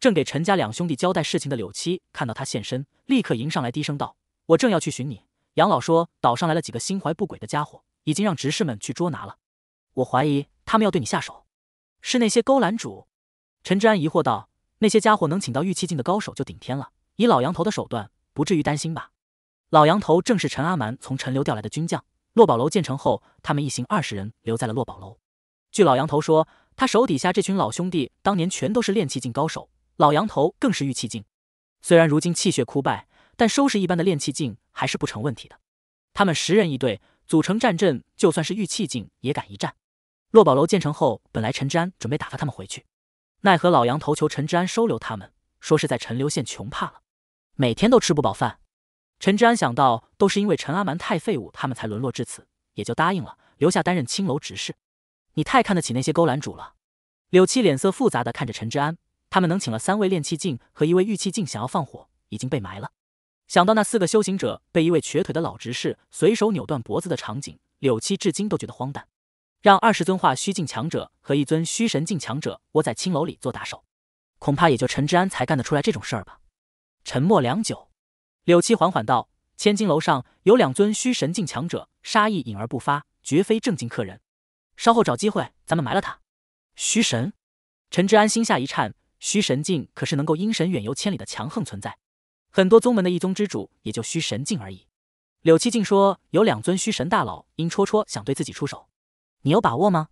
正给陈家两兄弟交代事情的柳七看到他现身，立刻迎上来，低声道：“我正要去寻你，杨老说岛上来了几个心怀不轨的家伙，已经让执事们去捉拿了。我怀疑他们要对你下手，是那些勾栏主。”陈之安疑惑道：“那些家伙能请到玉器境的高手就顶天了，以老杨头的手段，不至于担心吧？”老杨头正是陈阿蛮从陈留调来的军将。落宝楼建成后，他们一行二十人留在了落宝楼。据老杨头说，他手底下这群老兄弟当年全都是炼气境高手，老杨头更是玉器境。虽然如今气血枯败，但收拾一般的炼气境还是不成问题的。他们十人一队，组成战阵，就算是玉器境也敢一战。落宝楼建成后，本来陈之安准备打发他们回去。奈何老杨头求陈治安收留他们，说是在陈留县穷怕了，每天都吃不饱饭。陈治安想到都是因为陈阿蛮太废物，他们才沦落至此，也就答应了，留下担任青楼执事。你太看得起那些勾栏主了。柳七脸色复杂的看着陈治安，他们能请了三位炼气境和一位御气境，想要放火已经被埋了。想到那四个修行者被一位瘸腿的老执事随手扭断脖子的场景，柳七至今都觉得荒诞。让二十尊化虚境强者和一尊虚神境强者窝在青楼里做打手，恐怕也就陈之安才干得出来这种事儿吧。沉默良久，柳七缓缓道：“千金楼上有两尊虚神境强者，杀意隐而不发，绝非正经客人。稍后找机会，咱们埋了他。”虚神，陈之安心下一颤，虚神境可是能够阴神远游千里的强横存在，很多宗门的一宗之主也就虚神境而已。柳七竟说有两尊虚神大佬阴戳戳想对自己出手。你有把握吗？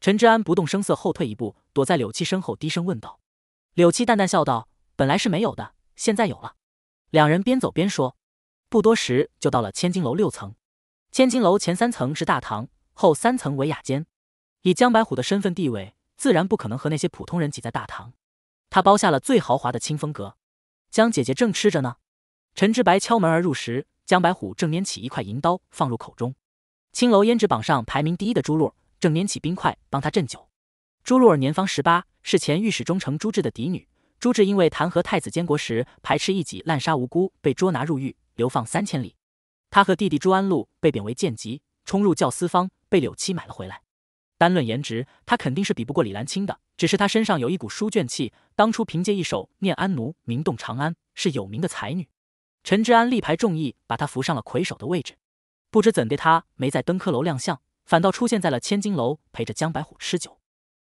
陈之安不动声色，后退一步，躲在柳七身后，低声问道。柳七淡淡笑道：“本来是没有的，现在有了。”两人边走边说，不多时就到了千金楼六层。千金楼前三层是大堂，后三层为雅间。以江白虎的身份地位，自然不可能和那些普通人挤在大堂。他包下了最豪华的清风阁。江姐姐正吃着呢。陈之白敲门而入时，江白虎正拈起一块银刀放入口中。青楼胭脂榜上排名第一的朱露，正拈起冰块帮他镇酒。朱露儿年方十八，是前御史忠丞朱质的嫡女。朱质因为弹劾太子监国时排斥异己、滥杀无辜，被捉拿入狱，流放三千里。他和弟弟朱安禄被贬为贱籍，冲入教司坊，被柳七买了回来。单论颜值，他肯定是比不过李兰青的。只是他身上有一股书卷气，当初凭借一首《念安奴》，名动长安，是有名的才女。陈之安力排众议，把他扶上了魁首的位置。不知怎的，他没在登科楼亮相，反倒出现在了千金楼，陪着江白虎吃酒。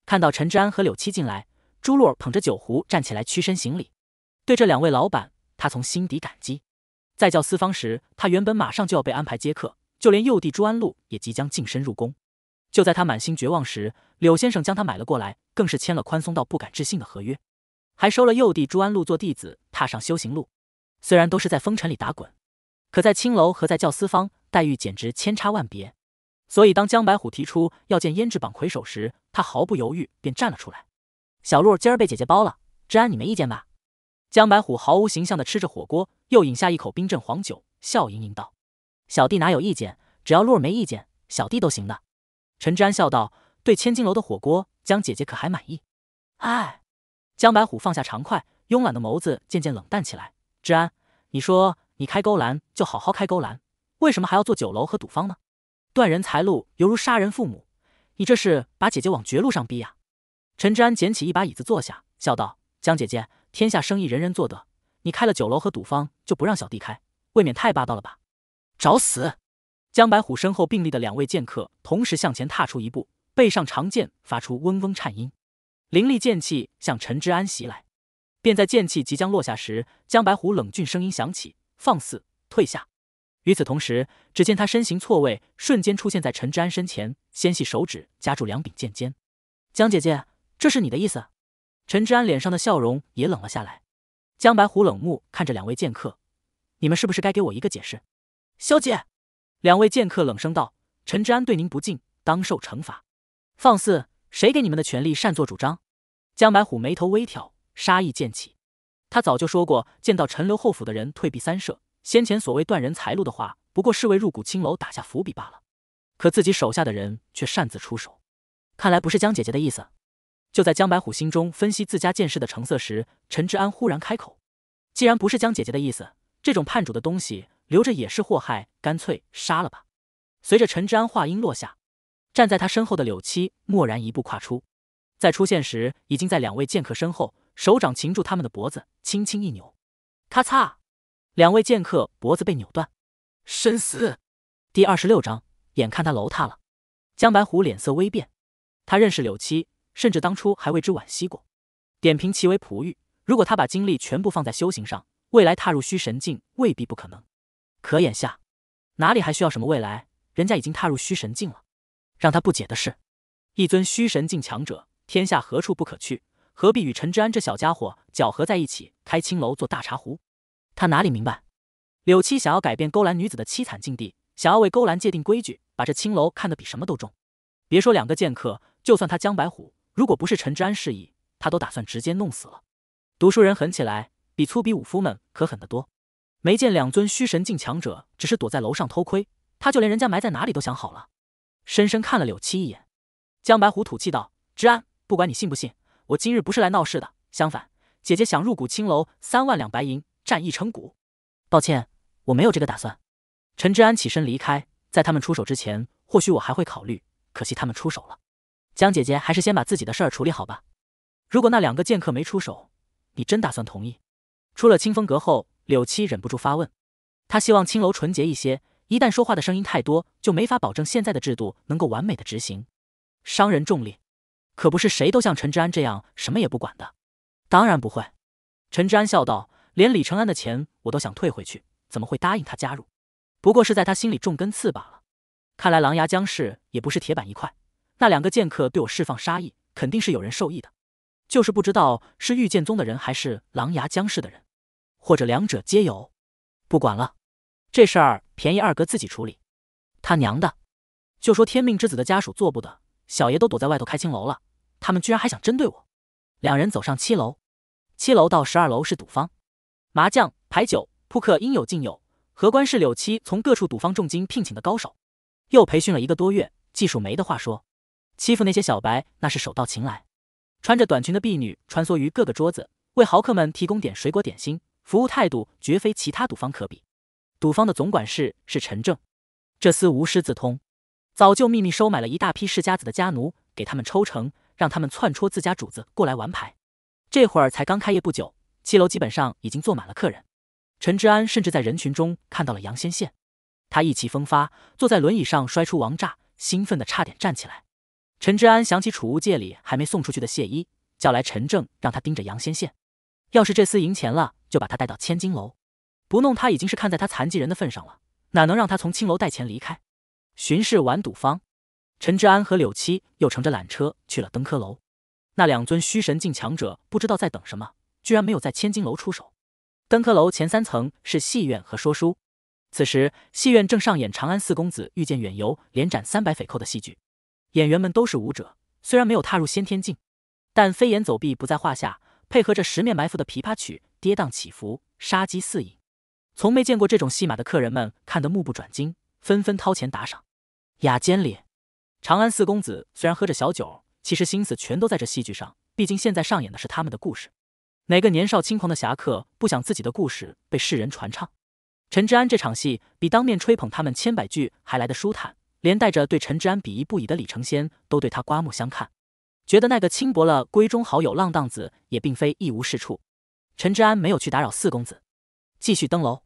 看到陈治安和柳七进来，朱露捧着酒壶站起来屈身行礼，对这两位老板，他从心底感激。在教私方时，他原本马上就要被安排接客，就连幼弟朱安禄也即将晋升入宫。就在他满心绝望时，柳先生将他买了过来，更是签了宽松到不敢置信的合约，还收了幼弟朱安禄做弟子，踏上修行路。虽然都是在风尘里打滚，可在青楼和在教私方。待遇简直千差万别，所以当江白虎提出要见胭脂榜魁首时，他毫不犹豫便站了出来。小洛今儿被姐姐包了，治安你没意见吧？江白虎毫无形象的吃着火锅，又饮下一口冰镇黄酒，笑盈盈道：“小弟哪有意见？只要洛儿没意见，小弟都行的。”陈治安笑道：“对千金楼的火锅，江姐姐可还满意？”哎，江白虎放下长筷，慵懒的眸子渐渐冷淡起来。治安，你说你开勾栏就好好开勾栏。为什么还要做酒楼和赌坊呢？断人财路犹如杀人父母，你这是把姐姐往绝路上逼呀！陈之安捡起一把椅子坐下，笑道：“江姐姐，天下生意人人做得，你开了酒楼和赌坊就不让小弟开，未免太霸道了吧？找死！”江白虎身后并立的两位剑客同时向前踏出一步，背上长剑发出嗡嗡颤音，凌厉剑气向陈之安袭来。便在剑气即将落下时，江白虎冷峻声音响起：“放肆，退下！”与此同时，只见他身形错位，瞬间出现在陈之安身前，纤细手指夹住两柄剑尖。江姐姐，这是你的意思？陈之安脸上的笑容也冷了下来。江白虎冷目看着两位剑客：“你们是不是该给我一个解释？”小姐，两位剑客冷声道：“陈之安对您不敬，当受惩罚。”放肆！谁给你们的权利擅作主张？江白虎眉头微挑，杀意渐起。他早就说过，见到陈留侯府的人，退避三舍。先前所谓断人财路的话，不过是为入股青楼打下伏笔罢了。可自己手下的人却擅自出手，看来不是江姐姐的意思。就在江白虎心中分析自家剑士的成色时，陈之安忽然开口：“既然不是江姐姐的意思，这种叛主的东西留着也是祸害，干脆杀了吧。”随着陈之安话音落下，站在他身后的柳七蓦然一步跨出，在出现时已经在两位剑客身后，手掌擒住他们的脖子，轻轻一扭，咔嚓。两位剑客脖子被扭断，身死。第二十六章，眼看他楼塌了，江白虎脸色微变。他认识柳七，甚至当初还为之惋惜过，点评其为璞玉。如果他把精力全部放在修行上，未来踏入虚神境未必不可能。可眼下，哪里还需要什么未来？人家已经踏入虚神境了。让他不解的是，一尊虚神境强者，天下何处不可去？何必与陈之安这小家伙搅合在一起，开青楼做大茶壶？他哪里明白，柳七想要改变勾栏女子的凄惨境地，想要为勾栏界定规矩，把这青楼看得比什么都重。别说两个剑客，就算他江白虎，如果不是陈知安示意，他都打算直接弄死了。读书人狠起来，比粗鄙武夫们可狠得多。没见两尊虚神境强者只是躲在楼上偷窥，他就连人家埋在哪里都想好了。深深看了柳七一眼，江白虎吐气道：“知安，不管你信不信，我今日不是来闹事的。相反，姐姐想入股青楼三万两白银。”占一成股，抱歉，我没有这个打算。陈之安起身离开。在他们出手之前，或许我还会考虑。可惜他们出手了。江姐姐，还是先把自己的事儿处理好吧。如果那两个剑客没出手，你真打算同意？出了清风阁后，柳七忍不住发问。他希望青楼纯洁一些。一旦说话的声音太多，就没法保证现在的制度能够完美的执行。商人重利，可不是谁都像陈之安这样什么也不管的。当然不会。陈之安笑道。连李承安的钱我都想退回去，怎么会答应他加入？不过是在他心里种根刺罢了。看来狼牙江氏也不是铁板一块。那两个剑客对我释放杀意，肯定是有人授意的。就是不知道是御剑宗的人，还是狼牙江氏的人，或者两者皆有。不管了，这事儿便宜二哥自己处理。他娘的，就说天命之子的家属做不得，小爷都躲在外头开青楼了，他们居然还想针对我。两人走上七楼，七楼到十二楼是赌坊。麻将、牌九、扑克应有尽有，荷官是柳七从各处赌方重金聘请的高手，又培训了一个多月，技术没得话说，欺负那些小白那是手到擒来。穿着短裙的婢女穿梭于各个桌子，为豪客们提供点水果点心，服务态度绝非其他赌方可比。赌方的总管事是陈正，这厮无师自通，早就秘密收买了一大批世家子的家奴，给他们抽成，让他们窜戳自家主子过来玩牌。这会儿才刚开业不久。七楼基本上已经坐满了客人，陈之安甚至在人群中看到了杨先宪，他意气风发，坐在轮椅上摔出王炸，兴奋的差点站起来。陈之安想起储物戒里还没送出去的谢衣，叫来陈正，让他盯着杨先宪，要是这厮赢钱了，就把他带到千金楼。不弄他已经是看在他残疾人的份上了，哪能让他从青楼带钱离开？巡视完赌坊，陈之安和柳七又乘着缆车去了登科楼，那两尊虚神境强者不知道在等什么。居然没有在千金楼出手。登科楼前三层是戏院和说书，此时戏院正上演《长安四公子遇见远游，连斩三百匪寇》的戏剧。演员们都是武者，虽然没有踏入先天境，但飞檐走壁不在话下。配合着十面埋伏的琵琶曲，跌宕起伏，杀机四溢。从没见过这种戏码的客人们看得目不转睛，纷纷掏钱打赏。雅间里，长安四公子虽然喝着小酒，其实心思全都在这戏剧上。毕竟现在上演的是他们的故事。哪个年少轻狂的侠客不想自己的故事被世人传唱？陈之安这场戏比当面吹捧他们千百句还来的舒坦，连带着对陈之安鄙夷不已的李承先都对他刮目相看，觉得那个轻薄了闺中好友、浪荡子也并非一无是处。陈之安没有去打扰四公子，继续登楼。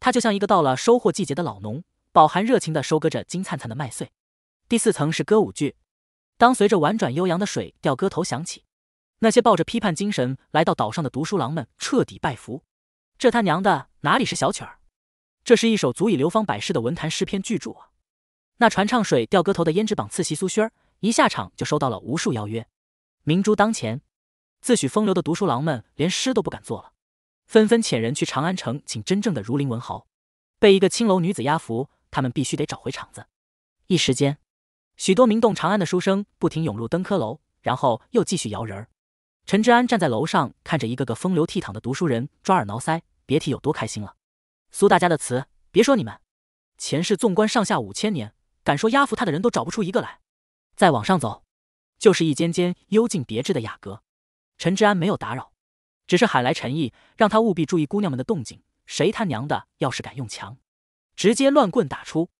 他就像一个到了收获季节的老农，饱含热情地收割着金灿灿的麦穗。第四层是歌舞剧，当随着婉转悠扬的水调歌头响起。那些抱着批判精神来到岛上的读书郎们彻底拜服，这他娘的哪里是小曲儿？这是一首足以流芳百世的文坛诗篇巨著啊！那传唱《水调歌头》的胭脂榜次席苏萱一下场就收到了无数邀约，明珠当前，自诩风流的读书郎们连诗都不敢做了，纷纷遣人去长安城请真正的儒林文豪。被一个青楼女子压服，他们必须得找回场子。一时间，许多名动长安的书生不停涌入登科楼，然后又继续摇人儿。陈之安站在楼上，看着一个个风流倜傥的读书人抓耳挠腮，别提有多开心了。苏大家的词，别说你们，前世纵观上下五千年，敢说压服他的人都找不出一个来。再往上走，就是一间间幽静别致的雅阁。陈之安没有打扰，只是喊来陈毅，让他务必注意姑娘们的动静。谁他娘的要是敢用强，直接乱棍打出！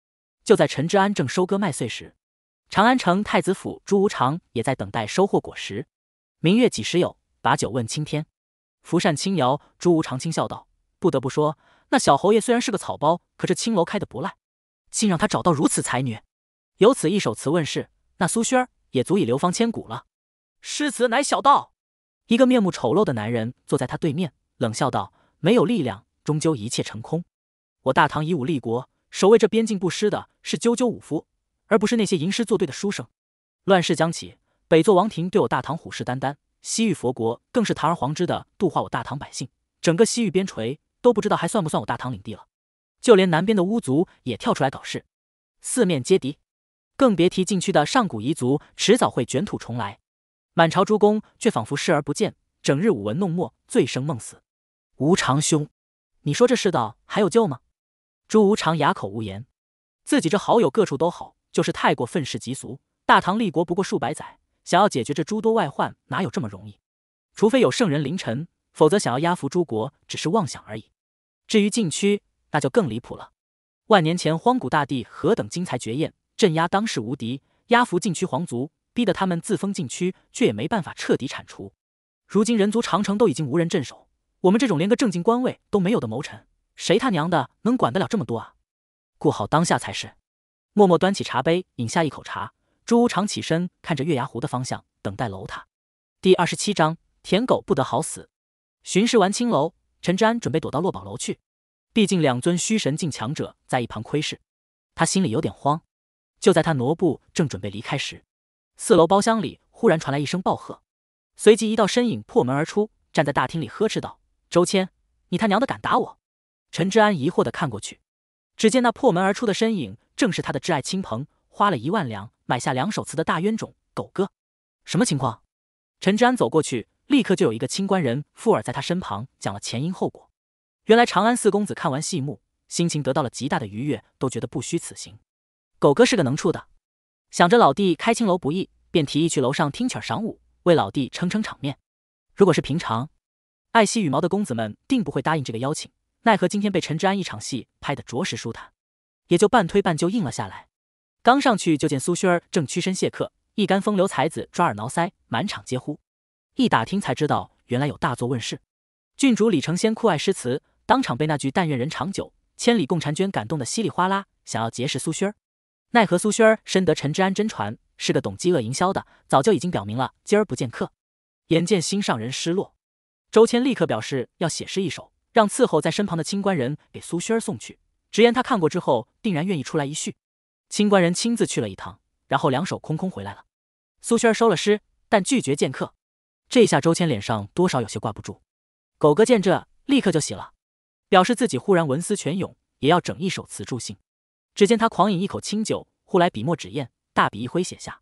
就在陈之安正收割麦穗时，长安城太子府朱无常也在等待收获果实。明月几时有？把酒问青天。拂扇轻摇，朱无常轻笑道：“不得不说，那小侯爷虽然是个草包，可这青楼开的不赖，竟让他找到如此才女。有此一首词问世，那苏萱儿也足以流芳千古了。诗词乃小道。”一个面目丑陋的男人坐在他对面，冷笑道：“没有力量，终究一切成空。我大唐以武立国，守卫这边境不失的是赳赳武夫，而不是那些吟诗作对的书生。乱世将起。”北座王庭对我大唐虎视眈眈，西域佛国更是堂而皇之的度化我大唐百姓，整个西域边陲都不知道还算不算我大唐领地了。就连南边的巫族也跳出来搞事，四面皆敌，更别提禁区的上古彝族迟早会卷土重来。满朝诸公却仿佛视而不见，整日舞文弄墨，醉生梦死。吴常兄，你说这世道还有救吗？朱无常哑口无言，自己这好友各处都好，就是太过愤世嫉俗。大唐立国不过数百载。想要解决这诸多外患，哪有这么容易？除非有圣人临臣，否则想要压服诸国，只是妄想而已。至于禁区，那就更离谱了。万年前荒古大帝何等精彩绝艳，镇压当世无敌，压服禁区皇族，逼得他们自封禁区，却也没办法彻底铲除。如今人族长城都已经无人镇守，我们这种连个正经官位都没有的谋臣，谁他娘的能管得了这么多啊？顾好当下才是。默默端起茶杯，饮下一口茶。朱无常起身，看着月牙湖的方向，等待楼塔。第二十七章：舔狗不得好死。巡视完青楼，陈之安准备躲到落宝楼去，毕竟两尊虚神境强者在一旁窥视，他心里有点慌。就在他挪步，正准备离开时，四楼包厢里忽然传来一声暴喝，随即一道身影破门而出，站在大厅里呵斥道：“周谦，你他娘的敢打我！”陈之安疑惑的看过去，只见那破门而出的身影，正是他的挚爱亲朋，花了一万两。买下两首词的大冤种狗哥，什么情况？陈之安走过去，立刻就有一个清官人附耳在他身旁，讲了前因后果。原来长安四公子看完戏目，心情得到了极大的愉悦，都觉得不虚此行。狗哥是个能处的，想着老弟开青楼不易，便提议去楼上听曲赏舞，为老弟撑撑场面。如果是平常，爱惜羽毛的公子们定不会答应这个邀请，奈何今天被陈之安一场戏拍得着实舒坦，也就半推半就应了下来。刚上去就见苏萱儿正屈身谢客，一干风流才子抓耳挠腮，满场皆呼。一打听才知道，原来有大作问世。郡主李承先酷爱诗词，当场被那句“但愿人长久，千里共婵娟”感动得稀里哗啦，想要结识苏萱儿。奈何苏萱儿深得陈之安真传，是个懂饥饿营销的，早就已经表明了今儿不见客。眼见心上人失落，周谦立刻表示要写诗一首，让伺候在身旁的清官人给苏萱儿送去，直言他看过之后定然愿意出来一叙。清官人亲自去了一趟，然后两手空空回来了。苏萱收了诗，但拒绝见客。这下周谦脸上多少有些挂不住。狗哥见这，立刻就喜了，表示自己忽然文思泉涌，也要整一首词助兴。只见他狂饮一口清酒，忽来笔墨纸砚，大笔一挥写下：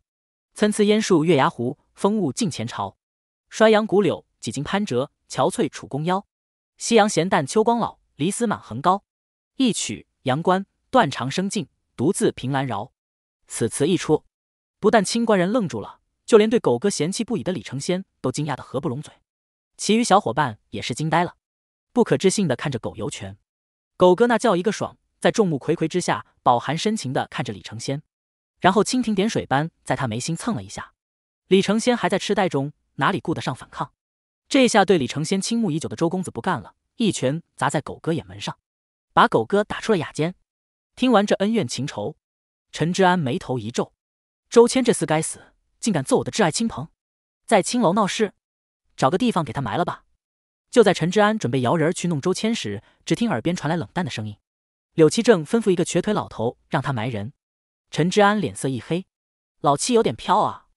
参差烟树月牙湖，风物尽前朝。衰杨古柳几经攀折，憔悴楚宫腰。夕阳闲淡秋光老，离思满横高。一曲阳关，断肠声尽。独自凭栏饶。此词一出，不但清官人愣住了，就连对狗哥嫌弃不已的李成仙都惊讶得合不拢嘴。其余小伙伴也是惊呆了，不可置信地看着狗游拳。狗哥那叫一个爽，在众目睽睽之下，饱含深情地看着李成仙，然后蜻蜓点水般在他眉心蹭了一下。李成仙还在痴呆中，哪里顾得上反抗？这下对李成仙倾慕已久的周公子不干了，一拳砸在狗哥眼门上，把狗哥打出了雅间。听完这恩怨情仇，陈之安眉头一皱，周谦这厮该死，竟敢揍我的挚爱亲朋，在青楼闹事，找个地方给他埋了吧。就在陈之安准备摇人去弄周谦时，只听耳边传来冷淡的声音：“柳七正吩咐一个瘸腿老头让他埋人。”陈之安脸色一黑，老七有点飘啊！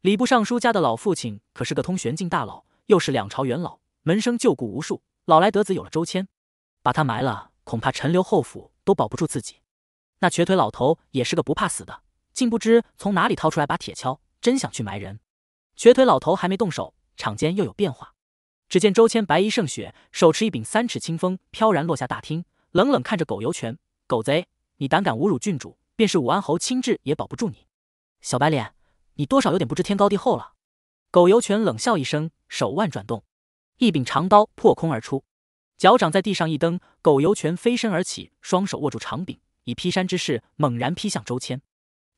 礼部尚书家的老父亲可是个通玄境大佬，又是两朝元老，门生旧故无数，老来得子有了周谦，把他埋了，恐怕陈留后府都保不住自己。那瘸腿老头也是个不怕死的，竟不知从哪里掏出来把铁锹，真想去埋人。瘸腿老头还没动手，场间又有变化。只见周谦白衣胜雪，手持一柄三尺清风，飘然落下大厅，冷冷看着狗油拳：“狗贼，你胆敢侮辱郡主，便是武安侯亲至也保不住你。小白脸，你多少有点不知天高地厚了。”狗油拳冷笑一声，手腕转动，一柄长刀破空而出，脚掌在地上一蹬，狗油拳飞身而起，双手握住长柄。以劈山之势猛然劈向周谦。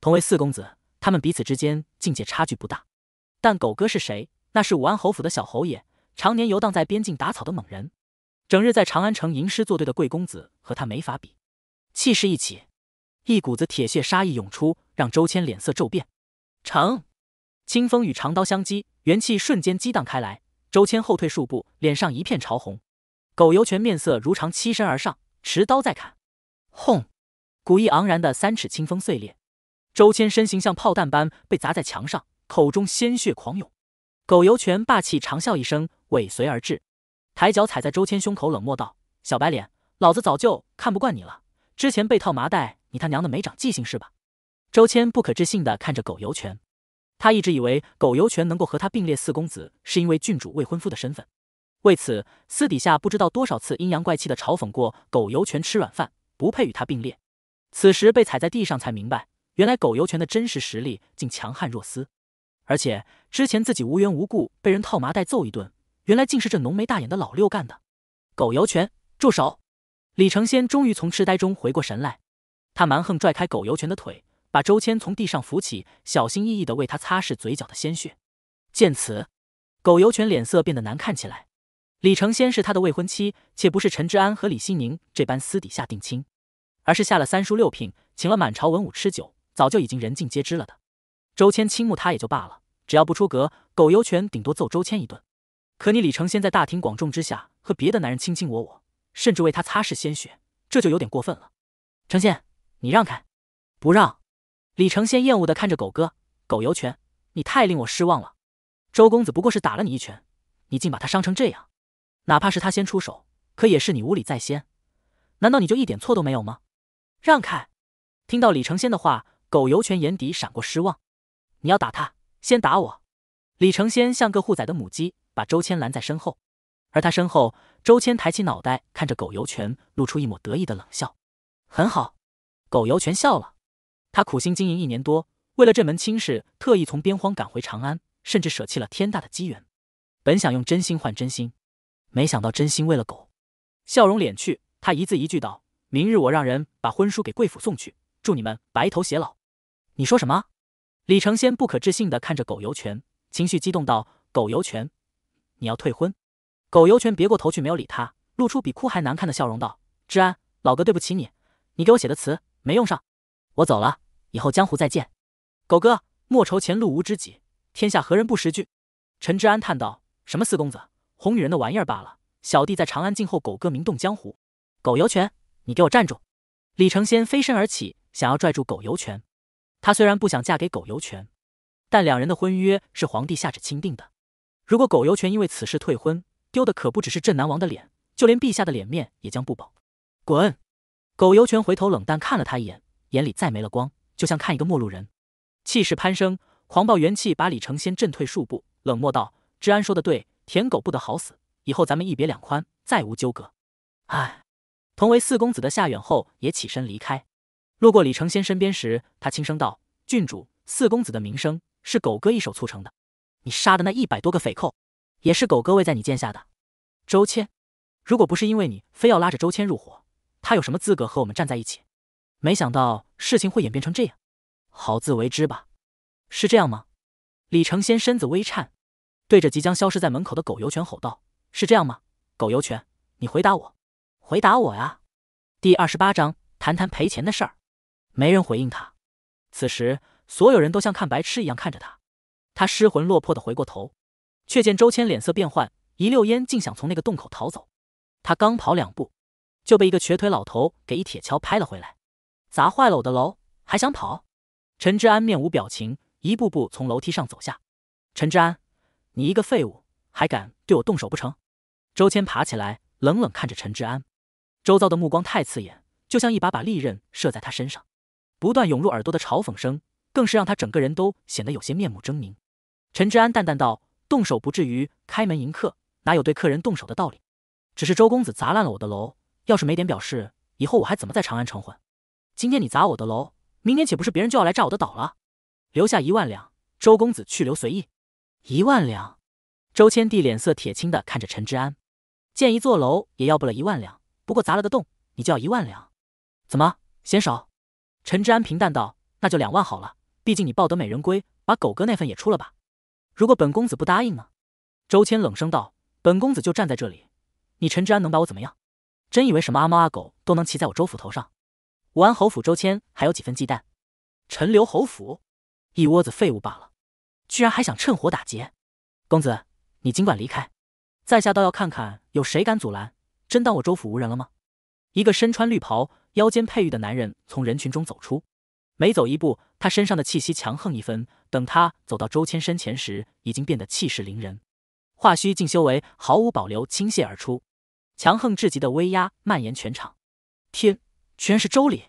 同为四公子，他们彼此之间境界差距不大，但狗哥是谁？那是武安侯府的小侯爷，常年游荡在边境打草的猛人，整日在长安城吟诗作对的贵公子和他没法比。气势一起，一股子铁血杀意涌出，让周谦脸色骤变。成，清风与长刀相击，元气瞬间激荡开来。周谦后退数步，脸上一片潮红。狗油泉面色如常，欺身而上，持刀再砍。轰！古意盎然的三尺清风碎裂，周谦身形像炮弹般被砸在墙上，口中鲜血狂涌。狗油拳霸气长啸一声，尾随而至，抬脚踩在周谦胸口，冷漠道：“小白脸，老子早就看不惯你了。之前被套麻袋，你他娘的没长记性是吧？”周谦不可置信地看着狗油拳，他一直以为狗油拳能够和他并列四公子，是因为郡主未婚夫的身份。为此，私底下不知道多少次阴阳怪气的嘲讽过狗油拳吃软饭，不配与他并列。此时被踩在地上，才明白原来狗油拳的真实实力竟强悍若斯，而且之前自己无缘无故被人套麻袋揍一顿，原来竟是这浓眉大眼的老六干的。狗油拳，住手！李成仙终于从痴呆中回过神来，他蛮横拽开狗油拳的腿，把周谦从地上扶起，小心翼翼地为他擦拭嘴角的鲜血。见此，狗油拳脸色变得难看起来。李成仙是他的未婚妻，且不是陈志安和李希宁这般私底下定亲。而是下了三书六聘，请了满朝文武吃酒，早就已经人尽皆知了的。周谦倾慕他也就罢了，只要不出格，狗尤权顶多揍周谦一顿。可你李承先在大庭广众之下和别的男人卿卿我我，甚至为他擦拭鲜血，这就有点过分了。承先，你让开！不让！李承先厌恶的看着狗哥，狗尤权，你太令我失望了。周公子不过是打了你一拳，你竟把他伤成这样。哪怕是他先出手，可也是你无礼在先。难道你就一点错都没有吗？让开！听到李成仙的话，狗油泉眼底闪过失望。你要打他，先打我！李成仙像个护崽的母鸡，把周谦拦在身后。而他身后，周谦抬起脑袋看着狗油泉，露出一抹得意的冷笑。很好，狗油泉笑了。他苦心经营一年多，为了这门亲事，特意从边荒赶回长安，甚至舍弃了天大的机缘。本想用真心换真心，没想到真心喂了狗。笑容敛去，他一字一句道。明日我让人把婚书给贵府送去，祝你们白头偕老。你说什么？李成先不可置信地看着狗油泉，情绪激动道：“狗油泉，你要退婚？”狗油泉别过头去，没有理他，露出比哭还难看的笑容，道：“治安老哥，对不起你，你给我写的词没用上。我走了，以后江湖再见。”狗哥，莫愁前路无知己，天下何人不识君。陈之安叹道：“什么四公子，哄女人的玩意儿罢了。小弟在长安静候狗哥名动江湖。”狗油泉。你给我站住！李承先飞身而起，想要拽住苟尤权。他虽然不想嫁给苟尤权，但两人的婚约是皇帝下旨钦定的。如果苟尤权因为此事退婚，丢的可不只是镇南王的脸，就连陛下的脸面也将不保。滚！苟尤权回头冷淡看了他一眼，眼里再没了光，就像看一个陌路人。气势攀升，狂暴元气把李承先震退数步，冷漠道：“治安说的对，舔狗不得好死。以后咱们一别两宽，再无纠葛。”哎。成为四公子的夏远后也起身离开，路过李承先身边时，他轻声道：“郡主，四公子的名声是狗哥一手促成的，你杀的那一百多个匪寇，也是狗哥卫在你剑下的。周谦，如果不是因为你非要拉着周谦入伙，他有什么资格和我们站在一起？没想到事情会演变成这样，好自为之吧。是这样吗？”李承先身子微颤，对着即将消失在门口的狗油泉吼道：“是这样吗？狗油泉，你回答我。”回答我呀！第二十八章谈谈赔钱的事儿。没人回应他。此时，所有人都像看白痴一样看着他。他失魂落魄的回过头，却见周谦脸色变幻，一溜烟竟想从那个洞口逃走。他刚跑两步，就被一个瘸腿老头给一铁锹拍了回来，砸坏了我的楼，还想跑？陈志安面无表情，一步步从楼梯上走下。陈志安，你一个废物，还敢对我动手不成？周谦爬起来，冷冷看着陈志安。周遭的目光太刺眼，就像一把把利刃射在他身上。不断涌入耳朵的嘲讽声，更是让他整个人都显得有些面目狰狞。陈之安淡淡道：“动手不至于，开门迎客哪有对客人动手的道理？只是周公子砸烂了我的楼，要是没点表示，以后我还怎么在长安成婚？今天你砸我的楼，明天岂不是别人就要来炸我的岛了？留下一万两，周公子去留随意。一万两。”周千帝脸色铁青地看着陈之安，建一座楼也要不了一万两。不过砸了个洞，你就要一万两，怎么嫌少？陈之安平淡道：“那就两万好了，毕竟你抱得美人归，把狗哥那份也出了吧。”如果本公子不答应呢？周谦冷声道：“本公子就站在这里，你陈之安能把我怎么样？真以为什么阿猫阿狗都能骑在我周府头上？”武安侯府周谦还有几分忌惮，陈留侯府一窝子废物罢了，居然还想趁火打劫。公子，你尽管离开，在下倒要看看有谁敢阻拦。真当我周府无人了吗？一个身穿绿袍、腰间佩玉的男人从人群中走出，每走一步，他身上的气息强横一分。等他走到周谦身前时，已经变得气势凌人，化虚境修为毫无保留倾泻而出，强横至极的威压蔓延全场。天，居然是周礼！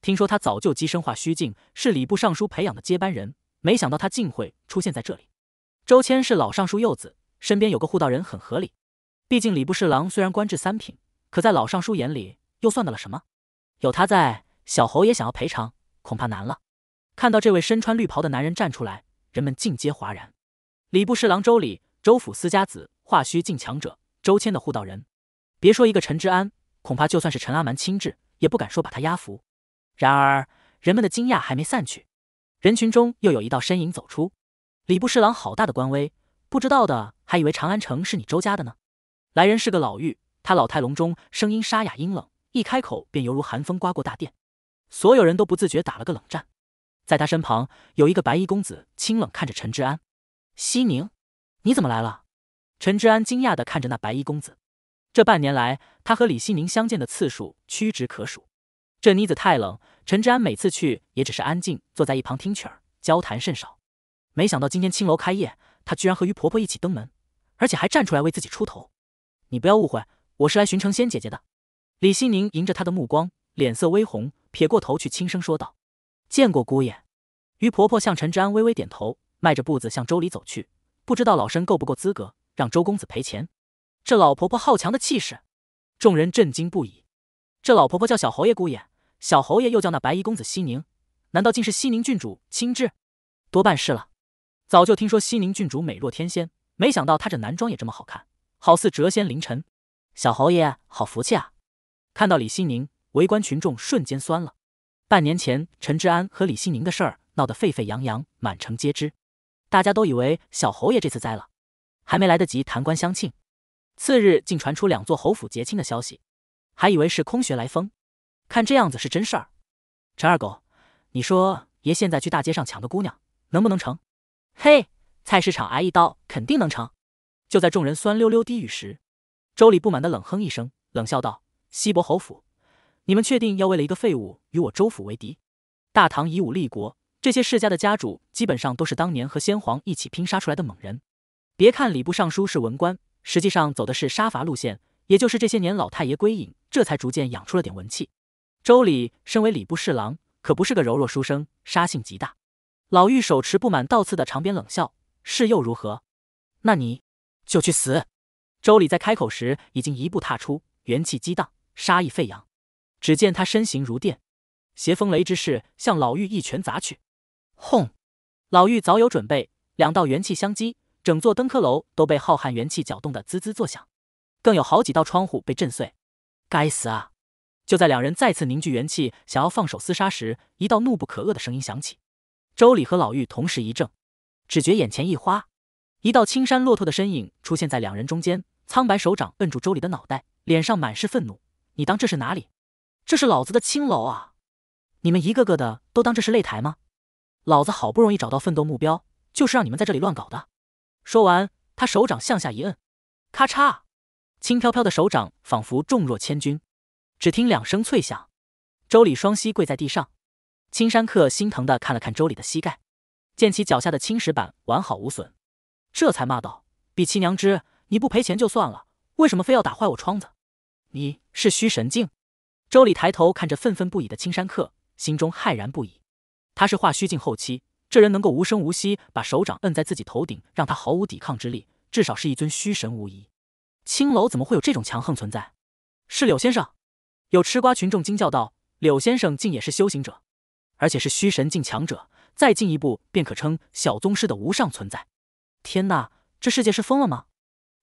听说他早就跻身化虚境，是礼部尚书培养的接班人，没想到他竟会出现在这里。周谦是老尚书幼子，身边有个护道人很合理。毕竟礼部侍郎虽然官至三品，可在老尚书眼里又算得了什么？有他在，小侯爷想要赔偿，恐怕难了。看到这位身穿绿袍的男人站出来，人们尽皆哗然。礼部侍郎周礼，周府私家子，化虚境强者，周谦的护道人。别说一个陈之安，恐怕就算是陈阿蛮亲至，也不敢说把他压服。然而人们的惊讶还没散去，人群中又有一道身影走出。礼部侍郎好大的官威，不知道的还以为长安城是你周家的呢。来人是个老妪，她老态龙钟，声音沙哑阴冷，一开口便犹如寒风刮过大殿，所有人都不自觉打了个冷战。在她身旁有一个白衣公子，清冷看着陈之安。西宁，你怎么来了？陈之安惊讶地看着那白衣公子。这半年来，他和李西宁相见的次数屈指可数。这妮子太冷，陈之安每次去也只是安静坐在一旁听曲儿，交谈甚少。没想到今天青楼开业，他居然和于婆婆一起登门，而且还站出来为自己出头。你不要误会，我是来寻程仙姐姐的。李西宁迎着他的目光，脸色微红，撇过头去，轻声说道：“见过姑爷。”于婆婆向陈之安微微点头，迈着步子向周礼走去。不知道老身够不够资格让周公子赔钱？这老婆婆好强的气势，众人震惊不已。这老婆婆叫小侯爷姑爷，小侯爷又叫那白衣公子西宁，难道竟是西宁郡主亲至？多半是了。早就听说西宁郡主美若天仙，没想到她这男装也这么好看。好似谪仙临尘，小侯爷好福气啊！看到李希宁，围观群众瞬间酸了。半年前，陈志安和李希宁的事儿闹得沸沸扬扬，满城皆知，大家都以为小侯爷这次栽了，还没来得及谈官相庆，次日竟传出两座侯府结亲的消息，还以为是空穴来风，看这样子是真事儿。陈二狗，你说爷现在去大街上抢个姑娘，能不能成？嘿，菜市场挨一刀肯定能成。就在众人酸溜溜低语时，周礼不满的冷哼一声，冷笑道：“西伯侯府，你们确定要为了一个废物与我周府为敌？”大唐以武立国，这些世家的家主基本上都是当年和先皇一起拼杀出来的猛人。别看礼部尚书是文官，实际上走的是杀伐路线，也就是这些年老太爷归隐，这才逐渐养出了点文气。周礼身为礼部侍郎，可不是个柔弱书生，杀性极大。老妪手持布满倒刺的长鞭冷笑：“是又如何？那你？”就去死！周礼在开口时，已经一步踏出，元气激荡，杀意飞扬。只见他身形如电，挟风雷之势向老妪一拳砸去。轰！老妪早有准备，两道元气相击，整座登科楼都被浩瀚元气搅动的滋滋作响，更有好几道窗户被震碎。该死啊！就在两人再次凝聚元气，想要放手厮杀时，一道怒不可遏的声音响起。周礼和老妪同时一怔，只觉眼前一花。一道青山骆驼的身影出现在两人中间，苍白手掌摁住周里的脑袋，脸上满是愤怒。你当这是哪里？这是老子的青楼啊！你们一个个的都当这是擂台吗？老子好不容易找到奋斗目标，就是让你们在这里乱搞的。说完，他手掌向下一摁，咔嚓，轻飘飘的手掌仿佛重若千钧。只听两声脆响，周里双膝跪在地上。青山客心疼的看了看周里的膝盖，见其脚下的青石板完好无损。这才骂道：“比奇娘知，你不赔钱就算了，为什么非要打坏我窗子？”你是虚神境？周礼抬头看着愤愤不已的青山客，心中骇然不已。他是化虚境后期，这人能够无声无息把手掌摁在自己头顶，让他毫无抵抗之力，至少是一尊虚神无疑。青楼怎么会有这种强横存在？是柳先生？有吃瓜群众惊叫道：“柳先生竟也是修行者，而且是虚神境强者，再进一步便可称小宗师的无上存在。”天哪，这世界是疯了吗？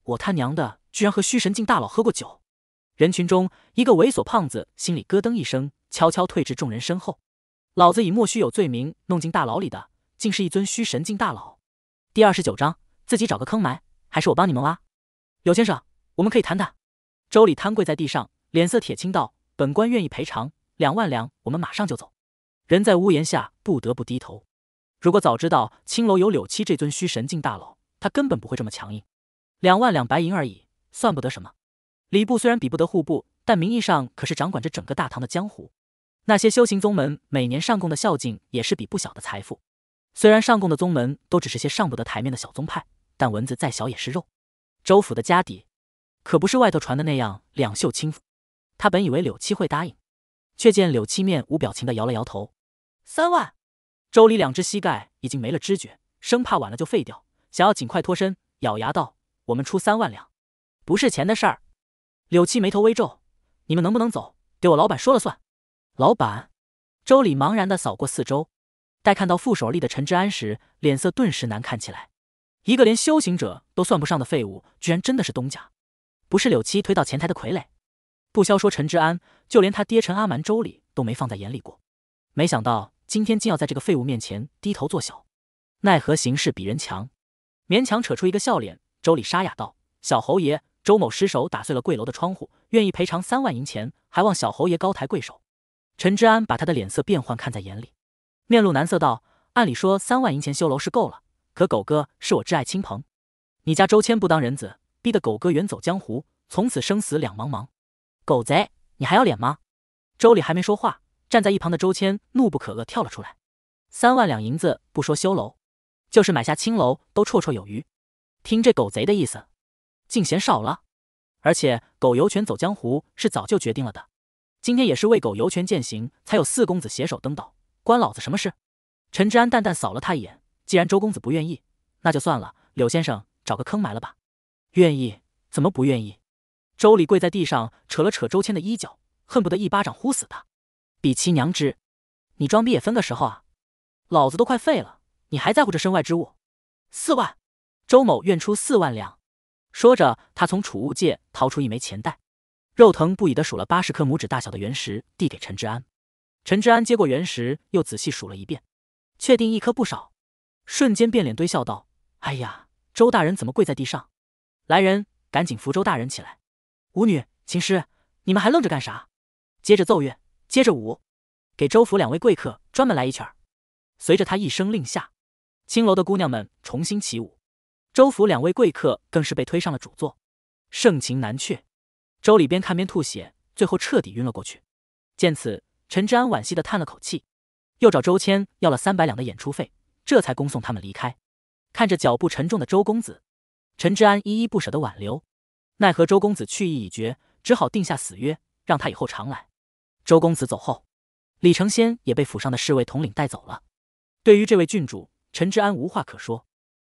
我他娘的居然和虚神境大佬喝过酒！人群中，一个猥琐胖子心里咯噔一声，悄悄退至众人身后。老子以莫须有罪名弄进大牢里的，竟是一尊虚神境大佬！第二十九章，自己找个坑埋，还是我帮你们挖？柳先生，我们可以谈谈。周礼瘫跪在地上，脸色铁青道：“本官愿意赔偿两万两，我们马上就走。”人在屋檐下，不得不低头。如果早知道青楼有柳七这尊虚神境大佬，他根本不会这么强硬，两万两白银而已，算不得什么。礼部虽然比不得户部，但名义上可是掌管着整个大唐的江湖。那些修行宗门每年上贡的孝敬也是笔不小的财富。虽然上贡的宗门都只是些上不得台面的小宗派，但蚊子再小也是肉。周府的家底可不是外头传的那样两袖清风。他本以为柳七会答应，却见柳七面无表情的摇了摇头。三万。周礼两只膝盖已经没了知觉，生怕晚了就废掉。想要尽快脱身，咬牙道：“我们出三万两，不是钱的事儿。”柳七眉头微皱：“你们能不能走，给我老板说了算。”老板，周礼茫然地扫过四周，待看到负手而立的陈之安时，脸色顿时难看起来。一个连修行者都算不上的废物，居然真的是东家，不是柳七推到前台的傀儡。不消说陈之安，就连他爹陈阿蛮周礼都没放在眼里过。没想到今天竟要在这个废物面前低头做小，奈何形势比人强。勉强扯出一个笑脸，周礼沙哑道：“小侯爷，周某失手打碎了贵楼的窗户，愿意赔偿三万银钱，还望小侯爷高抬贵手。”陈知安把他的脸色变幻看在眼里，面露难色道：“按理说三万银钱修楼是够了，可狗哥是我挚爱亲朋，你家周谦不当人子，逼得狗哥远走江湖，从此生死两茫茫。狗贼，你还要脸吗？”周礼还没说话，站在一旁的周谦怒不可遏跳了出来：“三万两银子不说修楼。”就是买下青楼都绰绰有余，听这狗贼的意思，竟嫌少了。而且狗游权走江湖是早就决定了的，今天也是为狗游权践行，才有四公子携手登岛，关老子什么事？陈之安淡淡扫了他一眼，既然周公子不愿意，那就算了。柳先生找个坑埋了吧。愿意怎么不愿意？周礼跪在地上扯了扯周谦的衣角，恨不得一巴掌呼死他。比其娘之，你装逼也分个时候啊！老子都快废了。你还在乎这身外之物？四万，周某愿出四万两。说着，他从储物戒掏出一枚钱袋，肉疼不已的数了八十颗拇指大小的原石，递给陈之安。陈之安接过原石，又仔细数了一遍，确定一颗不少，瞬间变脸堆笑道：“哎呀，周大人怎么跪在地上？来人，赶紧扶周大人起来！舞女、琴师，你们还愣着干啥？接着奏乐，接着舞，给周府两位贵客专门来一曲。”随着他一声令下。青楼的姑娘们重新起舞，周府两位贵客更是被推上了主座，盛情难却。周礼边看边吐血，最后彻底晕了过去。见此，陈之安惋惜的叹了口气，又找周谦要了三百两的演出费，这才恭送他们离开。看着脚步沉重的周公子，陈之安依依不舍的挽留，奈何周公子去意已决，只好定下死约，让他以后常来。周公子走后，李承先也被府上的侍卫统领带走了。对于这位郡主，陈之安无话可说，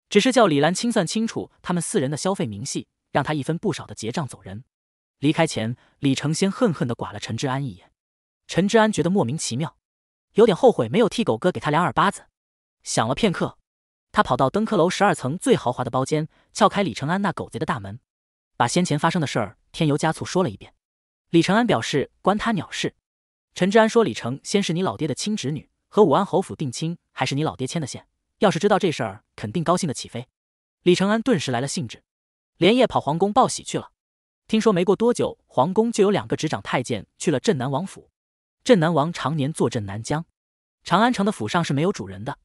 只是叫李兰清算清楚他们四人的消费明细，让他一分不少的结账走人。离开前，李承先恨恨地剐了陈之安一眼。陈之安觉得莫名其妙，有点后悔没有替狗哥给他两耳巴子。想了片刻，他跑到登科楼十二层最豪华的包间，撬开李承安那狗贼的大门，把先前发生的事儿添油加醋说了一遍。李承安表示关他鸟事。陈之安说：“李承先是你老爹的亲侄女，和武安侯府定亲还是你老爹牵的线。”要是知道这事儿，肯定高兴的起飞。李承安顿时来了兴致，连夜跑皇宫报喜去了。听说没过多久，皇宫就有两个执掌太监去了镇南王府。镇南王常年坐镇南疆，长安城的府上是没有主人的，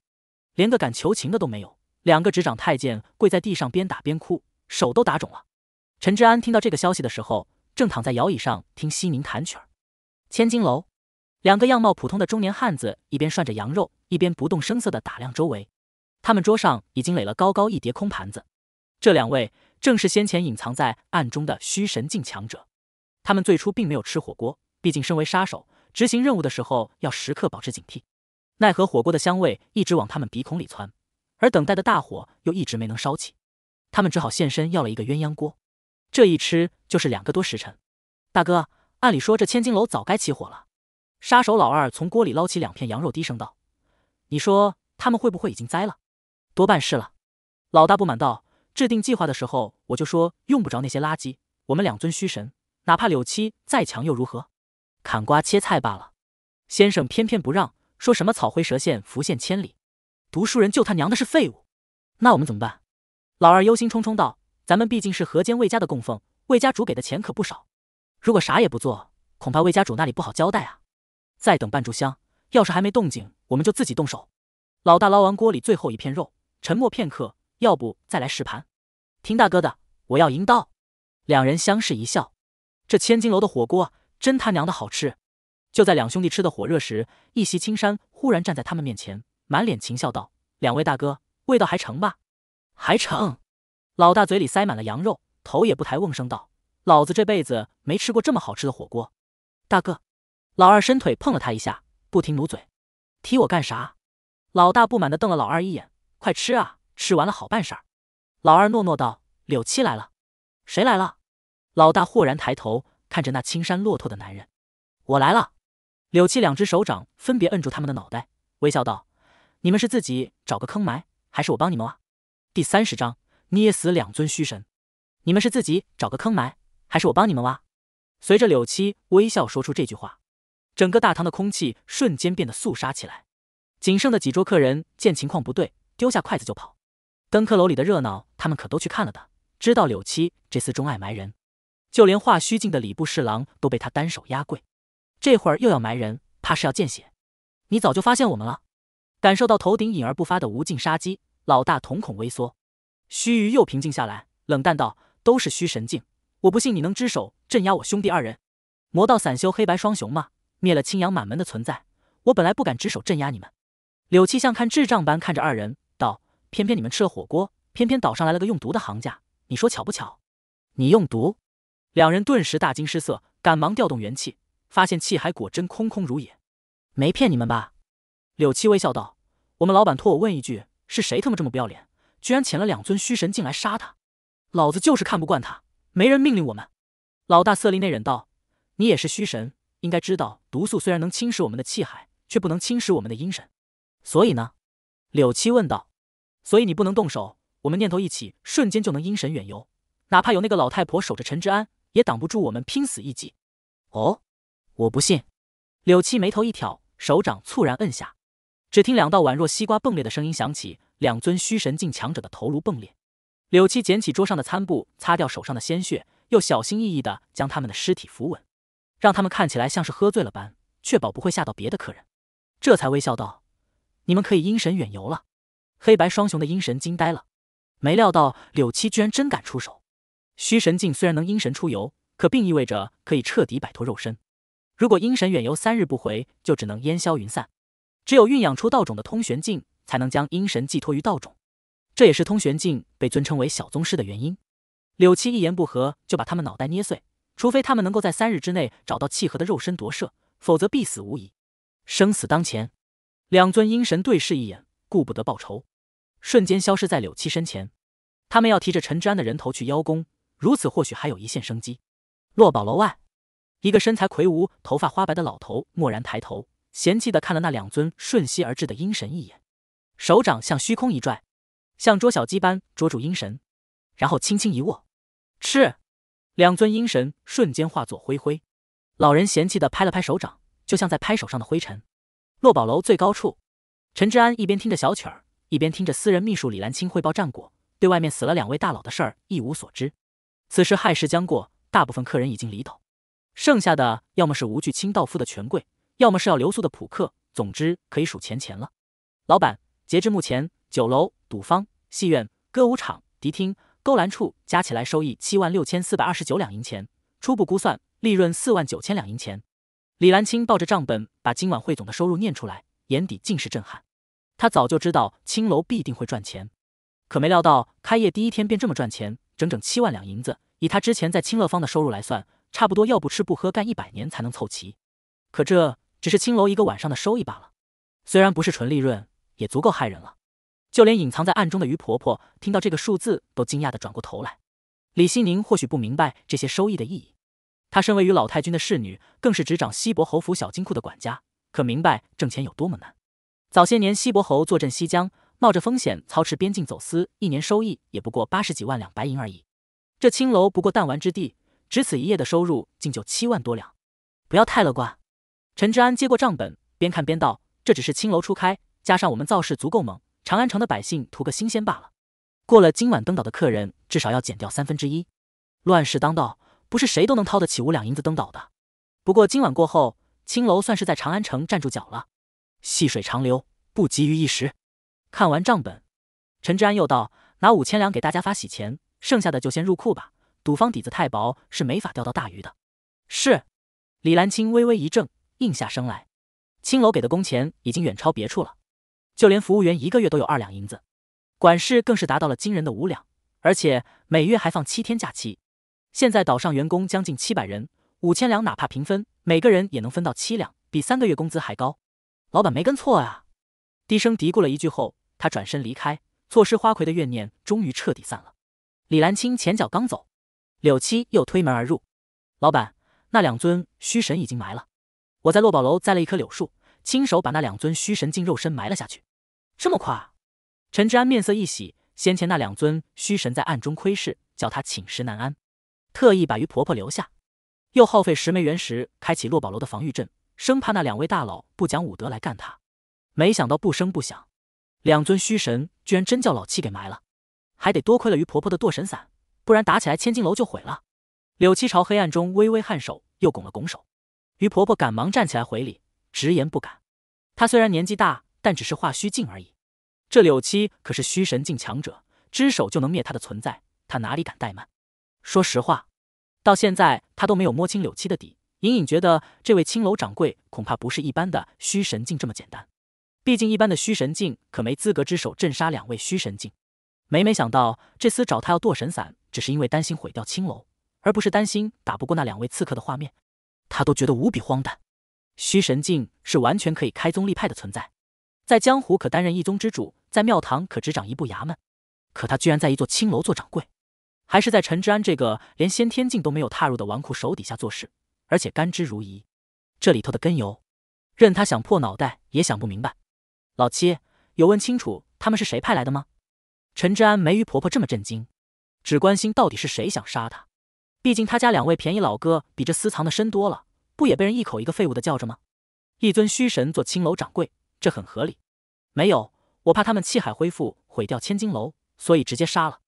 连个敢求情的都没有。两个执掌太监跪在地上，边打边哭，手都打肿了。陈治安听到这个消息的时候，正躺在摇椅上听西宁弹曲儿。千金楼，两个样貌普通的中年汉子一边涮着羊肉，一边不动声色的打量周围。他们桌上已经垒了高高一叠空盘子，这两位正是先前隐藏在暗中的虚神境强者。他们最初并没有吃火锅，毕竟身为杀手，执行任务的时候要时刻保持警惕。奈何火锅的香味一直往他们鼻孔里窜，而等待的大火又一直没能烧起，他们只好现身要了一个鸳鸯锅。这一吃就是两个多时辰。大哥，按理说这千金楼早该起火了。杀手老二从锅里捞起两片羊肉，低声道：“你说他们会不会已经栽了？”多半是了，老大不满道：“制定计划的时候我就说用不着那些垃圾，我们两尊虚神，哪怕柳七再强又如何？砍瓜切菜罢了。先生偏偏不让，说什么草灰蛇线，浮现千里，读书人就他娘的是废物。那我们怎么办？”老二忧心忡忡道：“咱们毕竟是河间魏家的供奉，魏家主给的钱可不少，如果啥也不做，恐怕魏家主那里不好交代啊。再等半炷香，要是还没动静，我们就自己动手。”老大捞完锅里最后一片肉。沉默片刻，要不再来试盘？听大哥的，我要银刀。两人相视一笑，这千金楼的火锅真他娘的好吃。就在两兄弟吃的火热时，一袭青衫忽然站在他们面前，满脸情笑道：“两位大哥，味道还成吧？”“还成。”老大嘴里塞满了羊肉，头也不抬，瓮声道：“老子这辈子没吃过这么好吃的火锅。”“大哥。”老二伸腿碰了他一下，不停努嘴：“踢我干啥？”老大不满的瞪了老二一眼。快吃啊！吃完了好办事儿。老二诺诺道：“柳七来了，谁来了？”老大豁然抬头看着那青衫骆驼的男人：“我来了。”柳七两只手掌分别摁住他们的脑袋，微笑道：“你们是自己找个坑埋，还是我帮你们挖？”第三十章：捏死两尊虚神。你们是自己找个坑埋，还是我帮你们挖？随着柳七微笑说出这句话，整个大堂的空气瞬间变得肃杀起来。仅剩的几桌客人见情况不对。丢下筷子就跑，登科楼里的热闹，他们可都去看了的。知道柳七这厮钟爱埋人，就连化虚境的礼部侍郎都被他单手压跪，这会儿又要埋人，怕是要见血。你早就发现我们了？感受到头顶隐而不发的无尽杀机，老大瞳孔微缩，须臾又平静下来，冷淡道：“都是虚神境，我不信你能只手镇压我兄弟二人。魔道散修黑白双雄吗？灭了青阳满门的存在，我本来不敢只手镇压你们。”柳七像看智障般看着二人。偏偏你们吃了火锅，偏偏岛上来了个用毒的行家，你说巧不巧？你用毒，两人顿时大惊失色，赶忙调动元气，发现气海果真空空如也，没骗你们吧？柳七微笑道：“我们老板托我问一句，是谁他妈这么不要脸，居然遣了两尊虚神进来杀他？老子就是看不惯他，没人命令我们。”老大色厉内荏道：“你也是虚神，应该知道，毒素虽然能侵蚀我们的气海，却不能侵蚀我们的阴神。所以呢？”柳七问道。所以你不能动手，我们念头一起，瞬间就能阴神远游。哪怕有那个老太婆守着陈之安，也挡不住我们拼死一击。哦，我不信。柳七眉头一挑，手掌猝然摁下，只听两道宛若西瓜迸裂的声音响起，两尊虚神境强者的头颅迸裂。柳七捡起桌上的餐布，擦掉手上的鲜血，又小心翼翼地将他们的尸体扶稳，让他们看起来像是喝醉了般，确保不会吓到别的客人。这才微笑道：“你们可以阴神远游了。”黑白双雄的阴神惊呆了，没料到柳七居然真敢出手。虚神境虽然能阴神出游，可并意味着可以彻底摆脱肉身。如果阴神远游三日不回，就只能烟消云散。只有酝养出道种的通玄境，才能将阴神寄托于道种。这也是通玄境被尊称为小宗师的原因。柳七一言不合就把他们脑袋捏碎，除非他们能够在三日之内找到契合的肉身夺舍，否则必死无疑。生死当前，两尊阴神对视一眼，顾不得报仇。瞬间消失在柳七身前，他们要提着陈之安的人头去邀功，如此或许还有一线生机。落宝楼外，一个身材魁梧、头发花白的老头蓦然抬头，嫌弃地看了那两尊瞬息而至的阴神一眼，手掌向虚空一拽，像捉小鸡般捉住阴神，然后轻轻一握，吃。两尊阴神瞬间化作灰灰。老人嫌弃地拍了拍手掌，就像在拍手上的灰尘。落宝楼最高处，陈之安一边听着小曲儿。一边听着私人秘书李兰青汇报战果，对外面死了两位大佬的事儿一无所知。此时亥时将过，大部分客人已经离岛，剩下的要么是无惧清道夫的权贵，要么是要留宿的普客。总之，可以数钱钱了。老板，截至目前，酒楼、赌坊、戏院、歌舞场、迪厅、勾栏处加起来收益七万六千四百二十九两银钱，初步估算利润四万九千两银钱。李兰青抱着账本，把今晚汇总的收入念出来，眼底尽是震撼。他早就知道青楼必定会赚钱，可没料到开业第一天便这么赚钱，整整七万两银子。以他之前在清乐坊的收入来算，差不多要不吃不喝干一百年才能凑齐。可这只是青楼一个晚上的收益罢了，虽然不是纯利润，也足够害人了。就连隐藏在暗中的于婆婆听到这个数字，都惊讶地转过头来。李希宁或许不明白这些收益的意义，她身为于老太君的侍女，更是执掌西伯侯府小金库的管家，可明白挣钱有多么难。早些年，西伯侯坐镇西江，冒着风险操持边境走私，一年收益也不过八十几万两白银而已。这青楼不过弹丸之地，值此一夜的收入竟就七万多两，不要太乐观。陈之安接过账本，边看边道：“这只是青楼初开，加上我们造势足够猛，长安城的百姓图个新鲜罢了。过了今晚登岛的客人，至少要减掉三分之一。乱世当道，不是谁都能掏得起五两银子登岛的。不过今晚过后，青楼算是在长安城站住脚了。”细水长流，不急于一时。看完账本，陈志安又道：“拿五千两给大家发喜钱，剩下的就先入库吧。赌坊底子太薄，是没法钓到大鱼的。”是。李兰青微微一怔，应下声来：“青楼给的工钱已经远超别处了，就连服务员一个月都有二两银子，管事更是达到了惊人的五两，而且每月还放七天假期。现在岛上员工将近七百人，五千两哪怕平分，每个人也能分到七两，比三个月工资还高。”老板没跟错啊！低声嘀咕了一句后，他转身离开。错失花魁的怨念终于彻底散了。李兰清前脚刚走，柳七又推门而入。老板，那两尊虚神已经埋了。我在落宝楼栽了一棵柳树，亲手把那两尊虚神进肉身埋了下去。这么快？陈之安面色一喜。先前那两尊虚神在暗中窥视，叫他寝食难安，特意把于婆婆留下，又耗费十枚原石开启落宝楼的防御阵。生怕那两位大佬不讲武德来干他，没想到不声不响，两尊虚神居然真叫老七给埋了，还得多亏了于婆婆的堕神伞，不然打起来千金楼就毁了。柳七朝黑暗中微微颔首，又拱了拱手。于婆婆赶忙站起来回礼，直言不敢。她虽然年纪大，但只是化虚境而已。这柳七可是虚神境强者，只手就能灭他的存在，他哪里敢怠慢？说实话，到现在他都没有摸清柳七的底。隐隐觉得这位青楼掌柜恐怕不是一般的虚神境这么简单，毕竟一般的虚神境可没资格之手镇杀两位虚神境。每每想到这厮找他要堕神伞，只是因为担心毁掉青楼，而不是担心打不过那两位刺客的画面，他都觉得无比荒诞。虚神境是完全可以开宗立派的存在，在江湖可担任一宗之主，在庙堂可执掌一部衙门，可他居然在一座青楼做掌柜，还是在陈之安这个连先天境都没有踏入的纨绔手底下做事。而且甘之如饴，这里头的根由，任他想破脑袋也想不明白。老七，有问清楚他们是谁派来的吗？陈之安没于婆婆这么震惊，只关心到底是谁想杀他。毕竟他家两位便宜老哥比这私藏的深多了，不也被人一口一个废物的叫着吗？一尊虚神做青楼掌柜，这很合理。没有，我怕他们气海恢复毁掉千金楼，所以直接杀了。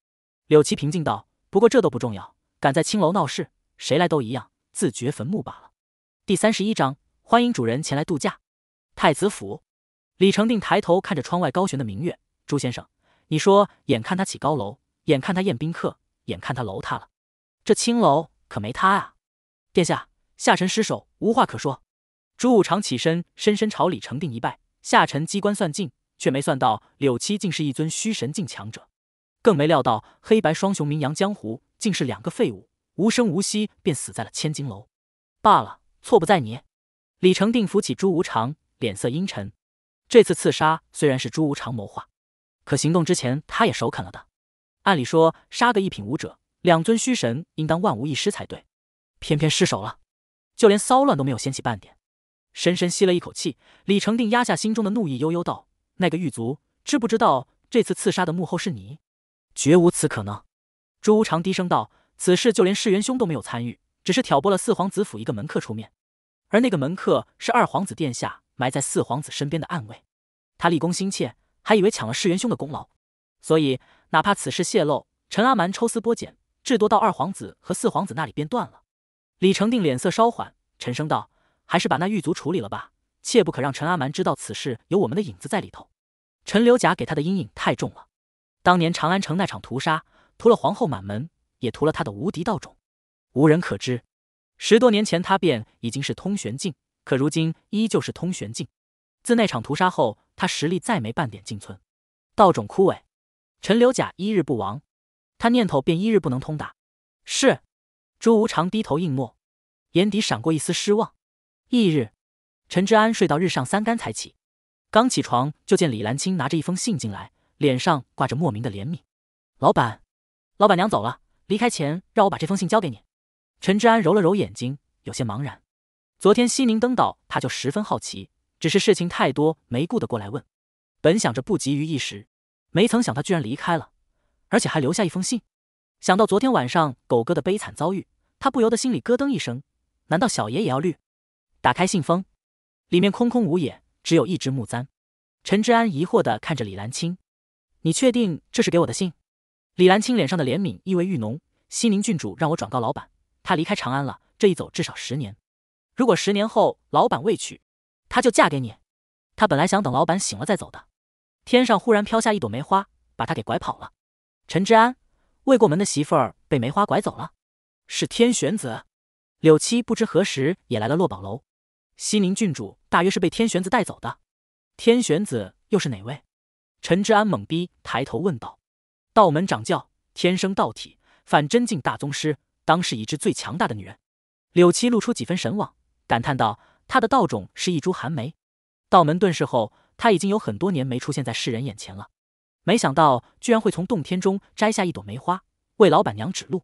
柳七平静道：“不过这都不重要，敢在青楼闹事，谁来都一样。”自掘坟墓罢了。第三十一章，欢迎主人前来度假。太子府，李成定抬头看着窗外高悬的明月。朱先生，你说，眼看他起高楼，眼看他宴宾客，眼看他楼塌了，这青楼可没塌啊！殿下，下臣失手，无话可说。朱武常起身，深深朝李成定一拜。下臣机关算尽，却没算到柳七竟是一尊虚神境强者，更没料到黑白双雄名扬江湖，竟是两个废物。无声无息便死在了千金楼，罢了，错不在你。李成定扶起朱无常，脸色阴沉。这次刺杀虽然是朱无常谋划，可行动之前他也首肯了的。按理说杀个一品武者，两尊虚神应当万无一失才对，偏偏失手了，就连骚乱都没有掀起半点。深深吸了一口气，李成定压下心中的怒意，悠悠道：“那个狱卒知不知道这次刺杀的幕后是你？绝无此可能。”朱无常低声道。此事就连世元兄都没有参与，只是挑拨了四皇子府一个门客出面，而那个门客是二皇子殿下埋在四皇子身边的暗卫，他立功心切，还以为抢了世元兄的功劳，所以哪怕此事泄露，陈阿蛮抽丝剥茧，至多到二皇子和四皇子那里便断了。李成定脸色稍缓，沉声道：“还是把那狱卒处理了吧，切不可让陈阿蛮知道此事有我们的影子在里头。陈留甲给他的阴影太重了，当年长安城那场屠杀，屠了皇后满门。”也屠了他的无敌道种，无人可知。十多年前，他便已经是通玄境，可如今依旧是通玄境。自那场屠杀后，他实力再没半点进村。道种枯萎，陈留甲一日不亡，他念头便一日不能通达。是，朱无常低头应诺，眼底闪过一丝失望。翌日，陈之安睡到日上三竿才起，刚起床就见李兰青拿着一封信进来，脸上挂着莫名的怜悯。老板，老板娘走了。离开前，让我把这封信交给你。陈志安揉了揉眼睛，有些茫然。昨天西宁登岛，他就十分好奇，只是事情太多，没顾得过来问。本想着不急于一时，没曾想他居然离开了，而且还留下一封信。想到昨天晚上狗哥的悲惨遭遇，他不由得心里咯噔一声：难道小爷也要绿？打开信封，里面空空无也，只有一只木簪。陈志安疑惑地看着李兰青：“你确定这是给我的信？”李兰清脸上的怜悯意味愈浓。西宁郡主让我转告老板，她离开长安了。这一走至少十年。如果十年后老板未娶，她就嫁给你。他本来想等老板醒了再走的。天上忽然飘下一朵梅花，把他给拐跑了。陈之安，未过门的媳妇儿被梅花拐走了。是天玄子。柳七不知何时也来了落宝楼。西宁郡主大约是被天玄子带走的。天玄子又是哪位？陈之安懵逼抬头问道。道门掌教，天生道体，反真境大宗师，当世已知最强大的女人。柳七露出几分神往，感叹道：“她的道种是一株寒梅。道门遁世后，她已经有很多年没出现在世人眼前了。没想到，居然会从洞天中摘下一朵梅花，为老板娘指路。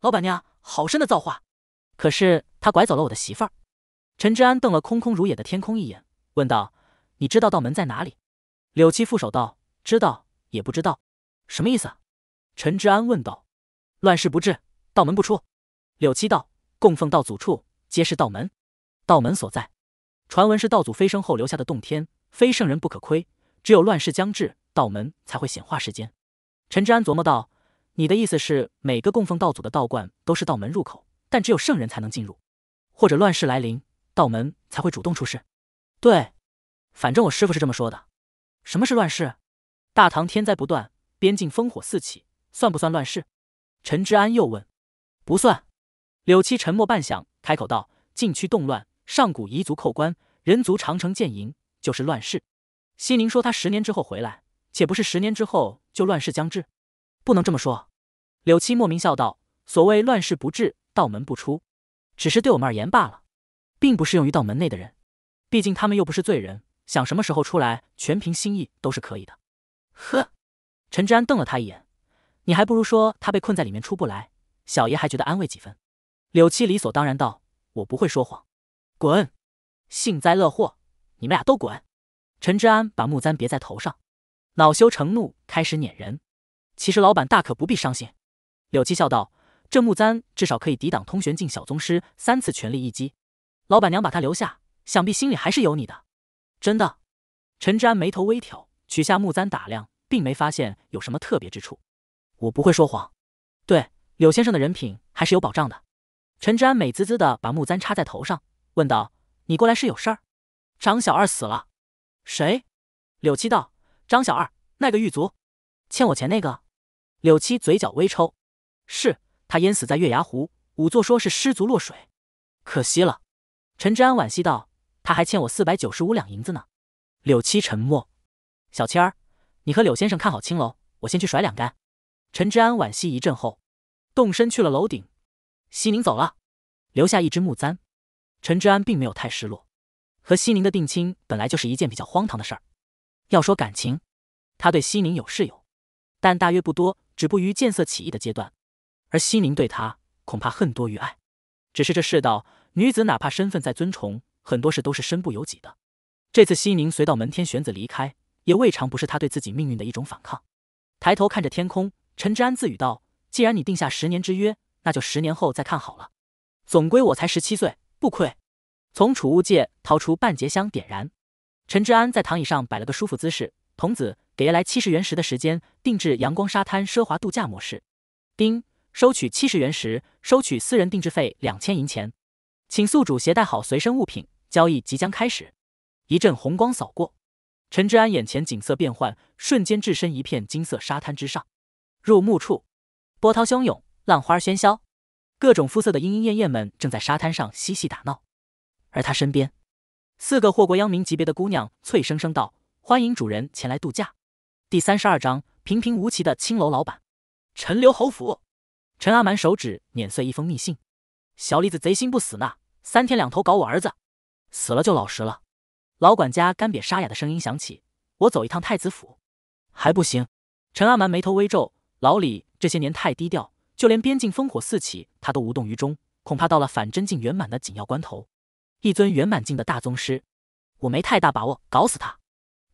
老板娘，好深的造化！可是，他拐走了我的媳妇儿。”陈之安瞪了空空如也的天空一眼，问道：“你知道道门在哪里？”柳七负手道：“知道也不知道。”什么意思？陈之安问道。乱世不至，道门不出。柳七道，供奉道祖处皆是道门，道门所在。传闻是道祖飞升后留下的洞天，非圣人不可窥。只有乱世将至，道门才会显化世间。陈之安琢磨道：“你的意思是，每个供奉道祖的道观都是道门入口，但只有圣人才能进入，或者乱世来临，道门才会主动出世？”对，反正我师傅是这么说的。什么是乱世？大唐天灾不断。边境烽火四起，算不算乱世？陈之安又问。不算。柳七沉默半响，开口道：“禁区动乱，上古彝族扣关，人族长城建营，就是乱世。”西宁说他十年之后回来，且不是十年之后就乱世将至？不能这么说。柳七莫名笑道：“所谓乱世不至，道门不出，只是对我们而言罢了，并不适用于道门内的人。毕竟他们又不是罪人，想什么时候出来，全凭心意，都是可以的。”呵。陈之安瞪了他一眼，你还不如说他被困在里面出不来，小爷还觉得安慰几分。柳七理所当然道：“我不会说谎。”滚！幸灾乐祸，你们俩都滚！陈之安把木簪别在头上，恼羞成怒，开始撵人。其实老板大可不必伤心。柳七笑道：“这木簪至少可以抵挡通玄境小宗师三次全力一击。老板娘把它留下，想必心里还是有你的。”真的？陈之安眉头微挑，取下木簪打量。并没发现有什么特别之处。我不会说谎，对柳先生的人品还是有保障的。陈之安美滋滋的把木簪插在头上，问道：“你过来是有事儿？”张小二死了。谁？柳七道：“张小二，那个狱卒，欠我钱那个。”柳七嘴角微抽。是，他淹死在月牙湖，仵作说是失足落水。可惜了。陈之安惋惜道：“他还欠我四百九十五两银子呢。”柳七沉默。小千儿。你和柳先生看好青楼，我先去甩两杆。陈之安惋惜一阵后，动身去了楼顶。西宁走了，留下一只木簪。陈之安并没有太失落，和西宁的定亲本来就是一件比较荒唐的事儿。要说感情，他对西宁有是有，但大约不多，止步于见色起意的阶段。而西宁对他恐怕恨多于爱。只是这世道，女子哪怕身份再尊崇，很多事都是身不由己的。这次西宁随到门天玄子离开。也未尝不是他对自己命运的一种反抗。抬头看着天空，陈之安自语道：“既然你定下十年之约，那就十年后再看好了。总归我才十七岁，不亏。”从储物界掏出半截香点燃。陈之安在躺椅上摆了个舒服姿势：“童子，给爷来七十原石的时间，定制阳光沙滩奢华度假模式。”丁，收取七十元石，收取私人定制费两千银钱，请宿主携带好随身物品，交易即将开始。一阵红光扫过。陈之安眼前景色变幻，瞬间置身一片金色沙滩之上。入目处，波涛汹涌，浪花喧嚣，各种肤色的莺莺燕燕们正在沙滩上嬉戏打闹。而他身边，四个祸国殃民级别的姑娘脆生生道：“欢迎主人前来度假。”第三十二章平平无奇的青楼老板。陈留侯府，陈阿蛮手指碾碎一封密信。小李子贼心不死呢，三天两头搞我儿子，死了就老实了。老管家干瘪沙哑的声音响起：“我走一趟太子府，还不行？”陈阿蛮眉头微皱。老李这些年太低调，就连边境烽火四起，他都无动于衷。恐怕到了反真境圆满的紧要关头，一尊圆满境的大宗师，我没太大把握搞死他。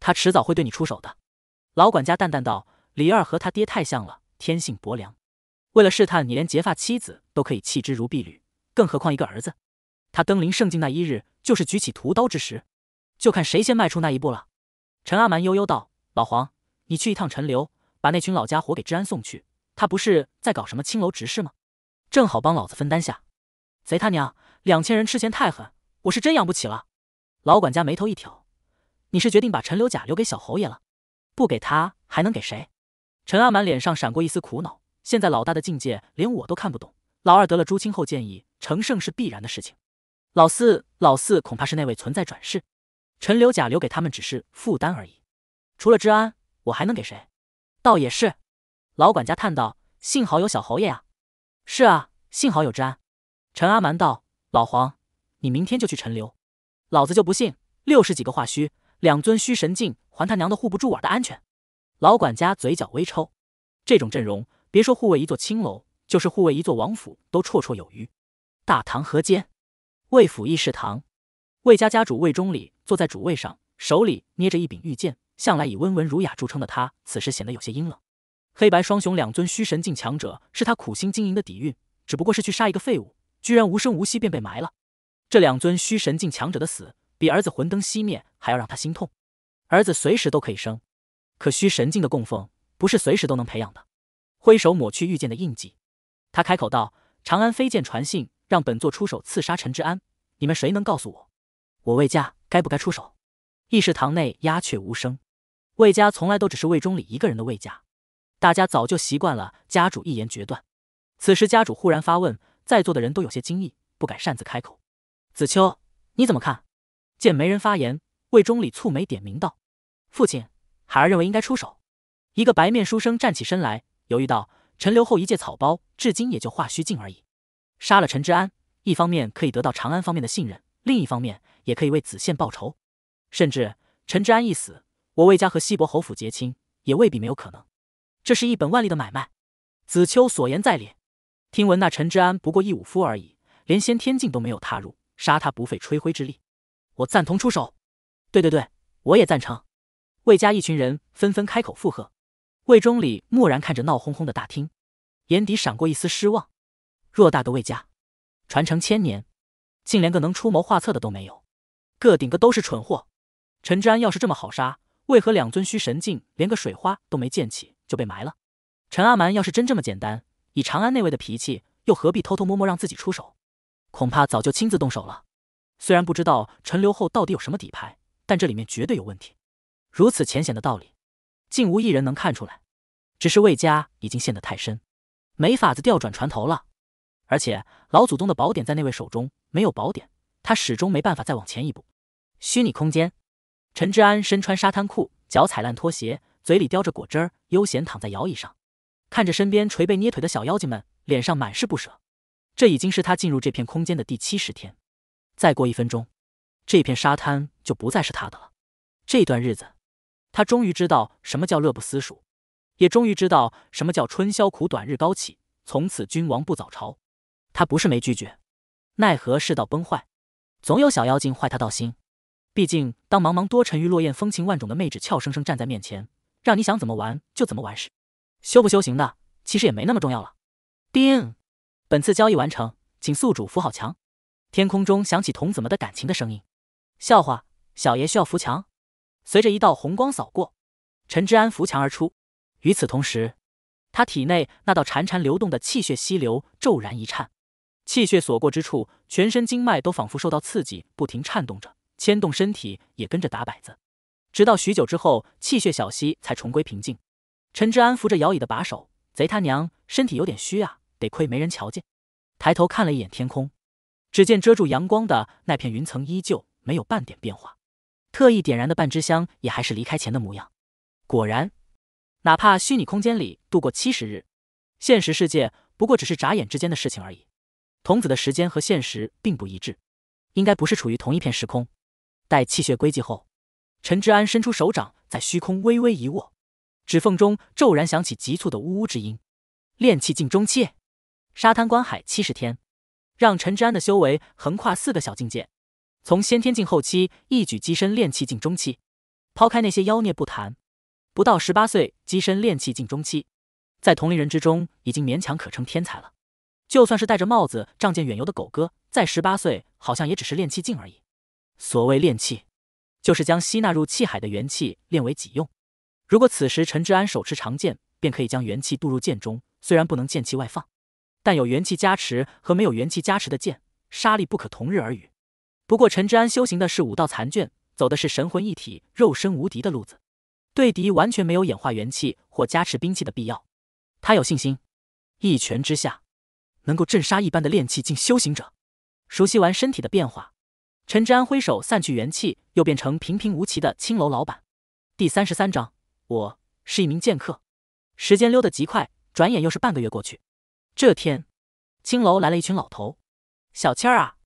他迟早会对你出手的。”老管家淡淡道：“李二和他爹太像了，天性薄凉。为了试探你，连结发妻子都可以弃之如敝履，更何况一个儿子？他登临圣境那一日，就是举起屠刀之时。”就看谁先迈出那一步了。陈阿蛮悠悠道：“老黄，你去一趟陈留，把那群老家伙给治安送去。他不是在搞什么青楼执事吗？正好帮老子分担下。贼他娘，两千人吃钱太狠，我是真养不起了。”老管家眉头一挑：“你是决定把陈留甲留给小侯爷了？不给他还能给谁？”陈阿蛮脸上闪过一丝苦恼。现在老大的境界连我都看不懂。老二得了朱青后，建议成圣是必然的事情。老四，老四恐怕是那位存在转世。陈留甲留给他们只是负担而已，除了治安，我还能给谁？倒也是。老管家叹道：“幸好有小侯爷啊！”是啊，幸好有治安。陈阿蛮道：“老黄，你明天就去陈留，老子就不信六十几个化虚，两尊虚神境还他娘的护不住我的安全。”老管家嘴角微抽，这种阵容，别说护卫一座青楼，就是护卫一座王府都绰绰有余。大唐河间，魏府议事堂。魏家家主魏忠礼坐在主位上，手里捏着一柄玉剑。向来以温文儒雅著称的他，此时显得有些阴冷。黑白双雄两尊虚神境强者是他苦心经营的底蕴，只不过是去杀一个废物，居然无声无息便被埋了。这两尊虚神境强者的死，比儿子魂灯熄灭还要让他心痛。儿子随时都可以生，可虚神境的供奉不是随时都能培养的。挥手抹去玉剑的印记，他开口道：“长安飞剑传信，让本座出手刺杀陈之安。你们谁能告诉我？”我魏家该不该出手？议事堂内鸦雀无声。魏家从来都只是魏忠礼一个人的魏家，大家早就习惯了家主一言决断。此时家主忽然发问，在座的人都有些惊异，不敢擅自开口。子秋，你怎么看？见没人发言，魏忠礼蹙眉点名道：“父亲，孩儿认为应该出手。”一个白面书生站起身来，犹豫道：“陈留后一介草包，至今也就化虚境而已。杀了陈之安，一方面可以得到长安方面的信任，另一方面……”也可以为子宪报仇，甚至陈之安一死，我魏家和西伯侯府结亲也未必没有可能。这是一本万利的买卖。子秋所言在理。听闻那陈之安不过一武夫而已，连先天境都没有踏入，杀他不费吹灰之力。我赞同出手。对对对，我也赞成。魏家一群人纷纷开口附和。魏忠礼蓦然看着闹哄哄的大厅，眼底闪过一丝失望。偌大的魏家，传承千年，竟连个能出谋划策的都没有。个顶个都是蠢货。陈之安要是这么好杀，为何两尊虚神境连个水花都没溅起就被埋了？陈阿蛮要是真这么简单，以长安那位的脾气，又何必偷偷摸摸让自己出手？恐怕早就亲自动手了。虽然不知道陈留后到底有什么底牌，但这里面绝对有问题。如此浅显的道理，竟无一人能看出来。只是魏家已经陷得太深，没法子调转船头了。而且老祖宗的宝典在那位手中，没有宝典，他始终没办法再往前一步。虚拟空间，陈之安身穿沙滩裤，脚踩烂拖鞋，嘴里叼着果汁儿，悠闲躺在摇椅上，看着身边捶背捏腿的小妖精们，脸上满是不舍。这已经是他进入这片空间的第七十天，再过一分钟，这片沙滩就不再是他的了。这段日子，他终于知道什么叫乐不思蜀，也终于知道什么叫春宵苦短日高起，从此君王不早朝。他不是没拒绝，奈何世道崩坏，总有小妖精坏他道心。毕竟，当茫茫多沉鱼落雁、风情万种的妹纸俏生生站在面前，让你想怎么玩就怎么玩时，修不修行的其实也没那么重要了。丁，本次交易完成，请宿主扶好墙。天空中响起童子们的感情的声音。笑话，小爷需要扶墙？随着一道红光扫过，陈之安扶墙而出。与此同时，他体内那道潺潺流动的气血溪流骤然一颤，气血所过之处，全身经脉都仿佛受到刺激，不停颤动着。牵动身体也跟着打摆子，直到许久之后，气血小溪才重归平静。陈之安扶着摇椅的把手，贼他娘，身体有点虚啊，得亏没人瞧见。抬头看了一眼天空，只见遮住阳光的那片云层依旧没有半点变化。特意点燃的半支香也还是离开前的模样。果然，哪怕虚拟空间里度过七十日，现实世界不过只是眨眼之间的事情而已。童子的时间和现实并不一致，应该不是处于同一片时空。待气血归寂后，陈之安伸出手掌，在虚空微微一握，指缝中骤然响起急促的呜呜之音。炼气境中期，沙滩观海七十天，让陈之安的修为横跨四个小境界，从先天境后期一举跻身炼气境中期。抛开那些妖孽不谈，不到十八岁跻身炼气境中期，在同龄人之中已经勉强可称天才了。就算是戴着帽子仗剑远游的狗哥，在十八岁好像也只是练气境而已。所谓炼气，就是将吸纳入气海的元气炼为己用。如果此时陈之安手持长剑，便可以将元气渡入剑中。虽然不能剑气外放，但有元气加持和没有元气加持的剑，杀力不可同日而语。不过陈之安修行的是武道残卷，走的是神魂一体、肉身无敌的路子，对敌完全没有演化元气或加持兵器的必要。他有信心，一拳之下，能够震杀一般的炼气境修行者。熟悉完身体的变化。陈之安挥手散去元气，又变成平平无奇的青楼老板。第三十三章，我是一名剑客。时间溜得极快，转眼又是半个月过去。这天，青楼来了，一群老头。小千儿啊，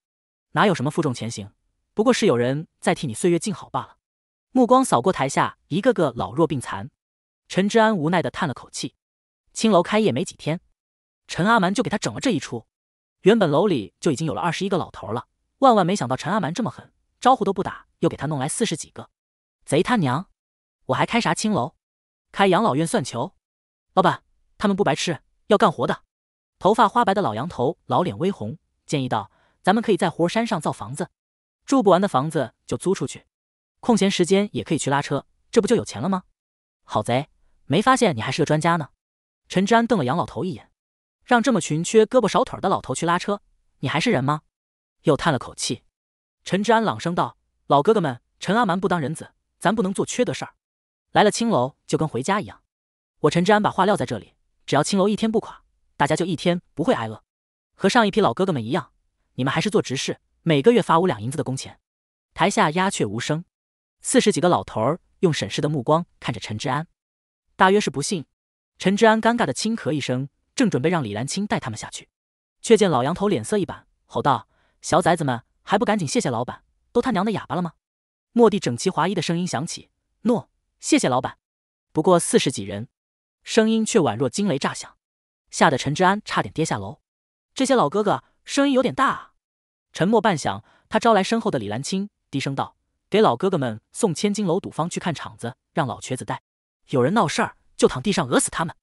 哪有什么负重前行，不过是有人在替你岁月静好罢了。目光扫过台下一个个老弱病残，陈之安无奈的叹了口气。青楼开业没几天，陈阿蛮就给他整了这一出。原本楼里就已经有了二十一个老头了。万万没想到陈阿蛮这么狠，招呼都不打，又给他弄来四十几个。贼他娘，我还开啥青楼，开养老院算球。老板，他们不白吃，要干活的。头发花白的老杨头老脸微红，建议道：“咱们可以在活山上造房子，住不完的房子就租出去，空闲时间也可以去拉车，这不就有钱了吗？”好贼，没发现你还是个专家呢。陈志安瞪了杨老头一眼，让这么群缺胳膊少腿的老头去拉车，你还是人吗？又叹了口气，陈之安朗声道：“老哥哥们，陈阿蛮不当人子，咱不能做缺德事儿。来了青楼就跟回家一样。我陈之安把话撂在这里，只要青楼一天不垮，大家就一天不会挨饿。和上一批老哥哥们一样，你们还是做执事，每个月发五两银子的工钱。”台下鸦雀无声，四十几个老头儿用审视的目光看着陈之安，大约是不信。陈之安尴尬的轻咳一声，正准备让李兰青带他们下去，却见老杨头脸色一板，吼道。小崽子们还不赶紧谢谢老板？都他娘的哑巴了吗？莫地整齐划一的声音响起：“诺，谢谢老板。”不过四十几人，声音却宛若惊雷炸响，吓得陈之安差点跌下楼。这些老哥哥声音有点大啊！沉默半响，他招来身后的李兰青，低声道：“给老哥哥们送千金楼赌坊去看场子，让老瘸子带。有人闹事儿就躺地上讹死他们，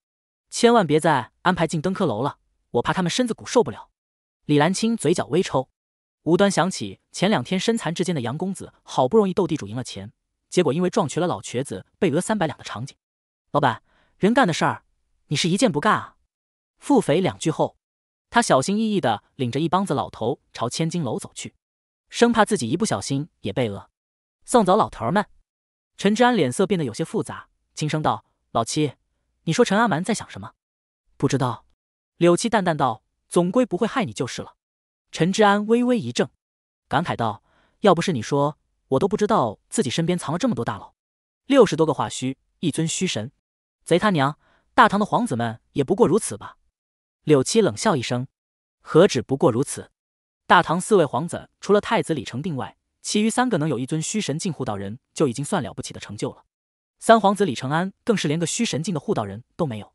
千万别再安排进登科楼了，我怕他们身子骨受不了。”李兰青嘴角微抽。无端想起前两天身残志坚的杨公子好不容易斗地主赢了钱，结果因为撞瘸了老瘸子被讹三百两的场景。老板人干的事儿，你是一件不干啊？腹诽两句后，他小心翼翼地领着一帮子老头朝千金楼走去，生怕自己一不小心也被讹。送走老头们，陈治安脸色变得有些复杂，轻声道：“老七，你说陈阿蛮在想什么？”“不知道。”柳七淡淡道，“总归不会害你就是了。”陈之安微微一怔，感慨道：“要不是你说，我都不知道自己身边藏了这么多大佬，六十多个化虚，一尊虚神。贼他娘，大唐的皇子们也不过如此吧？”柳七冷笑一声：“何止不过如此！大唐四位皇子，除了太子李承定外，其余三个能有一尊虚神境护道人，就已经算了不起的成就了。三皇子李承安更是连个虚神境的护道人都没有。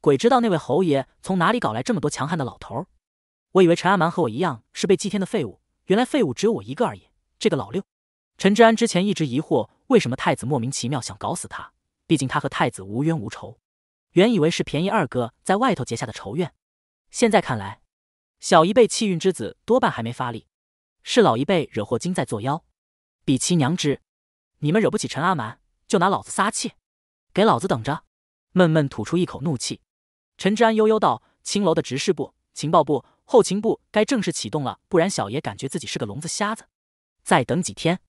鬼知道那位侯爷从哪里搞来这么多强悍的老头。”我以为陈阿蛮和我一样是被祭天的废物，原来废物只有我一个而已。这个老六，陈知安之前一直疑惑为什么太子莫名其妙想搞死他，毕竟他和太子无冤无仇。原以为是便宜二哥在外头结下的仇怨，现在看来，小一辈气运之子多半还没发力，是老一辈惹祸精在作妖。比其娘之，你们惹不起陈阿蛮，就拿老子撒气，给老子等着！闷闷吐出一口怒气，陈知安悠悠道：“青楼的执事部，情报部。”后勤部该正式启动了，不然小爷感觉自己是个聋子瞎子。再等几天。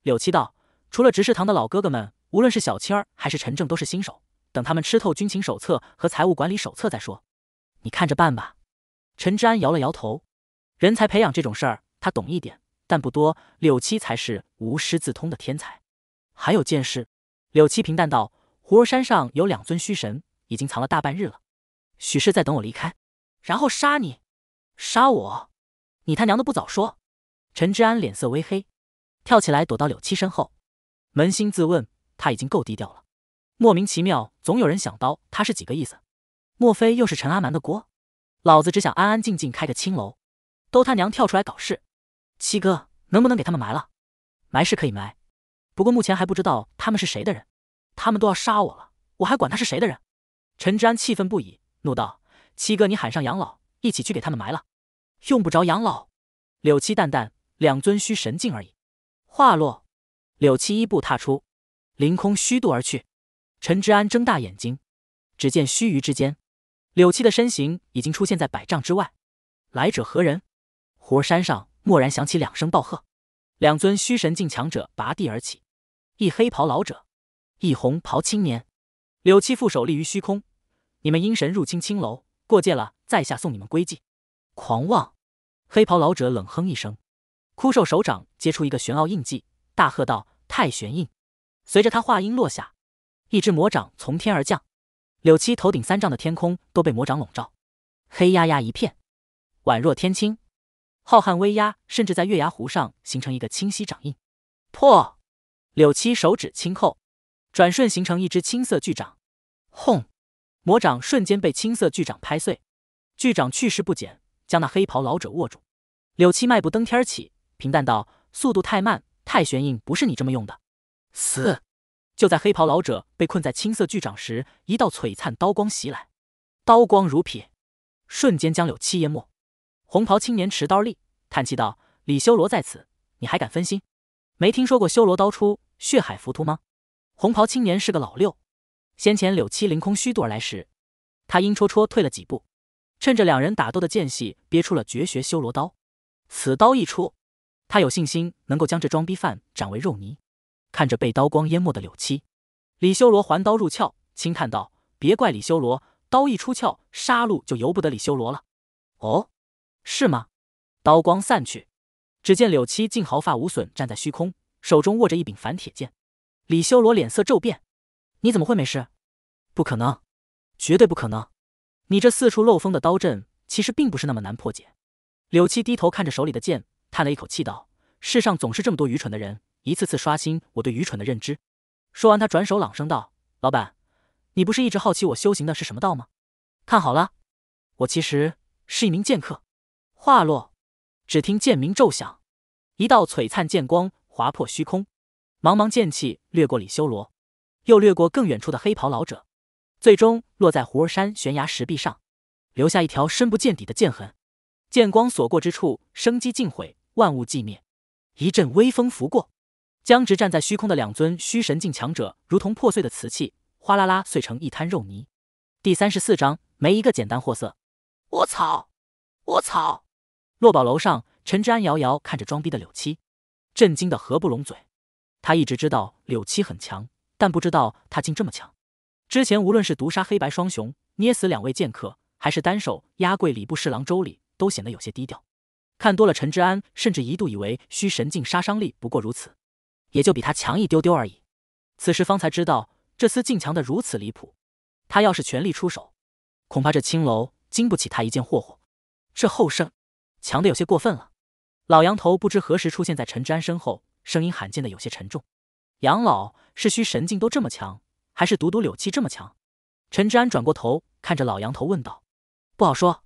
柳七道，除了执事堂的老哥哥们，无论是小青儿还是陈正都是新手，等他们吃透军情手册和财务管理手册再说。你看着办吧。陈之安摇了摇头，人才培养这种事儿他懂一点，但不多。柳七才是无师自通的天才。还有件事。柳七平淡道，胡儿山上有两尊虚神，已经藏了大半日了，许是在等我离开，然后杀你。杀我！你他娘的不早说！陈之安脸色微黑，跳起来躲到柳七身后。扪心自问，他已经够低调了，莫名其妙总有人想刀，他是几个意思？莫非又是陈阿蛮的锅？老子只想安安静静开个青楼，都他娘跳出来搞事！七哥，能不能给他们埋了？埋是可以埋，不过目前还不知道他们是谁的人。他们都要杀我了，我还管他是谁的人？陈之安气愤不已，怒道：“七哥，你喊上杨老一起去给他们埋了。”用不着养老，柳七淡淡，两尊虚神境而已。话落，柳七一步踏出，凌空虚度而去。陈之安睁大眼睛，只见须臾之间，柳七的身形已经出现在百丈之外。来者何人？虎山上蓦然响起两声暴喝，两尊虚神境强者拔地而起，一黑袍老者，一红袍青年。柳七负手立于虚空：“你们阴神入侵青楼，过界了，在下送你们归寂。”狂妄！黑袍老者冷哼一声，枯瘦手掌结出一个玄奥印记，大喝道：“太玄印！”随着他话音落下，一只魔掌从天而降，柳七头顶三丈的天空都被魔掌笼罩，黑压压一片，宛若天青。浩瀚威压甚至在月牙湖上形成一个清晰掌印。破！柳七手指轻扣，转瞬形成一只青色巨掌。轰！魔掌瞬间被青色巨掌拍碎，巨掌去势不减。将那黑袍老者握住，柳七迈步登天起，平淡道：“速度太慢，太玄印不是你这么用的。”死！就在黑袍老者被困在青色巨掌时，一道璀璨刀光袭来，刀光如匹，瞬间将柳七淹没。红袍青年持刀立，叹气道：“李修罗在此，你还敢分心？没听说过修罗刀出血海浮屠吗？”红袍青年是个老六，先前柳七凌空虚度而来时，他阴戳戳退了几步。趁着两人打斗的间隙，憋出了绝学修罗刀。此刀一出，他有信心能够将这装逼犯斩为肉泥。看着被刀光淹没的柳七，李修罗还刀入鞘，轻叹道：“别怪李修罗，刀一出鞘，杀戮就由不得李修罗了。”“哦，是吗？”刀光散去，只见柳七竟毫发无损，站在虚空，手中握着一柄反铁剑。李修罗脸色骤变：“你怎么会没事？不可能，绝对不可能！”你这四处漏风的刀阵，其实并不是那么难破解。柳七低头看着手里的剑，叹了一口气道：“世上总是这么多愚蠢的人，一次次刷新我对愚蠢的认知。”说完，他转手朗声道：“老板，你不是一直好奇我修行的是什么道吗？看好了，我其实是一名剑客。”话落，只听剑鸣骤响，一道璀璨剑光划破虚空，茫茫剑气掠过李修罗，又掠过更远处的黑袍老者。最终落在胡儿山悬崖石壁上，留下一条深不见底的剑痕。剑光所过之处，生机尽毁，万物寂灭。一阵微风拂过，僵直站在虚空的两尊虚神境强者，如同破碎的瓷器，哗啦啦碎成一滩肉泥。第三十四章，没一个简单货色。我操！我操！落宝楼上，陈之安遥遥看着装逼的柳七，震惊的合不拢嘴。他一直知道柳七很强，但不知道他竟这么强。之前无论是毒杀黑白双雄，捏死两位剑客，还是单手压跪礼部侍郎周礼，都显得有些低调。看多了陈之安，甚至一度以为虚神境杀伤力不过如此，也就比他强一丢丢而已。此时方才知道，这厮竟强的如此离谱。他要是全力出手，恐怕这青楼经不起他一剑霍霍。这后生，强的有些过分了。老杨头不知何时出现在陈之安身后，声音罕见的有些沉重。杨老是虚神境都这么强？还是独独柳七这么强？陈之安转过头看着老杨头问道：“不好说。”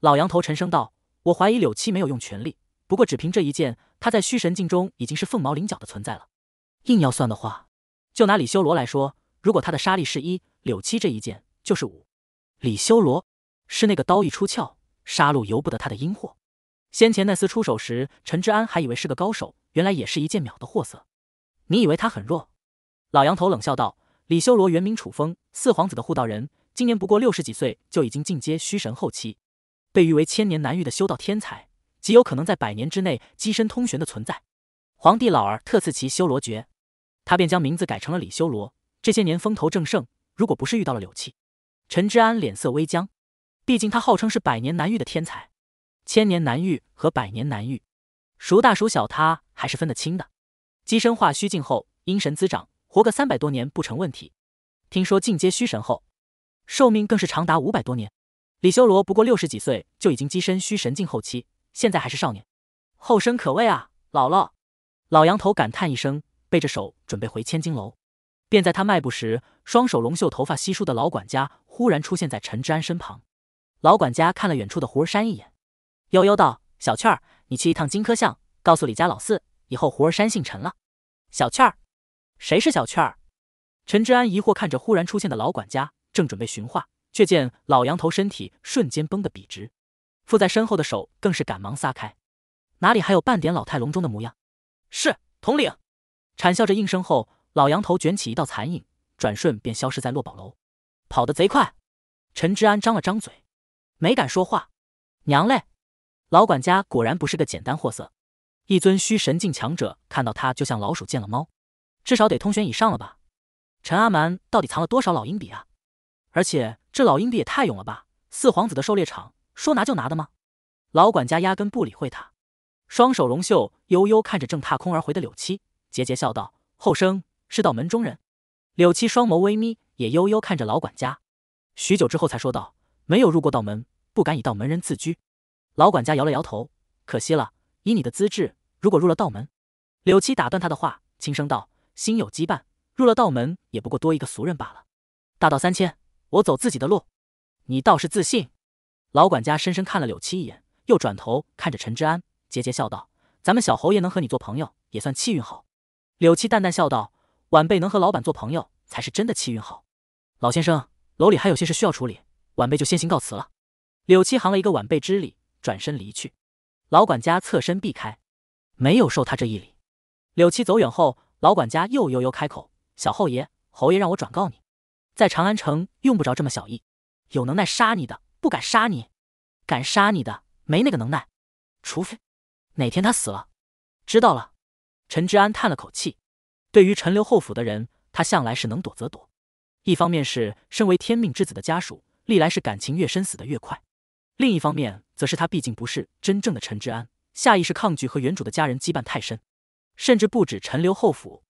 老杨头沉声道：“我怀疑柳七没有用全力。不过只凭这一剑，他在虚神境中已经是凤毛麟角的存在了。硬要算的话，就拿李修罗来说，如果他的杀力是一，柳七这一剑就是五。李修罗是那个刀一出鞘，杀戮由不得他的阴货。先前那厮出手时，陈之安还以为是个高手，原来也是一剑秒的货色。你以为他很弱？”老杨头冷笑道。李修罗原名楚风，四皇子的护道人，今年不过六十几岁，就已经进阶虚神后期，被誉为千年难遇的修道天才，极有可能在百年之内跻身通玄的存在。皇帝老儿特赐其修罗诀，他便将名字改成了李修罗。这些年风头正盛，如果不是遇到了柳气，陈之安脸色微僵，毕竟他号称是百年难遇的天才，千年难遇和百年难遇，孰大孰小，他还是分得清的。机身化虚境后，阴神滋长。活个三百多年不成问题，听说进阶虚神后，寿命更是长达五百多年。李修罗不过六十几岁就已经跻身虚神境后期，现在还是少年，后生可畏啊！姥姥，老杨头感叹一声，背着手准备回千金楼，便在他迈步时，双手龙袖、头发稀疏的老管家忽然出现在陈之安身旁。老管家看了远处的胡儿山一眼，悠悠道：“小倩儿，你去一趟金科巷，告诉李家老四，以后胡儿山姓陈了。”小倩儿。谁是小雀儿？陈之安疑惑看着忽然出现的老管家，正准备寻话，却见老杨头身体瞬间绷得笔直，附在身后的手更是赶忙撒开，哪里还有半点老态龙钟的模样？是统领，谄笑着应声后，老杨头卷起一道残影，转瞬便消失在落宝楼，跑得贼快。陈之安张了张嘴，没敢说话。娘嘞，老管家果然不是个简单货色，一尊虚神境强者看到他，就像老鼠见了猫。至少得通玄以上了吧？陈阿蛮到底藏了多少老鹰笔啊？而且这老鹰笔也太勇了吧！四皇子的狩猎场说拿就拿的吗？老管家压根不理会他，双手龙袖，悠悠看着正踏空而回的柳七，桀桀笑道：“后生是道门中人。”柳七双眸微眯，也悠悠看着老管家，许久之后才说道：“没有入过道门，不敢以道门人自居。”老管家摇了摇头，可惜了，以你的资质，如果入了道门……柳七打断他的话，轻声道。心有羁绊，入了道门也不过多一个俗人罢了。大道三千，我走自己的路。你倒是自信。老管家深深看了柳七一眼，又转头看着陈之安，桀桀笑道：“咱们小侯爷能和你做朋友，也算气运好。”柳七淡淡笑道：“晚辈能和老板做朋友，才是真的气运好。”老先生，楼里还有些事需要处理，晚辈就先行告辞了。柳七行了一个晚辈之礼，转身离去。老管家侧身避开，没有受他这一礼。柳七走远后。老管家又悠悠开口：“小侯爷，侯爷让我转告你，在长安城用不着这么小意。有能耐杀你的不敢杀你，敢杀你的没那个能耐。除非哪天他死了。”知道了。陈之安叹了口气。对于陈留侯府的人，他向来是能躲则躲。一方面是身为天命之子的家属，历来是感情越深死的越快；另一方面，则是他毕竟不是真正的陈之安，下意识抗拒和原主的家人羁绊太深。甚至不止陈留侯府，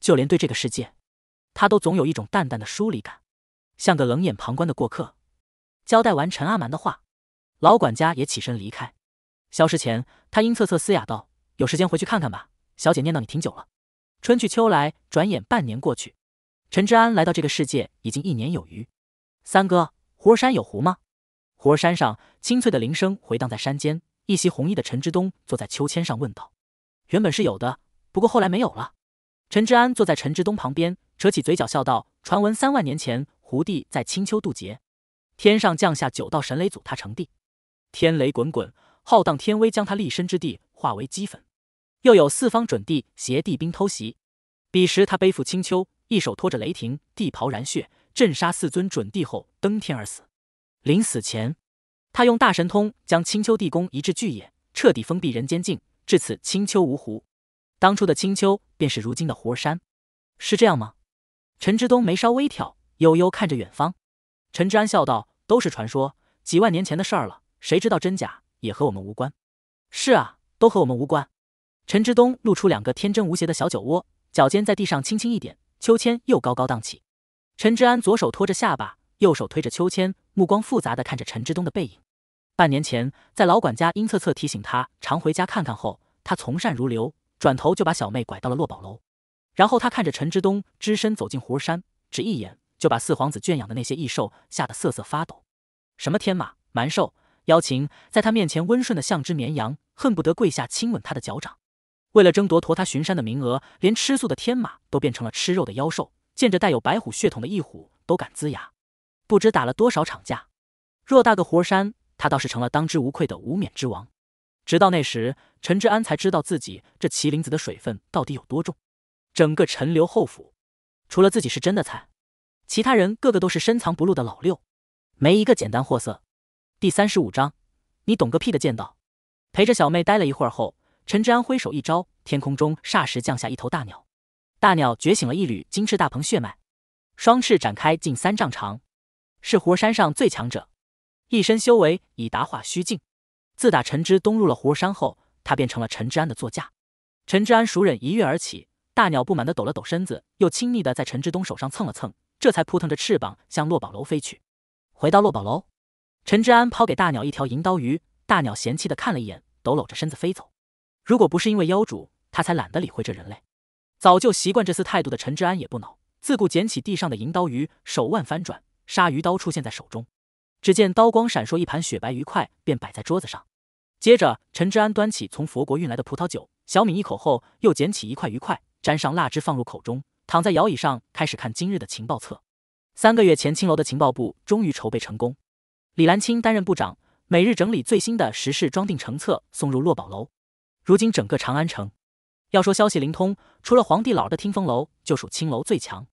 就连对这个世界，他都总有一种淡淡的疏离感，像个冷眼旁观的过客。交代完陈阿蛮的话，老管家也起身离开。消失前，他阴恻恻嘶哑道：“有时间回去看看吧，小姐念叨你挺久了。”春去秋来，转眼半年过去，陈之安来到这个世界已经一年有余。三哥，胡儿山有湖吗？胡儿山上，清脆的铃声回荡在山间。一袭红衣的陈之东坐在秋千上问道：“原本是有的。”不过后来没有了。陈之安坐在陈之东旁边，扯起嘴角笑道：“传闻三万年前，狐帝在青丘渡劫，天上降下九道神雷阻他成帝，天雷滚滚，浩荡天威将他立身之地化为齑粉。又有四方准帝携帝兵偷袭，彼时他背负青丘，一手托着雷霆地袍燃血，镇杀四尊准帝后登天而死。临死前，他用大神通将青丘地宫移至巨野，彻底封闭人间境，至此青丘无狐。”当初的青丘便是如今的湖儿山，是这样吗？陈之东眉梢微挑，悠悠看着远方。陈之安笑道：“都是传说，几万年前的事儿了，谁知道真假？也和我们无关。”是啊，都和我们无关。陈之东露出两个天真无邪的小酒窝，脚尖在地上轻轻一点，秋千又高高荡起。陈之安左手托着下巴，右手推着秋千，目光复杂的看着陈之东的背影。半年前，在老管家阴恻恻提醒他常回家看看后，他从善如流。转头就把小妹拐到了落宝楼，然后他看着陈之东只身走进胡山，只一眼就把四皇子圈养的那些异兽吓得瑟瑟发抖。什么天马、蛮兽、妖禽，在他面前温顺的像只绵羊，恨不得跪下亲吻他的脚掌。为了争夺驮他巡山的名额，连吃素的天马都变成了吃肉的妖兽，见着带有白虎血统的异虎都敢龇牙。不知打了多少场架，偌大个胡山，他倒是成了当之无愧的无冕之王。直到那时，陈之安才知道自己这麒麟子的水分到底有多重。整个陈留后府，除了自己是真的菜，其他人个个都是深藏不露的老六，没一个简单货色。第三十五章，你懂个屁的剑道。陪着小妹待了一会儿后，陈之安挥手一招，天空中霎时降下一头大鸟。大鸟觉醒了一缕金翅大鹏血脉，双翅展开近三丈长，是活山上最强者，一身修为已达化虚境。自打陈之东入了葫芦山后，他便成了陈之安的座驾。陈之安熟忍一跃而起，大鸟不满的抖了抖身子，又亲昵的在陈之东手上蹭了蹭，这才扑腾着翅膀向落宝楼飞去。回到落宝楼，陈之安抛给大鸟一条银刀鱼，大鸟嫌弃的看了一眼，抖搂着身子飞走。如果不是因为妖主，他才懒得理会这人类。早就习惯这次态度的陈之安也不恼，自顾捡起地上的银刀鱼，手腕翻转，鲨鱼刀出现在手中。只见刀光闪烁，一盘雪白鱼块便摆在桌子上。接着，陈知安端起从佛国运来的葡萄酒，小抿一口后，又捡起一块鱼块，沾上蜡汁放入口中。躺在摇椅上，开始看今日的情报册。三个月前，青楼的情报部终于筹备成功，李兰青担任部长，每日整理最新的时事，装订成册送入落宝楼。如今，整个长安城，要说消息灵通，除了皇帝老儿的听风楼，就属青楼最强。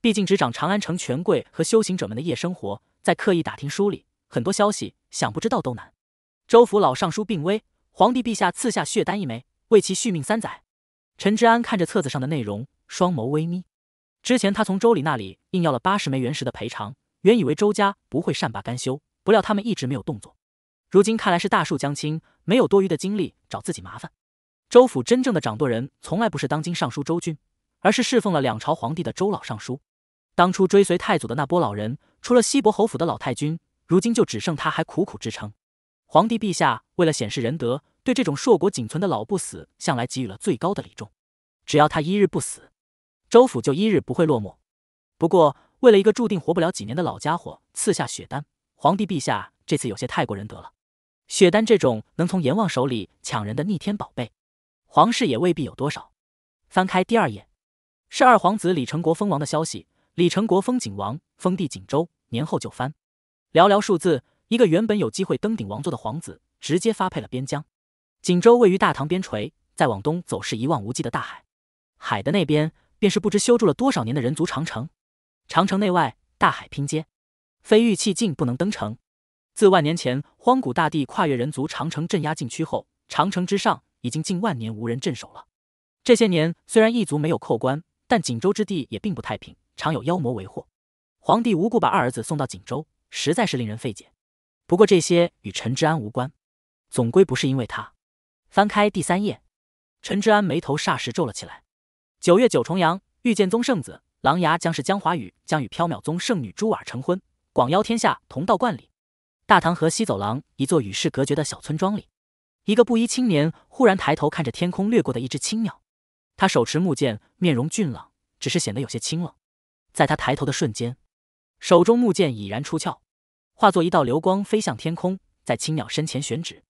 毕竟，执掌长安城权贵和修行者们的夜生活。在刻意打听书里很多消息，想不知道都难。周府老尚书病危，皇帝陛下赐下血丹一枚，为其续命三载。陈知安看着册子上的内容，双眸微眯。之前他从周礼那里硬要了八十枚原石的赔偿，原以为周家不会善罢甘休，不料他们一直没有动作。如今看来是大树将倾，没有多余的精力找自己麻烦。周府真正的掌舵人从来不是当今尚书周俊，而是侍奉了两朝皇帝的周老尚书。当初追随太祖的那波老人。除了西伯侯府的老太君，如今就只剩他还苦苦支撑。皇帝陛下为了显示仁德，对这种硕果仅存的老不死，向来给予了最高的礼重。只要他一日不死，周府就一日不会落寞。不过，为了一个注定活不了几年的老家伙赐下血丹，皇帝陛下这次有些太过仁德了。血丹这种能从阎王手里抢人的逆天宝贝，皇室也未必有多少。翻开第二页，是二皇子李成国封王的消息。李成国封景王，封地景州，年后就藩。寥寥数字，一个原本有机会登顶王座的皇子，直接发配了边疆。锦州位于大唐边陲，再往东走是一望无际的大海，海的那边便是不知修筑了多少年的人族长城。长城内外，大海拼接，非玉器境不能登城。自万年前荒古大地跨越人族长城镇压禁区后，长城之上已经近万年无人镇守了。这些年虽然异族没有扣关，但锦州之地也并不太平。常有妖魔为祸，皇帝无故把二儿子送到锦州，实在是令人费解。不过这些与陈之安无关，总归不是因为他。翻开第三页，陈之安眉头霎时皱了起来。九月九重阳，御剑宗圣子狼牙将是江华宇将与缥缈宗圣女朱尔成婚，广邀天下同道观礼。大唐河西走廊一座与世隔绝的小村庄里，一个布衣青年忽然抬头看着天空掠过的一只青鸟，他手持木剑，面容俊朗，只是显得有些清冷。在他抬头的瞬间，手中木剑已然出鞘，化作一道流光飞向天空，在青鸟身前旋止。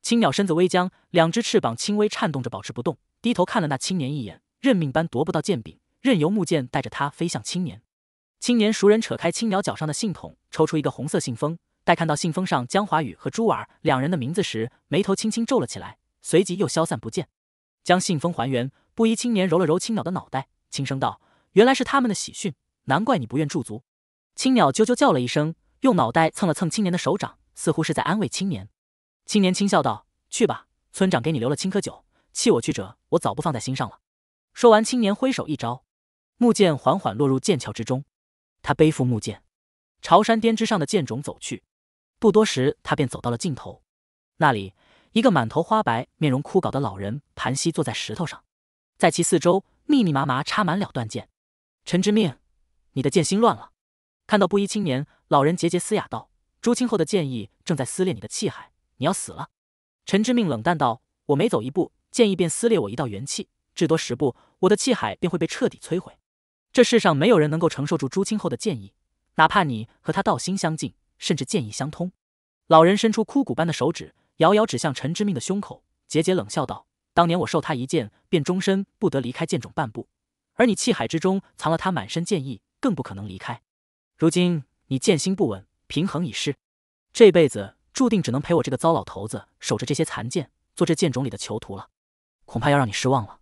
青鸟身子微僵，两只翅膀轻微颤动着保持不动，低头看了那青年一眼，认命般夺不到剑柄，任由木剑带着他飞向青年。青年熟人扯开青鸟脚上的信筒，抽出一个红色信封，待看到信封上江华宇和朱尔两人的名字时，眉头轻轻皱了起来，随即又消散不见，将信封还原。布衣青年揉了揉青鸟的脑袋，轻声道：“原来是他们的喜讯。”难怪你不愿驻足，青鸟啾啾叫了一声，用脑袋蹭了蹭青年的手掌，似乎是在安慰青年。青年轻笑道：“去吧，村长给你留了青稞酒，弃我去者，我早不放在心上了。”说完，青年挥手一招，木剑缓缓落入剑鞘之中。他背负木剑，朝山巅之上的剑冢走去。不多时，他便走到了尽头。那里，一个满头花白、面容枯槁的老人盘膝坐在石头上，在其四周密密麻麻插满了断剑。陈之命。你的剑心乱了，看到布衣青年，老人节节嘶哑道：“朱清后的剑意正在撕裂你的气海，你要死了。”陈之命冷淡道：“我每走一步，剑意便撕裂我一道元气，至多十步，我的气海便会被彻底摧毁。这世上没有人能够承受住朱清后的剑意，哪怕你和他道心相近，甚至剑意相通。”老人伸出枯骨般的手指，遥遥指向陈之命的胸口，节节冷笑道：“当年我受他一剑，便终身不得离开剑冢半步，而你气海之中藏了他满身剑意。”更不可能离开。如今你剑心不稳，平衡已失，这辈子注定只能陪我这个糟老头子守着这些残剑，做这剑冢里的囚徒了。恐怕要让你失望了。”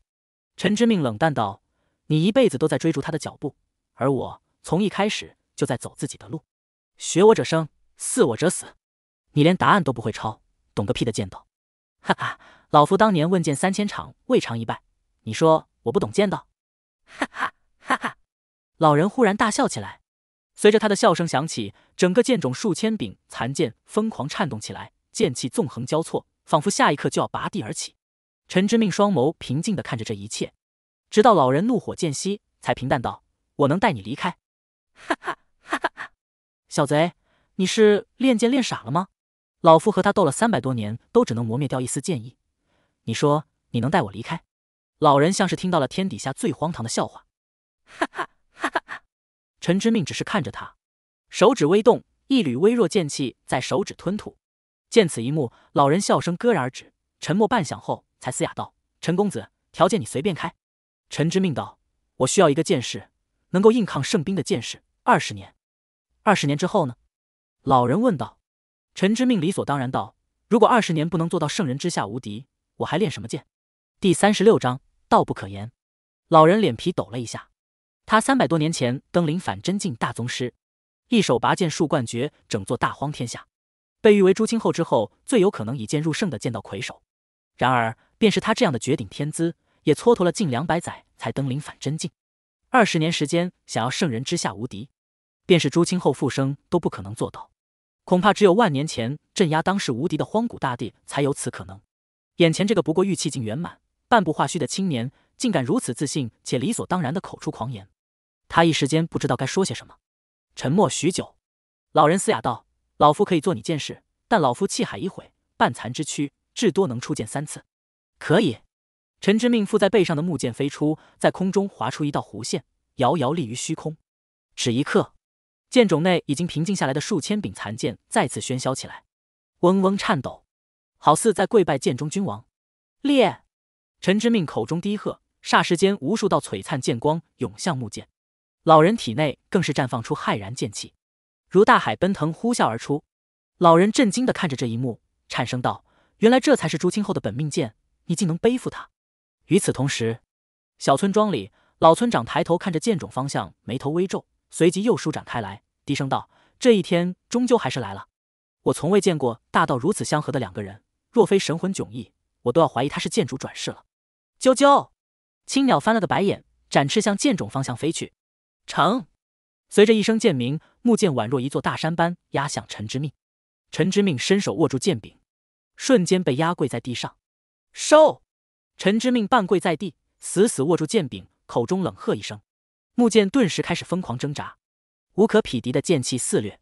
陈之命冷淡道：“你一辈子都在追逐他的脚步，而我从一开始就在走自己的路。学我者生，似我者死。你连答案都不会抄，懂个屁的剑道！哈哈，老夫当年问剑三千场，未尝一败。你说我不懂剑道？哈哈哈哈哈。”老人忽然大笑起来，随着他的笑声响起，整个剑冢数千柄残剑疯狂颤动起来，剑气纵横交错，仿佛下一刻就要拔地而起。陈之命双眸平静地看着这一切，直到老人怒火渐息，才平淡道：“我能带你离开。”哈哈哈哈哈！小贼，你是练剑练傻了吗？老夫和他斗了三百多年，都只能磨灭掉一丝剑意。你说你能带我离开？老人像是听到了天底下最荒唐的笑话。哈哈。陈之命只是看着他，手指微动，一缕微弱剑气在手指吞吐。见此一幕，老人笑声戛然而止，沉默半响后才嘶哑道：“陈公子，条件你随便开。”陈之命道：“我需要一个剑士，能够硬抗圣兵的剑士。二十年，二十年之后呢？”老人问道。陈之命理所当然道：“如果二十年不能做到圣人之下无敌，我还练什么剑？”第三十六章道不可言。老人脸皮抖了一下。他三百多年前登临反真境大宗师，一手拔剑术冠绝整座大荒天下，被誉为朱清后之后最有可能以剑入圣的剑道魁首。然而，便是他这样的绝顶天资，也蹉跎了近两百载才登临反真境。二十年时间，想要圣人之下无敌，便是朱清后复生都不可能做到。恐怕只有万年前镇压当世无敌的荒古大帝才有此可能。眼前这个不过玉器境圆满、半步化虚的青年，竟敢如此自信且理所当然的口出狂言！他一时间不知道该说些什么，沉默许久，老人嘶哑道：“老夫可以做你剑士，但老夫气海已毁，半残之躯，至多能出剑三次。”可以。陈之命附在背上的木剑飞出，在空中划出一道弧线，遥遥立于虚空。只一刻，剑冢内已经平静下来的数千柄残剑再次喧嚣起来，嗡嗡颤抖，好似在跪拜剑中君王。烈！陈之命口中低喝，霎时间无数道璀璨剑光涌向木剑。老人体内更是绽放出骇然剑气，如大海奔腾呼啸而出。老人震惊的看着这一幕，颤声道：“原来这才是朱清后的本命剑，你竟能背负它！”与此同时，小村庄里，老村长抬头看着剑种方向，眉头微皱，随即又舒展开来，低声道：“这一天终究还是来了。我从未见过大道如此相合的两个人，若非神魂迥异，我都要怀疑他是剑主转世了。”啾啾，青鸟翻了个白眼，展翅向剑种方向飞去。成，随着一声剑鸣，木剑宛若一座大山般压向陈之命。陈之命伸手握住剑柄，瞬间被压跪在地上。收！陈之命半跪在地，死死握住剑柄，口中冷喝一声。木剑顿时开始疯狂挣扎，无可匹敌的剑气肆虐，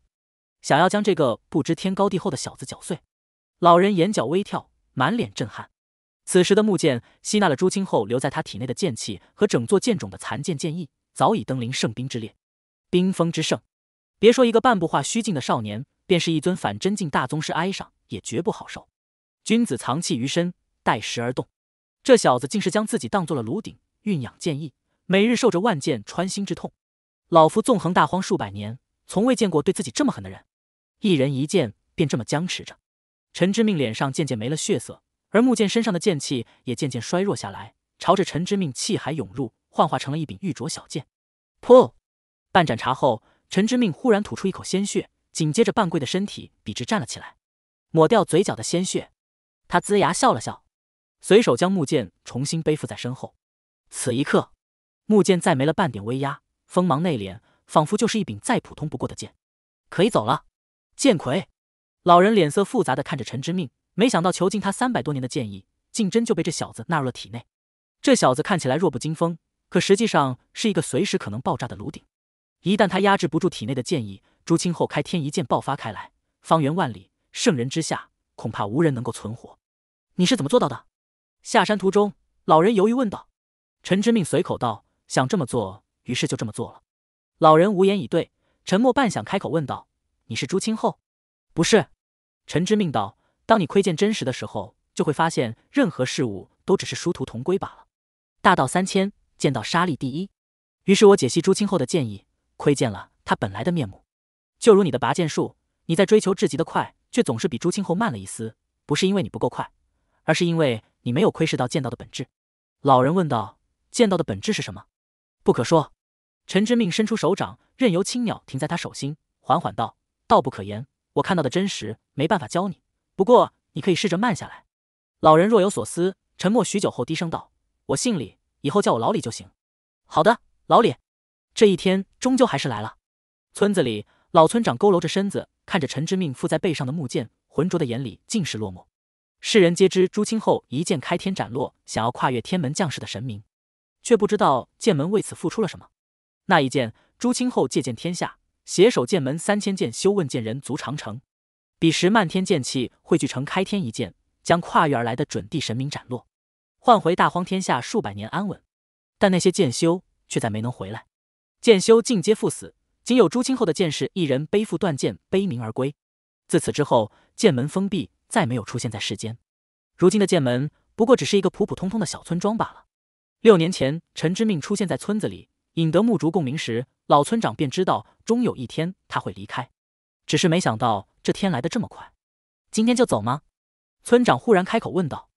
想要将这个不知天高地厚的小子搅碎。老人眼角微跳，满脸震撼。此时的木剑吸纳了朱青后留在他体内的剑气和整座剑冢的残剑剑意。早已登临圣兵之列，冰封之圣。别说一个半步化虚境的少年，便是一尊反真境大宗师挨上，也绝不好受。君子藏器于身，待时而动。这小子竟是将自己当做了炉鼎，蕴养剑意，每日受着万剑穿心之痛。老夫纵横大荒数百年，从未见过对自己这么狠的人。一人一剑，便这么僵持着。陈之命脸上渐渐没了血色，而木剑身上的剑气也渐渐衰弱下来，朝着陈之命气海涌入。幻化成了一柄玉镯小剑，噗！半盏茶后，陈之命忽然吐出一口鲜血，紧接着半跪的身体笔直站了起来，抹掉嘴角的鲜血，他龇牙笑了笑，随手将木剑重新背负在身后。此一刻，木剑再没了半点威压，锋芒内敛，仿佛就是一柄再普通不过的剑。可以走了，剑魁。老人脸色复杂的看着陈之命，没想到囚禁他三百多年的剑意，竟真就被这小子纳入了体内。这小子看起来弱不禁风。可实际上是一个随时可能爆炸的炉顶，一旦他压制不住体内的剑意，朱清后开天一剑爆发开来，方圆万里，圣人之下恐怕无人能够存活。你是怎么做到的？下山途中，老人犹豫问道。陈之命随口道：“想这么做，于是就这么做了。”老人无言以对，沉默半晌，开口问道：“你是朱清后？”“不是。”陈之命道：“当你窥见真实的时候，就会发现任何事物都只是殊途同归罢了。”大道三千。见到沙利第一，于是我解析朱清后的剑意，窥见了他本来的面目。就如你的拔剑术，你在追求至极的快，却总是比朱清后慢了一丝。不是因为你不够快，而是因为你没有窥视到剑道的本质。老人问道：“剑道的本质是什么？”不可说。陈之命伸出手掌，任由青鸟停在他手心，缓缓道：“道不可言，我看到的真实没办法教你。不过你可以试着慢下来。”老人若有所思，沉默许久后低声道：“我姓李。”以后叫我老李就行。好的，老李。这一天终究还是来了。村子里，老村长佝偻着身子，看着陈之命附在背上的木剑，浑浊的眼里尽是落寞。世人皆知朱清后一剑开天斩落想要跨越天门将士的神明，却不知道剑门为此付出了什么。那一剑，朱清后借剑天下，携手剑门三千剑修问剑人足长城。彼时漫天剑气汇聚成开天一剑，将跨越而来的准地神明斩落。换回大荒天下数百年安稳，但那些剑修却再没能回来，剑修尽皆赴死，仅有朱清后的剑士一人背负断剑悲鸣而归。自此之后，剑门封闭，再没有出现在世间。如今的剑门不过只是一个普普通通的小村庄罢了。六年前，陈之命出现在村子里，引得木竹共鸣时，老村长便知道终有一天他会离开，只是没想到这天来的这么快。今天就走吗？村长忽然开口问道：“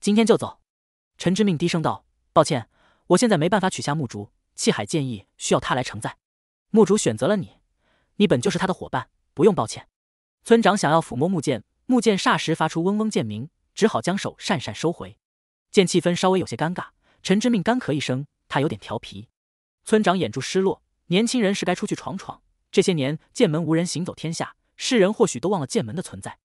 今天就走？”陈之命低声道：“抱歉，我现在没办法取下木竹，气海剑意需要他来承载。木竹选择了你，你本就是他的伙伴，不用抱歉。”村长想要抚摸木剑，木剑霎时发出嗡嗡剑鸣，只好将手讪讪收回。见气氛稍微有些尴尬，陈之命干咳一声，他有点调皮。村长眼珠失落，年轻人是该出去闯闯。这些年剑门无人行走天下，世人或许都忘了剑门的存在。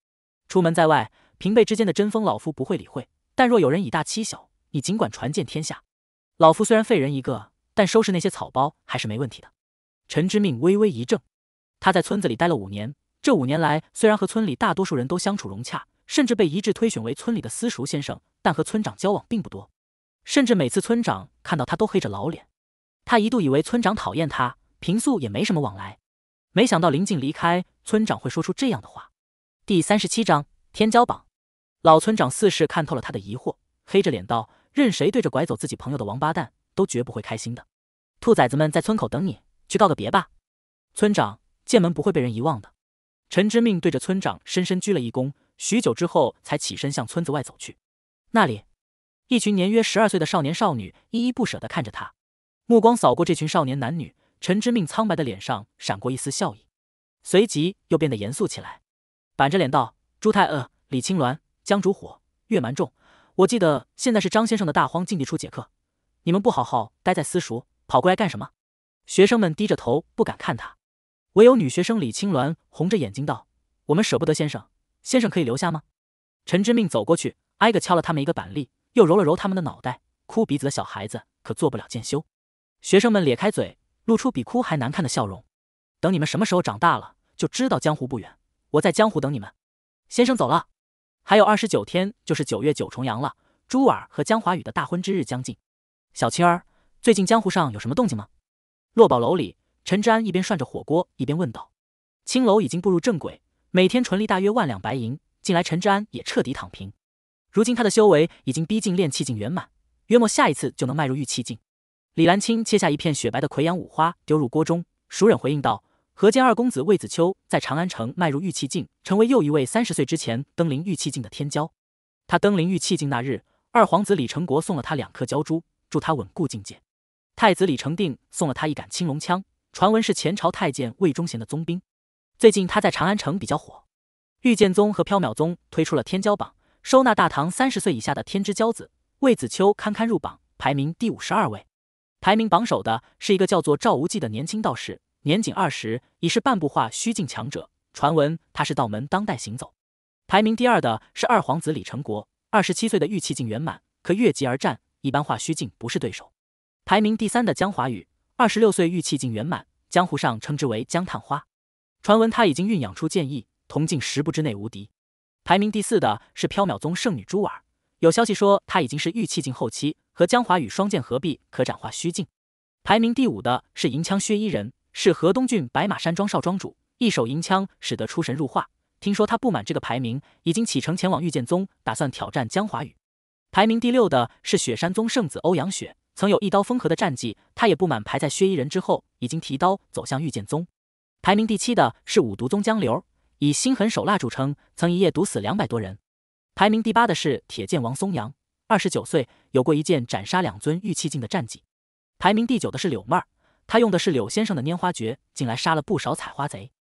出门在外，平辈之间的争锋，老夫不会理会，但若有人以大欺小，你尽管传遍天下，老夫虽然废人一个，但收拾那些草包还是没问题的。陈之命微微一怔，他在村子里待了五年，这五年来虽然和村里大多数人都相处融洽，甚至被一致推选为村里的私塾先生，但和村长交往并不多，甚至每次村长看到他都黑着老脸。他一度以为村长讨厌他，平素也没什么往来。没想到临近离开，村长会说出这样的话。第三十七章天骄榜。老村长似是看透了他的疑惑，黑着脸道。任谁对着拐走自己朋友的王八蛋，都绝不会开心的。兔崽子们在村口等你，去告个别吧。村长，剑门不会被人遗忘的。陈之命对着村长深深鞠了一躬，许久之后才起身向村子外走去。那里，一群年约十二岁的少年少女依依不舍的看着他，目光扫过这群少年男女，陈之命苍白的脸上闪过一丝笑意，随即又变得严肃起来，板着脸道：“朱太恶，李青鸾，江竹火，月蛮众。”我记得现在是张先生的大荒禁地出解客，你们不好好待在私塾，跑过来干什么？学生们低着头不敢看他，唯有女学生李青鸾红着眼睛道：“我们舍不得先生，先生可以留下吗？”陈之命走过去，挨个敲了他们一个板栗，又揉了揉他们的脑袋。哭鼻子的小孩子可做不了见修。学生们咧开嘴，露出比哭还难看的笑容。等你们什么时候长大了，就知道江湖不远，我在江湖等你们。先生走了。还有二十九天就是九月九重阳了，朱儿和江华宇的大婚之日将近。小青儿，最近江湖上有什么动静吗？落宝楼里，陈之安一边涮着火锅，一边问道。青楼已经步入正轨，每天纯利大约万两白银。近来陈之安也彻底躺平。如今他的修为已经逼近炼气境圆满，约莫下一次就能迈入玉气境。李兰青切下一片雪白的葵阳五花，丢入锅中，熟忍回应道。何间二公子魏子秋在长安城迈入玉器境，成为又一位三十岁之前登临玉器境的天骄。他登临玉器境那日，二皇子李成国送了他两颗鲛珠，助他稳固境界。太子李成定送了他一杆青龙枪，传闻是前朝太监魏忠贤的宗兵。最近他在长安城比较火，玉剑宗和缥缈宗推出了天骄榜，收纳大唐三十岁以下的天之骄子。魏子秋堪堪入榜，排名第五十二位。排名榜首的是一个叫做赵无忌的年轻道士。年仅二十，已是半步化虚境强者。传闻他是道门当代行走，排名第二的是二皇子李成国，二十七岁的玉气境圆满，可越级而战，一般化虚境不是对手。排名第三的江华宇，二十六岁玉气境圆满，江湖上称之为江探花。传闻他已经酝酿出剑意，同镜十步之内无敌。排名第四的是缥缈宗圣女朱婉，有消息说她已经是玉气境后期，和江华宇双剑合璧可斩化虚境。排名第五的是银枪薛衣人。是河东郡白马山庄少庄主，一手银枪使得出神入化。听说他不满这个排名，已经启程前往御剑宗，打算挑战江华宇。排名第六的是雪山宗圣子欧阳雪，曾有一刀封河的战绩。他也不满排在薛衣人之后，已经提刀走向御剑宗。排名第七的是五毒宗江流，以心狠手辣著称，曾一夜毒死两百多人。排名第八的是铁剑王松阳，二十九岁，有过一剑斩杀两尊玉器境的战绩。排名第九的是柳妹儿。他用的是柳先生的拈花诀，近来杀了不少采花贼。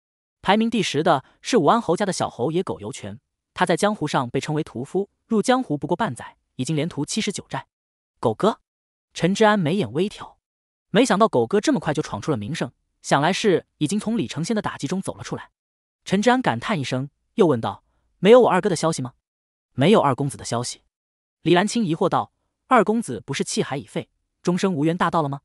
排名第十的是武安侯家的小侯爷狗油拳，他在江湖上被称为屠夫。入江湖不过半载，已经连屠七十九寨。狗哥，陈知安眉眼微挑，没想到狗哥这么快就闯出了名声，想来是已经从李成仙的打击中走了出来。陈知安感叹一声，又问道：“没有我二哥的消息吗？”“没有二公子的消息。”李兰青疑惑道：“二公子不是气海已废，终生无缘大道了吗？”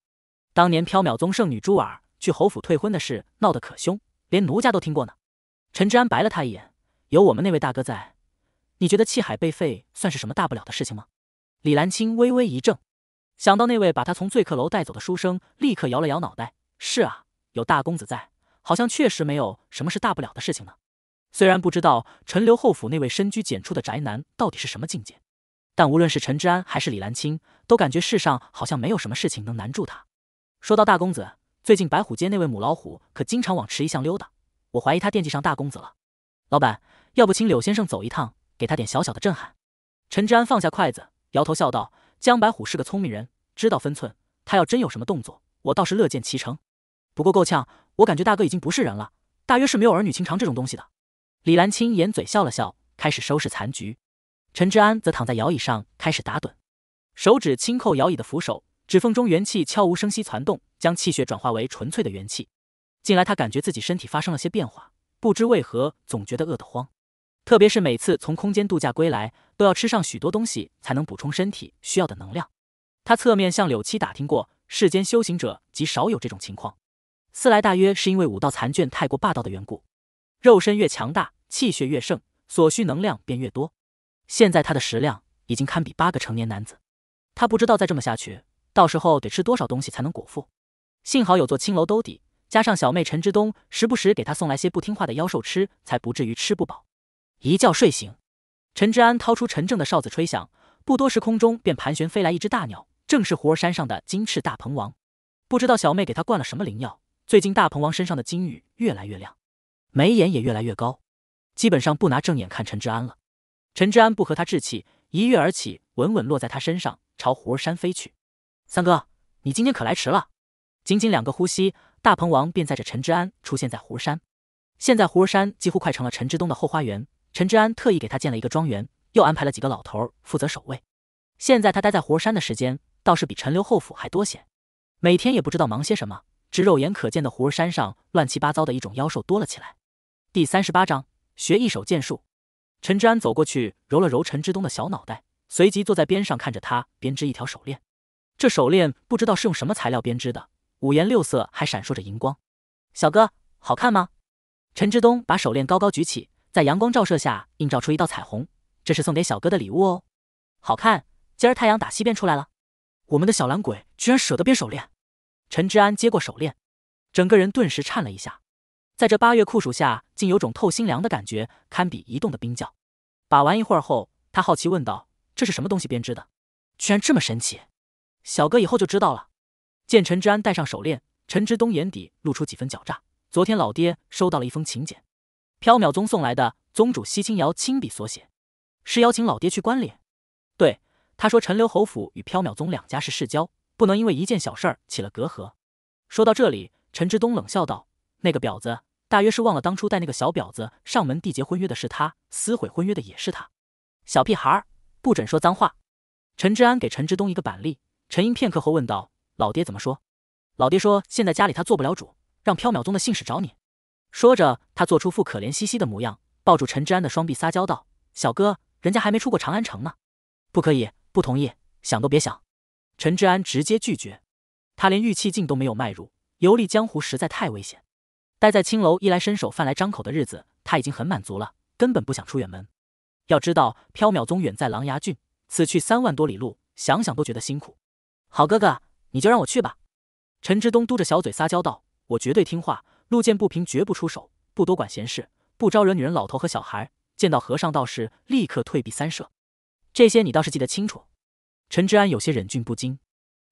当年缥缈宗圣女珠儿去侯府退婚的事闹得可凶，连奴家都听过呢。陈之安白了他一眼：“有我们那位大哥在，你觉得气海被废算是什么大不了的事情吗？”李兰清微微一怔，想到那位把他从醉客楼带走的书生，立刻摇了摇脑袋：“是啊，有大公子在，好像确实没有什么是大不了的事情呢。”虽然不知道陈留侯府那位深居简出的宅男到底是什么境界，但无论是陈之安还是李兰清，都感觉世上好像没有什么事情能难住他。说到大公子，最近白虎街那位母老虎可经常往池一巷溜达，我怀疑他惦记上大公子了。老板，要不请柳先生走一趟，给他点小小的震撼。陈之安放下筷子，摇头笑道：“江白虎是个聪明人，知道分寸。他要真有什么动作，我倒是乐见其成。不过够呛，我感觉大哥已经不是人了，大约是没有儿女情长这种东西的。”李兰青掩嘴笑了笑，开始收拾残局。陈之安则躺在摇椅上开始打盹，手指轻扣摇椅的扶手。指缝中元气悄无声息攒动，将气血转化为纯粹的元气。近来他感觉自己身体发生了些变化，不知为何总觉得饿得慌。特别是每次从空间度假归来，都要吃上许多东西才能补充身体需要的能量。他侧面向柳七打听过，世间修行者极少有这种情况。思来，大约是因为武道残卷太过霸道的缘故。肉身越强大，气血越盛，所需能量便越多。现在他的食量已经堪比八个成年男子。他不知道再这么下去。到时候得吃多少东西才能果腹？幸好有座青楼兜底，加上小妹陈之东时不时给他送来些不听话的妖兽吃，才不至于吃不饱。一觉睡醒，陈之安掏出陈正的哨子吹响，不多时空中便盘旋飞来一只大鸟，正是胡儿山上的金翅大鹏王。不知道小妹给他灌了什么灵药，最近大鹏王身上的金羽越来越亮，眉眼也越来越高，基本上不拿正眼看陈之安了。陈之安不和他置气，一跃而起，稳稳落在他身上，朝胡儿山飞去。三哥，你今天可来迟了。仅仅两个呼吸，大鹏王便载着陈之安出现在湖儿山。现在湖儿山几乎快成了陈之东的后花园。陈之安特意给他建了一个庄园，又安排了几个老头负责守卫。现在他待在湖儿山的时间倒是比陈留后府还多些，每天也不知道忙些什么。只肉眼可见的湖儿山上乱七八糟的一种妖兽多了起来。第三十八章学一手剑术。陈之安走过去，揉了揉陈之东的小脑袋，随即坐在边上看着他编织一条手链。这手链不知道是用什么材料编织的，五颜六色，还闪烁着荧光。小哥，好看吗？陈之东把手链高高举起，在阳光照射下映照出一道彩虹。这是送给小哥的礼物哦，好看。今儿太阳打西边出来了，我们的小懒鬼居然舍得编手链。陈之安接过手链，整个人顿时颤了一下，在这八月酷暑下，竟有种透心凉的感觉，堪比移动的冰窖。把玩一会儿后，他好奇问道：“这是什么东西编织的？居然这么神奇。”小哥以后就知道了。见陈之安戴上手链，陈之东眼底露出几分狡诈。昨天老爹收到了一封请柬，缥缈宗送来的，宗主西青瑶亲笔所写，是邀请老爹去观礼。对，他说陈留侯府与缥缈宗两家是世交，不能因为一件小事起了隔阂。说到这里，陈之东冷笑道：“那个婊子大约是忘了当初带那个小婊子上门缔结婚约的是他，撕毁婚约的也是他。”小屁孩，不准说脏话！陈之安给陈之东一个板栗。沉吟片刻后问道：“老爹怎么说？”老爹说：“现在家里他做不了主，让缥缈宗的信使找你。”说着，他做出副可怜兮兮的模样，抱住陈之安的双臂撒娇道：“小哥，人家还没出过长安城呢，不可以，不同意，想都别想。”陈之安直接拒绝。他连玉器镜都没有迈入，游历江湖实在太危险。待在青楼，衣来伸手，饭来张口的日子，他已经很满足了，根本不想出远门。要知道，缥缈宗远在琅琊郡，此去三万多里路，想想都觉得辛苦。好哥哥，你就让我去吧。”陈之东嘟着小嘴撒娇道，“我绝对听话，路见不平绝不出手，不多管闲事，不招惹女人、老头和小孩。见到和尚、道士，立刻退避三舍。这些你倒是记得清楚。”陈之安有些忍俊不禁。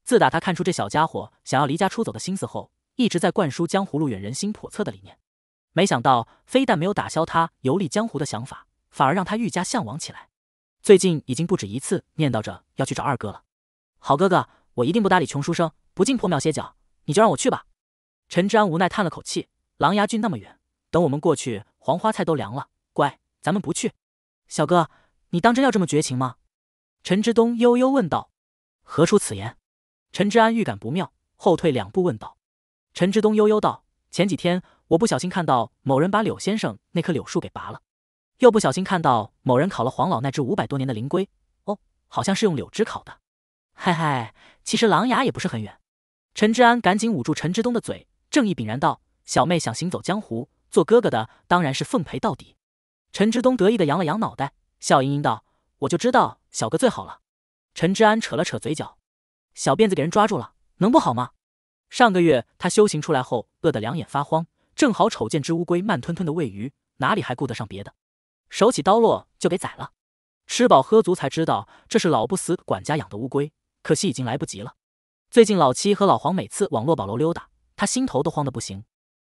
自打他看出这小家伙想要离家出走的心思后，一直在灌输“江湖路远，人心叵测”的理念。没想到，非但没有打消他游历江湖的想法，反而让他愈加向往起来。最近已经不止一次念叨着要去找二哥了。好哥哥。我一定不搭理穷书生，不进破庙歇脚，你就让我去吧。陈之安无奈叹了口气，琅琊郡那么远，等我们过去，黄花菜都凉了。乖，咱们不去。小哥，你当真要这么绝情吗？陈之东悠悠问道。何出此言？陈之安预感不妙，后退两步问道。陈之东悠悠道：前几天我不小心看到某人把柳先生那棵柳树给拔了，又不小心看到某人烤了黄老那只五百多年的灵龟。哦，好像是用柳枝烤的。嗨嗨，其实狼牙也不是很远。陈之安赶紧捂住陈之东的嘴，正义凛然道：“小妹想行走江湖，做哥哥的当然是奉陪到底。”陈之东得意的扬了扬脑袋，笑盈盈道：“我就知道小哥最好了。”陈之安扯了扯嘴角，小辫子给人抓住了，能不好吗？上个月他修行出来后，饿得两眼发慌，正好瞅见只乌龟慢吞吞的喂鱼，哪里还顾得上别的，手起刀落就给宰了。吃饱喝足才知道，这是老不死管家养的乌龟。可惜已经来不及了。最近老七和老黄每次往落宝楼溜达，他心头都慌得不行。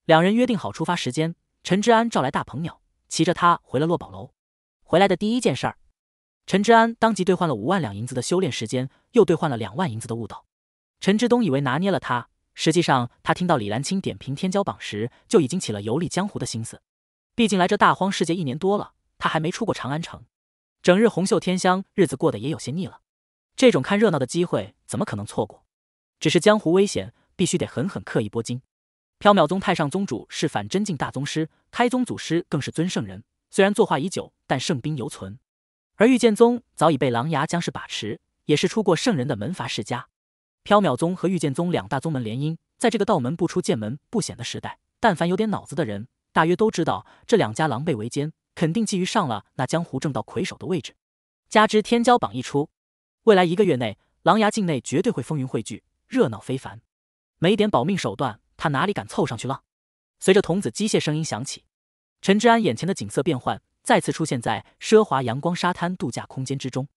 两人约定好出发时间，陈之安召来大鹏鸟，骑着它回了落宝楼。回来的第一件事，陈之安当即兑换了五万两银子的修炼时间，又兑换了两万银子的悟道。陈之东以为拿捏了他，实际上他听到李兰清点评天骄榜时，就已经起了游历江湖的心思。毕竟来这大荒世界一年多了，他还没出过长安城，整日红袖添香，日子过得也有些腻了。这种看热闹的机会怎么可能错过？只是江湖危险，必须得狠狠刻一波金。缥缈宗太上宗主是反真境大宗师，开宗祖师更是尊圣人。虽然作画已久，但圣兵犹存。而御剑宗早已被狼牙将士把持，也是出过圣人的门阀世家。缥缈宗和御剑宗两大宗门联姻，在这个道门不出，剑门不显的时代，但凡有点脑子的人，大约都知道这两家狼狈为奸，肯定觊觎上了那江湖正道魁首的位置。加之天骄榜一出。未来一个月内，狼牙境内绝对会风云汇聚，热闹非凡。没点保命手段，他哪里敢凑上去浪？随着童子机械声音响起，陈之安眼前的景色变幻，再次出现在奢华阳光沙滩度假空间之中。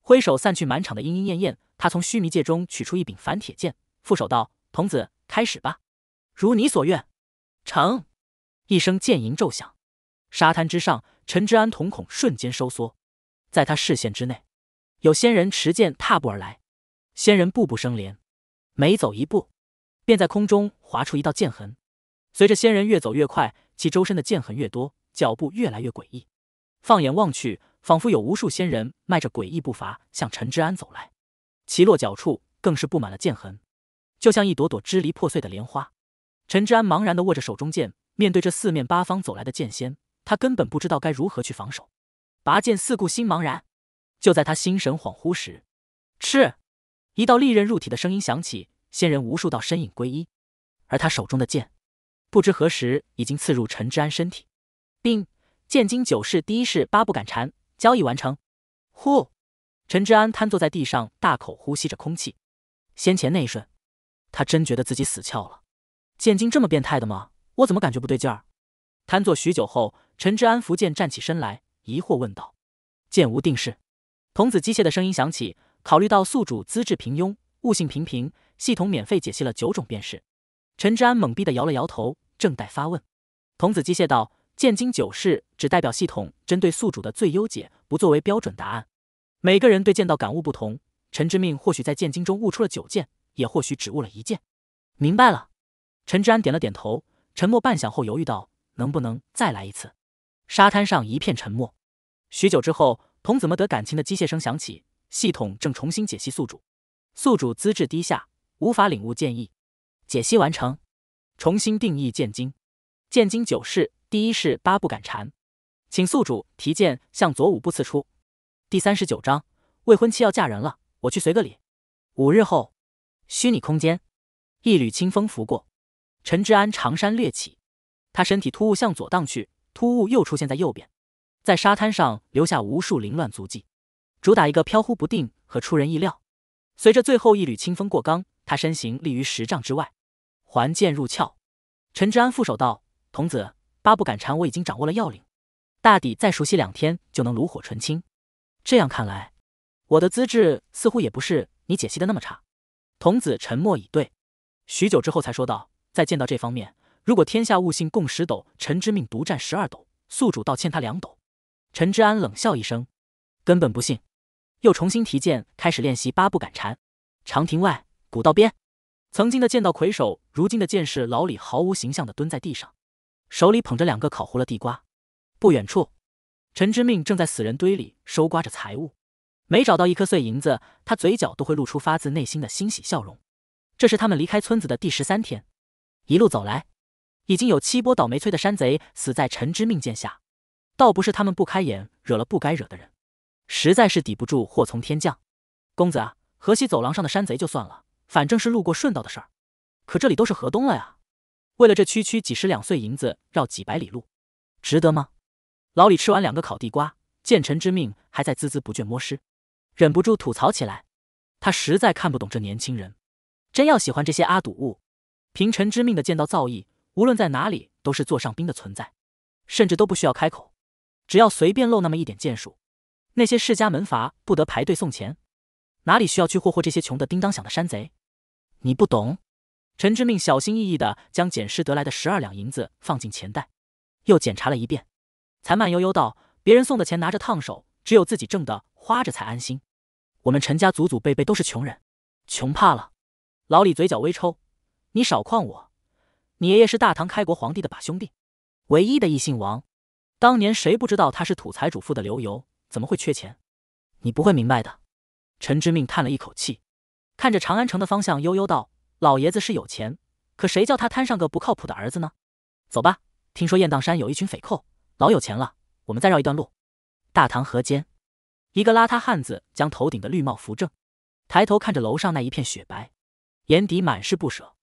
挥手散去满场的莺莺燕燕，他从须弥界中取出一柄反铁剑，负手道：“童子，开始吧。”“如你所愿。”“成。”一声剑吟骤响，沙滩之上，陈之安瞳孔瞬间收缩，在他视线之内。有仙人持剑踏步而来，仙人步步生莲，每走一步，便在空中划出一道剑痕。随着仙人越走越快，其周身的剑痕越多，脚步越来越诡异。放眼望去，仿佛有无数仙人迈着诡异步伐向陈之安走来，其落脚处更是布满了剑痕，就像一朵朵支离破碎的莲花。陈之安茫然的握着手中剑，面对这四面八方走来的剑仙，他根本不知道该如何去防守。拔剑四顾心茫然。就在他心神恍惚时，嗤，一道利刃入体的声音响起，仙人无数道身影归一，而他手中的剑，不知何时已经刺入陈之安身体，并剑经九式第一式八步赶蝉交易完成。呼，陈之安瘫坐在地上，大口呼吸着空气。先前那一瞬，他真觉得自己死翘了。剑经这么变态的吗？我怎么感觉不对劲儿？瘫坐许久后，陈之安扶剑站起身来，疑惑问道：“剑无定式。”童子机械的声音响起，考虑到宿主资质平庸，悟性平平，系统免费解析了九种便是。陈之安懵逼的摇了摇头，正待发问，童子机械道：“剑经九式只代表系统针对宿主的最优解，不作为标准答案。每个人对剑道感悟不同，陈之命或许在剑经中悟出了九剑，也或许只悟了一剑。”明白了。陈之安点了点头，沉默半响后犹豫道：“能不能再来一次？”沙滩上一片沉默。许久之后。童子么得感情的机械声响起，系统正重新解析宿主，宿主资质低下，无法领悟建议。解析完成，重新定义剑经。剑经九式，第一式八步赶缠，请宿主提剑向左五步刺出。第三十九章，未婚妻要嫁人了，我去随个礼。五日后，虚拟空间，一缕清风拂过，陈之安长衫掠起，他身体突兀向左荡去，突兀又出现在右边。在沙滩上留下无数凌乱足迹，主打一个飘忽不定和出人意料。随着最后一缕清风过刚，他身形立于十丈之外，环剑入鞘。陈之安负手道：“童子，八步赶蝉，我已经掌握了要领，大抵再熟悉两天就能炉火纯青。这样看来，我的资质似乎也不是你解析的那么差。”童子沉默以对，许久之后才说道：“在剑道这方面，如果天下悟性共十斗，陈之命独占十二斗，宿主倒欠他两斗。”陈之安冷笑一声，根本不信，又重新提剑开始练习八步赶蝉。长亭外，古道边，曾经的剑道魁首，如今的剑士老李毫无形象的蹲在地上，手里捧着两个烤糊了地瓜。不远处，陈之命正在死人堆里收刮着财物，每找到一颗碎银子，他嘴角都会露出发自内心的欣喜笑容。这是他们离开村子的第十三天，一路走来，已经有七波倒霉催的山贼死在陈之命剑下。倒不是他们不开眼，惹了不该惹的人，实在是抵不住祸从天降。公子啊，河西走廊上的山贼就算了，反正是路过顺道的事儿。可这里都是河东了呀，为了这区区几十两碎银子绕几百里路，值得吗？老李吃完两个烤地瓜，见臣之命还在孜孜不倦摸尸，忍不住吐槽起来。他实在看不懂这年轻人，真要喜欢这些阿堵物，凭臣之命的剑道造诣，无论在哪里都是座上宾的存在，甚至都不需要开口。只要随便露那么一点剑术，那些世家门阀不得排队送钱？哪里需要去霍霍这些穷的叮当响的山贼？你不懂。陈之命小心翼翼地将捡尸得来的十二两银子放进钱袋，又检查了一遍，才慢悠悠道：“别人送的钱拿着烫手，只有自己挣的花着才安心。我们陈家祖祖辈辈都是穷人，穷怕了。”老李嘴角微抽：“你少诓我，你爷爷是大唐开国皇帝的把兄弟，唯一的异姓王。”当年谁不知道他是土财主，富的流油，怎么会缺钱？你不会明白的。陈之命叹了一口气，看着长安城的方向，悠悠道：“老爷子是有钱，可谁叫他摊上个不靠谱的儿子呢？”走吧，听说雁荡山有一群匪寇，老有钱了，我们再绕一段路。大唐河间，一个邋遢汉子将头顶的绿帽扶正，抬头看着楼上那一片雪白，眼底满是不舍。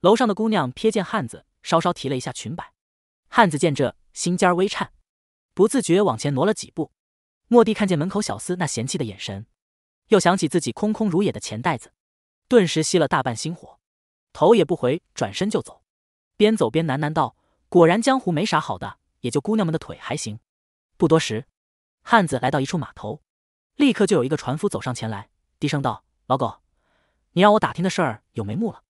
楼上的姑娘瞥见汉子，稍稍提了一下裙摆。汉子见这，心尖微颤。不自觉往前挪了几步，莫地看见门口小厮那嫌弃的眼神，又想起自己空空如也的钱袋子，顿时熄了大半心火，头也不回转身就走，边走边喃喃道：“果然江湖没啥好的，也就姑娘们的腿还行。”不多时，汉子来到一处码头，立刻就有一个船夫走上前来，低声道：“老狗，你让我打听的事儿有眉目了。”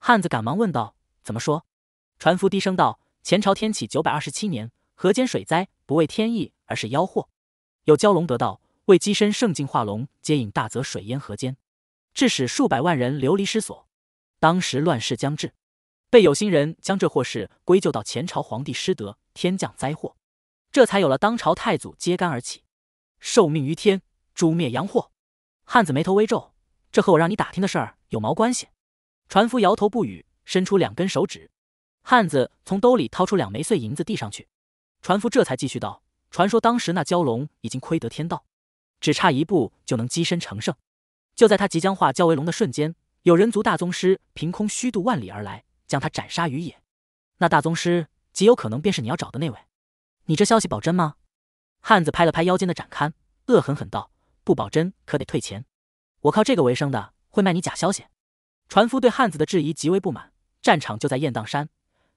汉子赶忙问道：“怎么说？”船夫低声道：“前朝天启九百二十七年。”河间水灾不为天意，而是妖祸。有蛟龙得道，为跻身圣境化龙，接引大泽水淹河间，致使数百万人流离失所。当时乱世将至，被有心人将这祸事归咎到前朝皇帝失德，天降灾祸，这才有了当朝太祖揭竿而起，受命于天，诛灭洋祸。汉子眉头微皱，这和我让你打听的事儿有毛关系？船夫摇头不语，伸出两根手指。汉子从兜里掏出两枚碎银子递上去。船夫这才继续道：“传说当时那蛟龙已经窥得天道，只差一步就能跻身成圣。就在他即将化蛟为龙的瞬间，有人族大宗师凭空虚度万里而来，将他斩杀于野。那大宗师极有可能便是你要找的那位。你这消息保真吗？”汉子拍了拍腰间的展刊，恶狠狠道：“不保真可得退钱。我靠这个为生的，会卖你假消息？”船夫对汉子的质疑极为不满。战场就在雁荡山，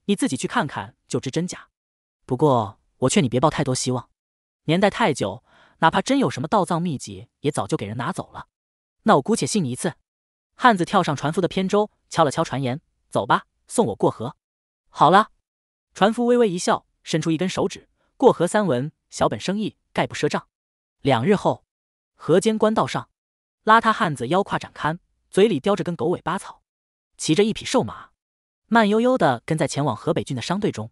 你自己去看看就知真假。不过。我劝你别抱太多希望，年代太久，哪怕真有什么盗藏秘籍，也早就给人拿走了。那我姑且信你一次。汉子跳上船夫的扁舟，敲了敲船沿：“走吧，送我过河。”好了。船夫微微一笑，伸出一根手指：“过河三文，小本生意，概不赊账。”两日后，河间官道上，邋遢汉子腰胯展开，嘴里叼着根狗尾巴草，骑着一匹瘦马，慢悠悠地跟在前往河北郡的商队中。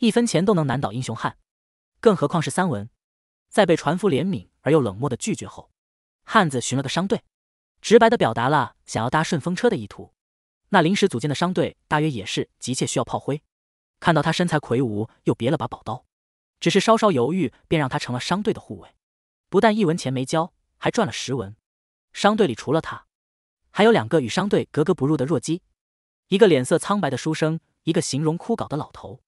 一分钱都能难倒英雄汉，更何况是三文？在被船夫怜悯而又冷漠的拒绝后，汉子寻了个商队，直白的表达了想要搭顺风车的意图。那临时组建的商队大约也是急切需要炮灰。看到他身材魁梧，又别了把宝刀，只是稍稍犹豫，便让他成了商队的护卫。不但一文钱没交，还赚了十文。商队里除了他，还有两个与商队格格不入的弱鸡：一个脸色苍白的书生，一个形容枯槁的老头。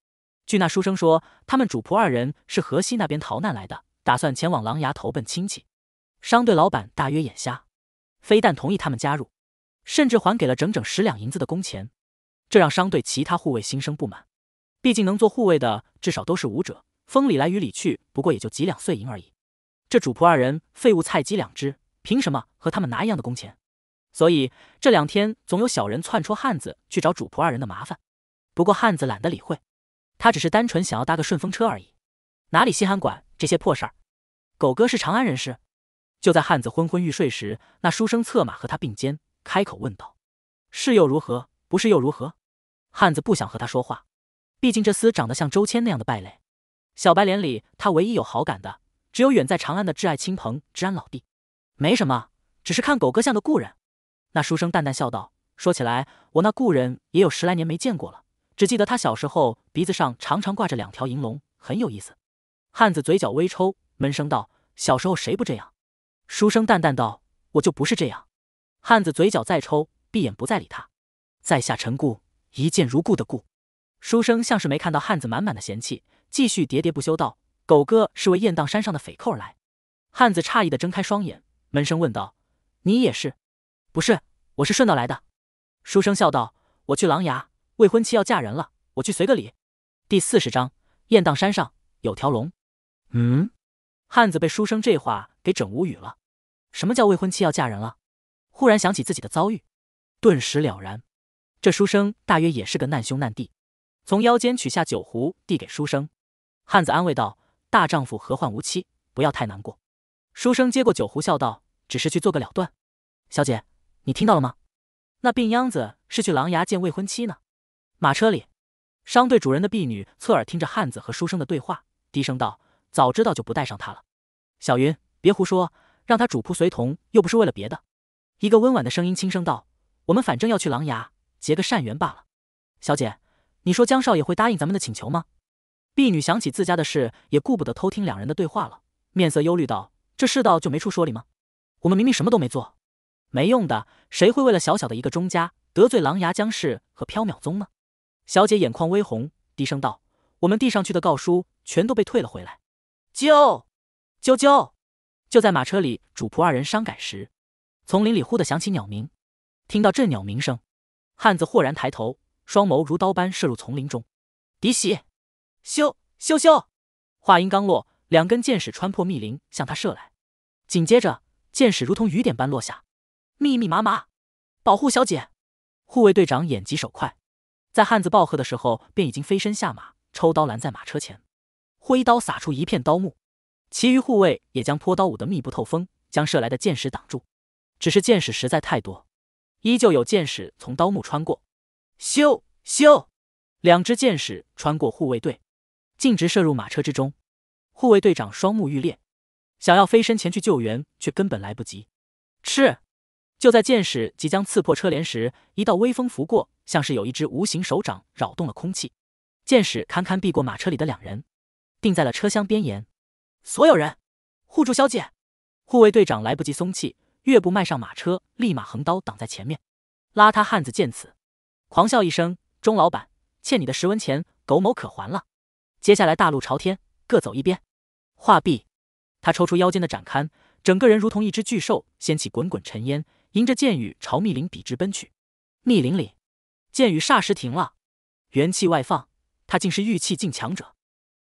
据那书生说，他们主仆二人是河西那边逃难来的，打算前往狼牙投奔亲戚。商队老板大约眼瞎，非但同意他们加入，甚至还给了整整十两银子的工钱，这让商队其他护卫心生不满。毕竟能做护卫的至少都是武者，风里来雨里去，不过也就几两碎银而已。这主仆二人废物菜鸡两只，凭什么和他们拿一样的工钱？所以这两天总有小人窜出汉子去找主仆二人的麻烦。不过汉子懒得理会。他只是单纯想要搭个顺风车而已，哪里稀罕管这些破事儿？狗哥是长安人士。就在汉子昏昏欲睡时，那书生策马和他并肩，开口问道：“是又如何？不是又如何？”汉子不想和他说话，毕竟这厮长得像周谦那样的败类。小白脸里，他唯一有好感的，只有远在长安的挚爱亲朋知安老弟。没什么，只是看狗哥像个故人。那书生淡淡笑道：“说起来，我那故人也有十来年没见过了。”只记得他小时候鼻子上常常挂着两条银龙，很有意思。汉子嘴角微抽，闷声道：“小时候谁不这样？”书生淡淡道：“我就不是这样。”汉子嘴角再抽，闭眼不再理他。在下陈顾，一见如故的顾。书生像是没看到汉子满满的嫌弃，继续喋喋不休道：“狗哥是为雁荡山上的匪寇而来。”汉子诧异的睁开双眼，闷声问道：“你也是？不是？我是顺道来的。”书生笑道：“我去狼牙。”未婚妻要嫁人了，我去随个礼。第四十章：雁荡山上有条龙。嗯，汉子被书生这话给整无语了。什么叫未婚妻要嫁人了？忽然想起自己的遭遇，顿时了然。这书生大约也是个难兄难弟。从腰间取下酒壶递给书生，汉子安慰道：“大丈夫何患无妻？不要太难过。”书生接过酒壶笑道：“只是去做个了断。小姐，你听到了吗？那病秧子是去狼牙见未婚妻呢。”马车里，商队主人的婢女侧耳听着汉子和书生的对话，低声道：“早知道就不带上他了。”小云，别胡说，让他主仆随同又不是为了别的。”一个温婉的声音轻声道：“我们反正要去狼牙，结个善缘罢了。”小姐，你说江少爷会答应咱们的请求吗？”婢女想起自家的事，也顾不得偷听两人的对话了，面色忧虑道：“这世道就没处说理吗？我们明明什么都没做，没用的，谁会为了小小的一个钟家得罪狼牙江氏和缥缈宗呢？”小姐眼眶微红，低声道：“我们递上去的告书全都被退了回来。”“啾，啾啾！”就在马车里主仆二人伤感时，丛林里忽地响起鸟鸣。听到这鸟鸣声，汉子豁然抬头，双眸如刀般射入丛林中。嫡喜，咻咻咻！话音刚落，两根箭矢穿破密林向他射来。紧接着，箭矢如同雨点般落下，密密麻麻。保护小姐！护卫队长眼疾手快。在汉子暴喝的时候，便已经飞身下马，抽刀拦在马车前，挥刀撒出一片刀幕。其余护卫也将泼刀舞得密不透风，将射来的箭矢挡住。只是箭矢实在太多，依旧有箭矢从刀幕穿过。咻咻，两支箭矢穿过护卫队，径直射入马车之中。护卫队长双目欲裂，想要飞身前去救援，却根本来不及。嗤！就在箭矢即将刺破车帘时，一道微风拂过。像是有一只无形手掌扰动了空气，箭矢堪堪避过马车里的两人，定在了车厢边沿。所有人，护住小姐！护卫队长来不及松气，跃步迈上马车，立马横刀挡在前面。邋遢汉子见此，狂笑一声：“钟老板欠你的十文钱，狗某可还了。接下来大路朝天，各走一边。”话毕，他抽出腰间的斩刊，整个人如同一只巨兽，掀起滚滚尘烟，迎着箭雨朝密林笔直奔去。密林里。剑雨霎时停了，元气外放，他竟是玉器境强者。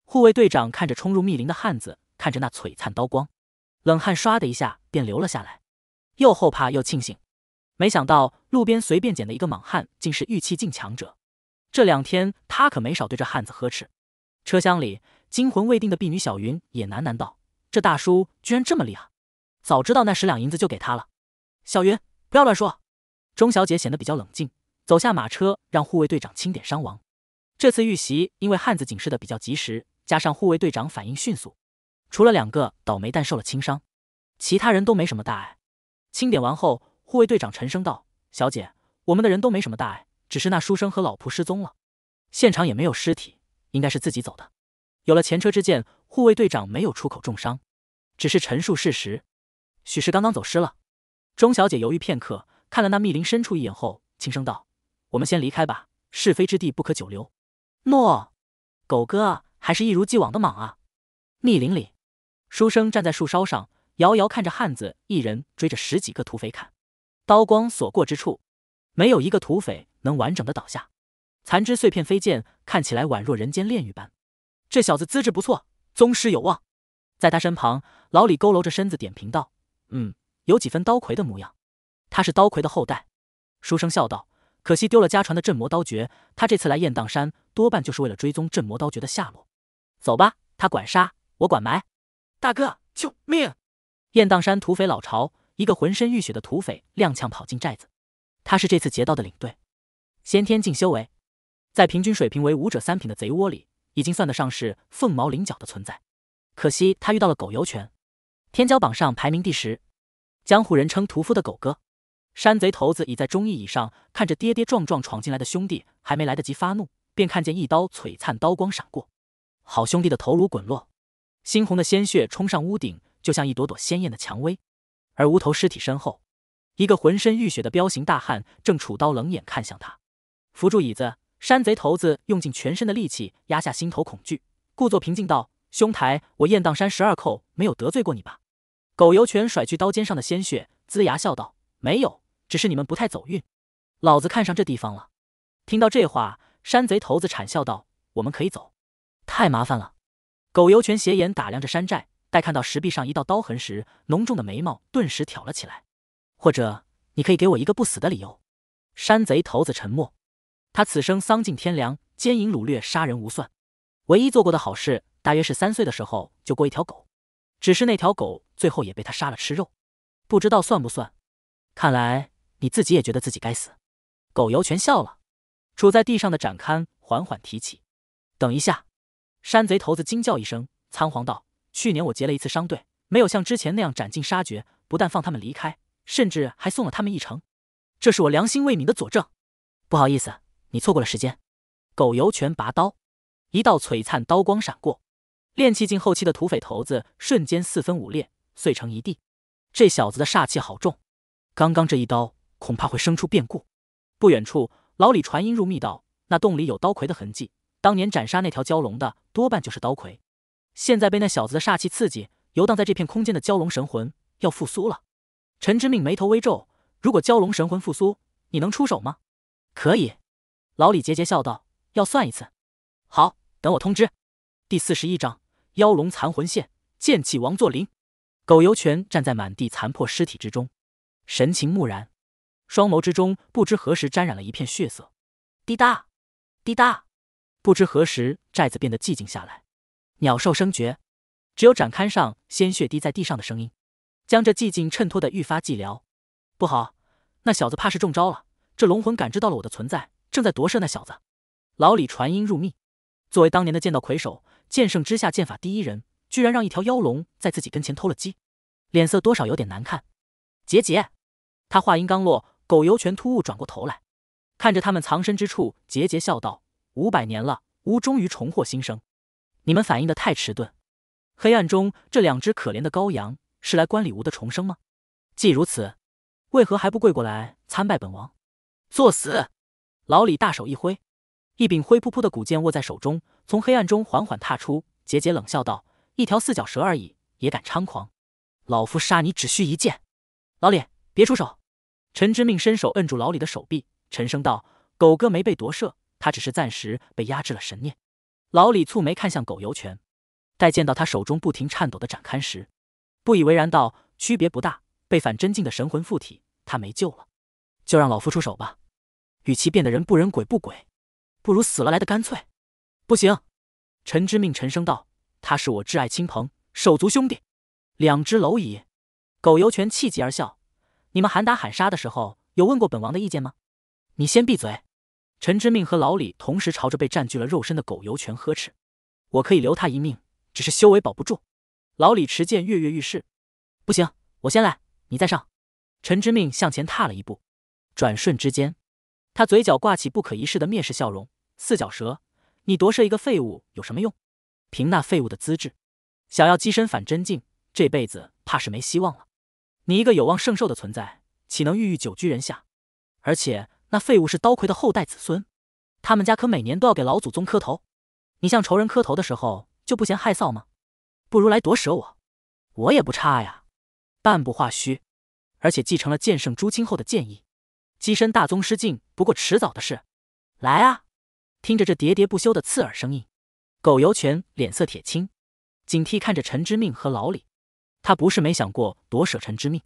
护卫队长看着冲入密林的汉子，看着那璀璨刀光，冷汗唰的一下便流了下来，又后怕又庆幸。没想到路边随便捡的一个莽汉竟是玉器境强者。这两天他可没少对这汉子呵斥。车厢里惊魂未定的婢女小云也喃喃道：“这大叔居然这么厉害，早知道那十两银子就给他了。”小云，不要乱说。钟小姐显得比较冷静。走下马车，让护卫队长清点伤亡。这次遇袭，因为汉子警示的比较及时，加上护卫队长反应迅速，除了两个倒霉蛋受了轻伤，其他人都没什么大碍。清点完后，护卫队长沉声道：“小姐，我们的人都没什么大碍，只是那书生和老仆失踪了，现场也没有尸体，应该是自己走的。”有了前车之鉴，护卫队长没有出口重伤，只是陈述事实。许是刚刚走失了。钟小姐犹豫片刻，看了那密林深处一眼后，轻声道。我们先离开吧，是非之地不可久留。诺，狗哥还是一如既往的莽啊！密林里，书生站在树梢上，遥遥看着汉子一人追着十几个土匪砍，刀光所过之处，没有一个土匪能完整的倒下，残肢碎片飞溅，看起来宛若人间炼狱般。这小子资质不错，宗师有望。在他身旁，老李佝偻着身子点评道：“嗯，有几分刀魁的模样。他是刀魁的后代。”书生笑道。可惜丢了家传的镇魔刀诀，他这次来雁荡山多半就是为了追踪镇魔刀诀的下落。走吧，他管杀，我管埋。大哥，救命！雁荡山土匪老巢，一个浑身浴血的土匪踉跄跑进寨子。他是这次劫道的领队，先天境修为，在平均水平为武者三品的贼窝里，已经算得上是凤毛麟角的存在。可惜他遇到了狗油拳，天骄榜上排名第十，江湖人称屠夫的狗哥。山贼头子倚在中翼椅上，看着跌跌撞撞闯进来的兄弟，还没来得及发怒，便看见一刀璀璨刀光闪过，好兄弟的头颅滚落，猩红的鲜血冲上屋顶，就像一朵朵鲜艳的蔷薇。而无头尸体身后，一个浑身浴血的彪形大汉正杵刀冷眼看向他。扶住椅子，山贼头子用尽全身的力气压下心头恐惧，故作平静道：“兄台，我雁荡山十二寇没有得罪过你吧？”狗油拳甩去刀尖上的鲜血，龇牙笑道：“没有。”只是你们不太走运，老子看上这地方了。听到这话，山贼头子惨笑道：“我们可以走，太麻烦了。”狗油泉斜眼打量着山寨，待看到石壁上一道刀痕时，浓重的眉毛顿时挑了起来。或者，你可以给我一个不死的理由。山贼头子沉默。他此生丧尽天良，奸淫掳掠，杀人无算。唯一做过的好事，大约是三岁的时候救过一条狗，只是那条狗最后也被他杀了吃肉，不知道算不算。看来。你自己也觉得自己该死，狗油全笑了。杵在地上的展刊缓缓提起，等一下！山贼头子惊叫一声，仓皇道：“去年我劫了一次商队，没有像之前那样斩尽杀绝，不但放他们离开，甚至还送了他们一程。这是我良心未泯的佐证。”不好意思，你错过了时间。狗油全拔刀，一道璀璨刀光闪过，练气境后期的土匪头子瞬间四分五裂，碎成一地。这小子的煞气好重，刚刚这一刀。恐怕会生出变故。不远处，老李传音入密道：“那洞里有刀魁的痕迹，当年斩杀那条蛟龙的多半就是刀魁。现在被那小子的煞气刺激，游荡在这片空间的蛟龙神魂要复苏了。”陈之命眉头微皱：“如果蛟龙神魂复苏，你能出手吗？”“可以。”老李桀桀笑道：“要算一次。”“好，等我通知。”第四十一章：妖龙残魂现，剑气王作灵。狗油泉站在满地残破尸体之中，神情木然。双眸之中不知何时沾染了一片血色，滴答，滴答，不知何时寨子变得寂静下来，鸟兽声绝，只有展刊上鲜血滴在地上的声音，将这寂静衬托的愈发寂寥。不好，那小子怕是中招了，这龙魂感知到了我的存在，正在夺舍那小子。老李传音入密，作为当年的剑道魁首，剑圣之下剑法第一人，居然让一条妖龙在自己跟前偷了鸡，脸色多少有点难看。杰杰，他话音刚落。狗油泉突兀转过头来，看着他们藏身之处，桀桀笑道：“五百年了，吾终于重获新生。你们反应的太迟钝。黑暗中，这两只可怜的羔羊，是来观礼吾的重生吗？既如此，为何还不跪过来参拜本王？作死！”老李大手一挥，一柄灰扑扑的古剑握在手中，从黑暗中缓缓踏出，桀桀冷笑道：“一条四脚蛇而已，也敢猖狂？老夫杀你只需一剑。”老李，别出手。陈之命伸手摁住老李的手臂，沉声道：“狗哥没被夺舍，他只是暂时被压制了神念。”老李蹙眉看向狗油泉，待见到他手中不停颤抖的斩刊时，不以为然道：“区别不大，被反真境的神魂附体，他没救了，就让老夫出手吧。与其变得人不人鬼不鬼，不如死了来的干脆。”“不行！”陈之命沉声道：“他是我挚爱亲朋、手足兄弟，两只蝼蚁。”狗油泉气急而笑。你们喊打喊杀的时候，有问过本王的意见吗？你先闭嘴！陈之命和老李同时朝着被占据了肉身的狗油拳呵斥：“我可以留他一命，只是修为保不住。”老李持剑跃跃欲试。“不行，我先来，你再上。”陈之命向前踏了一步，转瞬之间，他嘴角挂起不可一世的蔑视笑容：“四脚蛇，你夺舍一个废物有什么用？凭那废物的资质，想要跻身反真境，这辈子怕是没希望了。”你一个有望圣兽的存在，岂能郁郁久居人下？而且那废物是刀魁的后代子孙，他们家可每年都要给老祖宗磕头。你向仇人磕头的时候就不嫌害臊吗？不如来夺舍我，我也不差呀，半步化虚，而且继承了剑圣朱清后的剑意，跻身大宗师境不过迟早的事。来啊！听着这喋喋不休的刺耳声音，狗油泉脸色铁青，警惕看着陈之命和老李。他不是没想过夺舍陈之命，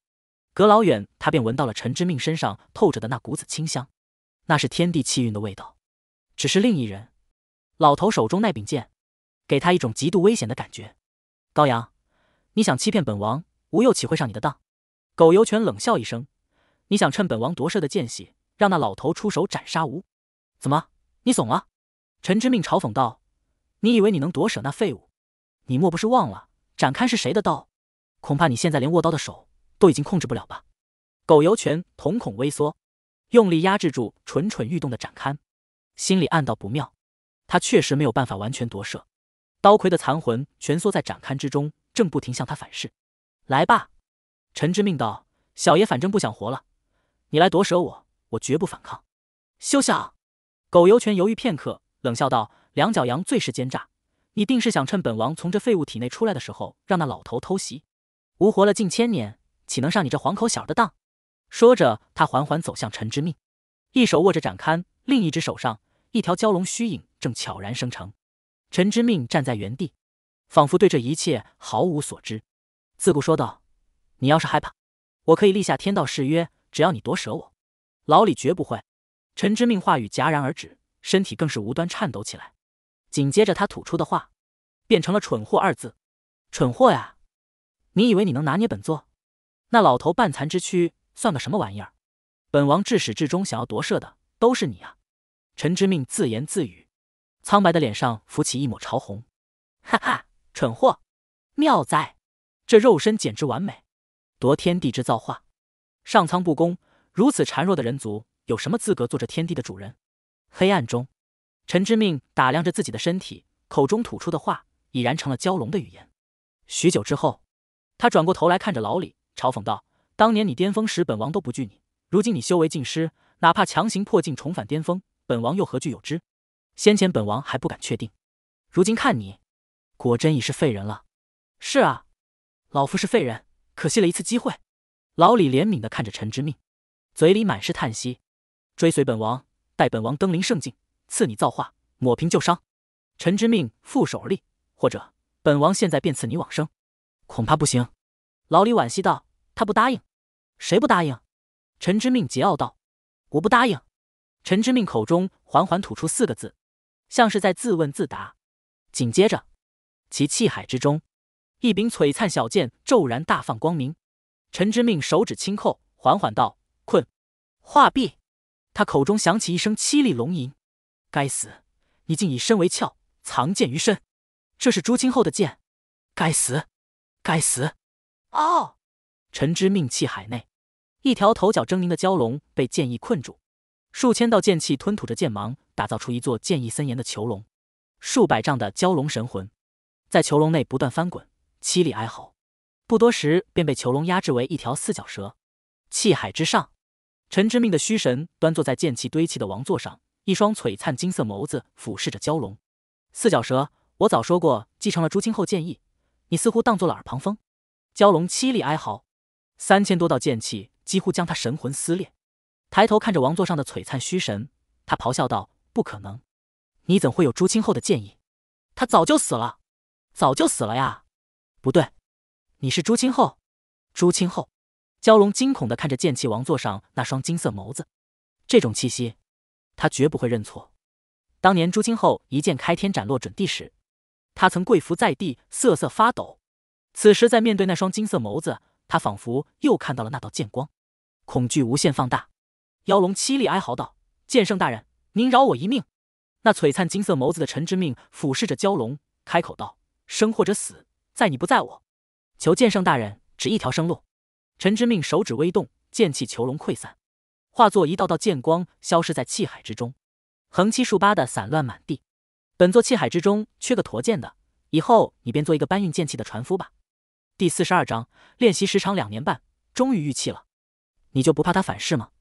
隔老远他便闻到了陈之命身上透着的那股子清香，那是天地气运的味道。只是另一人，老头手中那柄剑，给他一种极度危险的感觉。高阳，你想欺骗本王，吾又岂会上你的当？狗油拳冷笑一声：“你想趁本王夺舍的间隙，让那老头出手斩杀吾？怎么，你怂了？”陈之命嘲讽道：“你以为你能夺舍那废物？你莫不是忘了展开是谁的刀？”恐怕你现在连握刀的手都已经控制不了吧？狗油拳瞳孔微缩，用力压制住蠢蠢欲动的展刊，心里暗道不妙。他确实没有办法完全夺舍，刀魁的残魂蜷缩在展刊之中，正不停向他反噬。来吧，陈之命道：“小爷反正不想活了，你来夺舍我，我绝不反抗。休想！”狗油拳犹豫片刻，冷笑道：“两脚羊最是奸诈，你定是想趁本王从这废物体内出来的时候，让那老头偷袭。”吾活了近千年，岂能上你这黄口小儿的当？说着，他缓缓走向陈之命，一手握着展刊，另一只手上一条蛟龙虚影正悄然生成。陈之命站在原地，仿佛对这一切毫无所知。自顾说道：“你要是害怕，我可以立下天道誓约，只要你夺舍我，老李绝不会。”陈之命话语戛然而止，身体更是无端颤抖起来。紧接着，他吐出的话变成了“蠢货”二字，“蠢货呀！”你以为你能拿捏本座？那老头半残之躯算个什么玩意儿？本王至始至终想要夺舍的都是你啊！陈之命自言自语，苍白的脸上浮起一抹潮红。哈哈，蠢货！妙哉，这肉身简直完美！夺天地之造化，上苍不公，如此孱弱的人族有什么资格做这天地的主人？黑暗中，陈之命打量着自己的身体，口中吐出的话已然成了蛟龙的语言。许久之后。他转过头来看着老李，嘲讽道：“当年你巅峰时，本王都不惧你；如今你修为尽失，哪怕强行破境重返巅峰，本王又何惧有之？先前本王还不敢确定，如今看你，果真已是废人了。”“是啊，老夫是废人，可惜了一次机会。”老李怜悯地看着陈之命，嘴里满是叹息：“追随本王，待本王登临圣境，赐你造化，抹平旧伤。”陈之命负手而立，或者，本王现在便赐你往生。恐怕不行，老李惋惜道：“他不答应，谁不答应？”陈之命桀骜道：“我不答应。”陈之命口中缓缓吐出四个字，像是在自问自答。紧接着，其气海之中，一柄璀璨小剑骤然大放光明。陈之命手指轻扣，缓缓道：“困。”话毕，他口中响起一声凄厉龙吟：“该死，你竟以身为鞘，藏剑于身，这是朱清后的剑！该死！”该死！哦，陈之命气海内，一条头角狰狞的蛟龙被剑意困住，数千道剑气吞吐着剑芒，打造出一座剑意森严的囚笼。数百丈的蛟龙神魂，在囚笼内不断翻滚，凄厉哀嚎。不多时，便被囚笼压制为一条四角蛇。气海之上，陈之命的虚神端坐在剑气堆砌的王座上，一双璀璨金色眸子俯视着蛟龙。四角蛇，我早说过，继承了朱清后剑意。你似乎当做了耳旁风，蛟龙凄厉哀嚎，三千多道剑气几乎将他神魂撕裂。抬头看着王座上的璀璨虚神，他咆哮道：“不可能，你怎会有朱清后的剑意？他早就死了，早就死了呀！不对，你是朱清后。”朱清后，蛟龙惊恐地看着剑气王座上那双金色眸子，这种气息，他绝不会认错。当年朱清后一剑开天斩落准地时。他曾跪伏在地，瑟瑟发抖。此时，在面对那双金色眸子，他仿佛又看到了那道剑光，恐惧无限放大。妖龙凄厉哀嚎道：“剑圣大人，您饶我一命！”那璀璨金色眸子的陈之命俯视着蛟龙，开口道：“生或者死，在你不在我。求剑圣大人指一条生路。”陈之命手指微动，剑气囚笼溃散，化作一道道剑光，消失在气海之中，横七竖八的散乱满地。本座气海之中缺个驮剑的，以后你便做一个搬运剑气的船夫吧。第四十二章，练习时长两年半，终于遇气了。你就不怕他反噬吗？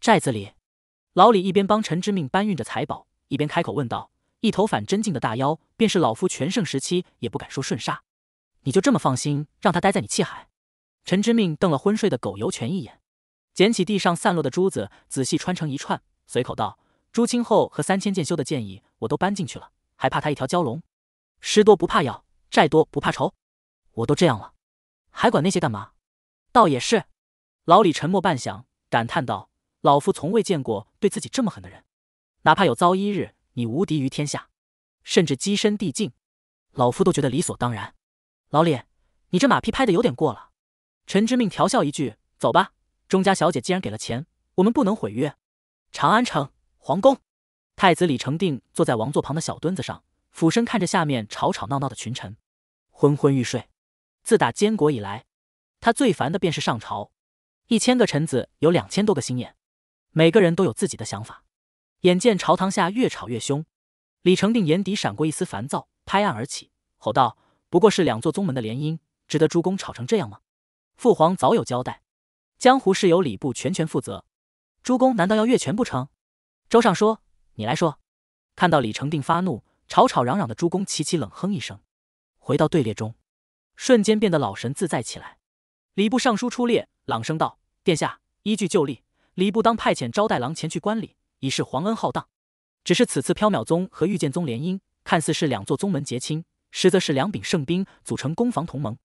寨子里，老李一边帮陈之命搬运着财宝，一边开口问道：“一头反真境的大妖，便是老夫全盛时期也不敢说顺杀。你就这么放心让他待在你气海？”陈之命瞪了昏睡的狗油泉一眼，捡起地上散落的珠子，仔细穿成一串，随口道。朱清后和三千剑修的建议我都搬进去了，还怕他一条蛟龙？虱多不怕咬，债多不怕愁，我都这样了，还管那些干嘛？倒也是。老李沉默半晌，感叹道：“老夫从未见过对自己这么狠的人，哪怕有朝一日你无敌于天下，甚至跻身帝境，老夫都觉得理所当然。”老李，你这马屁拍的有点过了。陈之命调笑一句：“走吧，钟家小姐既然给了钱，我们不能毁约。”长安城。皇宫，太子李成定坐在王座旁的小墩子上，俯身看着下面吵吵闹闹的群臣，昏昏欲睡。自打监国以来，他最烦的便是上朝。一千个臣子有两千多个心眼，每个人都有自己的想法。眼见朝堂下越吵越凶，李成定眼底闪过一丝烦躁，拍案而起，吼道：“不过是两座宗门的联姻，值得诸公吵成这样吗？父皇早有交代，江湖事由礼部全权负责，诸公难道要越权不成？”周尚说：“你来说。”看到李成定发怒，吵吵嚷嚷的诸公齐齐冷哼一声，回到队列中，瞬间变得老神自在起来。礼部尚书出列，朗声道：“殿下，依据旧例，礼部当派遣招待郎前去观礼，以示皇恩浩荡。只是此次缥缈宗和御剑宗联姻，看似是两座宗门结亲，实则是两柄圣兵组成攻防同盟，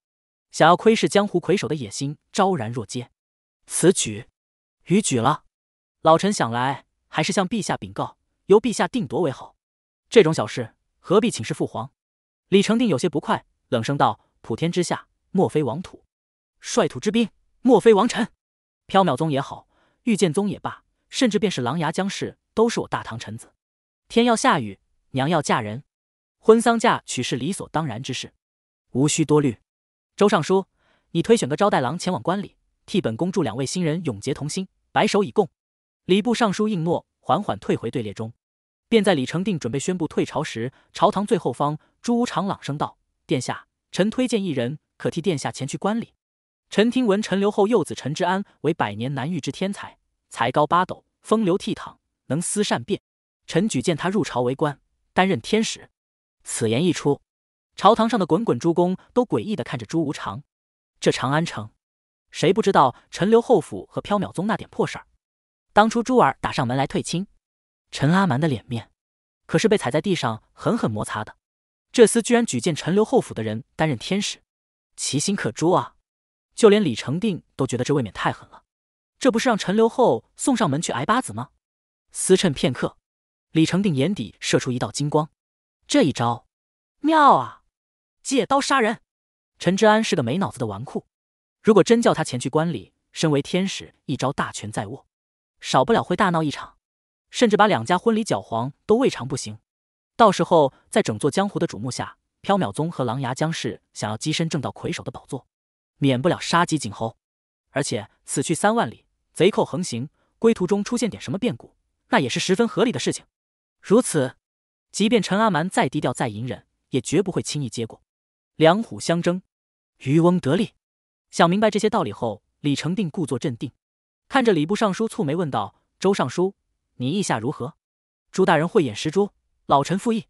想要窥视江湖魁首的野心昭然若揭。此举，逾矩了。老臣想来。”还是向陛下禀告，由陛下定夺为好。这种小事何必请示父皇？李承定有些不快，冷声道：“普天之下，莫非王土；率土之滨，莫非王臣。缥缈宗也好，御剑宗也罢，甚至便是狼牙江氏，都是我大唐臣子。天要下雨，娘要嫁人，婚丧嫁娶是理所当然之事，无需多虑。周尚书，你推选个招待郎前往观礼，替本宫祝两位新人永结同心，白首以共。”礼部尚书应诺，缓缓退回队列中。便在李成定准备宣布退朝时，朝堂最后方，朱无常朗声道：“殿下，臣推荐一人，可替殿下前去观礼。臣听闻陈留后幼子陈之安为百年难遇之天才，才高八斗，风流倜傥，能思善变。臣举荐他入朝为官，担任天使。”此言一出，朝堂上的滚滚诸公都诡异地看着朱无常。这长安城，谁不知道陈留后府和缥缈宗那点破事儿？当初朱儿打上门来退亲，陈阿蛮的脸面可是被踩在地上狠狠摩擦的。这厮居然举荐陈留后府的人担任天使，其心可诛啊！就连李成定都觉得这未免太狠了，这不是让陈留后送上门去挨八子吗？思忖片刻，李成定眼底射出一道金光，这一招妙啊！借刀杀人。陈知安是个没脑子的纨绔，如果真叫他前去观礼，身为天使，一招大权在握。少不了会大闹一场，甚至把两家婚礼搅黄都未尝不行。到时候在整座江湖的瞩目下，缥缈宗和狼牙将士想要跻身正道魁首的宝座，免不了杀鸡儆猴。而且此去三万里，贼寇横行，归途中出现点什么变故，那也是十分合理的事情。如此，即便陈阿蛮再低调、再隐忍，也绝不会轻易接过。两虎相争，渔翁得利。想明白这些道理后，李成定故作镇定。看着礼部尚书蹙眉问道：“周尚书，你意下如何？”朱大人慧眼识珠，老臣附议。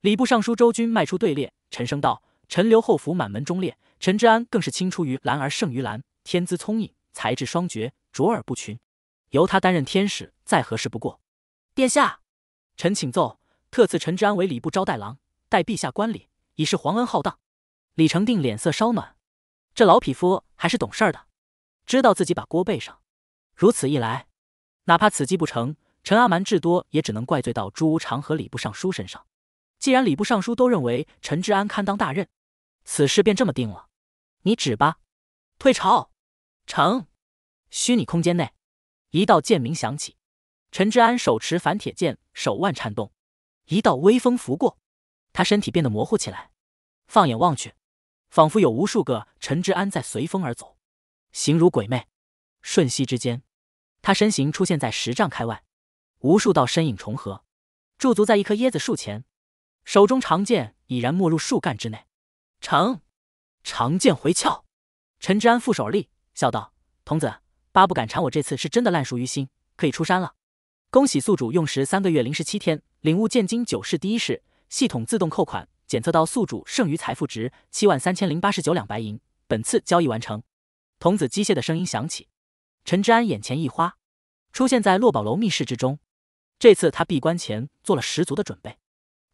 礼部尚书周军迈出队列，沉声道：“陈留后府满门忠烈，陈之安更是青出于蓝而胜于蓝，天资聪颖，才智双绝，卓尔不群，由他担任天使再合适不过。”殿下，臣请奏，特赐陈之安为礼部招待郎，待陛下观礼，以示皇恩浩荡。”李成定脸色稍暖，这老匹夫还是懂事的，知道自己把锅背上。如此一来，哪怕此计不成，陈阿瞒至多也只能怪罪到朱无常和礼部尚书身上。既然礼部尚书都认为陈治安堪当大任，此事便这么定了。你指吧，退朝。成。虚拟空间内，一道剑鸣响起。陈治安手持反铁剑，手腕颤动，一道微风拂过，他身体变得模糊起来。放眼望去，仿佛有无数个陈治安在随风而走，形如鬼魅。瞬息之间，他身形出现在十丈开外，无数道身影重合，驻足在一棵椰子树前，手中长剑已然没入树干之内。成，长剑回鞘。陈之安负手而立，笑道：“童子，八不敢缠我，这次是真的烂熟于心，可以出山了。恭喜宿主，用时三个月零十七天，领悟剑经九式第一式。系统自动扣款，检测到宿主剩余财富值七万三千零八十九两白银，本次交易完成。”童子机械的声音响起。陈之安眼前一花，出现在落宝楼密室之中。这次他闭关前做了十足的准备，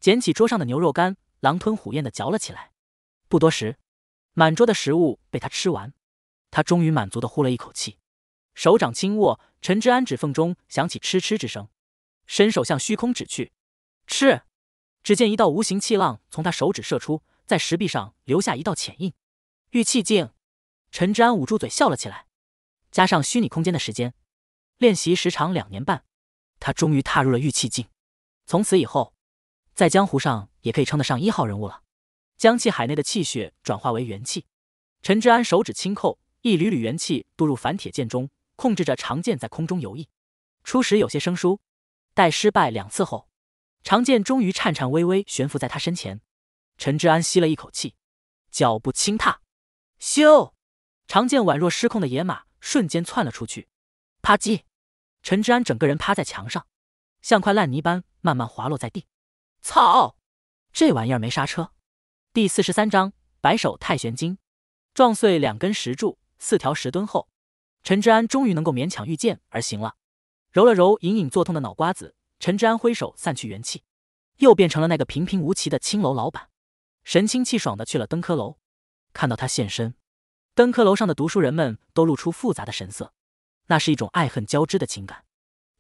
捡起桌上的牛肉干，狼吞虎咽的嚼了起来。不多时，满桌的食物被他吃完，他终于满足的呼了一口气。手掌轻握，陈之安指缝中响起嗤嗤之声，伸手向虚空指去，吃。只见一道无形气浪从他手指射出，在石壁上留下一道浅印。玉气境，陈之安捂住嘴笑了起来。加上虚拟空间的时间，练习时长两年半，他终于踏入了玉器境。从此以后，在江湖上也可以称得上一号人物了。将气海内的气血转化为元气，陈之安手指轻扣，一缕缕元气渡入凡铁剑中，控制着长剑在空中游弋。初时有些生疏，待失败两次后，长剑终于颤颤巍巍悬浮在他身前。陈之安吸了一口气，脚步轻踏，咻，长剑宛若失控的野马。瞬间窜了出去，啪叽！陈之安整个人趴在墙上，像块烂泥般慢慢滑落在地。操！这玩意儿没刹车。第四十三章《白首太玄经》，撞碎两根石柱，四条石墩后，陈之安终于能够勉强御剑而行了。揉了揉隐隐作痛的脑瓜子，陈之安挥手散去元气，又变成了那个平平无奇的青楼老板，神清气爽的去了登科楼。看到他现身。登科楼上的读书人们都露出复杂的神色，那是一种爱恨交织的情感。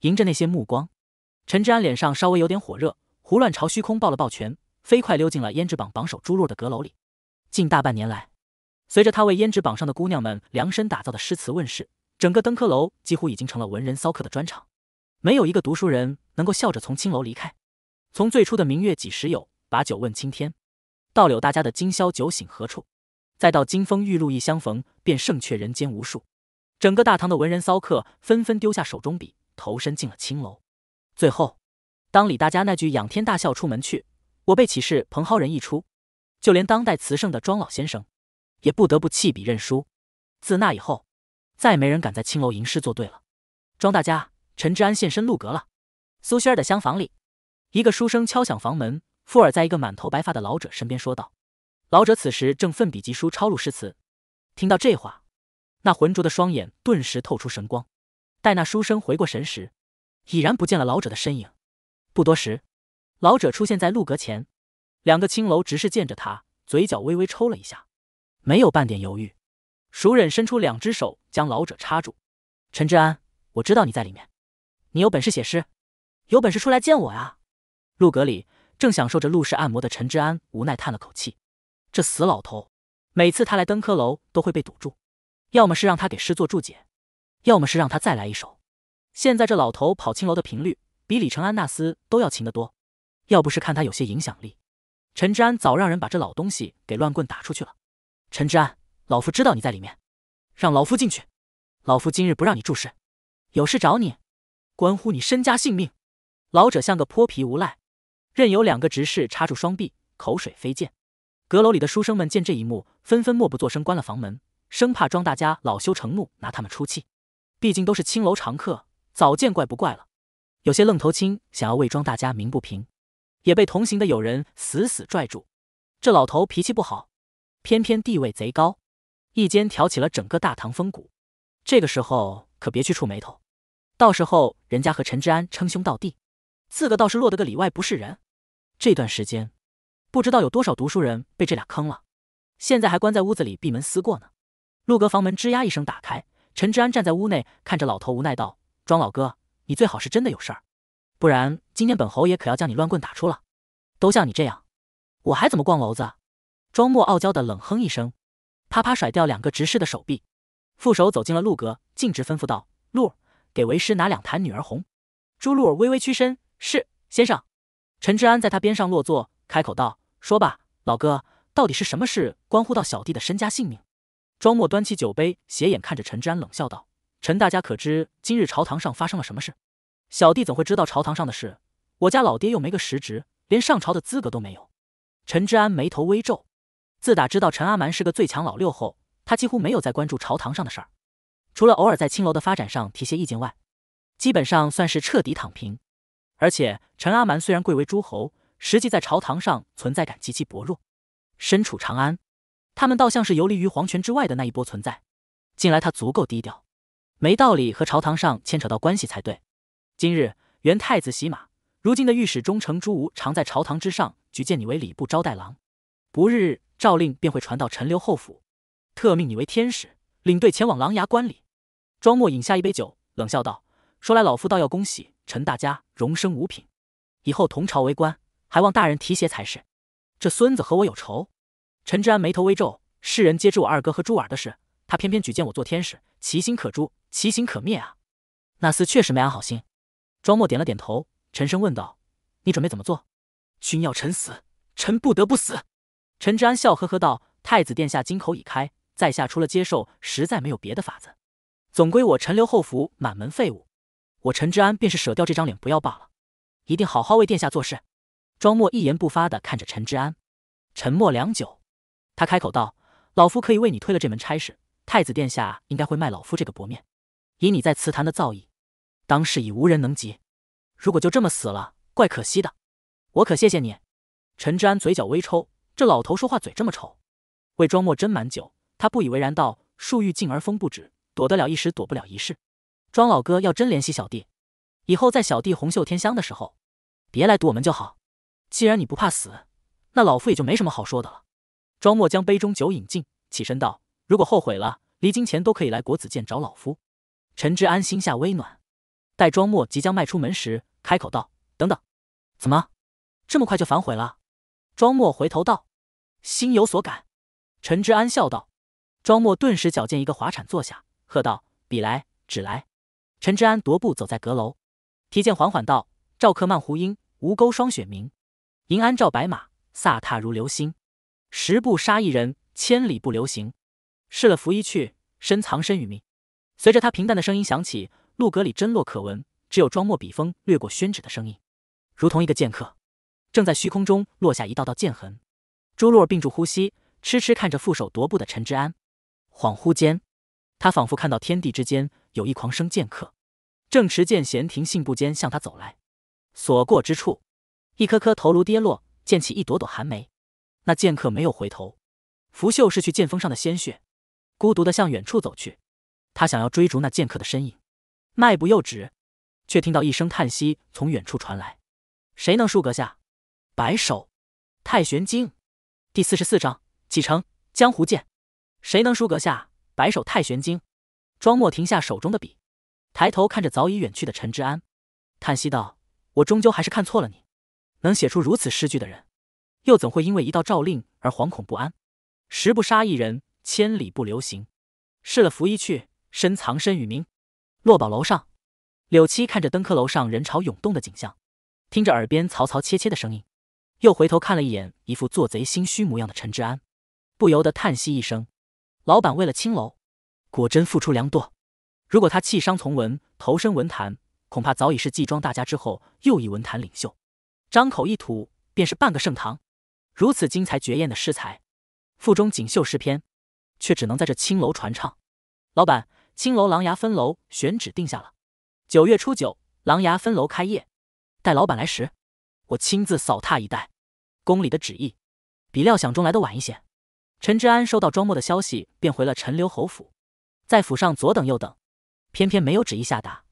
迎着那些目光，陈之安脸上稍微有点火热，胡乱朝虚空抱了抱拳，飞快溜进了胭脂榜榜首朱若的阁楼里。近大半年来，随着他为胭脂榜上的姑娘们量身打造的诗词问世，整个登科楼几乎已经成了文人骚客的专场，没有一个读书人能够笑着从青楼离开。从最初的“明月几时有，把酒问青天”，到柳大家的“今宵酒醒何处”。再到金风玉露一相逢，便胜却人间无数。整个大唐的文人骚客纷纷丢下手中笔，投身进了青楼。最后，当李大家那句仰天大笑出门去，我辈岂是蓬蒿人一出，就连当代词圣的庄老先生，也不得不弃笔认输。自那以后，再没人敢在青楼吟诗作对了。庄大家，陈知安现身陆阁了。苏萱儿的厢房里，一个书生敲响房门，附耳在一个满头白发的老者身边说道。老者此时正奋笔疾书抄录诗词，听到这话，那浑浊的双眼顿时透出神光。待那书生回过神时，已然不见了老者的身影。不多时，老者出现在陆阁前，两个青楼执事见着他，嘴角微微抽了一下，没有半点犹豫，熟忍伸出两只手将老者插住。陈之安，我知道你在里面，你有本事写诗，有本事出来见我呀！陆阁里正享受着陆氏按摩的陈之安无奈叹了口气。这死老头，每次他来登科楼都会被堵住，要么是让他给诗座注解，要么是让他再来一首。现在这老头跑青楼的频率比李承安那厮都要勤得多。要不是看他有些影响力，陈之安早让人把这老东西给乱棍打出去了。陈之安，老夫知道你在里面，让老夫进去。老夫今日不让你注视，有事找你，关乎你身家性命。老者像个泼皮无赖，任由两个执事插住双臂，口水飞溅。阁楼里的书生们见这一幕，纷纷默不作声，关了房门，生怕庄大家恼羞成怒，拿他们出气。毕竟都是青楼常客，早见怪不怪了。有些愣头青想要为庄大家鸣不平，也被同行的友人死死拽住。这老头脾气不好，偏偏地位贼高，一肩挑起了整个大唐风骨。这个时候可别去触眉头，到时候人家和陈之安称兄道弟，自个倒是落得个里外不是人。这段时间。不知道有多少读书人被这俩坑了，现在还关在屋子里闭门思过呢。陆阁房门吱呀一声打开，陈治安站在屋内看着老头无奈道：“庄老哥，你最好是真的有事儿，不然今天本侯爷可要将你乱棍打出了。都像你这样，我还怎么逛楼子？”庄墨傲娇的冷哼一声，啪啪甩掉两个执事的手臂，副手走进了陆阁，径直吩咐道：“陆，给为师拿两坛女儿红。”朱陆儿微微屈身：“是，先生。”陈治安在他边上落座。开口道：“说吧，老哥，到底是什么事？关乎到小弟的身家性命。”庄墨端起酒杯，斜眼看着陈之安，冷笑道：“陈大家可知今日朝堂上发生了什么事？小弟怎会知道朝堂上的事？我家老爹又没个实职，连上朝的资格都没有。”陈之安眉头微皱，自打知道陈阿蛮是个最强老六后，他几乎没有再关注朝堂上的事儿，除了偶尔在青楼的发展上提些意见外，基本上算是彻底躺平。而且，陈阿蛮虽然贵为诸侯，实际在朝堂上存在感极其薄弱，身处长安，他们倒像是游离于皇权之外的那一波存在。近来他足够低调，没道理和朝堂上牵扯到关系才对。今日原太子洗马，如今的御史忠诚朱无常在朝堂之上举荐你为礼部招待郎，不日诏令便会传到陈留后府，特命你为天使，领队前往狼牙关礼。庄墨饮下一杯酒，冷笑道：“说来老夫倒要恭喜陈大家荣升五品，以后同朝为官。”还望大人提携才是。这孙子和我有仇。陈之安眉头微皱。世人皆知我二哥和朱儿的事，他偏偏举荐我做天使，其心可诛，其行可灭啊！那厮确实没安好心。庄墨点了点头，沉声问道：“你准备怎么做？”“君要臣死，臣不得不死。”陈之安笑呵呵道：“太子殿下金口已开，在下除了接受，实在没有别的法子。总归我陈留侯府满门废物，我陈之安便是舍掉这张脸不要罢了。一定好好为殿下做事。”庄墨一言不发的看着陈之安，沉默良久，他开口道：“老夫可以为你推了这门差事，太子殿下应该会卖老夫这个薄面。以你在祠坛的造诣，当世已无人能及。如果就这么死了，怪可惜的。我可谢谢你。”陈之安嘴角微抽，这老头说话嘴这么臭。为庄墨斟满酒，他不以为然道：“树欲静而风不止，躲得了一时，躲不了一世。庄老哥要真怜惜小弟，以后在小弟红袖添香的时候，别来堵我们就好。”既然你不怕死，那老夫也就没什么好说的了。庄墨将杯中酒饮尽，起身道：“如果后悔了，离京前都可以来国子监找老夫。”陈之安心下微暖，待庄墨即将迈出门时，开口道：“等等，怎么这么快就反悔了？”庄墨回头道：“心有所感。”陈之安笑道：“庄墨顿时矫健一个滑铲坐下，喝道：‘笔来纸来。’”陈之安踱步走在阁楼，提剑缓缓道：“赵客漫胡缨，吴钩霜雪明。”银鞍照白马，飒沓如流星。十步杀一人，千里不留行。试了拂衣去，深藏身与名。随着他平淡的声音响起，陆阁里真落可闻，只有装墨笔锋掠过宣纸的声音，如同一个剑客，正在虚空中落下一道道剑痕。朱洛屏住呼吸，痴痴看着负手踱步的陈之安。恍惚间，他仿佛看到天地之间有一狂生剑客，正持剑闲庭信步间向他走来，所过之处。一颗颗头颅跌落，溅起一朵朵寒梅。那剑客没有回头，拂袖拭去剑锋上的鲜血，孤独的向远处走去。他想要追逐那剑客的身影，迈步又止，却听到一声叹息从远处传来：“谁能输阁下？”白首太玄经第四十四章继承江湖剑。谁能输阁下？白首太玄经。庄墨停下手中的笔，抬头看着早已远去的陈之安，叹息道：“我终究还是看错了你。”能写出如此诗句的人，又怎会因为一道诏令而惶恐不安？十不杀一人，千里不留行。试了拂衣去，深藏身与名。落宝楼上，柳七看着登科楼上人潮涌动的景象，听着耳边嘈嘈切切的声音，又回头看了一眼一副做贼心虚模样的陈之安，不由得叹息一声：老板为了青楼，果真付出良多。如果他弃商从文，投身文坛，恐怕早已是季庄大家之后又一文坛领袖。张口一吐，便是半个盛唐。如此精彩绝艳的诗才，腹中锦绣诗篇，却只能在这青楼传唱。老板，青楼琅琊分楼选址定下了，九月初九，琅琊分楼开业。待老板来时，我亲自扫榻以待。宫里的旨意，比料想中来的晚一些。陈之安收到庄墨的消息，便回了陈留侯府，在府上左等右等，偏偏没有旨意下达。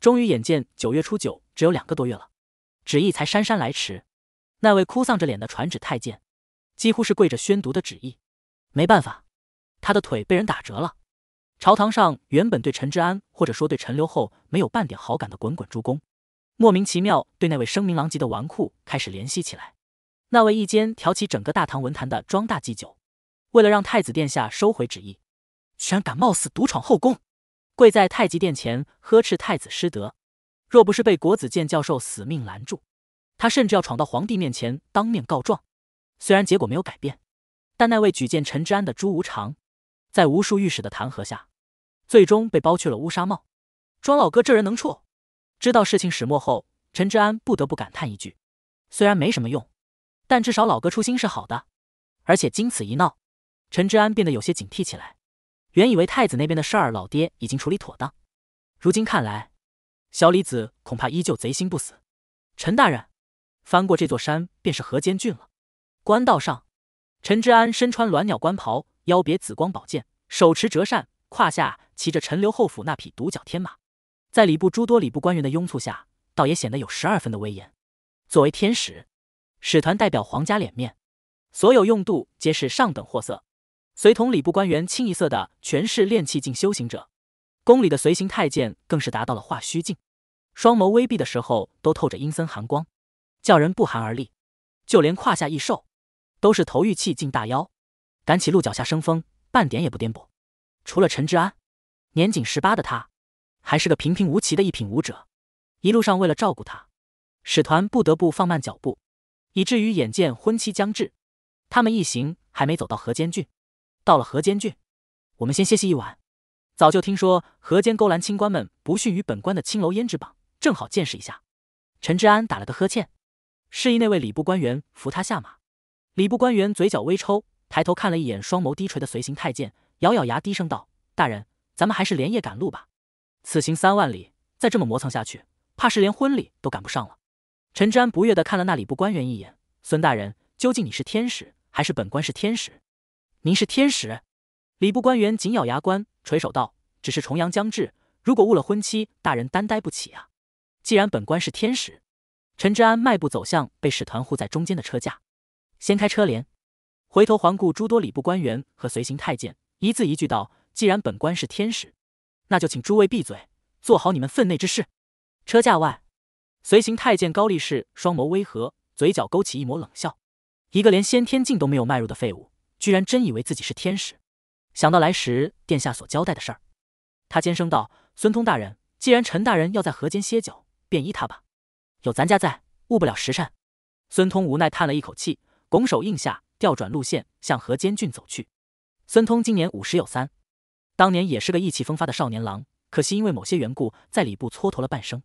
终于，眼见九月初九，只有两个多月了。旨意才姗姗来迟，那位哭丧着脸的传旨太监，几乎是跪着宣读的旨意。没办法，他的腿被人打折了。朝堂上原本对陈之安或者说对陈留后没有半点好感的滚滚诸公，莫名其妙对那位声名狼藉的纨绔开始怜惜起来。那位一肩挑起整个大唐文坛的庄大祭酒，为了让太子殿下收回旨意，居然敢冒死独闯后宫，跪在太极殿前呵斥太子失德。若不是被国子监教授死命拦住，他甚至要闯到皇帝面前当面告状。虽然结果没有改变，但那位举荐陈之安的朱无常，在无数御史的弹劾下，最终被剥去了乌纱帽。庄老哥这人能处。知道事情始末后，陈之安不得不感叹一句：虽然没什么用，但至少老哥初心是好的。而且经此一闹，陈之安变得有些警惕起来。原以为太子那边的事儿老爹已经处理妥当，如今看来。小李子恐怕依旧贼心不死。陈大人，翻过这座山便是河间郡了。官道上，陈之安身穿鸾鸟官袍，腰别紫光宝剑，手持折扇，胯下骑着陈留后府那匹独角天马，在礼部诸多礼部官员的拥簇下，倒也显得有十二分的威严。作为天使使团代表，皇家脸面，所有用度皆是上等货色。随同礼部官员清一色的全是炼气境修行者。宫里的随行太监更是达到了化虚境，双眸微闭的时候都透着阴森寒光，叫人不寒而栗。就连胯下异兽，都是头玉气境大妖，赶起路脚下生风，半点也不颠簸。除了陈治安，年仅十八的他，还是个平平无奇的一品武者。一路上为了照顾他，使团不得不放慢脚步，以至于眼见婚期将至，他们一行还没走到河间郡。到了河间郡，我们先歇息一晚。早就听说河间勾栏清官们不逊于本官的青楼胭脂榜，正好见识一下。陈知安打了个呵欠，示意那位礼部官员扶他下马。礼部官员嘴角微抽，抬头看了一眼双眸低垂的随行太监，咬咬牙低声道：“大人，咱们还是连夜赶路吧。此行三万里，再这么磨蹭下去，怕是连婚礼都赶不上了。”陈知安不悦地看了那礼部官员一眼：“孙大人，究竟你是天使，还是本官是天使？您是天使。”礼部官员紧咬牙关，垂首道：“只是重阳将至，如果误了婚期，大人担待不起啊！”既然本官是天使，陈之安迈步走向被使团护在中间的车架，掀开车帘，回头环顾诸多礼部官员和随行太监，一字一句道：“既然本官是天使，那就请诸位闭嘴，做好你们分内之事。”车架外，随行太监高力士双眸微合，嘴角勾起一抹冷笑：“一个连先天境都没有迈入的废物，居然真以为自己是天使！”想到来时殿下所交代的事儿，他尖声道：“孙通大人，既然陈大人要在河间歇脚，便依他吧。有咱家在，误不了时辰。”孙通无奈叹了一口气，拱手应下，调转路线向河间郡走去。孙通今年五十有三，当年也是个意气风发的少年郎，可惜因为某些缘故，在礼部蹉跎了半生，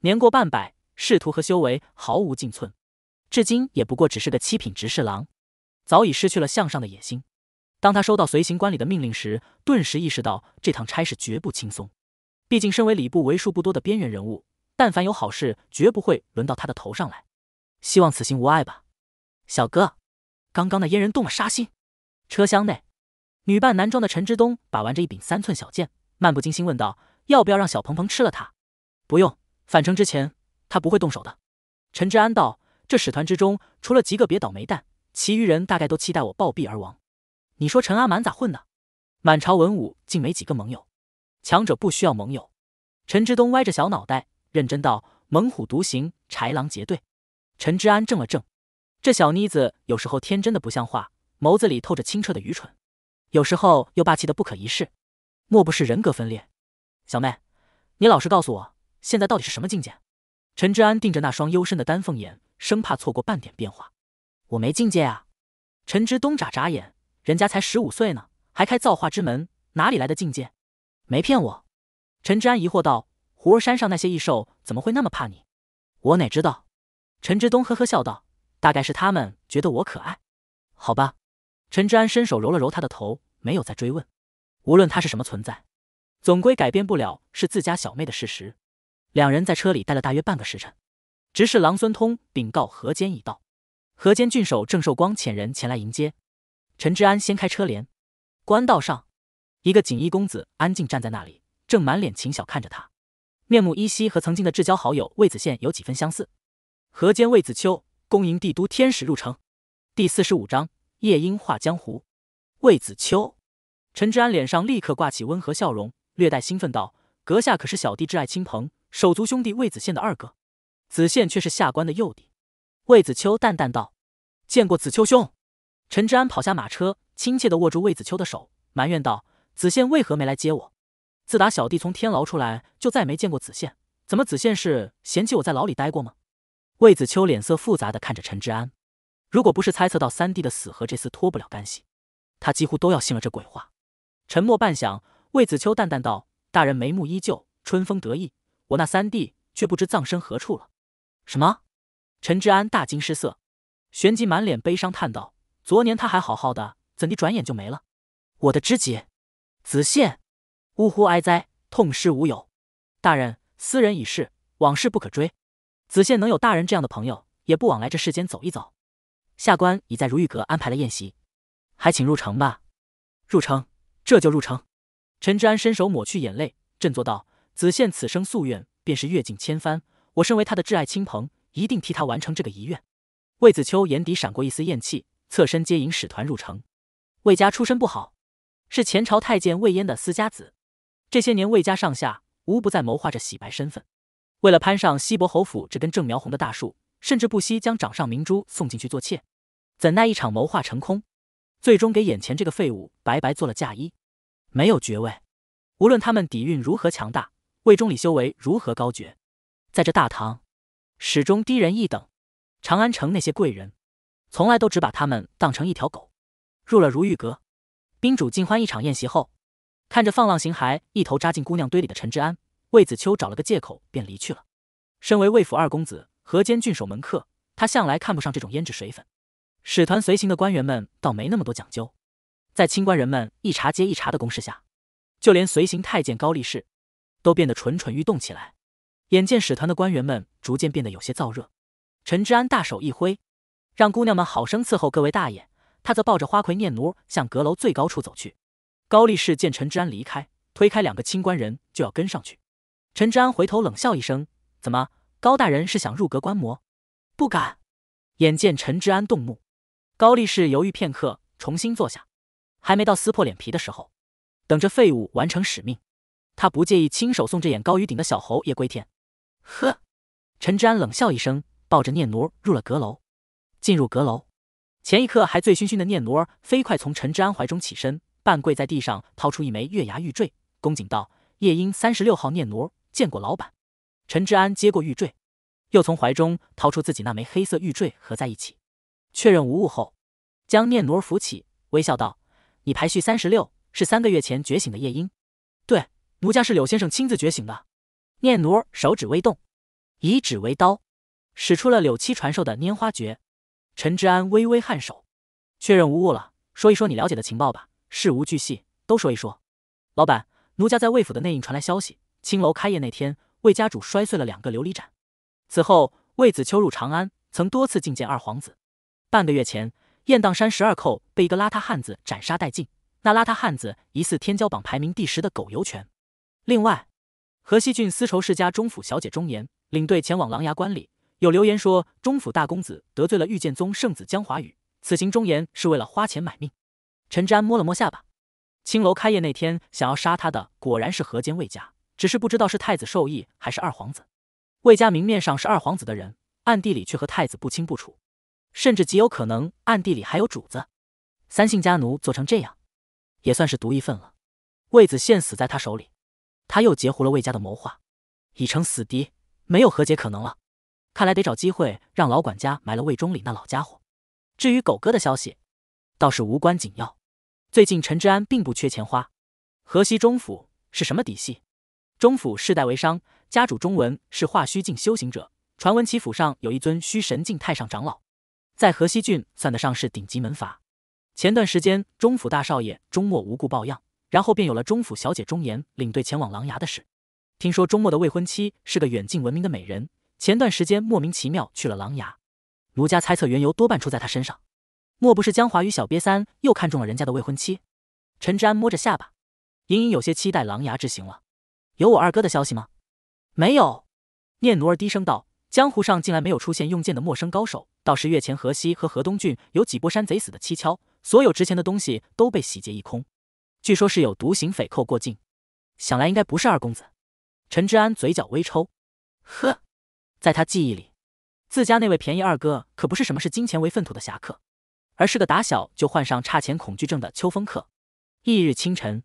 年过半百，仕途和修为毫无进寸，至今也不过只是个七品执事郎，早已失去了向上的野心。当他收到随行官里的命令时，顿时意识到这趟差事绝不轻松。毕竟，身为礼部为数不多的边缘人物，但凡有好事，绝不会轮到他的头上来。希望此行无碍吧，小哥。刚刚那阉人动了杀心。车厢内，女扮男装的陈之东把玩着一柄三寸小剑，漫不经心问道：“要不要让小鹏鹏吃了他？”“不用，返程之前他不会动手的。”陈之安道：“这使团之中，除了极个别倒霉蛋，其余人大概都期待我暴毙而亡。”你说陈阿满咋混的？满朝文武竟没几个盟友，强者不需要盟友。陈之东歪着小脑袋认真道：“猛虎独行，豺狼结队。”陈之安怔了怔，这小妮子有时候天真的不像话，眸子里透着清澈的愚蠢，有时候又霸气的不可一世，莫不是人格分裂？小妹，你老实告诉我，现在到底是什么境界？陈之安盯着那双幽深的丹凤眼，生怕错过半点变化。我没境界啊。陈之东眨眨眼。人家才十五岁呢，还开造化之门，哪里来的境界？没骗我。陈之安疑惑道：“胡儿山上那些异兽怎么会那么怕你？”我哪知道。陈之东呵呵笑道：“大概是他们觉得我可爱。”好吧。陈之安伸手揉了揉他的头，没有再追问。无论他是什么存在，总归改变不了是自家小妹的事实。两人在车里待了大约半个时辰，直事狼孙通禀告河间已到，河间郡守郑寿光遣人前来迎接。陈之安掀开车帘，官道上，一个锦衣公子安静站在那里，正满脸轻小看着他，面目依稀和曾经的至交好友魏子羡有几分相似。河间魏子秋恭迎帝都天使入城。第四十五章：夜莺画江湖。魏子秋，陈之安脸上立刻挂起温和笑容，略带兴奋道：“阁下可是小弟挚爱亲朋、手足兄弟魏子羡的二哥？”子羡却是下官的幼弟。魏子秋淡淡道：“见过子秋兄。”陈之安跑下马车，亲切地握住魏子秋的手，埋怨道：“子宪为何没来接我？自打小弟从天牢出来，就再没见过子宪，怎么子宪是嫌弃我在牢里待过吗？”魏子秋脸色复杂的看着陈之安，如果不是猜测到三弟的死和这厮脱不了干系，他几乎都要信了这鬼话。沉默半晌，魏子秋淡淡道：“大人眉目依旧，春风得意，我那三弟却不知葬身何处了。”什么？陈之安大惊失色，旋即满脸悲伤，叹道。昨年他还好好的，怎地转眼就没了？我的知己子羡，呜呼哀哉，痛失吾友。大人，斯人已逝，往事不可追。子羡能有大人这样的朋友，也不枉来这世间走一遭。下官已在如玉阁安排了宴席，还请入城吧。入城，这就入城。陈之安伸手抹去眼泪，振作道：“子羡此生夙愿便是阅尽千帆，我身为他的挚爱亲朋，一定替他完成这个遗愿。”魏子秋眼底闪过一丝厌气。侧身接引使团入城，魏家出身不好，是前朝太监魏嫣的私家子。这些年魏家上下无不在谋划着洗白身份，为了攀上西伯侯府这根正苗红的大树，甚至不惜将掌上明珠送进去做妾。怎奈一场谋划成空，最终给眼前这个废物白白做了嫁衣。没有爵位，无论他们底蕴如何强大，魏忠礼修为如何高绝，在这大唐始终低人一等。长安城那些贵人。从来都只把他们当成一条狗。入了如玉阁，宾主尽欢一场宴席后，看着放浪形骸、一头扎进姑娘堆里的陈之安，魏子秋找了个借口便离去了。身为魏府二公子、河间郡守门客，他向来看不上这种胭脂水粉。使团随行的官员们倒没那么多讲究，在清官人们一茬接一茬的攻势下，就连随行太监高力士都变得蠢蠢欲动起来。眼见使团的官员们逐渐变得有些燥热，陈之安大手一挥。让姑娘们好生伺候各位大爷，他则抱着花魁念奴向阁楼最高处走去。高力士见陈治安离开，推开两个清官人就要跟上去。陈治安回头冷笑一声：“怎么，高大人是想入阁观摩？”“不敢。”眼见陈治安动怒，高力士犹豫片刻，重新坐下。还没到撕破脸皮的时候，等着废物完成使命，他不介意亲手送这眼高于顶的小猴也归天。呵，陈治安冷笑一声，抱着念奴入了阁楼。进入阁楼前一刻还醉醺醺的念奴儿飞快从陈之安怀中起身，半跪在地上，掏出一枚月牙玉坠，恭敬道：“夜鹰三十六号念奴儿，见过老板。”陈之安接过玉坠，又从怀中掏出自己那枚黑色玉坠，合在一起，确认无误后，将念奴儿扶起，微笑道：“你排序三十六是三个月前觉醒的夜莺。对，奴家是柳先生亲自觉醒的。”念奴儿手指微动，以指为刀，使出了柳七传授的拈花诀。陈治安微微颔首，确认无误了。说一说你了解的情报吧，事无巨细都说一说。老板，奴家在魏府的内应传来消息：青楼开业那天，魏家主摔碎了两个琉璃盏。此后，魏子秋入长安，曾多次觐见二皇子。半个月前，雁荡山十二寇被一个邋遢汉子斩杀殆尽，那邋遢汉子疑似天骄榜排名第十的狗油泉。另外，河西郡丝绸世家中府小姐钟颜领队前往琅琊关里。有留言说，中府大公子得罪了御剑宗圣子江华宇，此行忠言是为了花钱买命。陈瞻安摸了摸下巴，青楼开业那天想要杀他的，果然是河间魏家，只是不知道是太子授意还是二皇子。魏家明面上是二皇子的人，暗地里却和太子不清不楚，甚至极有可能暗地里还有主子。三姓家奴做成这样，也算是独一份了。魏子献死在他手里，他又截胡了魏家的谋划，已成死敌，没有和解可能了。看来得找机会让老管家埋了魏忠礼那老家伙。至于狗哥的消息，倒是无关紧要。最近陈志安并不缺钱花。河西中府是什么底细？中府世代为商，家主中文是化虚境修行者，传闻其府上有一尊虚神境太上长老，在河西郡算得上是顶级门阀。前段时间，中府大少爷钟墨无故抱恙，然后便有了中府小姐钟言领队前往琅琊的事。听说钟墨的未婚妻是个远近闻名的美人。前段时间莫名其妙去了狼牙，卢家猜测缘由多半出在他身上，莫不是江华与小瘪三又看中了人家的未婚妻？陈之安摸着下巴，隐隐有些期待狼牙之行了。有我二哥的消息吗？没有，念奴儿低声道：“江湖上近来没有出现用剑的陌生高手，倒是月前河西和河东郡有几波山贼死的蹊跷，所有值钱的东西都被洗劫一空，据说是有独行匪寇过境，想来应该不是二公子。”陈之安嘴角微抽，呵。在他记忆里，自家那位便宜二哥可不是什么是金钱为粪土的侠客，而是个打小就患上差钱恐惧症的秋风客。翌日清晨，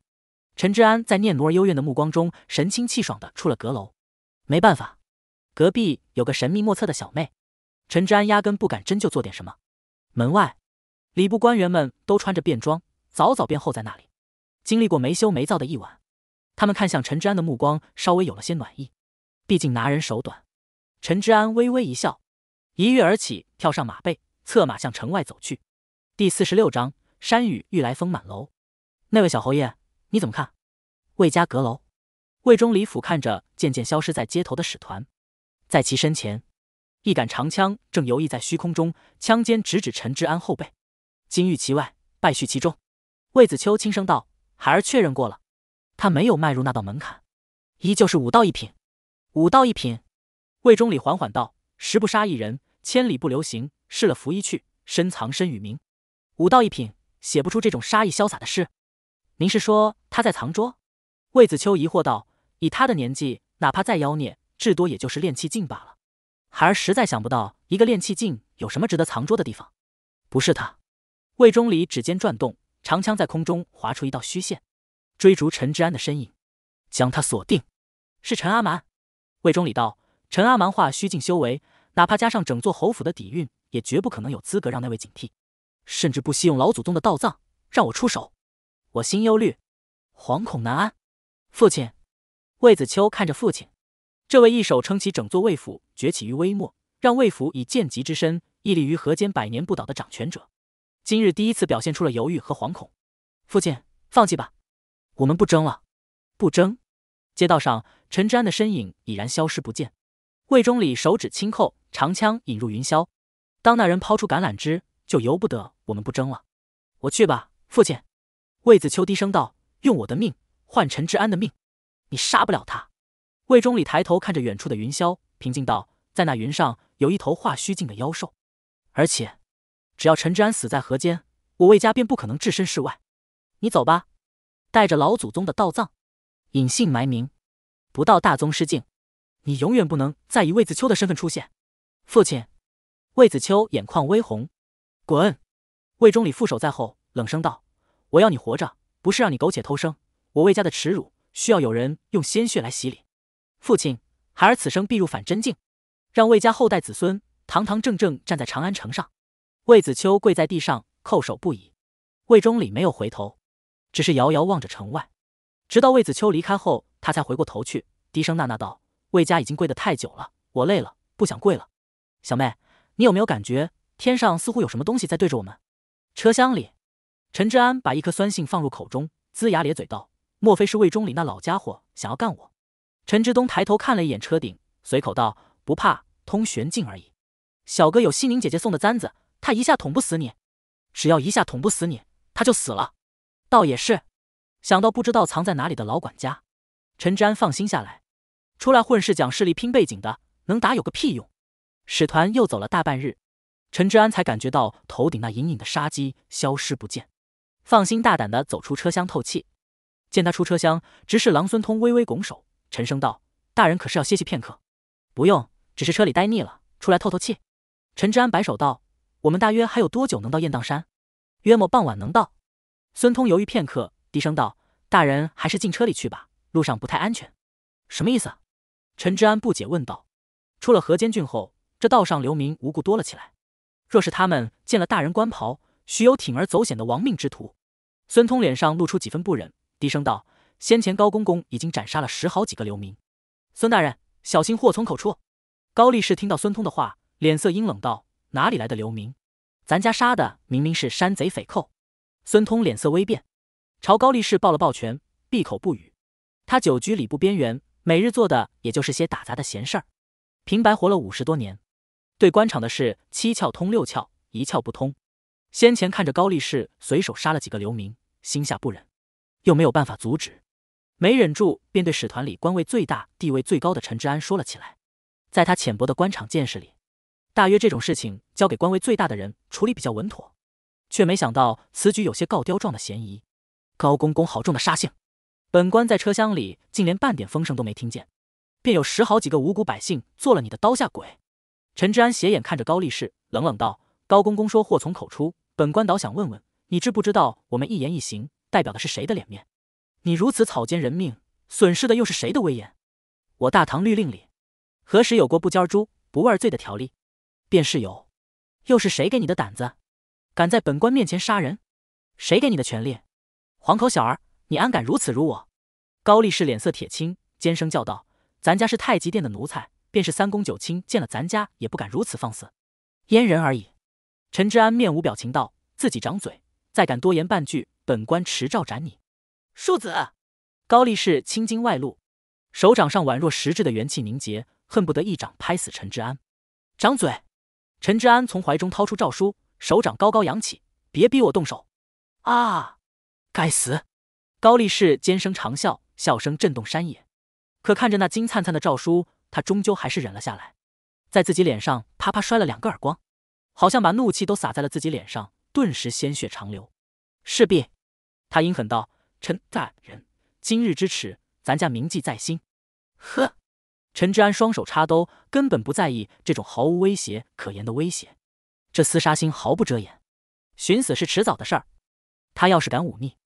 陈之安在念奴儿幽怨的目光中神清气爽的出了阁楼。没办法，隔壁有个神秘莫测的小妹，陈之安压根不敢真就做点什么。门外，礼部官员们都穿着便装，早早便候在那里。经历过没羞没躁的一晚，他们看向陈之安的目光稍微有了些暖意。毕竟拿人手短。陈之安微微一笑，一跃而起，跳上马背，策马向城外走去。第四十六章：山雨欲来风满楼。那位小侯爷，你怎么看？魏家阁楼，魏忠礼俯瞰着渐渐消失在街头的使团，在其身前，一杆长枪正游弋在虚空中，枪尖直指陈之安后背。金玉其外，败絮其中。魏子秋轻声道：“孩儿确认过了，他没有迈入那道门槛，依旧是武道一品。武道一品。”魏忠礼缓缓道：“十不杀一人，千里不留行，试了拂衣去，深藏身与名。武道一品，写不出这种杀意潇洒的诗。您是说他在藏拙？”魏子秋疑惑道：“以他的年纪，哪怕再妖孽，至多也就是练气境罢了。孩儿实在想不到，一个练气境有什么值得藏拙的地方。”不是他。魏忠礼指尖转动长枪，在空中划出一道虚线，追逐陈之安的身影，将他锁定。是陈阿蛮。魏忠礼道。陈阿蛮化虚境修为，哪怕加上整座侯府的底蕴，也绝不可能有资格让那位警惕，甚至不惜用老祖宗的道藏让我出手。我心忧虑，惶恐难安。父亲，魏子秋看着父亲，这位一手撑起整座魏府，崛起于微末，让魏府以贱籍之身屹立于河间百年不倒的掌权者，今日第一次表现出了犹豫和惶恐。父亲，放弃吧，我们不争了。不争。街道上，陈之安的身影已然消失不见。魏忠礼手指轻扣，长枪引入云霄。当那人抛出橄榄枝，就由不得我们不争了。我去吧，父亲。魏子秋低声道：“用我的命换陈之安的命，你杀不了他。”魏忠礼抬头看着远处的云霄，平静道：“在那云上有一头化虚境的妖兽，而且只要陈之安死在河间，我魏家便不可能置身事外。你走吧，带着老祖宗的道藏，隐姓埋名，不到大宗师境。”你永远不能再以魏子秋的身份出现，父亲。魏子秋眼眶微红，滚！魏忠礼负手在后，冷声道：“我要你活着，不是让你苟且偷生。我魏家的耻辱，需要有人用鲜血来洗礼。”父亲，孩儿此生必入反真境，让魏家后代子孙堂堂正正站在长安城上。魏子秋跪在地上叩首不已。魏忠礼没有回头，只是遥遥望着城外。直到魏子秋离开后，他才回过头去，低声呐呐道。魏家已经跪得太久了，我累了，不想跪了。小妹，你有没有感觉天上似乎有什么东西在对着我们？车厢里，陈之安把一颗酸杏放入口中，龇牙咧嘴道：“莫非是魏钟里那老家伙想要干我？”陈之东抬头看了一眼车顶，随口道：“不怕，通玄镜而已。”小哥有西宁姐姐送的簪子，他一下捅不死你，只要一下捅不死你，他就死了。倒也是，想到不知道藏在哪里的老管家，陈之安放心下来。出来混是讲势力拼背景的，能打有个屁用！使团又走了大半日，陈知安才感觉到头顶那隐隐的杀机消失不见，放心大胆的走出车厢透气。见他出车厢，执事郎孙通微微拱手，沉声道：“大人可是要歇息片刻？”“不用，只是车里待腻了，出来透透气。”陈知安摆手道：“我们大约还有多久能到雁荡山？”“约莫傍晚能到。”孙通犹豫片刻，低声道：“大人还是进车里去吧，路上不太安全。”“什么意思？”陈知安不解问道：“出了河间郡后，这道上流民无故多了起来。若是他们见了大人官袍，许有铤而走险的亡命之徒。”孙通脸上露出几分不忍，低声道：“先前高公公已经斩杀了十好几个流民。”孙大人，小心祸从口出。”高力士听到孙通的话，脸色阴冷道：“哪里来的流民？咱家杀的明明是山贼匪寇。”孙通脸色微变，朝高力士抱了抱拳，闭口不语。他久居礼部边缘。每日做的也就是些打杂的闲事儿，平白活了五十多年，对官场的事七窍通六窍一窍不通。先前看着高力士随手杀了几个流民，心下不忍，又没有办法阻止，没忍住便对使团里官位最大、地位最高的陈治安说了起来。在他浅薄的官场见识里，大约这种事情交给官位最大的人处理比较稳妥，却没想到此举有些告刁状的嫌疑。高公公好重的杀性！本官在车厢里竟连半点风声都没听见，便有十好几个无辜百姓做了你的刀下鬼。陈之安斜眼看着高力士，冷冷道：“高公公说祸从口出，本官倒想问问你，知不知道我们一言一行代表的是谁的脸面？你如此草菅人命，损失的又是谁的威严？我大唐律令里，何时有过不交猪不问罪的条例？便是有，又是谁给你的胆子，敢在本官面前杀人？谁给你的权利？黄口小儿，你安敢如此辱我？”高力士脸色铁青，尖声叫道：“咱家是太极殿的奴才，便是三公九卿见了咱家也不敢如此放肆，阉人而已。”陈之安面无表情道：“自己掌嘴，再敢多言半句，本官持诏斩你。”庶子高力士青筋外露，手掌上宛若实质的元气凝结，恨不得一掌拍死陈之安。掌嘴！陈之安从怀中掏出诏书，手掌高高扬起：“别逼我动手！”啊！该死！高力士尖声长啸。笑声震动山野，可看着那金灿灿的诏书，他终究还是忍了下来，在自己脸上啪啪摔了两个耳光，好像把怒气都撒在了自己脸上，顿时鲜血长流。势必，他阴狠道：“陈大人，今日之耻，咱家铭记在心。”呵，陈知安双手插兜，根本不在意这种毫无威胁可言的威胁。这厮杀心毫不遮掩，寻死是迟早的事儿。他要是敢忤逆，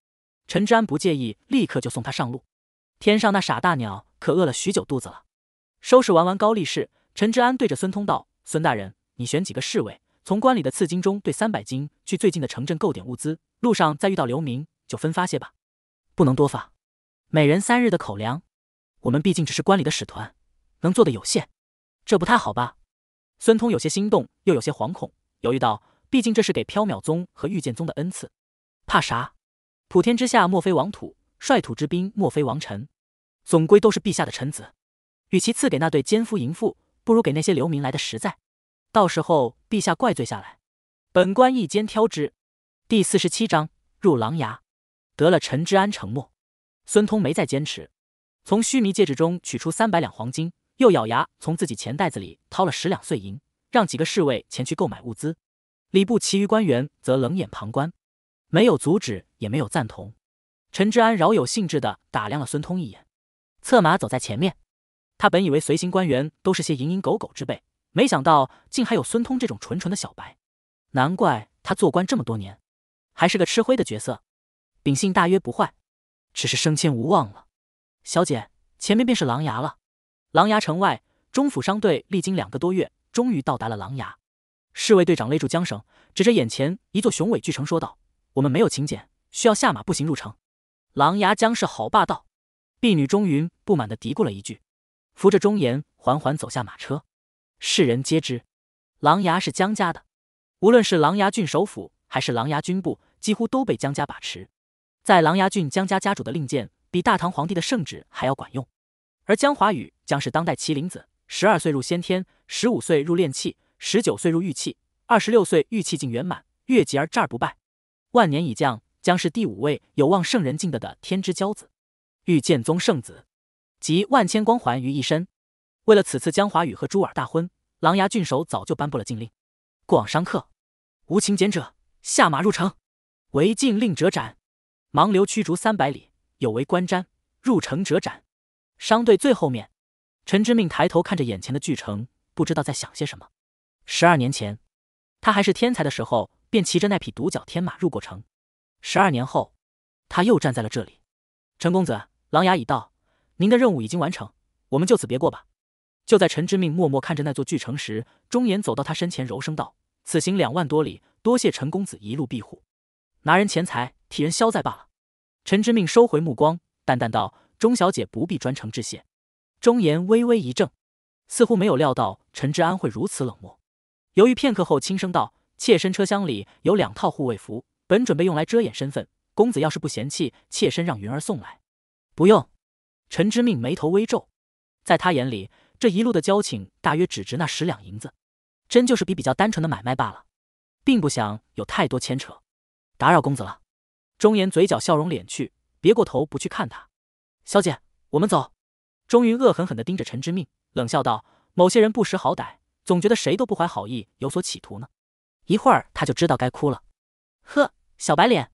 陈知安不介意立刻就送他上路。天上那傻大鸟可饿了许久肚子了。收拾完完高力士，陈治安对着孙通道：“孙大人，你选几个侍卫，从关里的赐金中兑三百金，去最近的城镇购点物资。路上再遇到流民，就分发些吧。不能多发，每人三日的口粮。我们毕竟只是关里的使团，能做的有限。这不太好吧？”孙通有些心动，又有些惶恐，犹豫道：“毕竟这是给缥缈宗和御剑宗的恩赐，怕啥？普天之下莫非王土。”率土之滨，莫非王臣，总归都是陛下的臣子。与其赐给那对奸夫淫妇，不如给那些流民来的实在。到时候陛下怪罪下来，本官一肩挑之。第四十七章入狼牙，得了陈之安承诺，孙通没再坚持，从须弥戒指中取出三百两黄金，又咬牙从自己钱袋子里掏了十两碎银，让几个侍卫前去购买物资。礼部其余官员则冷眼旁观，没有阻止，也没有赞同。陈之安饶有兴致的打量了孙通一眼，策马走在前面。他本以为随行官员都是些蝇营狗苟之辈，没想到竟还有孙通这种纯纯的小白。难怪他做官这么多年，还是个吃灰的角色。秉性大约不坏，只是升迁无望了。小姐，前面便是狼牙了。狼牙城外，中府商队历经两个多月，终于到达了狼牙。侍卫队长勒住缰绳，指着眼前一座雄伟巨城说道：“我们没有请柬，需要下马步行入城。”琅琊将是好霸道，婢女钟云不满的嘀咕了一句，扶着钟言缓缓走下马车。世人皆知，琅琊是江家的，无论是琅琊郡首府还是琅琊军部，几乎都被江家把持。在琅琊郡，江家家主的令箭比大唐皇帝的圣旨还要管用。而江华宇将是当代麒麟子，十二岁入先天，十五岁入炼气，十九岁入玉器，二十六岁玉器境圆满，越级而战不败，万年已降将是第五位有望圣人境的的天之骄子，御剑宗圣子，集万千光环于一身。为了此次江华宇和朱尔大婚，琅琊郡守早就颁布了禁令：过往商客，无情俭者下马入城，违禁令者斩；盲流驱逐三百里，有违观瞻入城者斩。商队最后面，陈之命抬头看着眼前的巨城，不知道在想些什么。十二年前，他还是天才的时候，便骑着那匹独角天马入过城。十二年后，他又站在了这里。陈公子，狼牙已到，您的任务已经完成，我们就此别过吧。就在陈之命默默看着那座巨城时，钟岩走到他身前，柔声道：“此行两万多里，多谢陈公子一路庇护，拿人钱财，替人消灾罢了。”陈之命收回目光，淡淡道：“钟小姐不必专程致谢。”钟岩微微一怔，似乎没有料到陈之安会如此冷漠，犹豫片刻后轻声道：“妾身车厢里有两套护卫服。”本准备用来遮掩身份，公子要是不嫌弃，妾身让云儿送来。不用。陈之命眉头微皱，在他眼里，这一路的交情大约只值那十两银子，真就是比比较单纯的买卖罢了，并不想有太多牵扯。打扰公子了。钟言嘴角笑容敛去，别过头不去看他。小姐，我们走。钟云恶狠狠地盯着陈之命，冷笑道：“某些人不识好歹，总觉得谁都不怀好意，有所企图呢。一会儿他就知道该哭了。”呵。小白脸，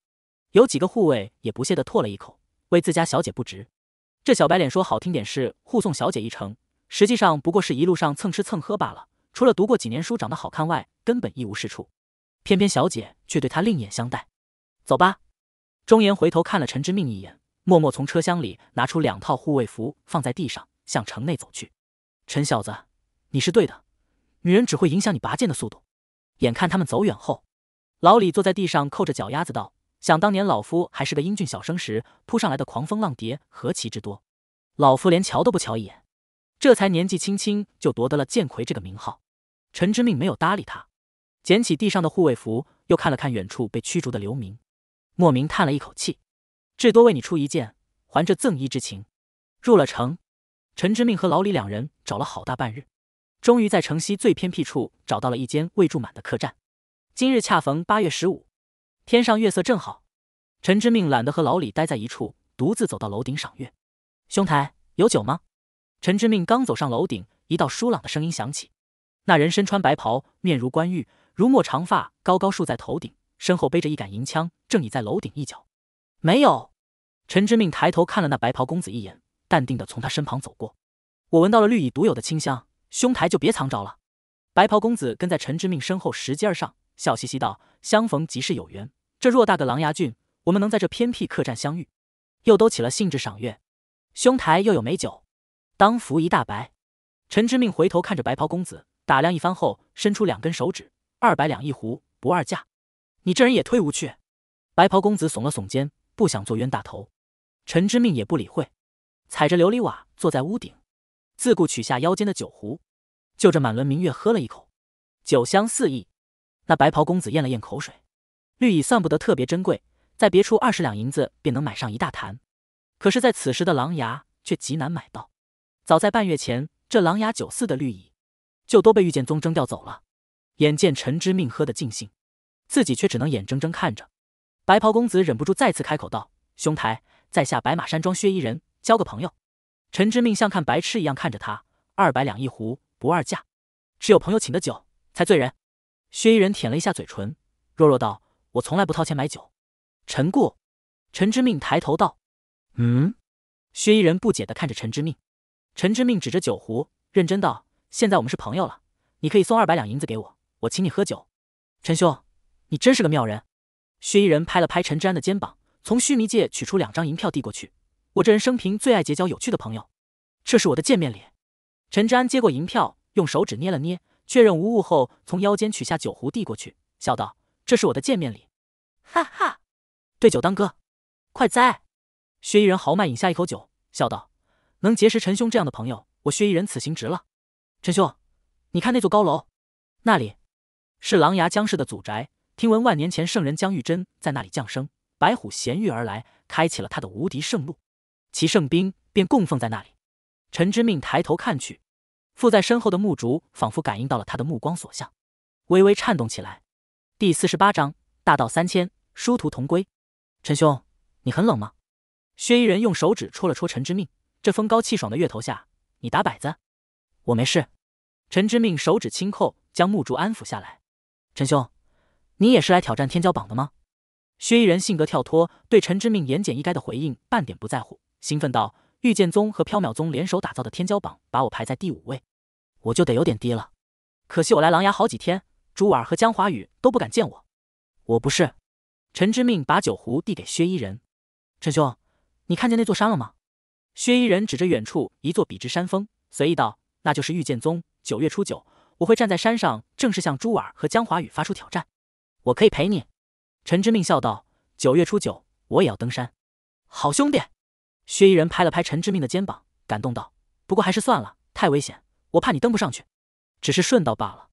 有几个护卫也不屑的唾了一口，为自家小姐不值。这小白脸说好听点是护送小姐一程，实际上不过是一路上蹭吃蹭喝罢了。除了读过几年书长得好看外，根本一无是处。偏偏小姐却对他另眼相待。走吧。钟言回头看了陈之命一眼，默默从车厢里拿出两套护卫服放在地上，向城内走去。陈小子，你是对的。女人只会影响你拔剑的速度。眼看他们走远后。老李坐在地上，扣着脚丫子道：“想当年，老夫还是个英俊小生时，扑上来的狂风浪蝶何其之多，老夫连瞧都不瞧一眼。这才年纪轻轻就夺得了剑魁这个名号。”陈之命没有搭理他，捡起地上的护卫服，又看了看远处被驱逐的流民，莫名叹了一口气：“至多为你出一剑，还这赠衣之情。”入了城，陈之命和老李两人找了好大半日，终于在城西最偏僻处找到了一间未住满的客栈。今日恰逢八月十五，天上月色正好。陈之命懒得和老李待在一处，独自走到楼顶赏月。兄台有酒吗？陈之命刚走上楼顶，一道舒朗的声音响起。那人身穿白袍，面如冠玉，如墨长发高高竖在头顶，身后背着一杆银枪，正倚在楼顶一角。没有。陈之命抬头看了那白袍公子一眼，淡定的从他身旁走过。我闻到了绿蚁独有的清香，兄台就别藏着了。白袍公子跟在陈之命身后拾阶而上。笑嘻嘻道：“相逢即是有缘，这偌大的琅琊郡，我们能在这偏僻客栈相遇，又都起了兴致赏月。兄台又有美酒，当扶一大白。”陈之命回头看着白袍公子，打量一番后，伸出两根手指：“二百两一壶，不二价。”你这人也忒无趣。白袍公子耸了耸肩，不想做冤大头。陈之命也不理会，踩着琉璃瓦坐在屋顶，自顾取下腰间的酒壶，就着满轮明月喝了一口，酒香四溢。那白袍公子咽了咽口水，绿蚁算不得特别珍贵，在别处二十两银子便能买上一大坛，可是在此时的狼牙却极难买到。早在半月前，这狼牙酒肆的绿蚁就都被御剑宗征调走了。眼见陈之命喝得尽兴，自己却只能眼睁睁看着。白袍公子忍不住再次开口道：“兄台，在下白马山庄薛衣人，交个朋友。”陈之命像看白痴一样看着他，二百两一壶，不二价。只有朋友请的酒才醉人。薛衣人舔了一下嘴唇，弱弱道：“我从来不掏钱买酒。”陈顾，陈之命抬头道：“嗯。”薛衣人不解的看着陈之命，陈之命指着酒壶，认真道：“现在我们是朋友了，你可以送二百两银子给我，我请你喝酒。”陈兄，你真是个妙人。”薛衣人拍了拍陈之安的肩膀，从须弥界取出两张银票递过去：“我这人生平最爱结交有趣的朋友，这是我的见面礼。”陈之安接过银票，用手指捏了捏。确认无误后，从腰间取下酒壶递过去，笑道：“这是我的见面礼。”哈哈，对酒当歌，快哉！薛逸人豪迈饮下一口酒，笑道：“能结识陈兄这样的朋友，我薛逸人此行值了。”陈兄，你看那座高楼，那里是狼牙江氏的祖宅。听闻万年前圣人江玉珍在那里降生，白虎衔玉而来，开启了他的无敌圣路，其圣兵便供奉在那里。陈之命抬头看去。附在身后的木竹仿佛感应到了他的目光所向，微微颤动起来。第四十八章大道三千，殊途同归。陈兄，你很冷吗？薛衣人用手指戳了戳陈之命。这风高气爽的月头下，你打摆子？我没事。陈之命手指轻扣，将木竹安抚下来。陈兄，你也是来挑战天骄榜的吗？薛衣人性格跳脱，对陈之命言简意赅的回应半点不在乎，兴奋道。御剑宗和缥缈宗联手打造的天骄榜，把我排在第五位，我就得有点低了。可惜我来琅琊好几天，朱尔和江华宇都不敢见我。我不是。陈之命把酒壶递给薛依人，陈兄，你看见那座山了吗？”薛依人指着远处一座笔直山峰，随意道：“那就是御剑宗。”九月初九，我会站在山上，正式向朱尔和江华宇发出挑战。我可以陪你。”陈之命笑道：“九月初九，我也要登山。”好兄弟。薛衣人拍了拍陈之命的肩膀，感动道：“不过还是算了，太危险，我怕你登不上去，只是顺道罢了。”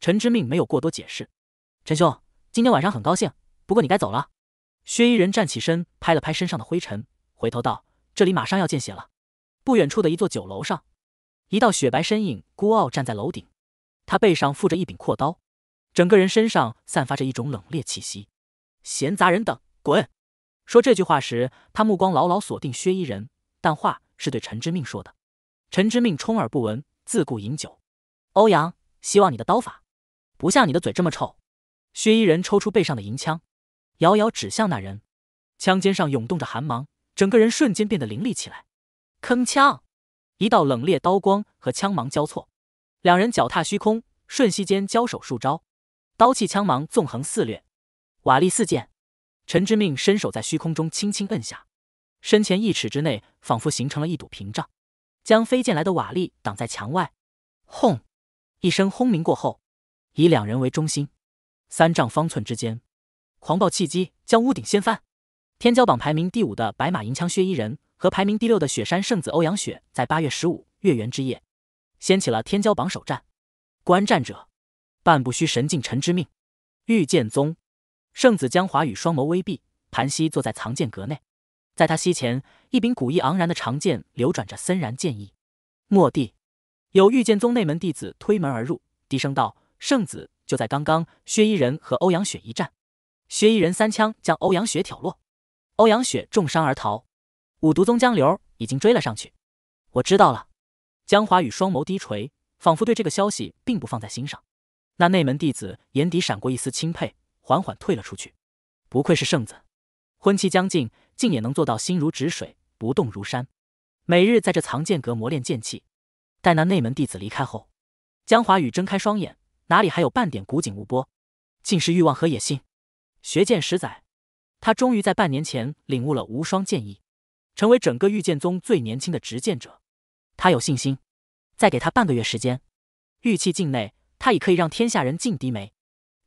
陈之命没有过多解释。陈兄，今天晚上很高兴，不过你该走了。薛衣人站起身，拍了拍身上的灰尘，回头道：“这里马上要见血了。”不远处的一座酒楼上，一道雪白身影孤傲站在楼顶，他背上负着一柄阔刀，整个人身上散发着一种冷冽气息。闲杂人等，滚！说这句话时，他目光牢牢锁定薛衣人，但话是对陈之命说的。陈之命充耳不闻，自顾饮酒。欧阳，希望你的刀法不像你的嘴这么臭。薛衣人抽出背上的银枪，遥遥指向那人，枪尖上涌动着寒芒，整个人瞬间变得凌厉起来。铿锵，一道冷冽刀光和枪芒交错，两人脚踏虚空，瞬息间交手数招，刀气枪芒纵横肆掠，瓦砾四溅。陈之命伸手在虚空中轻轻摁下，身前一尺之内仿佛形成了一堵屏障，将飞溅来的瓦砾挡在墙外。轰！一声轰鸣过后，以两人为中心，三丈方寸之间，狂暴气机将屋顶掀翻。天骄榜排名第五的白马银枪薛衣人和排名第六的雪山圣子欧阳雪，在八月十五月圆之夜，掀起了天骄榜首战。观战者，半步虚神境，陈之命，御剑宗。圣子江华宇双眸微闭，盘膝坐在藏剑阁内。在他膝前，一柄古意盎然的长剑流转着森然剑意。末地，有御剑宗内门弟子推门而入，低声道：“圣子，就在刚刚，薛依人和欧阳雪一战，薛依人三枪将欧阳雪挑落，欧阳雪重伤而逃。五毒宗江流已经追了上去。”我知道了。江华宇双眸低垂，仿佛对这个消息并不放在心上。那内门弟子眼底闪过一丝钦佩。缓缓退了出去。不愧是圣子，婚期将近，竟也能做到心如止水，不动如山。每日在这藏剑阁磨练剑气。待那内门弟子离开后，江华宇睁开双眼，哪里还有半点古井无波？竟是欲望和野心。学剑十载，他终于在半年前领悟了无双剑意，成为整个御剑宗最年轻的执剑者。他有信心，再给他半个月时间，玉器境内，他已可以让天下人尽低眉。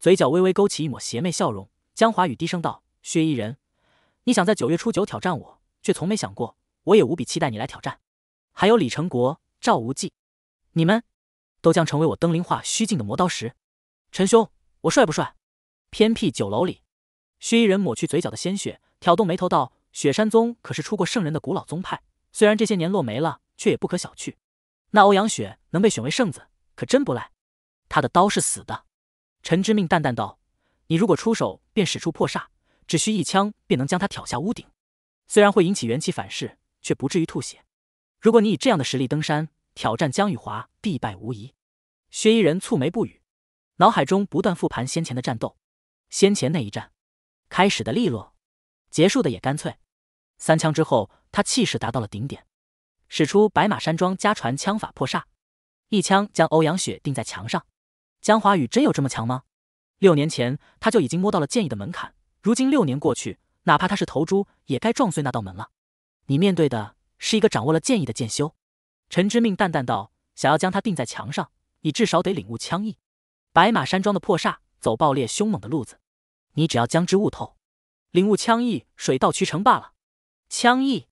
嘴角微微勾起一抹邪魅笑容，江华宇低声道：“薛衣人，你想在九月初九挑战我，却从没想过。我也无比期待你来挑战。还有李成国、赵无忌，你们都将成为我登临化虚境的磨刀石。”陈兄，我帅不帅？偏僻酒楼里，薛衣人抹去嘴角的鲜血，挑动眉头道：“雪山宗可是出过圣人的古老宗派，虽然这些年落没了，却也不可小觑。那欧阳雪能被选为圣子，可真不赖。他的刀是死的。”陈之命淡淡道：“你如果出手，便使出破煞，只需一枪便能将他挑下屋顶。虽然会引起元气反噬，却不至于吐血。如果你以这样的实力登山挑战江雨华，必败无疑。”薛衣人蹙眉不语，脑海中不断复盘先前的战斗。先前那一战，开始的利落，结束的也干脆。三枪之后，他气势达到了顶点，使出白马山庄家传枪法破煞，一枪将欧阳雪钉在墙上。江华宇真有这么强吗？六年前他就已经摸到了剑意的门槛，如今六年过去，哪怕他是头猪，也该撞碎那道门了。你面对的是一个掌握了剑意的剑修，陈之命淡淡道：“想要将他钉在墙上，你至少得领悟枪意。”白马山庄的破煞走爆裂凶猛的路子，你只要将之悟透，领悟枪意，水到渠成罢了。枪意，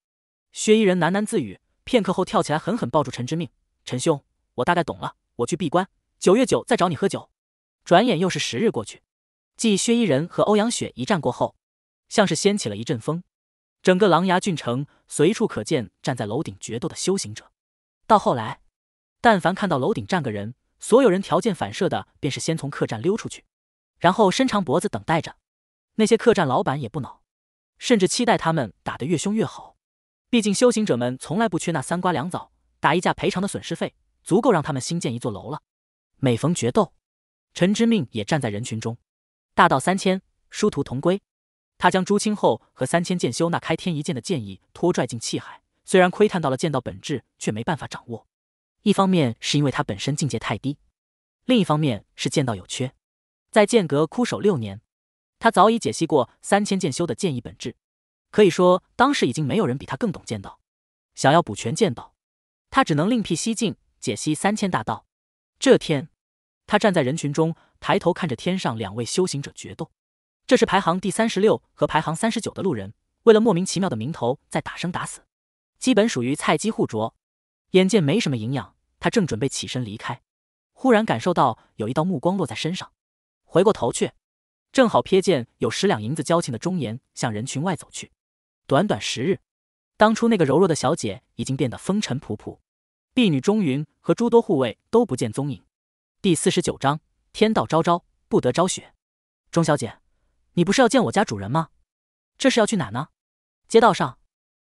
薛衣人喃喃自语，片刻后跳起来，狠狠抱住陈之命：“陈兄，我大概懂了，我去闭关。”九月九再找你喝酒。转眼又是十日过去，继薛衣人和欧阳雪一战过后，像是掀起了一阵风，整个狼牙郡城随处可见站在楼顶决斗的修行者。到后来，但凡看到楼顶站个人，所有人条件反射的便是先从客栈溜出去，然后伸长脖子等待着。那些客栈老板也不恼，甚至期待他们打得越凶越好。毕竟修行者们从来不缺那三瓜两枣，打一架赔偿的损失费足够让他们新建一座楼了。每逢决斗，陈之命也站在人群中。大道三千，殊途同归。他将朱清后和三千剑修那开天一剑的剑意拖拽进气海，虽然窥探到了剑道本质，却没办法掌握。一方面是因为他本身境界太低，另一方面是剑道有缺。在剑阁枯守六年，他早已解析过三千剑修的剑意本质，可以说当时已经没有人比他更懂剑道。想要补全剑道，他只能另辟蹊径解析三千大道。这天。他站在人群中，抬头看着天上两位修行者决斗。这是排行第三十六和排行三十九的路人，为了莫名其妙的名头在打生打死，基本属于菜鸡互啄。眼见没什么营养，他正准备起身离开，忽然感受到有一道目光落在身上，回过头去，正好瞥见有十两银子交情的钟颜向人群外走去。短短十日，当初那个柔弱的小姐已经变得风尘仆仆，婢女钟云和诸多护卫都不见踪影。第四十九章天道昭昭，不得昭雪。钟小姐，你不是要见我家主人吗？这是要去哪呢？街道上，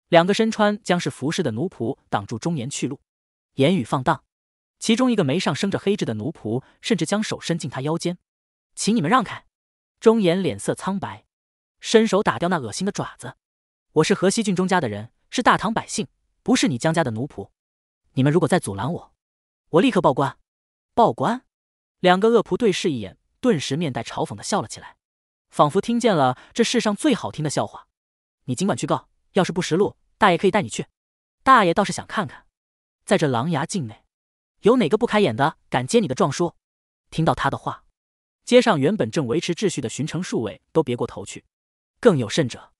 两个身穿江氏服饰的奴仆挡住钟言去路，言语放荡。其中一个眉上生着黑痣的奴仆，甚至将手伸进他腰间。请你们让开！钟言脸色苍白，伸手打掉那恶心的爪子。我是河西郡钟家的人，是大唐百姓，不是你江家的奴仆。你们如果再阻拦我，我立刻报官。报官，两个恶仆对视一眼，顿时面带嘲讽的笑了起来，仿佛听见了这世上最好听的笑话。你尽管去告，要是不识路，大爷可以带你去。大爷倒是想看看，在这狼牙境内，有哪个不开眼的敢接你的状书。听到他的话，街上原本正维持秩序的巡城数卫都别过头去，更有甚者，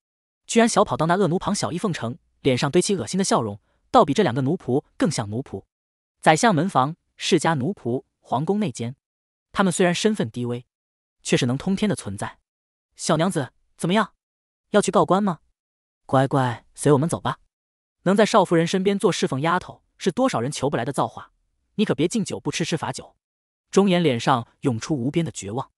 居然小跑到那恶奴旁小一奉承，脸上堆起恶心的笑容，倒比这两个奴仆更像奴仆。宰相门房。世家奴仆、皇宫内奸，他们虽然身份低微，却是能通天的存在。小娘子怎么样？要去告官吗？乖乖随我们走吧。能在少夫人身边做侍奉丫头，是多少人求不来的造化。你可别敬酒不吃吃罚酒。钟言脸上涌出无边的绝望。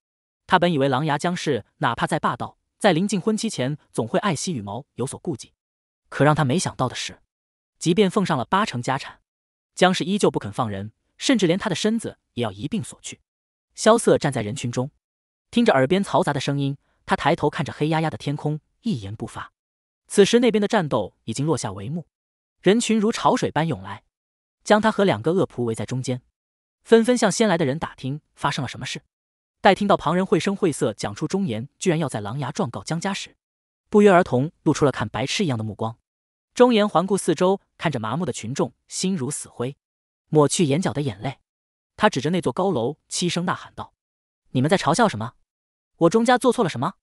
他本以为狼牙江氏哪怕再霸道，在临近婚期前总会爱惜羽毛，有所顾忌。可让他没想到的是，即便奉上了八成家产，江氏依旧不肯放人。甚至连他的身子也要一并索去。萧瑟站在人群中，听着耳边嘈杂的声音，他抬头看着黑压压的天空，一言不发。此时那边的战斗已经落下帷幕，人群如潮水般涌来，将他和两个恶仆围在中间，纷纷向先来的人打听发生了什么事。待听到旁人绘声绘色讲出忠言居然要在狼牙状告江家时，不约而同露出了看白痴一样的目光。忠言环顾四周，看着麻木的群众，心如死灰。抹去眼角的眼泪，他指着那座高楼，凄声呐喊道：“你们在嘲笑什么？我钟家做错了什么？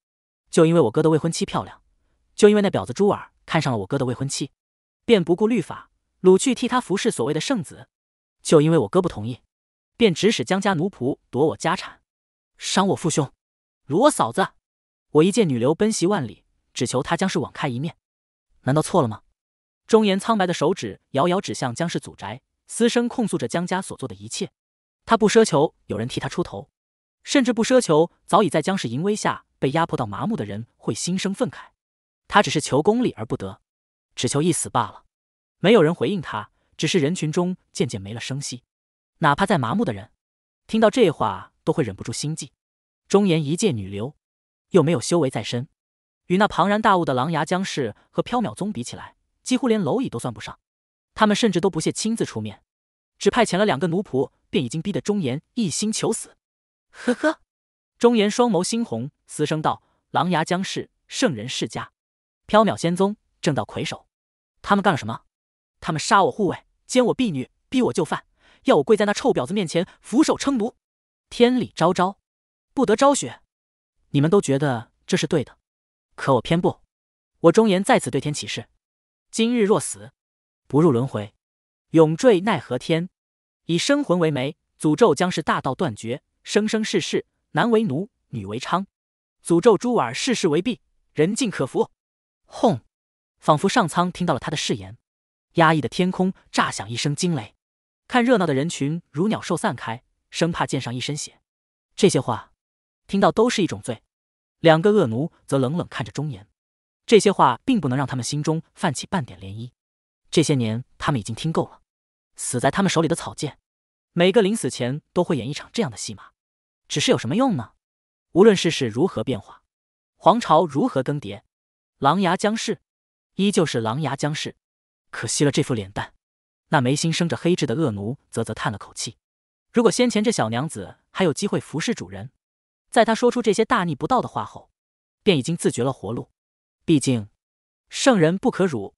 就因为我哥的未婚妻漂亮，就因为那婊子朱儿看上了我哥的未婚妻，便不顾律法，掳去替他服侍所谓的圣子；就因为我哥不同意，便指使江家奴仆夺我家产，伤我父兄，辱我嫂子。我一介女流，奔袭万里，只求他江氏网开一面，难道错了吗？”钟言苍白的手指遥遥指向江氏祖宅。嘶声控诉着江家所做的一切，他不奢求有人替他出头，甚至不奢求早已在江氏淫威下被压迫到麻木的人会心生愤慨，他只是求功利而不得，只求一死罢了。没有人回应他，只是人群中渐渐没了声息。哪怕再麻木的人，听到这话都会忍不住心悸。中言一介女流，又没有修为在身，与那庞然大物的狼牙江氏和缥缈宗比起来，几乎连蝼蚁都算不上。他们甚至都不屑亲自出面，只派遣了两个奴仆，便已经逼得忠言一心求死。呵呵，忠言双眸猩红，嘶声道：“狼牙江氏圣人世家，缥缈仙宗正道魁首，他们干了什么？他们杀我护卫，奸我婢女，逼我就范，要我跪在那臭婊子面前俯首称奴。天理昭昭，不得昭雪。你们都觉得这是对的，可我偏不。我忠言在此对天起誓，今日若死。”不入轮回，永坠奈何天。以生魂为媒，诅咒将是大道断绝，生生世世男为奴，女为娼。诅咒朱儿世世为婢，人尽可服。轰！仿佛上苍听到了他的誓言，压抑的天空炸响一声惊雷。看热闹的人群如鸟兽散开，生怕溅上一身血。这些话，听到都是一种罪。两个恶奴则冷冷看着钟言，这些话并不能让他们心中泛起半点涟漪。这些年，他们已经听够了，死在他们手里的草芥，每个临死前都会演一场这样的戏码，只是有什么用呢？无论世事如何变化，皇朝如何更迭，狼牙将逝，依旧是狼牙将逝。可惜了这副脸蛋，那眉心生着黑痣的恶奴啧啧叹了口气。如果先前这小娘子还有机会服侍主人，在她说出这些大逆不道的话后，便已经自绝了活路。毕竟，圣人不可辱。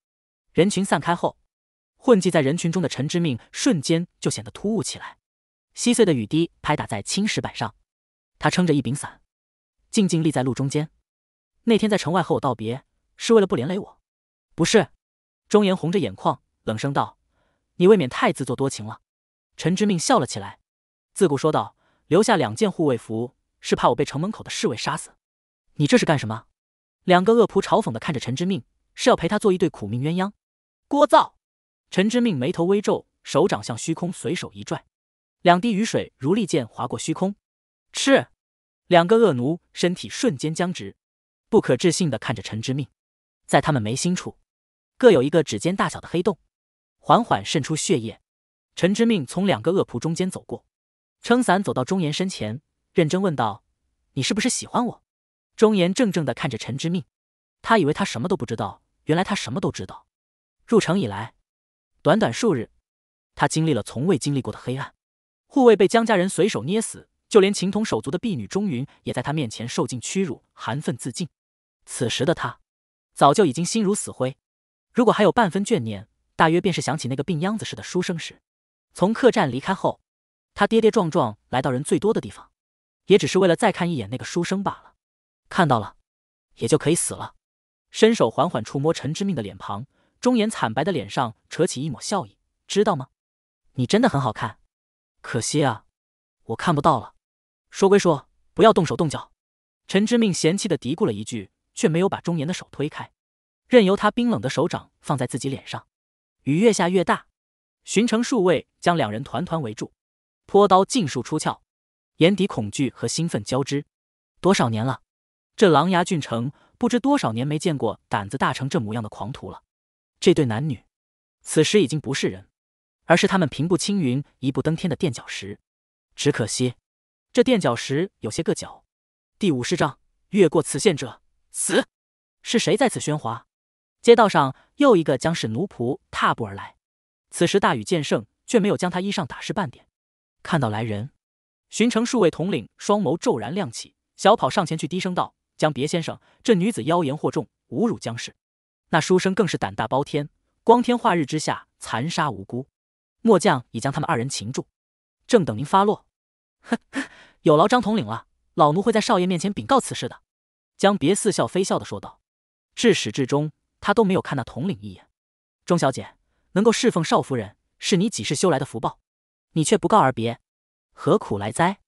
人群散开后，混迹在人群中的陈之命瞬间就显得突兀起来。稀碎的雨滴拍打在青石板上，他撑着一柄伞，静静立在路中间。那天在城外和我道别，是为了不连累我。不是。钟言红着眼眶，冷声道：“你未免太自作多情了。”陈之命笑了起来。自古说道，留下两件护卫服，是怕我被城门口的侍卫杀死。你这是干什么？两个恶仆嘲讽的看着陈之命，是要陪他做一对苦命鸳鸯。聒噪，陈之命眉头微皱，手掌向虚空随手一拽，两滴雨水如利剑划过虚空。吃！两个恶奴身体瞬间僵直，不可置信地看着陈之命，在他们眉心处，各有一个指尖大小的黑洞，缓缓渗出血液。陈之命从两个恶仆中间走过，撑伞走到钟言身前，认真问道：“你是不是喜欢我？”钟言怔怔地看着陈之命，他以为他什么都不知道，原来他什么都知道。入城以来，短短数日，他经历了从未经历过的黑暗。护卫被江家人随手捏死，就连情同手足的婢女钟云，也在他面前受尽屈辱，含愤自尽。此时的他，早就已经心如死灰。如果还有半分眷念，大约便是想起那个病秧子似的书生时。从客栈离开后，他跌跌撞撞来到人最多的地方，也只是为了再看一眼那个书生罢了。看到了，也就可以死了。伸手缓缓触摸陈之命的脸庞。钟言惨白的脸上扯起一抹笑意，知道吗？你真的很好看，可惜啊，我看不到了。说归说，不要动手动脚。陈之命嫌弃的嘀咕了一句，却没有把钟言的手推开，任由他冰冷的手掌放在自己脸上。雨越下越大，巡城数位将两人团团围住，泼刀尽数出鞘，眼底恐惧和兴奋交织。多少年了，这琅琊郡城不知多少年没见过胆子大成这模样的狂徒了。这对男女，此时已经不是人，而是他们平步青云、一步登天的垫脚石。只可惜，这垫脚石有些硌脚。第五十章：越过此线者死。是谁在此喧哗？街道上又一个僵尸奴仆踏步而来。此时大雨渐盛，却没有将他衣裳打湿半点。看到来人，巡城数位统领双眸骤然亮起，小跑上前去，低声道：“江别先生，这女子妖言惑众，侮辱江氏。”那书生更是胆大包天，光天化日之下残杀无辜，末将已将他们二人擒住，正等您发落。呵呵，有劳张统领了，老奴会在少爷面前禀告此事的。”江别似笑非笑的说道，至始至终他都没有看那统领一眼。“钟小姐，能够侍奉少夫人，是你几世修来的福报，你却不告而别，何苦来哉？”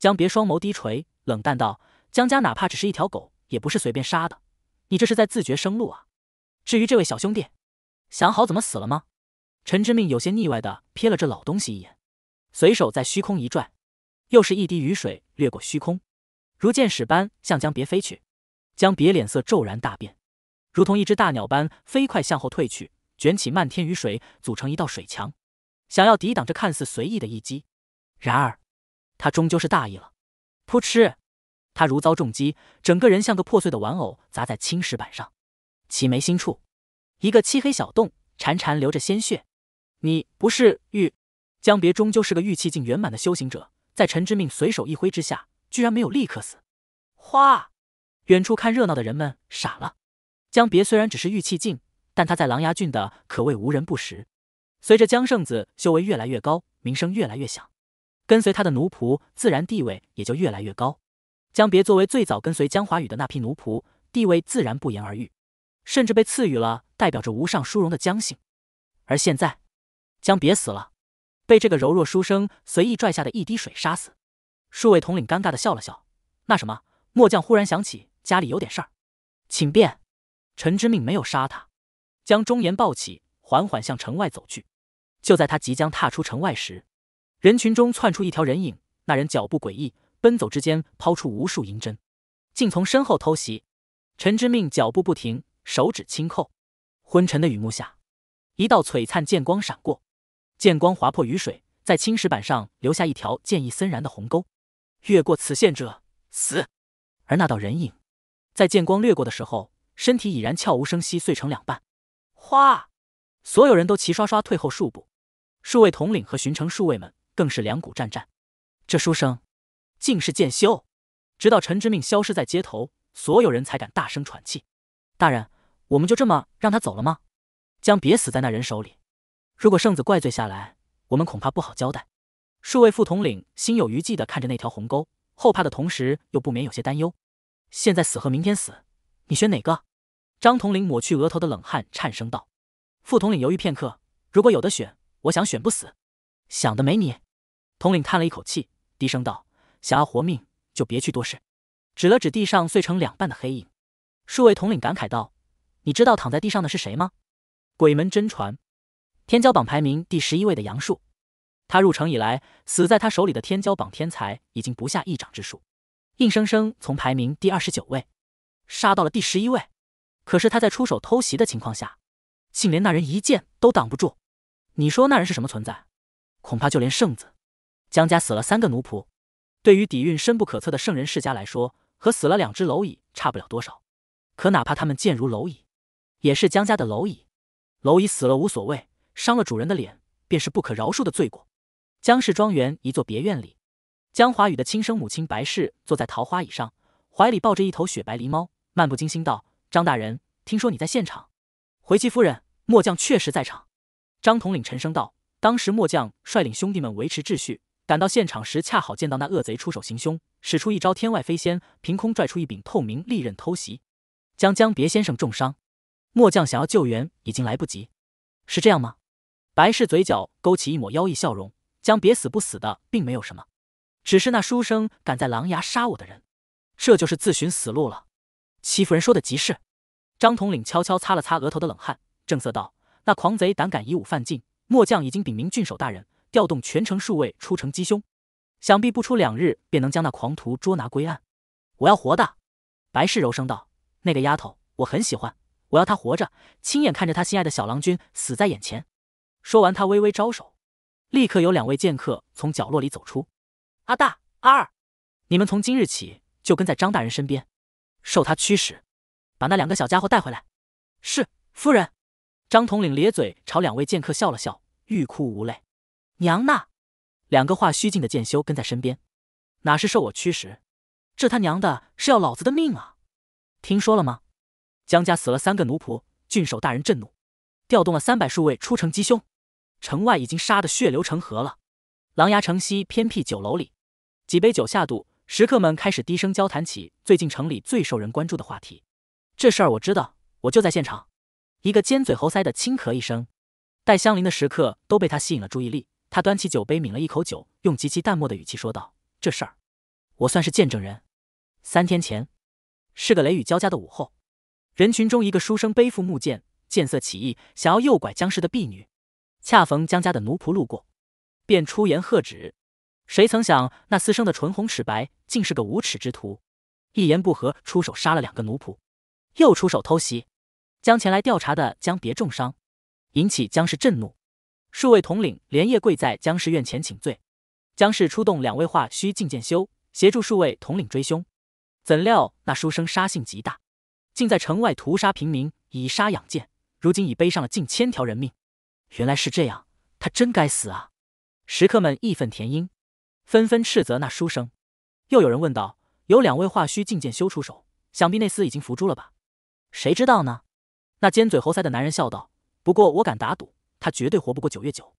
江别双眸低垂，冷淡道：“江家哪怕只是一条狗，也不是随便杀的，你这是在自绝生路啊！”至于这位小兄弟，想好怎么死了吗？陈之命有些腻歪的瞥了这老东西一眼，随手在虚空一拽，又是一滴雨水掠过虚空，如箭矢般向江别飞去。江别脸色骤然大变，如同一只大鸟般飞快向后退去，卷起漫天雨水组成一道水墙，想要抵挡这看似随意的一击。然而，他终究是大意了。扑哧，他如遭重击，整个人像个破碎的玩偶砸在青石板上。其眉心处，一个漆黑小洞，潺潺流着鲜血。你不是玉江别，终究是个玉器境圆满的修行者，在陈之命随手一挥之下，居然没有立刻死。哗！远处看热闹的人们傻了。江别虽然只是玉器境，但他在琅琊郡的可谓无人不识。随着江圣子修为越来越高，名声越来越响，跟随他的奴仆自然地位也就越来越高。江别作为最早跟随江华宇的那批奴仆，地位自然不言而喻。甚至被赐予了代表着无上殊荣的姜姓，而现在，姜别死了，被这个柔弱书生随意拽下的一滴水杀死。数位统领尴尬的笑了笑：“那什么，末将忽然想起家里有点事儿，请便。”陈之命没有杀他，将忠言抱起，缓缓向城外走去。就在他即将踏出城外时，人群中窜出一条人影，那人脚步诡异，奔走之间抛出无数银针，竟从身后偷袭。陈之命脚步不停。手指轻扣，昏沉的雨幕下，一道璀璨剑光闪过，剑光划破雨水，在青石板上留下一条剑意森然的鸿沟。越过此线者死。而那道人影，在剑光掠过的时候，身体已然悄无声息碎成两半。哗！所有人都齐刷刷退后数步，数位统领和巡城数位们更是两股战战。这书生竟是剑修！直到陈之命消失在街头，所有人才敢大声喘气。大人。我们就这么让他走了吗？将别死在那人手里。如果圣子怪罪下来，我们恐怕不好交代。数位副统领心有余悸的看着那条鸿沟，后怕的同时又不免有些担忧。现在死和明天死，你选哪个？张统领抹去额头的冷汗，颤声道：“副统领，犹豫片刻，如果有的选，我想选不死。”想的没你。统领叹了一口气，低声道：“想要活命，就别去多事。”指了指地上碎成两半的黑影，数位统领感慨道。你知道躺在地上的是谁吗？鬼门真传，天骄榜排名第十一位的杨树，他入城以来死在他手里的天骄榜天才已经不下一掌之数，硬生生从排名第二十九位杀到了第十一位。可是他在出手偷袭的情况下，竟连那人一剑都挡不住。你说那人是什么存在？恐怕就连圣子，江家死了三个奴仆，对于底蕴深不可测的圣人世家来说，和死了两只蝼蚁差不了多少。可哪怕他们贱如蝼蚁。也是江家的蝼蚁，蝼蚁死了无所谓，伤了主人的脸便是不可饶恕的罪过。江氏庄园一座别院里，江华宇的亲生母亲白氏坐在桃花椅上，怀里抱着一头雪白狸猫，漫不经心道：“张大人，听说你在现场？”“回七夫人，末将确实在场。”张统领沉声道：“当时末将率领兄弟们维持秩序，赶到现场时，恰好见到那恶贼出手行凶，使出一招天外飞仙，凭空拽出一柄透明利刃偷袭，将江别先生重伤。”末将想要救援，已经来不及，是这样吗？白氏嘴角勾起一抹妖异笑容，将别死不死的，并没有什么，只是那书生敢在狼牙杀我的人，这就是自寻死路了。戚夫人说的极是。张统领悄悄擦了擦额头的冷汗，正色道：“那狂贼胆敢以武犯禁，末将已经禀明郡守大人，调动全城数位出城缉凶，想必不出两日便能将那狂徒捉拿归案。”我要活的。白氏柔声道：“那个丫头，我很喜欢。”我要他活着，亲眼看着他心爱的小郎君死在眼前。说完，他微微招手，立刻有两位剑客从角落里走出。阿大、阿二，你们从今日起就跟在张大人身边，受他驱使，把那两个小家伙带回来。是，夫人。张统领咧嘴朝两位剑客笑了笑，欲哭无泪。娘呐！两个化虚境的剑修跟在身边，哪是受我驱使？这他娘的是要老子的命啊！听说了吗？江家死了三个奴仆，郡守大人震怒，调动了三百数位出城缉凶，城外已经杀得血流成河了。狼牙城西偏僻酒楼里，几杯酒下肚，食客们开始低声交谈起最近城里最受人关注的话题。这事儿我知道，我就在现场。一个尖嘴猴腮的轻咳一声，带相邻的食客都被他吸引了注意力。他端起酒杯抿了一口酒，用极其淡漠的语气说道：“这事儿，我算是见证人。三天前，是个雷雨交加的午后。”人群中，一个书生背负木剑，见色起意，想要诱拐江氏的婢女，恰逢江家的奴仆路过，便出言喝止。谁曾想那私生的唇红齿白，竟是个无耻之徒，一言不合出手杀了两个奴仆，又出手偷袭将前来调查的江别重伤，引起江氏震怒，数位统领连夜跪在江氏院前请罪。江氏出动两位化虚进剑修协助数位统领追凶，怎料那书生杀性极大。竟在城外屠杀平民，以杀养剑，如今已背上了近千条人命。原来是这样，他真该死啊！食客们义愤填膺，纷纷斥责那书生。又有人问道：“有两位化虚进剑修出手，想必那厮已经伏诛了吧？”谁知道呢？那尖嘴猴腮的男人笑道：“不过我敢打赌，他绝对活不过九月九。”